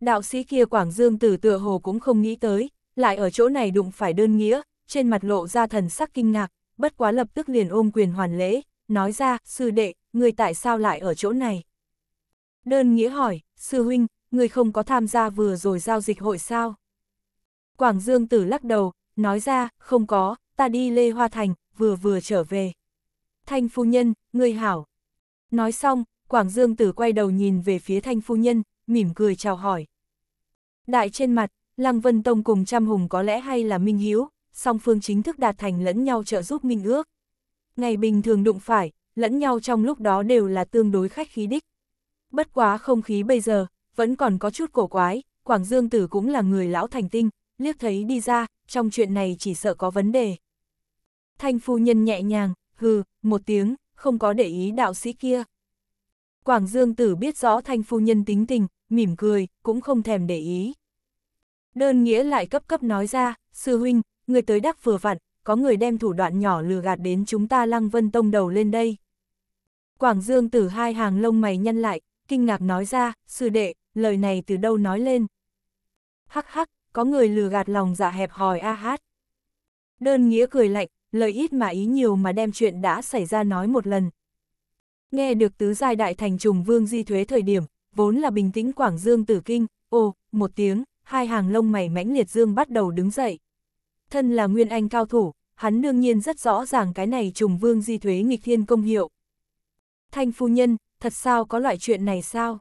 Đạo sĩ kia Quảng Dương tử tựa hồ cũng không nghĩ tới, lại ở chỗ này đụng phải đơn nghĩa, trên mặt lộ ra thần sắc kinh ngạc, bất quá lập tức liền ôm quyền hoàn lễ, nói ra, sư đệ, người tại sao lại ở chỗ này? Đơn nghĩa hỏi, sư huynh, người không có tham gia vừa rồi giao dịch hội sao? Quảng Dương tử lắc đầu, nói ra, không có, ta đi Lê Hoa Thành, vừa vừa trở về. Thanh phu nhân, người hảo. Nói xong, Quảng Dương Tử quay đầu nhìn về phía Thanh phu nhân, mỉm cười chào hỏi. Đại trên mặt, Lăng Vân Tông cùng Trăm Hùng có lẽ hay là Minh Hiếu, song phương chính thức đạt thành lẫn nhau trợ giúp Minh ước. Ngày bình thường đụng phải, lẫn nhau trong lúc đó đều là tương đối khách khí đích. Bất quá không khí bây giờ, vẫn còn có chút cổ quái, Quảng Dương Tử cũng là người lão thành tinh, liếc thấy đi ra, trong chuyện này chỉ sợ có vấn đề. Thanh phu nhân nhẹ nhàng, hừ, một tiếng, không có để ý đạo sĩ kia. Quảng Dương Tử biết rõ thanh phu nhân tính tình, mỉm cười, cũng không thèm để ý. Đơn nghĩa lại cấp cấp nói ra, sư huynh, người tới đắc vừa vặn, có người đem thủ đoạn nhỏ lừa gạt đến chúng ta lăng vân tông đầu lên đây. Quảng Dương Tử hai hàng lông mày nhăn lại, kinh ngạc nói ra, sư đệ, lời này từ đâu nói lên. Hắc hắc, có người lừa gạt lòng dạ hẹp hòi a hát. Đơn nghĩa cười lạnh, lời ít mà ý nhiều mà đem chuyện đã xảy ra nói một lần. Nghe được tứ giai đại thành trùng vương di thuế thời điểm, vốn là bình tĩnh Quảng Dương tử kinh, ồ, một tiếng, hai hàng lông mày mãnh liệt dương bắt đầu đứng dậy. Thân là nguyên anh cao thủ, hắn đương nhiên rất rõ ràng cái này trùng vương di thuế nghịch thiên công hiệu. Thanh phu nhân, thật sao có loại chuyện này sao?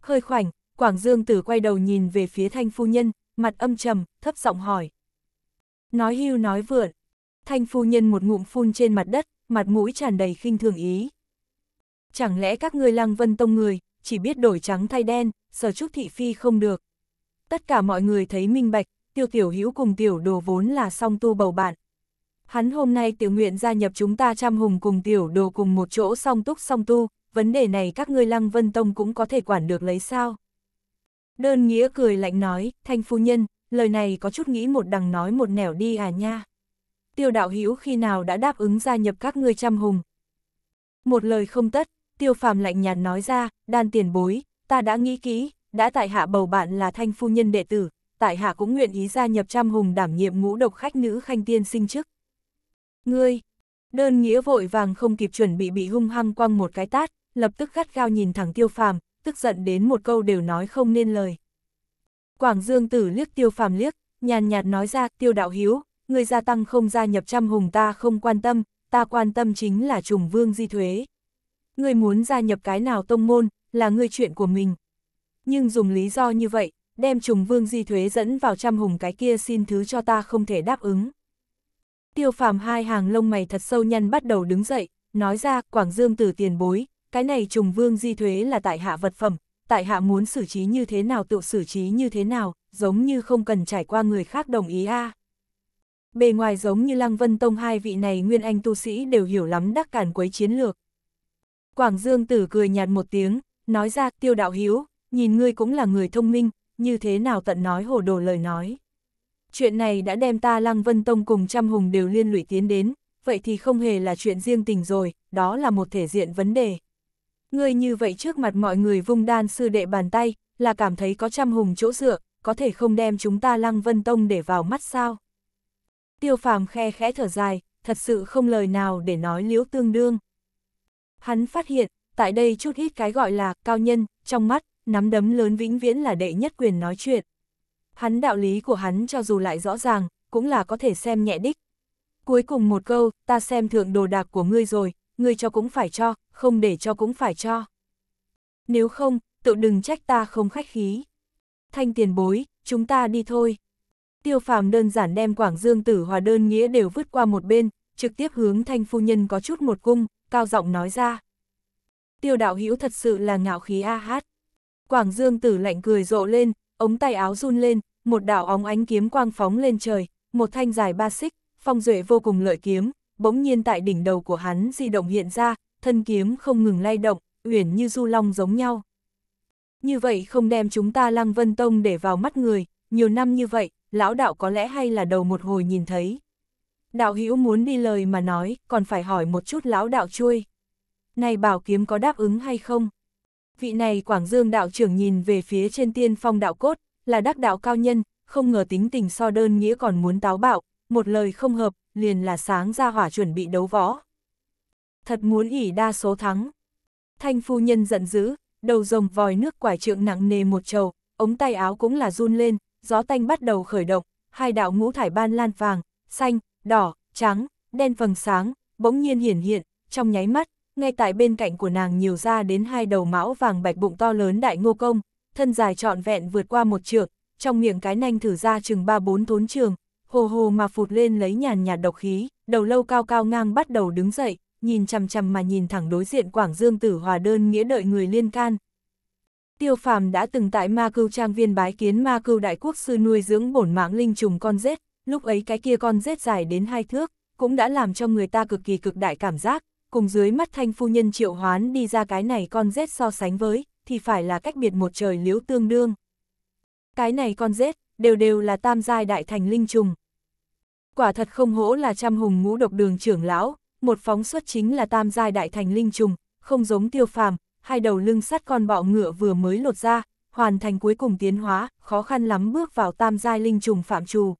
Hơi khoảnh, Quảng Dương tử quay đầu nhìn về phía thanh phu nhân, mặt âm trầm, thấp giọng hỏi. Nói hưu nói vượn. Thanh phu nhân một ngụm phun trên mặt đất, mặt mũi tràn đầy khinh thường ý. Chẳng lẽ các ngươi lăng vân tông người, chỉ biết đổi trắng thay đen, sở trúc thị phi không được. Tất cả mọi người thấy minh bạch, tiêu tiểu hữu cùng tiểu đồ vốn là song tu bầu bạn. Hắn hôm nay tiểu nguyện gia nhập chúng ta trăm hùng cùng tiểu đồ cùng một chỗ song túc song tu, vấn đề này các ngươi lăng vân tông cũng có thể quản được lấy sao. Đơn nghĩa cười lạnh nói, thanh phu nhân, lời này có chút nghĩ một đằng nói một nẻo đi à nha tiêu đạo hữu khi nào đã đáp ứng gia nhập các ngươi trăm hùng. Một lời không tất, tiêu phàm lạnh nhạt nói ra, đan tiền bối, ta đã nghĩ kỹ, đã tại hạ bầu bạn là thanh phu nhân đệ tử, tại hạ cũng nguyện ý gia nhập trăm hùng đảm nhiệm ngũ độc khách nữ khanh tiên sinh chức. Ngươi, đơn nghĩa vội vàng không kịp chuẩn bị bị hung hăng quăng một cái tát, lập tức gắt gao nhìn thẳng tiêu phàm, tức giận đến một câu đều nói không nên lời. Quảng Dương tử liếc tiêu phàm liếc, nhàn nhạt nói ra tiêu đạo hiếu, ngươi gia tăng không gia nhập trăm hùng ta không quan tâm, ta quan tâm chính là trùng vương di thuế. Ngươi muốn gia nhập cái nào tông môn, là ngươi chuyện của mình. Nhưng dùng lý do như vậy, đem trùng vương di thuế dẫn vào trăm hùng cái kia xin thứ cho ta không thể đáp ứng. Tiêu phàm hai hàng lông mày thật sâu nhăn bắt đầu đứng dậy, nói ra Quảng Dương từ tiền bối, cái này trùng vương di thuế là tại hạ vật phẩm, tại hạ muốn xử trí như thế nào tự xử trí như thế nào, giống như không cần trải qua người khác đồng ý a. À. Bề ngoài giống như Lăng Vân Tông hai vị này nguyên anh tu sĩ đều hiểu lắm đắc cản quấy chiến lược. Quảng Dương Tử cười nhạt một tiếng, nói ra tiêu đạo hiếu, nhìn ngươi cũng là người thông minh, như thế nào tận nói hồ đồ lời nói. Chuyện này đã đem ta Lăng Vân Tông cùng trăm hùng đều liên lụy tiến đến, vậy thì không hề là chuyện riêng tình rồi, đó là một thể diện vấn đề. Ngươi như vậy trước mặt mọi người vung đan sư đệ bàn tay, là cảm thấy có trăm hùng chỗ dựa, có thể không đem chúng ta Lăng Vân Tông để vào mắt sao? tiêu phàm khe khẽ thở dài, thật sự không lời nào để nói liễu tương đương. Hắn phát hiện, tại đây chút ít cái gọi là cao nhân, trong mắt, nắm đấm lớn vĩnh viễn là đệ nhất quyền nói chuyện. Hắn đạo lý của hắn cho dù lại rõ ràng, cũng là có thể xem nhẹ đích. Cuối cùng một câu, ta xem thượng đồ đạc của ngươi rồi, ngươi cho cũng phải cho, không để cho cũng phải cho. Nếu không, tự đừng trách ta không khách khí. Thanh tiền bối, chúng ta đi thôi. Tiêu phàm đơn giản đem Quảng Dương tử hòa đơn nghĩa đều vứt qua một bên, trực tiếp hướng thanh phu nhân có chút một cung, cao giọng nói ra. Tiêu đạo hữu thật sự là ngạo khí a hát. Quảng Dương tử lạnh cười rộ lên, ống tay áo run lên, một đạo óng ánh kiếm quang phóng lên trời, một thanh dài ba xích, phong duệ vô cùng lợi kiếm, bỗng nhiên tại đỉnh đầu của hắn di động hiện ra, thân kiếm không ngừng lay động, uyển như du long giống nhau. Như vậy không đem chúng ta Lăng Vân Tông để vào mắt người, nhiều năm như vậy, lão đạo có lẽ hay là đầu một hồi nhìn thấy. Đạo hữu muốn đi lời mà nói, còn phải hỏi một chút lão đạo chui. Này bảo kiếm có đáp ứng hay không? Vị này Quảng Dương đạo trưởng nhìn về phía trên tiên phong đạo cốt, là đắc đạo cao nhân, không ngờ tính tình so đơn nghĩa còn muốn táo bạo, một lời không hợp, liền là sáng ra hỏa chuẩn bị đấu võ. Thật muốn ỉ đa số thắng. Thanh phu nhân giận dữ, đầu rồng vòi nước quải trượng nặng nề một trầu, ống tay áo cũng là run lên, gió tanh bắt đầu khởi động, hai đạo ngũ thải ban lan vàng, xanh, đỏ, trắng, đen vầng sáng, bỗng nhiên hiển hiện, trong nháy mắt, ngay tại bên cạnh của nàng nhiều ra đến hai đầu mão vàng bạch bụng to lớn đại ngô công, thân dài trọn vẹn vượt qua một trượng, trong miệng cái nanh thử ra chừng ba bốn thốn trường, hồ hồ mà phụt lên lấy nhàn nhạt độc khí, đầu lâu cao cao ngang bắt đầu đứng dậy, nhìn chằm chằm mà nhìn thẳng đối diện Quảng Dương Tử Hòa đơn nghĩa đợi người liên can, Tiêu phàm đã từng tại ma cưu trang viên bái kiến ma cưu đại quốc sư nuôi dưỡng bổn mạng linh trùng con rết, lúc ấy cái kia con rết dài đến hai thước, cũng đã làm cho người ta cực kỳ cực đại cảm giác, cùng dưới mắt thanh phu nhân triệu hoán đi ra cái này con rết so sánh với, thì phải là cách biệt một trời liếu tương đương. Cái này con rết, đều đều là tam giai đại thành linh trùng. Quả thật không hỗ là trăm hùng ngũ độc đường trưởng lão, một phóng xuất chính là tam giai đại thành linh trùng, không giống tiêu phàm, hai đầu lưng sắt con bọ ngựa vừa mới lột ra, hoàn thành cuối cùng tiến hóa, khó khăn lắm bước vào tam giai linh trùng phạm trù.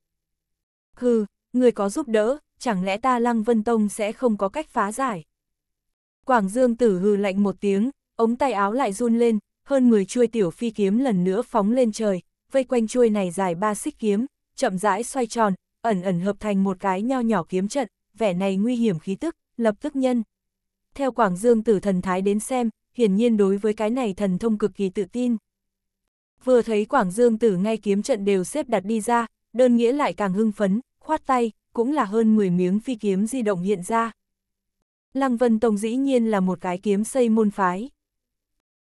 Hừ, người có giúp đỡ, chẳng lẽ ta Lăng Vân Tông sẽ không có cách phá giải? Quảng Dương tử hừ lạnh một tiếng, ống tay áo lại run lên, hơn 10 chuôi tiểu phi kiếm lần nữa phóng lên trời, vây quanh chuôi này dài ba xích kiếm, chậm rãi xoay tròn, ẩn ẩn hợp thành một cái nho nhỏ kiếm trận, vẻ này nguy hiểm khí tức, lập tức nhân. Theo Quảng Dương tử thần thái đến xem, hiển nhiên đối với cái này thần thông cực kỳ tự tin. Vừa thấy Quảng Dương tử ngay kiếm trận đều xếp đặt đi ra, đơn nghĩa lại càng hưng phấn, khoát tay, cũng là hơn 10 miếng phi kiếm di động hiện ra. Lăng Vân Tông dĩ nhiên là một cái kiếm xây môn phái.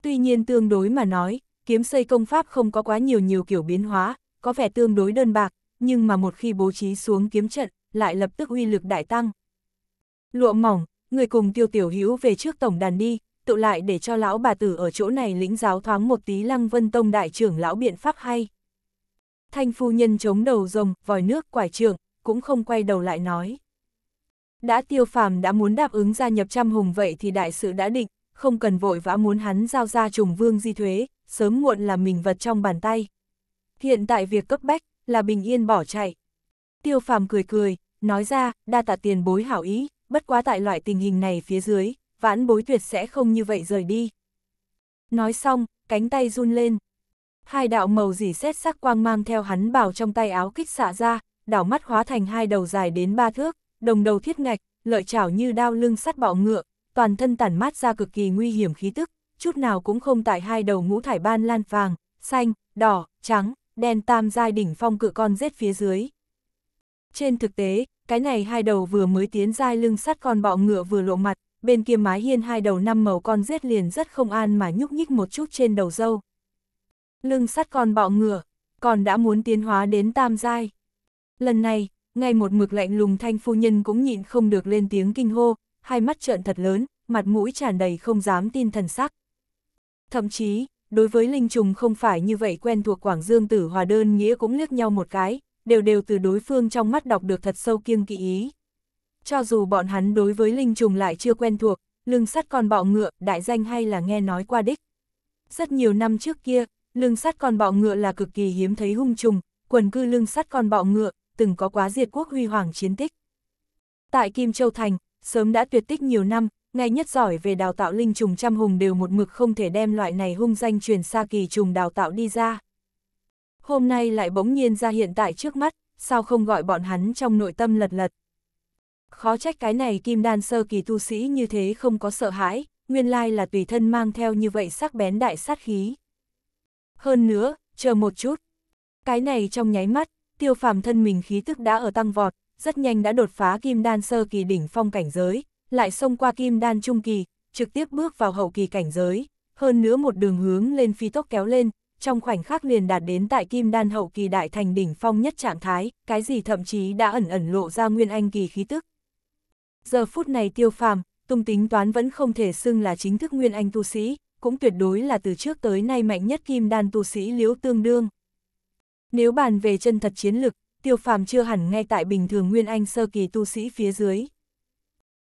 Tuy nhiên tương đối mà nói, kiếm xây công pháp không có quá nhiều nhiều kiểu biến hóa, có vẻ tương đối đơn bạc, nhưng mà một khi bố trí xuống kiếm trận, lại lập tức uy lực đại tăng. Lụa mỏng, người cùng tiêu tiểu hữu về trước tổng đàn đi, tụ lại để cho lão bà tử ở chỗ này lĩnh giáo thoáng một tí lăng vân tông đại trưởng lão biện pháp hay. Thanh phu nhân chống đầu rồng, vòi nước, quải trưởng, cũng không quay đầu lại nói. Đã tiêu phàm đã muốn đáp ứng gia nhập trăm hùng vậy thì đại sự đã định, không cần vội vã muốn hắn giao ra trùng vương di thuế, sớm muộn là mình vật trong bàn tay. Hiện tại việc cấp bách là bình yên bỏ chạy. Tiêu phàm cười cười, nói ra, đa tạ tiền bối hảo ý, bất quá tại loại tình hình này phía dưới, vãn bối tuyệt sẽ không như vậy rời đi. Nói xong, cánh tay run lên. Hai đạo màu dỉ xét sắc quang mang theo hắn bảo trong tay áo kích xạ ra, đảo mắt hóa thành hai đầu dài đến ba thước, đồng đầu thiết ngạch, lợi chảo như đao lưng sắt bọ ngựa, toàn thân tản mát ra cực kỳ nguy hiểm khí tức, chút nào cũng không tại hai đầu ngũ thải ban lan vàng, xanh, đỏ, trắng, đen tam giai đỉnh phong cự con rết phía dưới. Trên thực tế, cái này hai đầu vừa mới tiến giai lưng sắt con bọ ngựa vừa lộ mặt, bên kia mái hiên hai đầu năm màu con rết liền rất không an mà nhúc nhích một chút trên đầu dâu. Lưng sắt con bọ ngựa, còn đã muốn tiến hóa đến tam giai. Lần này, ngay một mực lạnh lùng thanh phu nhân cũng nhịn không được lên tiếng kinh hô, hai mắt trợn thật lớn, mặt mũi tràn đầy không dám tin thần sắc. Thậm chí, đối với linh trùng không phải như vậy quen thuộc Quảng Dương tử hòa đơn nghĩa cũng liếc nhau một cái, đều đều từ đối phương trong mắt đọc được thật sâu kiêng kỵ ý. Cho dù bọn hắn đối với linh trùng lại chưa quen thuộc, lưng sắt con bọ ngựa, đại danh hay là nghe nói qua đích. Rất nhiều năm trước kia, lưng sắt con bọ ngựa là cực kỳ hiếm thấy hung trùng, quần cư lưng sắt con bọ ngựa, từng có quá diệt quốc huy hoàng chiến tích. Tại Kim Châu Thành, sớm đã tuyệt tích nhiều năm, ngay nhất giỏi về đào tạo linh trùng trăm hùng đều một mực không thể đem loại này hung danh truyền xa kỳ trùng đào tạo đi ra. Hôm nay lại bỗng nhiên ra hiện tại trước mắt, sao không gọi bọn hắn trong nội tâm lật lật. Khó trách cái này kim đan sơ kỳ tu sĩ như thế không có sợ hãi, nguyên lai là tùy thân mang theo như vậy sắc bén đại sát khí. Hơn nữa, chờ một chút. Cái này trong nháy mắt, tiêu phàm thân mình khí tức đã ở tăng vọt, rất nhanh đã đột phá kim đan sơ kỳ đỉnh phong cảnh giới, lại xông qua kim đan trung kỳ, trực tiếp bước vào hậu kỳ cảnh giới, hơn nữa một đường hướng lên phi tốc kéo lên, trong khoảnh khắc liền đạt đến tại kim đan hậu kỳ đại thành đỉnh phong nhất trạng thái, cái gì thậm chí đã ẩn ẩn lộ ra nguyên anh kỳ khí tức. Giờ phút này tiêu phàm, tung tính toán vẫn không thể xưng là chính thức nguyên anh tu sĩ, cũng tuyệt đối là từ trước tới nay mạnh nhất kim đan tu sĩ liễu tương đương. Nếu bàn về chân thật chiến lực, tiêu phàm chưa hẳn ngay tại bình thường nguyên anh sơ kỳ tu sĩ phía dưới.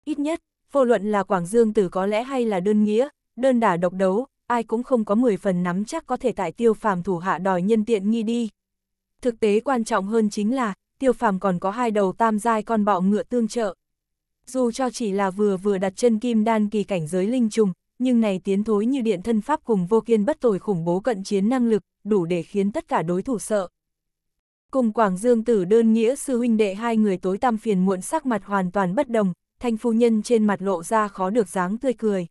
Ít nhất, vô luận là Quảng Dương tử có lẽ hay là đơn nghĩa, đơn đả độc đấu, ai cũng không có 10 phần nắm chắc có thể tại tiêu phàm thủ hạ đòi nhân tiện nghi đi. Thực tế quan trọng hơn chính là, tiêu phàm còn có hai đầu tam giai con bọ ngựa tương trợ dù cho chỉ là vừa vừa đặt chân kim đan kỳ cảnh giới linh trùng, nhưng này tiến thối như điện thân pháp cùng vô kiên bất tồi khủng bố cận chiến năng lực, đủ để khiến tất cả đối thủ sợ. Cùng Quảng Dương tử đơn nghĩa sư huynh đệ hai người tối tăm phiền muộn sắc mặt hoàn toàn bất đồng, thanh phu nhân trên mặt lộ ra khó được dáng tươi cười.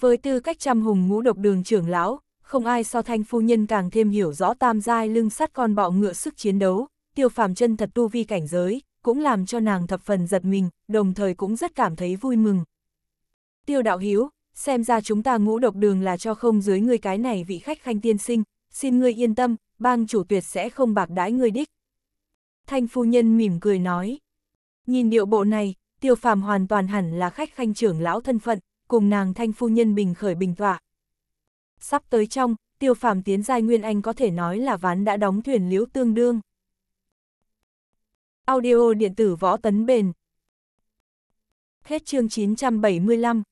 Với tư cách trăm hùng ngũ độc đường trưởng lão, không ai so thanh phu nhân càng thêm hiểu rõ tam giai lưng sắt con bọ ngựa sức chiến đấu, tiêu phàm chân thật tu vi cảnh giới, cũng làm cho nàng thập phần giật mình, đồng thời cũng rất cảm thấy vui mừng. Tiêu đạo hiếu, xem ra chúng ta ngũ độc đường là cho không dưới người cái này vị khách khanh tiên sinh, xin ngươi yên tâm, bang chủ tuyệt sẽ không bạc đái ngươi đích. Thanh phu nhân mỉm cười nói. Nhìn điệu bộ này, tiêu phàm hoàn toàn hẳn là khách khanh trưởng lão thân phận, cùng nàng thanh phu nhân bình khởi bình tọa. Sắp tới trong, tiêu phàm tiến giai nguyên anh có thể nói là ván đã đóng thuyền liễu tương đương. Audio điện tử võ tấn bền. Hết chương 975